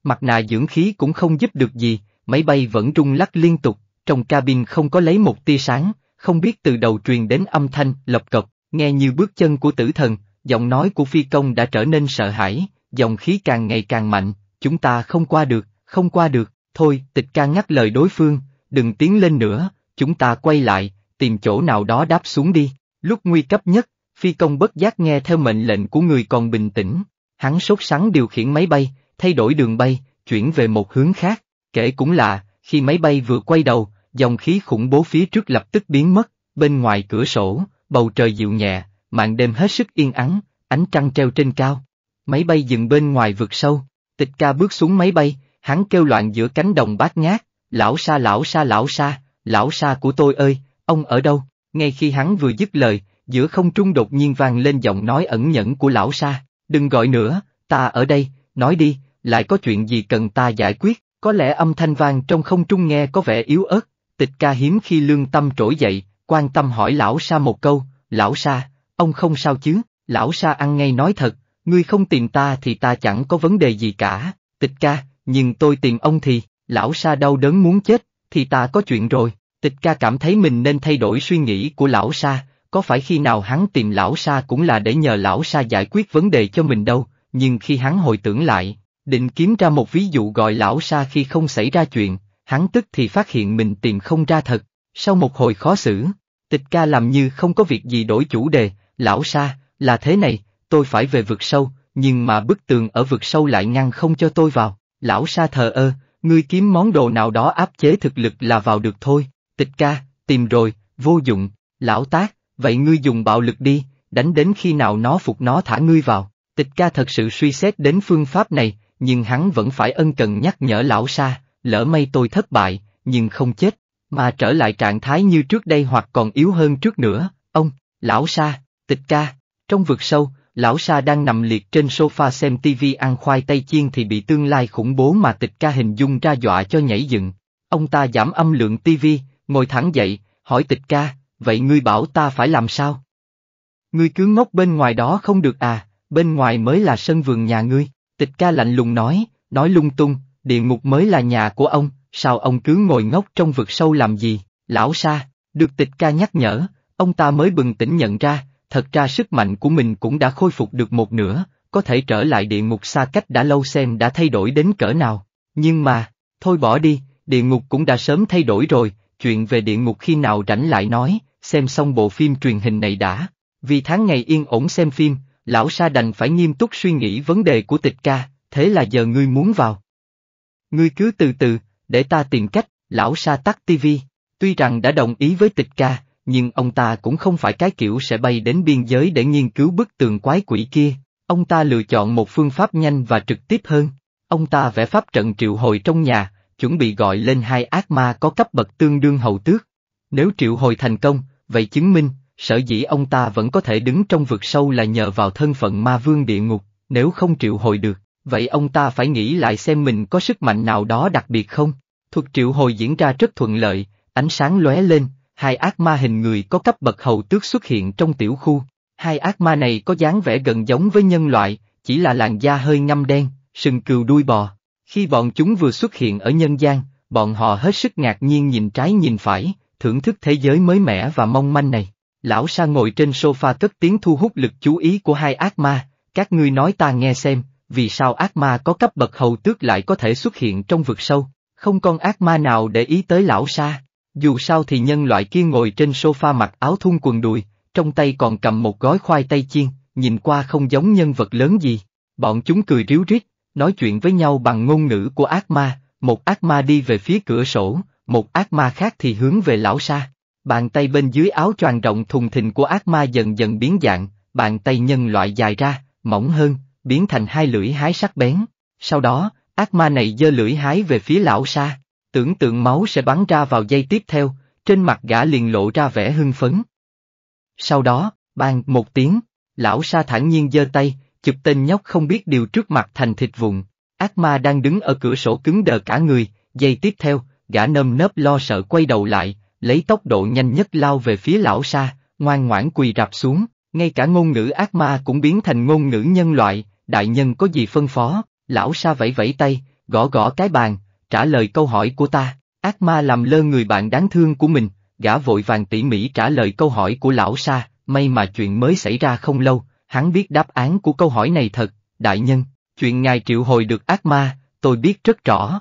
mặt nạ dưỡng khí cũng không giúp được gì, máy bay vẫn rung lắc liên tục, trong cabin không có lấy một tia sáng, không biết từ đầu truyền đến âm thanh lập cập, nghe như bước chân của tử thần, giọng nói của phi công đã trở nên sợ hãi, dòng khí càng ngày càng mạnh, chúng ta không qua được, không qua được, thôi, tịch ca ngắt lời đối phương, đừng tiến lên nữa, chúng ta quay lại, tìm chỗ nào đó đáp xuống đi, lúc nguy cấp nhất, phi công bất giác nghe theo mệnh lệnh của người còn bình tĩnh, hắn sốt sắng điều khiển máy bay, thay đổi đường bay, chuyển về một hướng khác. Kể cũng lạ, khi máy bay vừa quay đầu, dòng khí khủng bố phía trước lập tức biến mất, bên ngoài cửa sổ, bầu trời dịu nhẹ, màn đêm hết sức yên ắng, ánh trăng treo trên cao. Máy bay dừng bên ngoài vực sâu, tịch ca bước xuống máy bay, hắn kêu loạn giữa cánh đồng bát ngát, lão sa lão sa lão sa, lão sa của tôi ơi, ông ở đâu? Ngay khi hắn vừa dứt lời, giữa không trung đột nhiên vang lên giọng nói ẩn nhẫn của lão sa, đừng gọi nữa, ta ở đây, nói đi, lại có chuyện gì cần ta giải quyết, có lẽ âm thanh vang trong không trung nghe có vẻ yếu ớt, tịch ca hiếm khi lương tâm trỗi dậy, quan tâm hỏi lão sa một câu, lão sa, ông không sao chứ, lão sa ăn ngay nói thật, ngươi không tìm ta thì ta chẳng có vấn đề gì cả, tịch ca, nhưng tôi tìm ông thì, lão sa đau đớn muốn chết, thì ta có chuyện rồi, tịch ca cảm thấy mình nên thay đổi suy nghĩ của lão sa, có phải khi nào hắn tìm lão sa cũng là để nhờ lão sa giải quyết vấn đề cho mình đâu, nhưng khi hắn hồi tưởng lại, Định kiếm ra một ví dụ gọi lão sa khi không xảy ra chuyện, hắn tức thì phát hiện mình tìm không ra thật, sau một hồi khó xử, tịch ca làm như không có việc gì đổi chủ đề, lão sa, là thế này, tôi phải về vực sâu, nhưng mà bức tường ở vực sâu lại ngăn không cho tôi vào, lão sa thờ ơ, ngươi kiếm món đồ nào đó áp chế thực lực là vào được thôi, tịch ca, tìm rồi, vô dụng, lão tác, vậy ngươi dùng bạo lực đi, đánh đến khi nào nó phục nó thả ngươi vào, tịch ca thật sự suy xét đến phương pháp này, nhưng hắn vẫn phải ân cần nhắc nhở lão sa, lỡ may tôi thất bại, nhưng không chết, mà trở lại trạng thái như trước đây hoặc còn yếu hơn trước nữa, ông, lão sa, tịch ca, trong vực sâu, lão sa đang nằm liệt trên sofa xem tivi ăn khoai tây chiên thì bị tương lai khủng bố mà tịch ca hình dung ra dọa cho nhảy dựng, ông ta giảm âm lượng tivi, ngồi thẳng dậy, hỏi tịch ca, vậy ngươi bảo ta phải làm sao? Ngươi cứ ngốc bên ngoài đó không được à, bên ngoài mới là sân vườn nhà ngươi. Tịch ca lạnh lùng nói, nói lung tung, địa ngục mới là nhà của ông, sao ông cứ ngồi ngốc trong vực sâu làm gì, lão sa, được tịch ca nhắc nhở, ông ta mới bừng tỉnh nhận ra, thật ra sức mạnh của mình cũng đã khôi phục được một nửa, có thể trở lại địa ngục xa cách đã lâu xem đã thay đổi đến cỡ nào, nhưng mà, thôi bỏ đi, địa ngục cũng đã sớm thay đổi rồi, chuyện về địa ngục khi nào rảnh lại nói, xem xong bộ phim truyền hình này đã, vì tháng ngày yên ổn xem phim, lão sa đành phải nghiêm túc suy nghĩ vấn đề của tịch ca, thế là giờ ngươi muốn vào. Ngươi cứ từ từ, để ta tìm cách, lão sa tắt tivi, tuy rằng đã đồng ý với tịch ca, nhưng ông ta cũng không phải cái kiểu sẽ bay đến biên giới để nghiên cứu bức tường quái quỷ kia, ông ta lựa chọn một phương pháp nhanh và trực tiếp hơn, ông ta vẽ pháp trận triệu hồi trong nhà, chuẩn bị gọi lên hai ác ma có cấp bậc tương đương hậu tước. Nếu triệu hồi thành công, vậy chứng minh, Sở dĩ ông ta vẫn có thể đứng trong vực sâu là nhờ vào thân phận ma vương địa ngục, nếu không triệu hồi được, vậy ông ta phải nghĩ lại xem mình có sức mạnh nào đó đặc biệt không? Thuật triệu hồi diễn ra rất thuận lợi, ánh sáng lóe lên, hai ác ma hình người có cấp bậc hầu tước xuất hiện trong tiểu khu. Hai ác ma này có dáng vẻ gần giống với nhân loại, chỉ là làn da hơi ngâm đen, sừng cừu đuôi bò. Khi bọn chúng vừa xuất hiện ở nhân gian, bọn họ hết sức ngạc nhiên nhìn trái nhìn phải, thưởng thức thế giới mới mẻ và mong manh này. Lão Sa ngồi trên sofa cất tiếng thu hút lực chú ý của hai ác ma, các ngươi nói ta nghe xem, vì sao ác ma có cấp bậc hầu tước lại có thể xuất hiện trong vực sâu, không con ác ma nào để ý tới lão Sa. Dù sao thì nhân loại kia ngồi trên sofa mặc áo thun quần đùi, trong tay còn cầm một gói khoai tây chiên, nhìn qua không giống nhân vật lớn gì. Bọn chúng cười ríu rít, nói chuyện với nhau bằng ngôn ngữ của ác ma, một ác ma đi về phía cửa sổ, một ác ma khác thì hướng về lão sa. Bàn tay bên dưới áo choàng rộng thùng thình của ác ma dần dần biến dạng, bàn tay nhân loại dài ra, mỏng hơn, biến thành hai lưỡi hái sắc bén. Sau đó, ác ma này giơ lưỡi hái về phía lão sa, tưởng tượng máu sẽ bắn ra vào dây tiếp theo, trên mặt gã liền lộ ra vẻ hưng phấn. Sau đó, bang một tiếng, lão sa thản nhiên giơ tay, chụp tên nhóc không biết điều trước mặt thành thịt vụn. Ác ma đang đứng ở cửa sổ cứng đờ cả người, dây tiếp theo, gã nơm nớp lo sợ quay đầu lại, lấy tốc độ nhanh nhất lao về phía lão sa, ngoan ngoãn quỳ rạp xuống, ngay cả ngôn ngữ ác ma cũng biến thành ngôn ngữ nhân loại, đại nhân có gì phân phó, lão sa vẫy vẫy tay, gõ gõ cái bàn, trả lời câu hỏi của ta, ác ma làm lơ người bạn đáng thương của mình, gã vội vàng tỉ mỉ trả lời câu hỏi của lão sa, may mà chuyện mới xảy ra không lâu, hắn biết đáp án của câu hỏi này thật, đại nhân, chuyện ngài triệu hồi được ác ma, tôi biết rất rõ.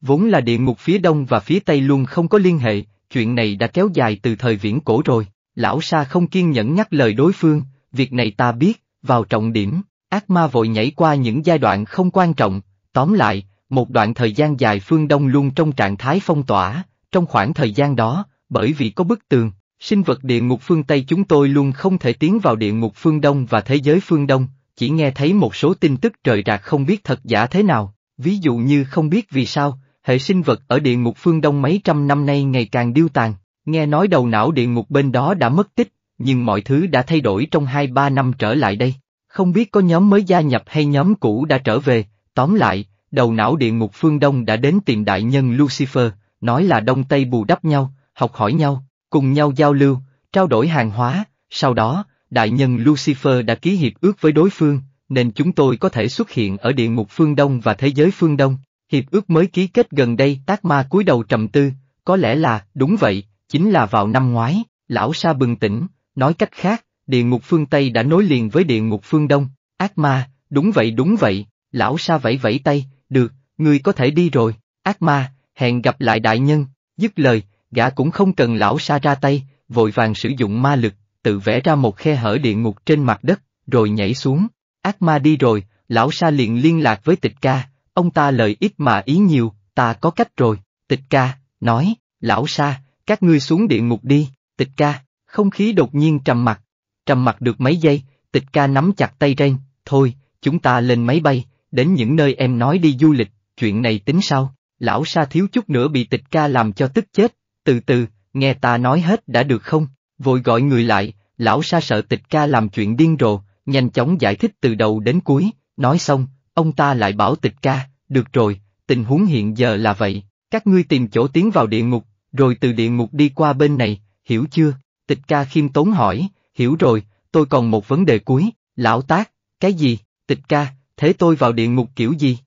Vốn là địa ngục phía đông và phía tây luôn không có liên hệ, chuyện này đã kéo dài từ thời viễn cổ rồi, lão sa không kiên nhẫn nhắc lời đối phương, việc này ta biết, vào trọng điểm, ác ma vội nhảy qua những giai đoạn không quan trọng, tóm lại, một đoạn thời gian dài phương Đông luôn trong trạng thái phong tỏa, trong khoảng thời gian đó, bởi vì có bức tường, sinh vật địa ngục phương Tây chúng tôi luôn không thể tiến vào địa ngục phương Đông và thế giới phương Đông, chỉ nghe thấy một số tin tức trời rạc không biết thật giả thế nào, ví dụ như không biết vì sao, hệ sinh vật ở địa ngục phương Đông mấy trăm năm nay ngày càng điêu tàn, nghe nói đầu não địa ngục bên đó đã mất tích, nhưng mọi thứ đã thay đổi trong 2-3 năm trở lại đây, không biết có nhóm mới gia nhập hay nhóm cũ đã trở về, tóm lại, đầu não địa ngục phương Đông đã đến tìm đại nhân Lucifer, nói là Đông Tây bù đắp nhau, học hỏi nhau, cùng nhau giao lưu, trao đổi hàng hóa, sau đó, đại nhân Lucifer đã ký hiệp ước với đối phương, nên chúng tôi có thể xuất hiện ở địa ngục phương Đông và thế giới phương Đông hiệp ước mới ký kết gần đây tác ma cúi đầu trầm tư, có lẽ là, đúng vậy, chính là vào năm ngoái, lão sa bừng tỉnh, nói cách khác, địa ngục phương Tây đã nối liền với địa ngục phương Đông, ác ma, đúng vậy đúng vậy, lão sa vẫy vẫy tay, được, ngươi có thể đi rồi, ác ma, hẹn gặp lại đại nhân, dứt lời, gã cũng không cần lão sa ra tay, vội vàng sử dụng ma lực, tự vẽ ra một khe hở địa ngục trên mặt đất, rồi nhảy xuống, ác ma đi rồi, lão sa liền liên lạc với tịch ca, ông ta lời ít mà ý nhiều, ta có cách rồi, tịch ca, nói, lão sa, các ngươi xuống địa ngục đi, tịch ca, không khí đột nhiên trầm mặt, trầm mặt được mấy giây, tịch ca nắm chặt tay Ren, thôi, chúng ta lên máy bay, đến những nơi em nói đi du lịch, chuyện này tính sau, lão sa thiếu chút nữa bị tịch ca làm cho tức chết, từ từ, nghe ta nói hết đã được không, vội gọi người lại, lão sa sợ tịch ca làm chuyện điên rồ, nhanh chóng giải thích từ đầu đến cuối, nói xong, ông ta lại bảo tịch ca, được rồi, tình huống hiện giờ là vậy, các ngươi tìm chỗ tiến vào địa ngục, rồi từ địa ngục đi qua bên này, hiểu chưa? Tịch ca khiêm tốn hỏi, hiểu rồi, tôi còn một vấn đề cuối, lão tác, cái gì, tịch ca, thế tôi vào địa ngục kiểu gì?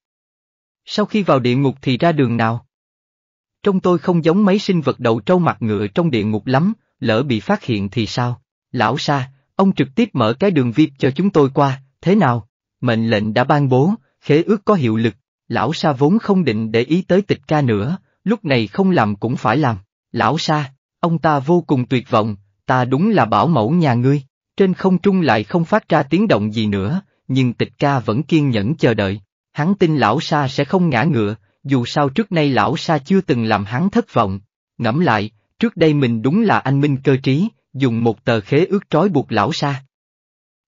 Sau khi vào địa ngục thì ra đường nào? Trong tôi không giống mấy sinh vật đầu trâu mặt ngựa trong địa ngục lắm, lỡ bị phát hiện thì sao? Lão Sa, ông trực tiếp mở cái đường VIP cho chúng tôi qua, thế nào? Mệnh lệnh đã ban bố, khế ước có hiệu lực, lão sa vốn không định để ý tới tịch ca nữa, lúc này không làm cũng phải làm. Lão sa, ông ta vô cùng tuyệt vọng, ta đúng là bảo mẫu nhà ngươi, trên không trung lại không phát ra tiếng động gì nữa, nhưng tịch ca vẫn kiên nhẫn chờ đợi. Hắn tin lão sa sẽ không ngã ngựa, dù sao trước nay lão sa chưa từng làm hắn thất vọng. Ngẫm lại, trước đây mình đúng là anh minh cơ trí, dùng một tờ khế ước trói buộc lão sa.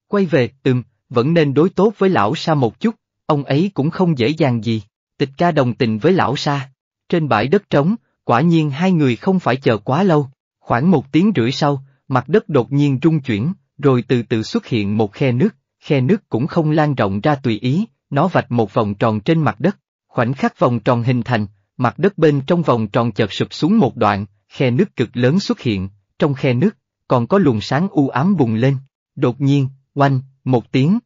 Quay về, ừm, vẫn nên đối tốt với lão sa một chút, ông ấy cũng không dễ dàng gì, tịch ca đồng tình với lão sa. Trên bãi đất trống, quả nhiên hai người không phải chờ quá lâu, khoảng một tiếng rưỡi sau, mặt đất đột nhiên rung chuyển, rồi từ từ xuất hiện một khe nước, khe nước cũng không lan rộng ra tùy ý, nó vạch một vòng tròn trên mặt đất, khoảnh khắc vòng tròn hình thành, mặt đất bên trong vòng tròn chợt sụp xuống một đoạn, khe nước cực lớn xuất hiện, trong khe nước, còn có luồng sáng u ám bùng lên, đột nhiên, oanh, một tiếng,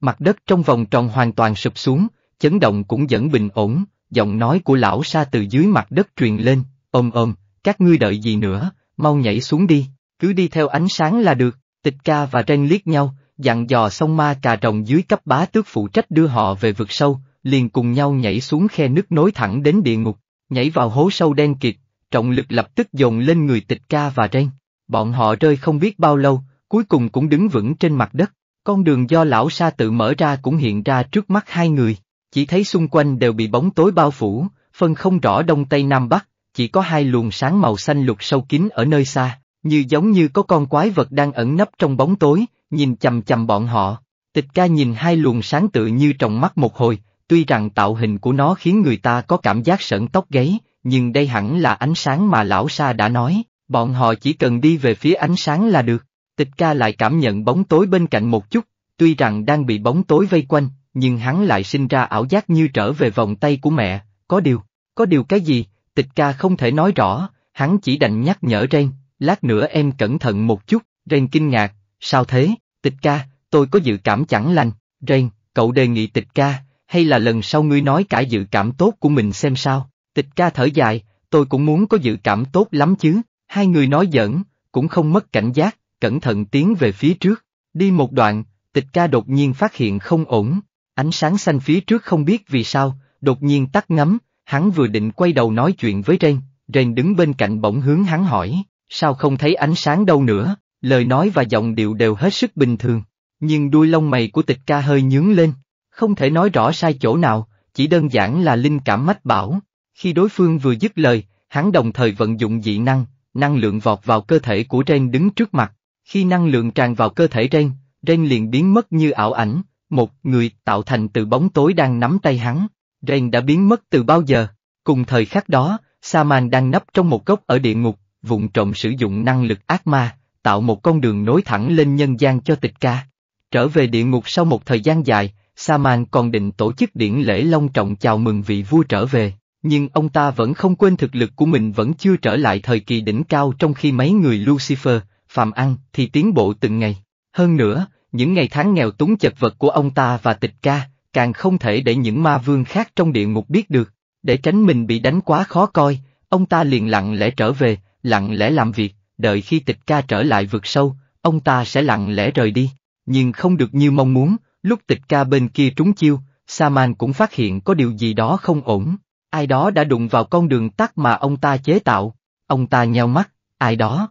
mặt đất trong vòng tròn hoàn toàn sụp xuống, chấn động cũng vẫn bình ổn, giọng nói của lão sa từ dưới mặt đất truyền lên, ôm ôm, các ngươi đợi gì nữa, mau nhảy xuống đi, cứ đi theo ánh sáng là được, tịch ca và Ren liếc nhau, dặn dò xong ma cà rồng dưới cấp bá tước phụ trách đưa họ về vực sâu, liền cùng nhau nhảy xuống khe nước nối thẳng đến địa ngục, nhảy vào hố sâu đen kịt, trọng lực lập tức dồn lên người tịch ca và Ren. Bọn họ rơi không biết bao lâu, cuối cùng cũng đứng vững trên mặt đất. Con đường do lão sa tự mở ra cũng hiện ra trước mắt hai người, chỉ thấy xung quanh đều bị bóng tối bao phủ, phân không rõ đông tây nam bắc, chỉ có hai luồng sáng màu xanh lục sâu kín ở nơi xa, như giống như có con quái vật đang ẩn nấp trong bóng tối, nhìn chầm chầm bọn họ. Tịch ca nhìn hai luồng sáng tự như trong mắt một hồi, tuy rằng tạo hình của nó khiến người ta có cảm giác sợn tóc gáy, nhưng đây hẳn là ánh sáng mà lão sa đã nói, bọn họ chỉ cần đi về phía ánh sáng là được. Tịch ca lại cảm nhận bóng tối bên cạnh một chút, tuy rằng đang bị bóng tối vây quanh, nhưng hắn lại sinh ra ảo giác như trở về vòng tay của mẹ, có điều, có điều cái gì, tịch ca không thể nói rõ, hắn chỉ đành nhắc nhở Ren, lát nữa em cẩn thận một chút, Ren kinh ngạc, sao thế, tịch ca, tôi có dự cảm chẳng lành, Ren, cậu đề nghị tịch ca, hay là lần sau ngươi nói cả dự cảm tốt của mình xem sao, tịch ca thở dài, tôi cũng muốn có dự cảm tốt lắm chứ, hai người nói giỡn, cũng không mất cảnh giác, cẩn thận tiến về phía trước. Đi một đoạn, tịch ca đột nhiên phát hiện không ổn, ánh sáng xanh phía trước không biết vì sao, đột nhiên tắt ngắm, hắn vừa định quay đầu nói chuyện với Ren, Ren đứng bên cạnh bỗng hướng hắn hỏi, sao không thấy ánh sáng đâu nữa, lời nói và giọng điệu đều hết sức bình thường, nhưng đuôi lông mày của tịch ca hơi nhướng lên, không thể nói rõ sai chỗ nào, chỉ đơn giản là linh cảm mách bảo, khi đối phương vừa dứt lời, hắn đồng thời vận dụng dị năng, năng lượng vọt vào cơ thể của Ren đứng trước mặt, khi năng lượng tràn vào cơ thể Ren, Ren liền biến mất như ảo ảnh, một người tạo thành từ bóng tối đang nắm tay hắn. Ren đã biến mất từ bao giờ? Cùng thời khắc đó, Saman đang nấp trong một gốc ở địa ngục, vụng trộm sử dụng năng lực ác ma, tạo một con đường nối thẳng lên nhân gian cho tịch ca. Trở về địa ngục sau một thời gian dài, Saman còn định tổ chức điển lễ long trọng chào mừng vị vua trở về, nhưng ông ta vẫn không quên thực lực của mình vẫn chưa trở lại thời kỳ đỉnh cao trong khi mấy người Lucifer, phàm ăn, thì tiến bộ từng ngày. Hơn nữa, những ngày tháng nghèo túng chật vật của ông ta và tịch ca, càng không thể để những ma vương khác trong địa ngục biết được. Để tránh mình bị đánh quá khó coi, ông ta liền lặng lẽ trở về, lặng lẽ làm việc, đợi khi tịch ca trở lại vực sâu, ông ta sẽ lặng lẽ rời đi. Nhưng không được như mong muốn, lúc tịch ca bên kia trúng chiêu, Saman cũng phát hiện có điều gì đó không ổn. Ai đó đã đụng vào con đường tắt mà ông ta chế tạo. Ông ta nheo mắt, ai đó.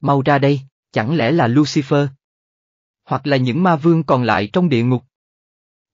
Mau ra đây, chẳng lẽ là Lucifer? Hoặc là những ma vương còn lại trong địa ngục?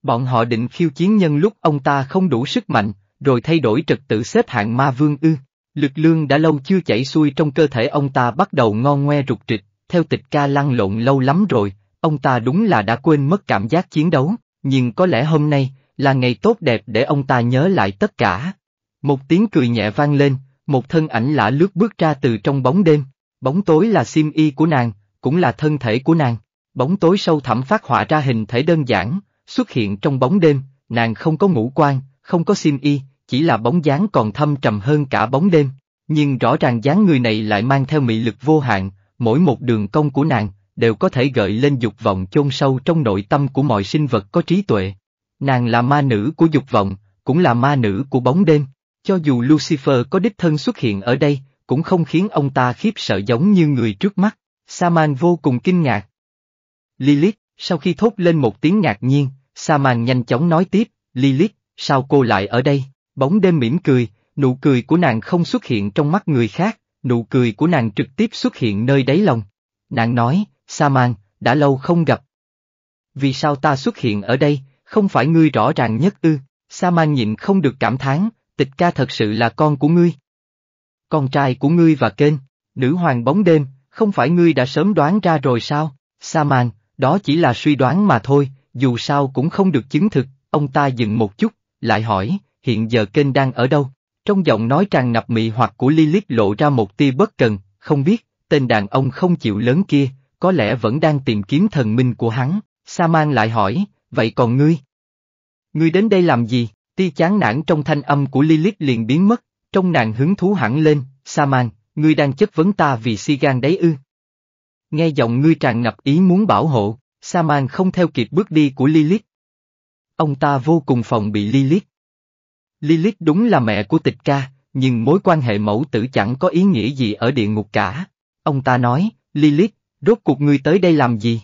Bọn họ định khiêu chiến nhân lúc ông ta không đủ sức mạnh, rồi thay đổi trật tự xếp hạng ma vương ư. Lực lương đã lâu chưa chảy xuôi trong cơ thể ông ta bắt đầu ngon ngoe rụt rịch, theo tịch ca lăn lộn lâu lắm rồi, ông ta đúng là đã quên mất cảm giác chiến đấu, nhưng có lẽ hôm nay là ngày tốt đẹp để ông ta nhớ lại tất cả. Một tiếng cười nhẹ vang lên, một thân ảnh lạ lướt bước ra từ trong bóng đêm, Bóng tối là sim y của nàng, cũng là thân thể của nàng. Bóng tối sâu thẳm phát họa ra hình thể đơn giản, xuất hiện trong bóng đêm, nàng không có ngũ quan, không có sim y, chỉ là bóng dáng còn thâm trầm hơn cả bóng đêm. Nhưng rõ ràng dáng người này lại mang theo mị lực vô hạn, mỗi một đường cong của nàng, đều có thể gợi lên dục vọng chôn sâu trong nội tâm của mọi sinh vật có trí tuệ. Nàng là ma nữ của dục vọng, cũng là ma nữ của bóng đêm. Cho dù Lucifer có đích thân xuất hiện ở đây, cũng không khiến ông ta khiếp sợ giống như người trước mắt. Saman vô cùng kinh ngạc. Lilith, sau khi thốt lên một tiếng ngạc nhiên, Saman nhanh chóng nói tiếp, Lilith, sao cô lại ở đây? Bóng đêm mỉm cười, nụ cười của nàng không xuất hiện trong mắt người khác, nụ cười của nàng trực tiếp xuất hiện nơi đáy lòng. Nàng nói, Saman, đã lâu không gặp. Vì sao ta xuất hiện ở đây, không phải ngươi rõ ràng nhất ư? Saman nhịn không được cảm thán, tịch ca thật sự là con của ngươi con trai của ngươi và kênh, nữ hoàng bóng đêm, không phải ngươi đã sớm đoán ra rồi sao, sa màn, đó chỉ là suy đoán mà thôi, dù sao cũng không được chứng thực, ông ta dừng một chút, lại hỏi, hiện giờ kênh đang ở đâu? Trong giọng nói tràn ngập mị hoặc của Lilith lộ ra một tia bất cần, không biết, tên đàn ông không chịu lớn kia, có lẽ vẫn đang tìm kiếm thần minh của hắn, Saman lại hỏi, vậy còn ngươi? Ngươi đến đây làm gì? Ti chán nản trong thanh âm của Lilith liền biến mất, trong nàng hứng thú hẳn lên, Saman, ngươi đang chất vấn ta vì si gan đấy ư. Nghe giọng ngươi tràn ngập ý muốn bảo hộ, Saman không theo kịp bước đi của Lilith. Ông ta vô cùng phòng bị Lilith. Lilith đúng là mẹ của tịch ca, nhưng mối quan hệ mẫu tử chẳng có ý nghĩa gì ở địa ngục cả. Ông ta nói, Lilith, rốt cuộc ngươi tới đây làm gì?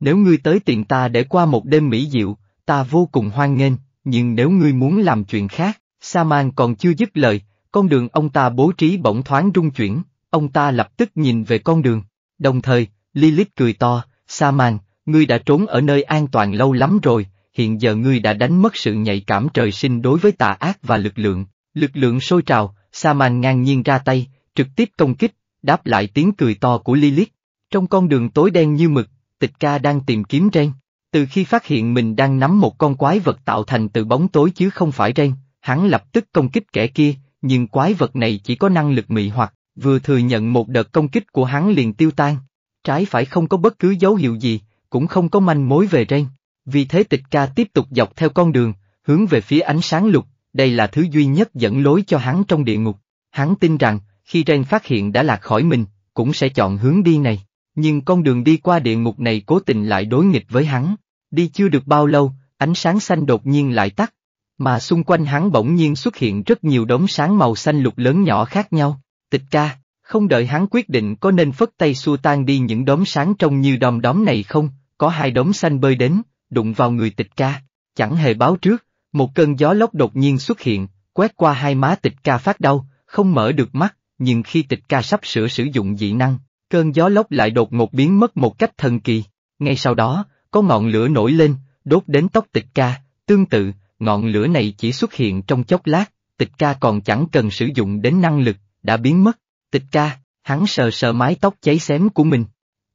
Nếu ngươi tới tiện ta để qua một đêm mỹ diệu, ta vô cùng hoan nghênh, nhưng nếu ngươi muốn làm chuyện khác, Sa Man còn chưa dứt lời, con đường ông ta bố trí bỗng thoáng rung chuyển, ông ta lập tức nhìn về con đường. Đồng thời, Lilith cười to, Sa Man, ngươi đã trốn ở nơi an toàn lâu lắm rồi, hiện giờ ngươi đã đánh mất sự nhạy cảm trời sinh đối với tà ác và lực lượng. Lực lượng sôi trào, Sa Man ngang nhiên ra tay, trực tiếp công kích, đáp lại tiếng cười to của Lilith. Trong con đường tối đen như mực, tịch ca đang tìm kiếm Ren. Từ khi phát hiện mình đang nắm một con quái vật tạo thành từ bóng tối chứ không phải Ren, hắn lập tức công kích kẻ kia, nhưng quái vật này chỉ có năng lực mị hoặc, vừa thừa nhận một đợt công kích của hắn liền tiêu tan. Trái phải không có bất cứ dấu hiệu gì, cũng không có manh mối về Ren. Vì thế tịch ca tiếp tục dọc theo con đường, hướng về phía ánh sáng lục, đây là thứ duy nhất dẫn lối cho hắn trong địa ngục. Hắn tin rằng, khi Ren phát hiện đã lạc khỏi mình, cũng sẽ chọn hướng đi này. Nhưng con đường đi qua địa ngục này cố tình lại đối nghịch với hắn. Đi chưa được bao lâu, ánh sáng xanh đột nhiên lại tắt, mà xung quanh hắn bỗng nhiên xuất hiện rất nhiều đống sáng màu xanh lục lớn nhỏ khác nhau, tịch ca, không đợi hắn quyết định có nên phất tay xua tan đi những đốm sáng trông như đom đóm này không, có hai đốm xanh bơi đến, đụng vào người tịch ca, chẳng hề báo trước, một cơn gió lốc đột nhiên xuất hiện, quét qua hai má tịch ca phát đau, không mở được mắt, nhưng khi tịch ca sắp sửa sử dụng dị năng, cơn gió lốc lại đột ngột biến mất một cách thần kỳ, ngay sau đó, có ngọn lửa nổi lên, đốt đến tóc tịch ca, tương tự, ngọn lửa này chỉ xuất hiện trong chốc lát, tịch ca còn chẳng cần sử dụng đến năng lực, đã biến mất. Tịch ca, hắn sờ sờ mái tóc cháy xém của mình.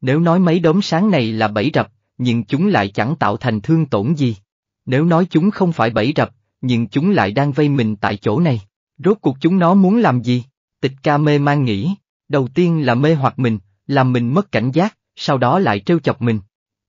Nếu nói mấy đốm sáng này là bẫy rập, nhưng chúng lại chẳng tạo thành thương tổn gì. Nếu nói chúng không phải bẫy rập, nhưng chúng lại đang vây mình tại chỗ này. Rốt cuộc chúng nó muốn làm gì? Tịch ca mê man nghĩ, đầu tiên là mê hoặc mình, làm mình mất cảnh giác, sau đó lại trêu chọc mình.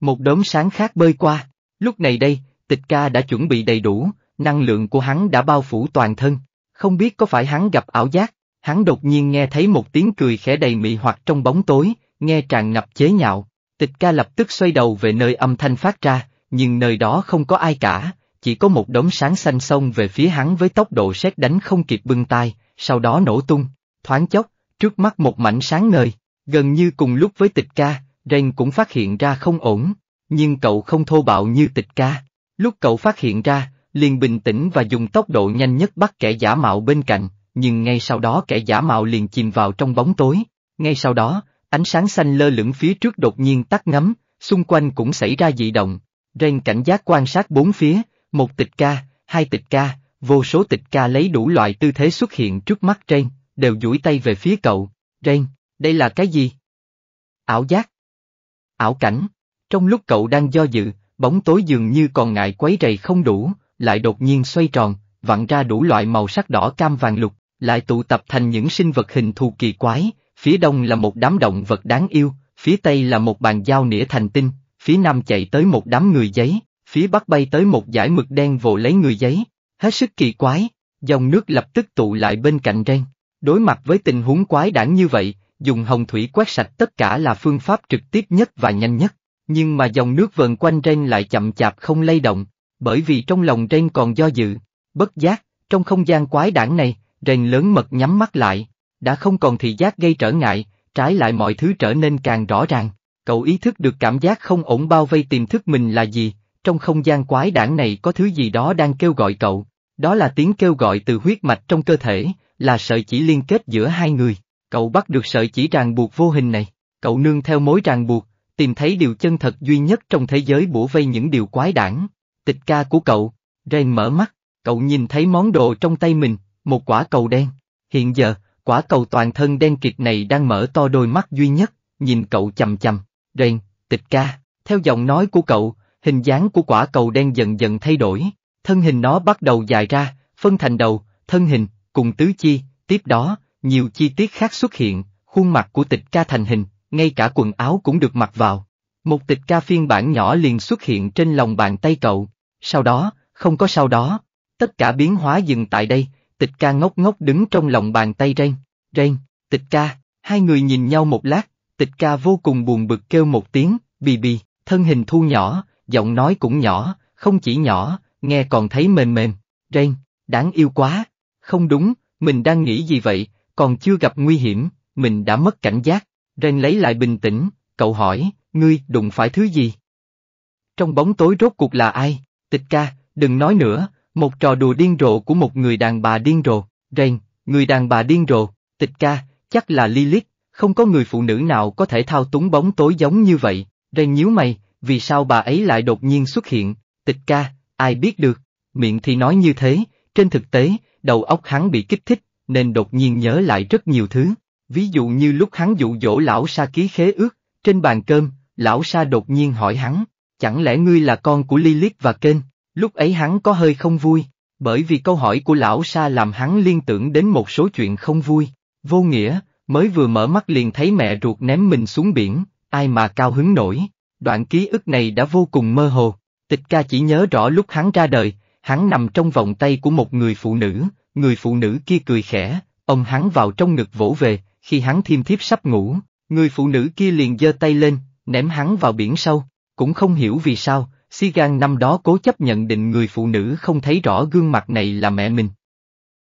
Một đốm sáng khác bơi qua. Lúc này đây, tịch ca đã chuẩn bị đầy đủ, năng lượng của hắn đã bao phủ toàn thân, không biết có phải hắn gặp ảo giác, hắn đột nhiên nghe thấy một tiếng cười khẽ đầy mị hoặc trong bóng tối, nghe tràn ngập chế nhạo, tịch ca lập tức xoay đầu về nơi âm thanh phát ra, nhưng nơi đó không có ai cả, chỉ có một đống sáng xanh xông về phía hắn với tốc độ sét đánh không kịp bưng tay, sau đó nổ tung, thoáng chốc, trước mắt một mảnh sáng ngời, gần như cùng lúc với tịch ca, Ren cũng phát hiện ra không ổn, nhưng cậu không thô bạo như tịch ca, Lúc cậu phát hiện ra, liền bình tĩnh và dùng tốc độ nhanh nhất bắt kẻ giả mạo bên cạnh, nhưng ngay sau đó kẻ giả mạo liền chìm vào trong bóng tối. Ngay sau đó, ánh sáng xanh lơ lửng phía trước đột nhiên tắt ngấm, xung quanh cũng xảy ra dị động. Ren cảnh giác quan sát bốn phía, một tịch ca, hai tịch ca, vô số tịch ca lấy đủ loại tư thế xuất hiện trước mắt Ren, đều duỗi tay về phía cậu. Ren, đây là cái gì? Ảo giác. Ảo cảnh. Trong lúc cậu đang do dự, bóng tối dường như còn ngại quấy rầy không đủ, lại đột nhiên xoay tròn, vặn ra đủ loại màu sắc đỏ cam vàng lục, lại tụ tập thành những sinh vật hình thù kỳ quái, phía đông là một đám động vật đáng yêu, phía tây là một bàn giao nĩa thành tinh, phía nam chạy tới một đám người giấy, phía bắc bay tới một dải mực đen vồ lấy người giấy, hết sức kỳ quái, dòng nước lập tức tụ lại bên cạnh ren. Đối mặt với tình huống quái đản như vậy, dùng hồng thủy quét sạch tất cả là phương pháp trực tiếp nhất và nhanh nhất. Nhưng mà dòng nước vần quanh Ren lại chậm chạp không lay động, bởi vì trong lòng Ren còn do dự, bất giác, trong không gian quái đảng này, Ren lớn mật nhắm mắt lại, đã không còn thị giác gây trở ngại, trái lại mọi thứ trở nên càng rõ ràng. Cậu ý thức được cảm giác không ổn bao vây tiềm thức mình là gì, trong không gian quái đảng này có thứ gì đó đang kêu gọi cậu, đó là tiếng kêu gọi từ huyết mạch trong cơ thể, là sợi chỉ liên kết giữa hai người. Cậu bắt được sợi chỉ ràng buộc vô hình này, cậu nương theo mối ràng buộc, tìm thấy điều chân thật duy nhất trong thế giới bủa vây những điều quái đản. Tịch ca của cậu, Ren mở mắt, cậu nhìn thấy món đồ trong tay mình, một quả cầu đen. Hiện giờ, quả cầu toàn thân đen kịt này đang mở to đôi mắt duy nhất, nhìn cậu chầm chầm. Ren, tịch ca, theo giọng nói của cậu, hình dáng của quả cầu đen dần dần thay đổi, thân hình nó bắt đầu dài ra, phân thành đầu, thân hình, cùng tứ chi, tiếp đó, nhiều chi tiết khác xuất hiện, khuôn mặt của tịch ca thành hình, ngay cả quần áo cũng được mặc vào. Một tịch ca phiên bản nhỏ liền xuất hiện trên lòng bàn tay cậu, sau đó, không có sau đó. Tất cả biến hóa dừng tại đây, tịch ca ngốc ngốc đứng trong lòng bàn tay Ren. Ren, tịch ca, hai người nhìn nhau một lát, tịch ca vô cùng buồn bực kêu một tiếng, bì bì, thân hình thu nhỏ, giọng nói cũng nhỏ, không chỉ nhỏ, nghe còn thấy mềm mềm. Ren, đáng yêu quá. Không đúng, mình đang nghĩ gì vậy, còn chưa gặp nguy hiểm, mình đã mất cảnh giác. Ren lấy lại bình tĩnh, cậu hỏi, ngươi đụng phải thứ gì? Trong bóng tối rốt cuộc là ai? Tịch ca, đừng nói nữa, một trò đùa điên rồ của một người đàn bà điên rồ. Ren, người đàn bà điên rồ, tịch ca, chắc là Lilith, không có người phụ nữ nào có thể thao túng bóng tối giống như vậy. Ren nhíu mày, vì sao bà ấy lại đột nhiên xuất hiện? Tịch ca, ai biết được? Miệng thì nói như thế, trên thực tế, đầu óc hắn bị kích thích, nên đột nhiên nhớ lại rất nhiều thứ. Ví dụ như lúc hắn dụ dỗ lão sa ký khế ước, trên bàn cơm, lão sa đột nhiên hỏi hắn, chẳng lẽ ngươi là con của Lilith và Kênh, lúc ấy hắn có hơi không vui, bởi vì câu hỏi của lão sa làm hắn liên tưởng đến một số chuyện không vui, vô nghĩa, mới vừa mở mắt liền thấy mẹ ruột ném mình xuống biển, ai mà cao hứng nổi, đoạn ký ức này đã vô cùng mơ hồ, tịch ca chỉ nhớ rõ lúc hắn ra đời, hắn nằm trong vòng tay của một người phụ nữ, người phụ nữ kia cười khẽ, ông hắn vào trong ngực vỗ về, khi hắn thiêm thiếp sắp ngủ, người phụ nữ kia liền giơ tay lên, ném hắn vào biển sâu, cũng không hiểu vì sao, Si Sigan năm đó cố chấp nhận định người phụ nữ không thấy rõ gương mặt này là mẹ mình.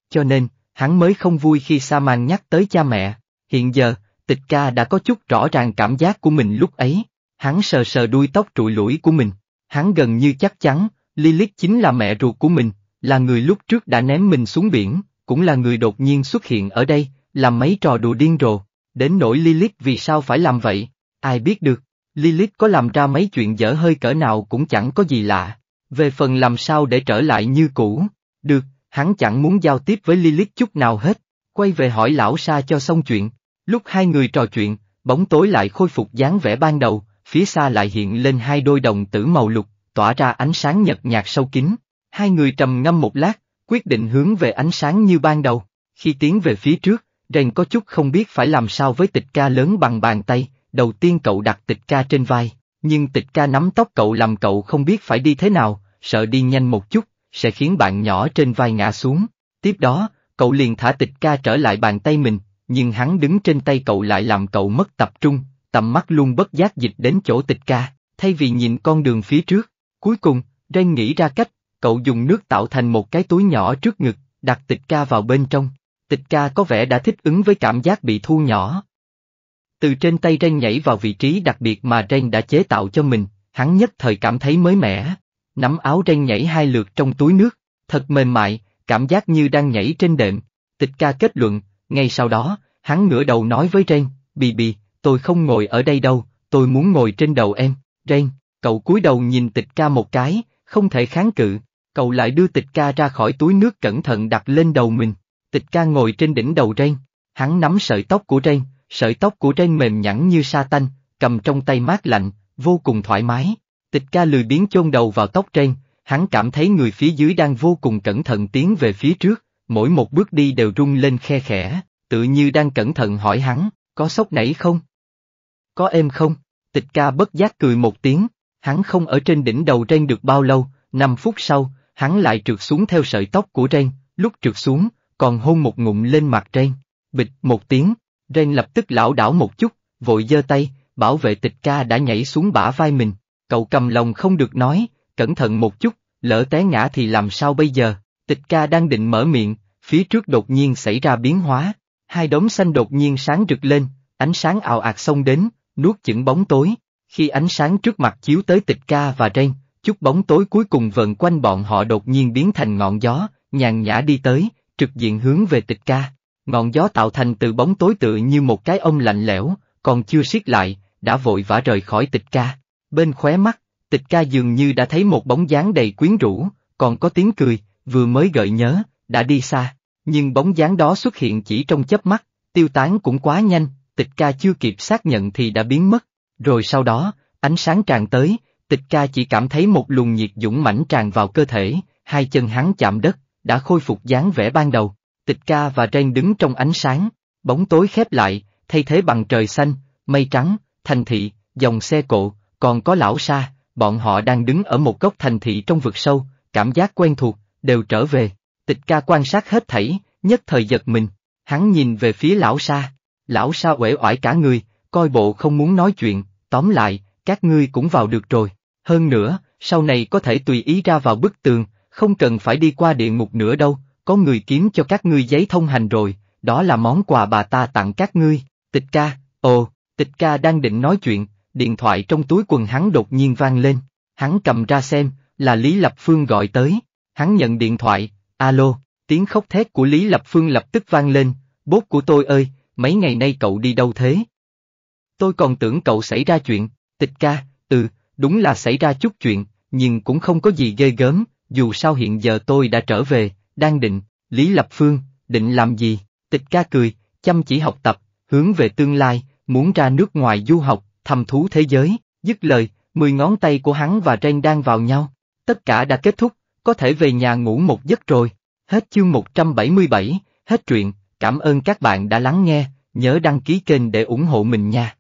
Cho nên, hắn mới không vui khi Saman nhắc tới cha mẹ, hiện giờ, tịch ca đã có chút rõ ràng cảm giác của mình lúc ấy, hắn sờ sờ đuôi tóc trụi lũi của mình, hắn gần như chắc chắn, Lilith chính là mẹ ruột của mình, là người lúc trước đã ném mình xuống biển, cũng là người đột nhiên xuất hiện ở đây, làm mấy trò đùa điên rồ, đến nỗi Lilith vì sao phải làm vậy, ai biết được, Lilith có làm ra mấy chuyện dở hơi cỡ nào cũng chẳng có gì lạ, về phần làm sao để trở lại như cũ, được, hắn chẳng muốn giao tiếp với Lilith chút nào hết, quay về hỏi lão Sa cho xong chuyện, lúc hai người trò chuyện, bóng tối lại khôi phục dáng vẻ ban đầu, phía xa lại hiện lên hai đôi đồng tử màu lục, tỏa ra ánh sáng nhật nhạt sâu kín, hai người trầm ngâm một lát, quyết định hướng về ánh sáng như ban đầu, khi tiến về phía trước, Rèn có chút không biết phải làm sao với tịch ca lớn bằng bàn tay, đầu tiên cậu đặt tịch ca trên vai, nhưng tịch ca nắm tóc cậu làm cậu không biết phải đi thế nào, sợ đi nhanh một chút, sẽ khiến bạn nhỏ trên vai ngã xuống. Tiếp đó, cậu liền thả tịch ca trở lại bàn tay mình, nhưng hắn đứng trên tay cậu lại làm cậu mất tập trung, tầm mắt luôn bất giác dịch đến chỗ tịch ca, thay vì nhìn con đường phía trước. Cuối cùng, Rèn nghĩ ra cách, cậu dùng nước tạo thành một cái túi nhỏ trước ngực, đặt tịch ca vào bên trong, Tịch ca có vẻ đã thích ứng với cảm giác bị thu nhỏ. Từ trên tay Ren nhảy vào vị trí đặc biệt mà Ren đã chế tạo cho mình, hắn nhất thời cảm thấy mới mẻ. Nắm áo Ren nhảy hai lượt trong túi nước, thật mềm mại, cảm giác như đang nhảy trên đệm. Tịch ca kết luận, ngay sau đó, hắn ngửa đầu nói với Ren, bì bì, tôi không ngồi ở đây đâu, tôi muốn ngồi trên đầu em, Ren, cậu cúi đầu nhìn tịch ca một cái, không thể kháng cự, cậu lại đưa tịch ca ra khỏi túi nước cẩn thận đặt lên đầu mình. Tịch ca ngồi trên đỉnh đầu Ren, hắn nắm sợi tóc của Ren, sợi tóc của Ren mềm nhẵn như sa tanh, cầm trong tay mát lạnh, vô cùng thoải mái. Tịch ca lười biến chôn đầu vào tóc Ren, hắn cảm thấy người phía dưới đang vô cùng cẩn thận tiến về phía trước, mỗi một bước đi đều rung lên khe khẽ, tự như đang cẩn thận hỏi hắn, có sốc nảy không? Có êm không? Tịch ca bất giác cười một tiếng, hắn không ở trên đỉnh đầu Ren được bao lâu, năm phút sau, hắn lại trượt xuống theo sợi tóc của Ren, lúc trượt xuống, còn hôn một ngụm lên mặt Ren. Bịch một tiếng, Ren lập tức lão đảo một chút, vội giơ tay, bảo vệ tịch ca đã nhảy xuống bả vai mình. Cậu cầm lòng không được nói, cẩn thận một chút, lỡ té ngã thì làm sao bây giờ, tịch ca đang định mở miệng, phía trước đột nhiên xảy ra biến hóa, hai đống xanh đột nhiên sáng rực lên, ánh sáng ảo ạt xông đến, nuốt chửng bóng tối, khi ánh sáng trước mặt chiếu tới tịch ca và Ren, chút bóng tối cuối cùng vần quanh bọn họ đột nhiên biến thành ngọn gió, nhàn nhã đi tới, trực diện hướng về tịch ca. Ngọn gió tạo thành từ bóng tối tựa như một cái ông lạnh lẽo, còn chưa siết lại, đã vội vã rời khỏi tịch ca. Bên khóe mắt, tịch ca dường như đã thấy một bóng dáng đầy quyến rũ, còn có tiếng cười, vừa mới gợi nhớ, đã đi xa. Nhưng bóng dáng đó xuất hiện chỉ trong chớp mắt, tiêu tán cũng quá nhanh, tịch ca chưa kịp xác nhận thì đã biến mất. Rồi sau đó, ánh sáng tràn tới, tịch ca chỉ cảm thấy một luồng nhiệt dũng mãnh tràn vào cơ thể, hai chân hắn chạm đất, đã khôi phục dáng vẻ ban đầu. Tịch ca và Ren đứng trong ánh sáng, bóng tối khép lại, thay thế bằng trời xanh, mây trắng, thành thị, dòng xe cộ, còn có lão sa, bọn họ đang đứng ở một góc thành thị trong vực sâu, cảm giác quen thuộc, đều trở về. Tịch ca quan sát hết thảy, nhất thời giật mình, hắn nhìn về phía lão sa, lão sa uể oải cả người, coi bộ không muốn nói chuyện, tóm lại, các ngươi cũng vào được rồi, hơn nữa, sau này có thể tùy ý ra vào bức tường, không cần phải đi qua địa ngục nữa đâu, có người kiếm cho các ngươi giấy thông hành rồi, đó là món quà bà ta tặng các ngươi, tịch ca, ồ, tịch ca đang định nói chuyện, điện thoại trong túi quần hắn đột nhiên vang lên, hắn cầm ra xem, là Lý Lập Phương gọi tới, hắn nhận điện thoại, alo, tiếng khóc thét của Lý Lập Phương lập tức vang lên, bốt của tôi ơi, mấy ngày nay cậu đi đâu thế? Tôi còn tưởng cậu xảy ra chuyện, tịch ca, ừ, đúng là xảy ra chút chuyện, nhưng cũng không có gì ghê gớm, dù sao hiện giờ tôi đã trở về, đang định, Lý Lập Phương, định làm gì, tịch ca cười, chăm chỉ học tập, hướng về tương lai, muốn ra nước ngoài du học, thăm thú thế giới, dứt lời, mười ngón tay của hắn và Ren đang vào nhau, tất cả đã kết thúc, có thể về nhà ngủ một giấc rồi. Hết chương 177, hết truyện, cảm ơn các bạn đã lắng nghe, nhớ đăng ký kênh để ủng hộ mình nha.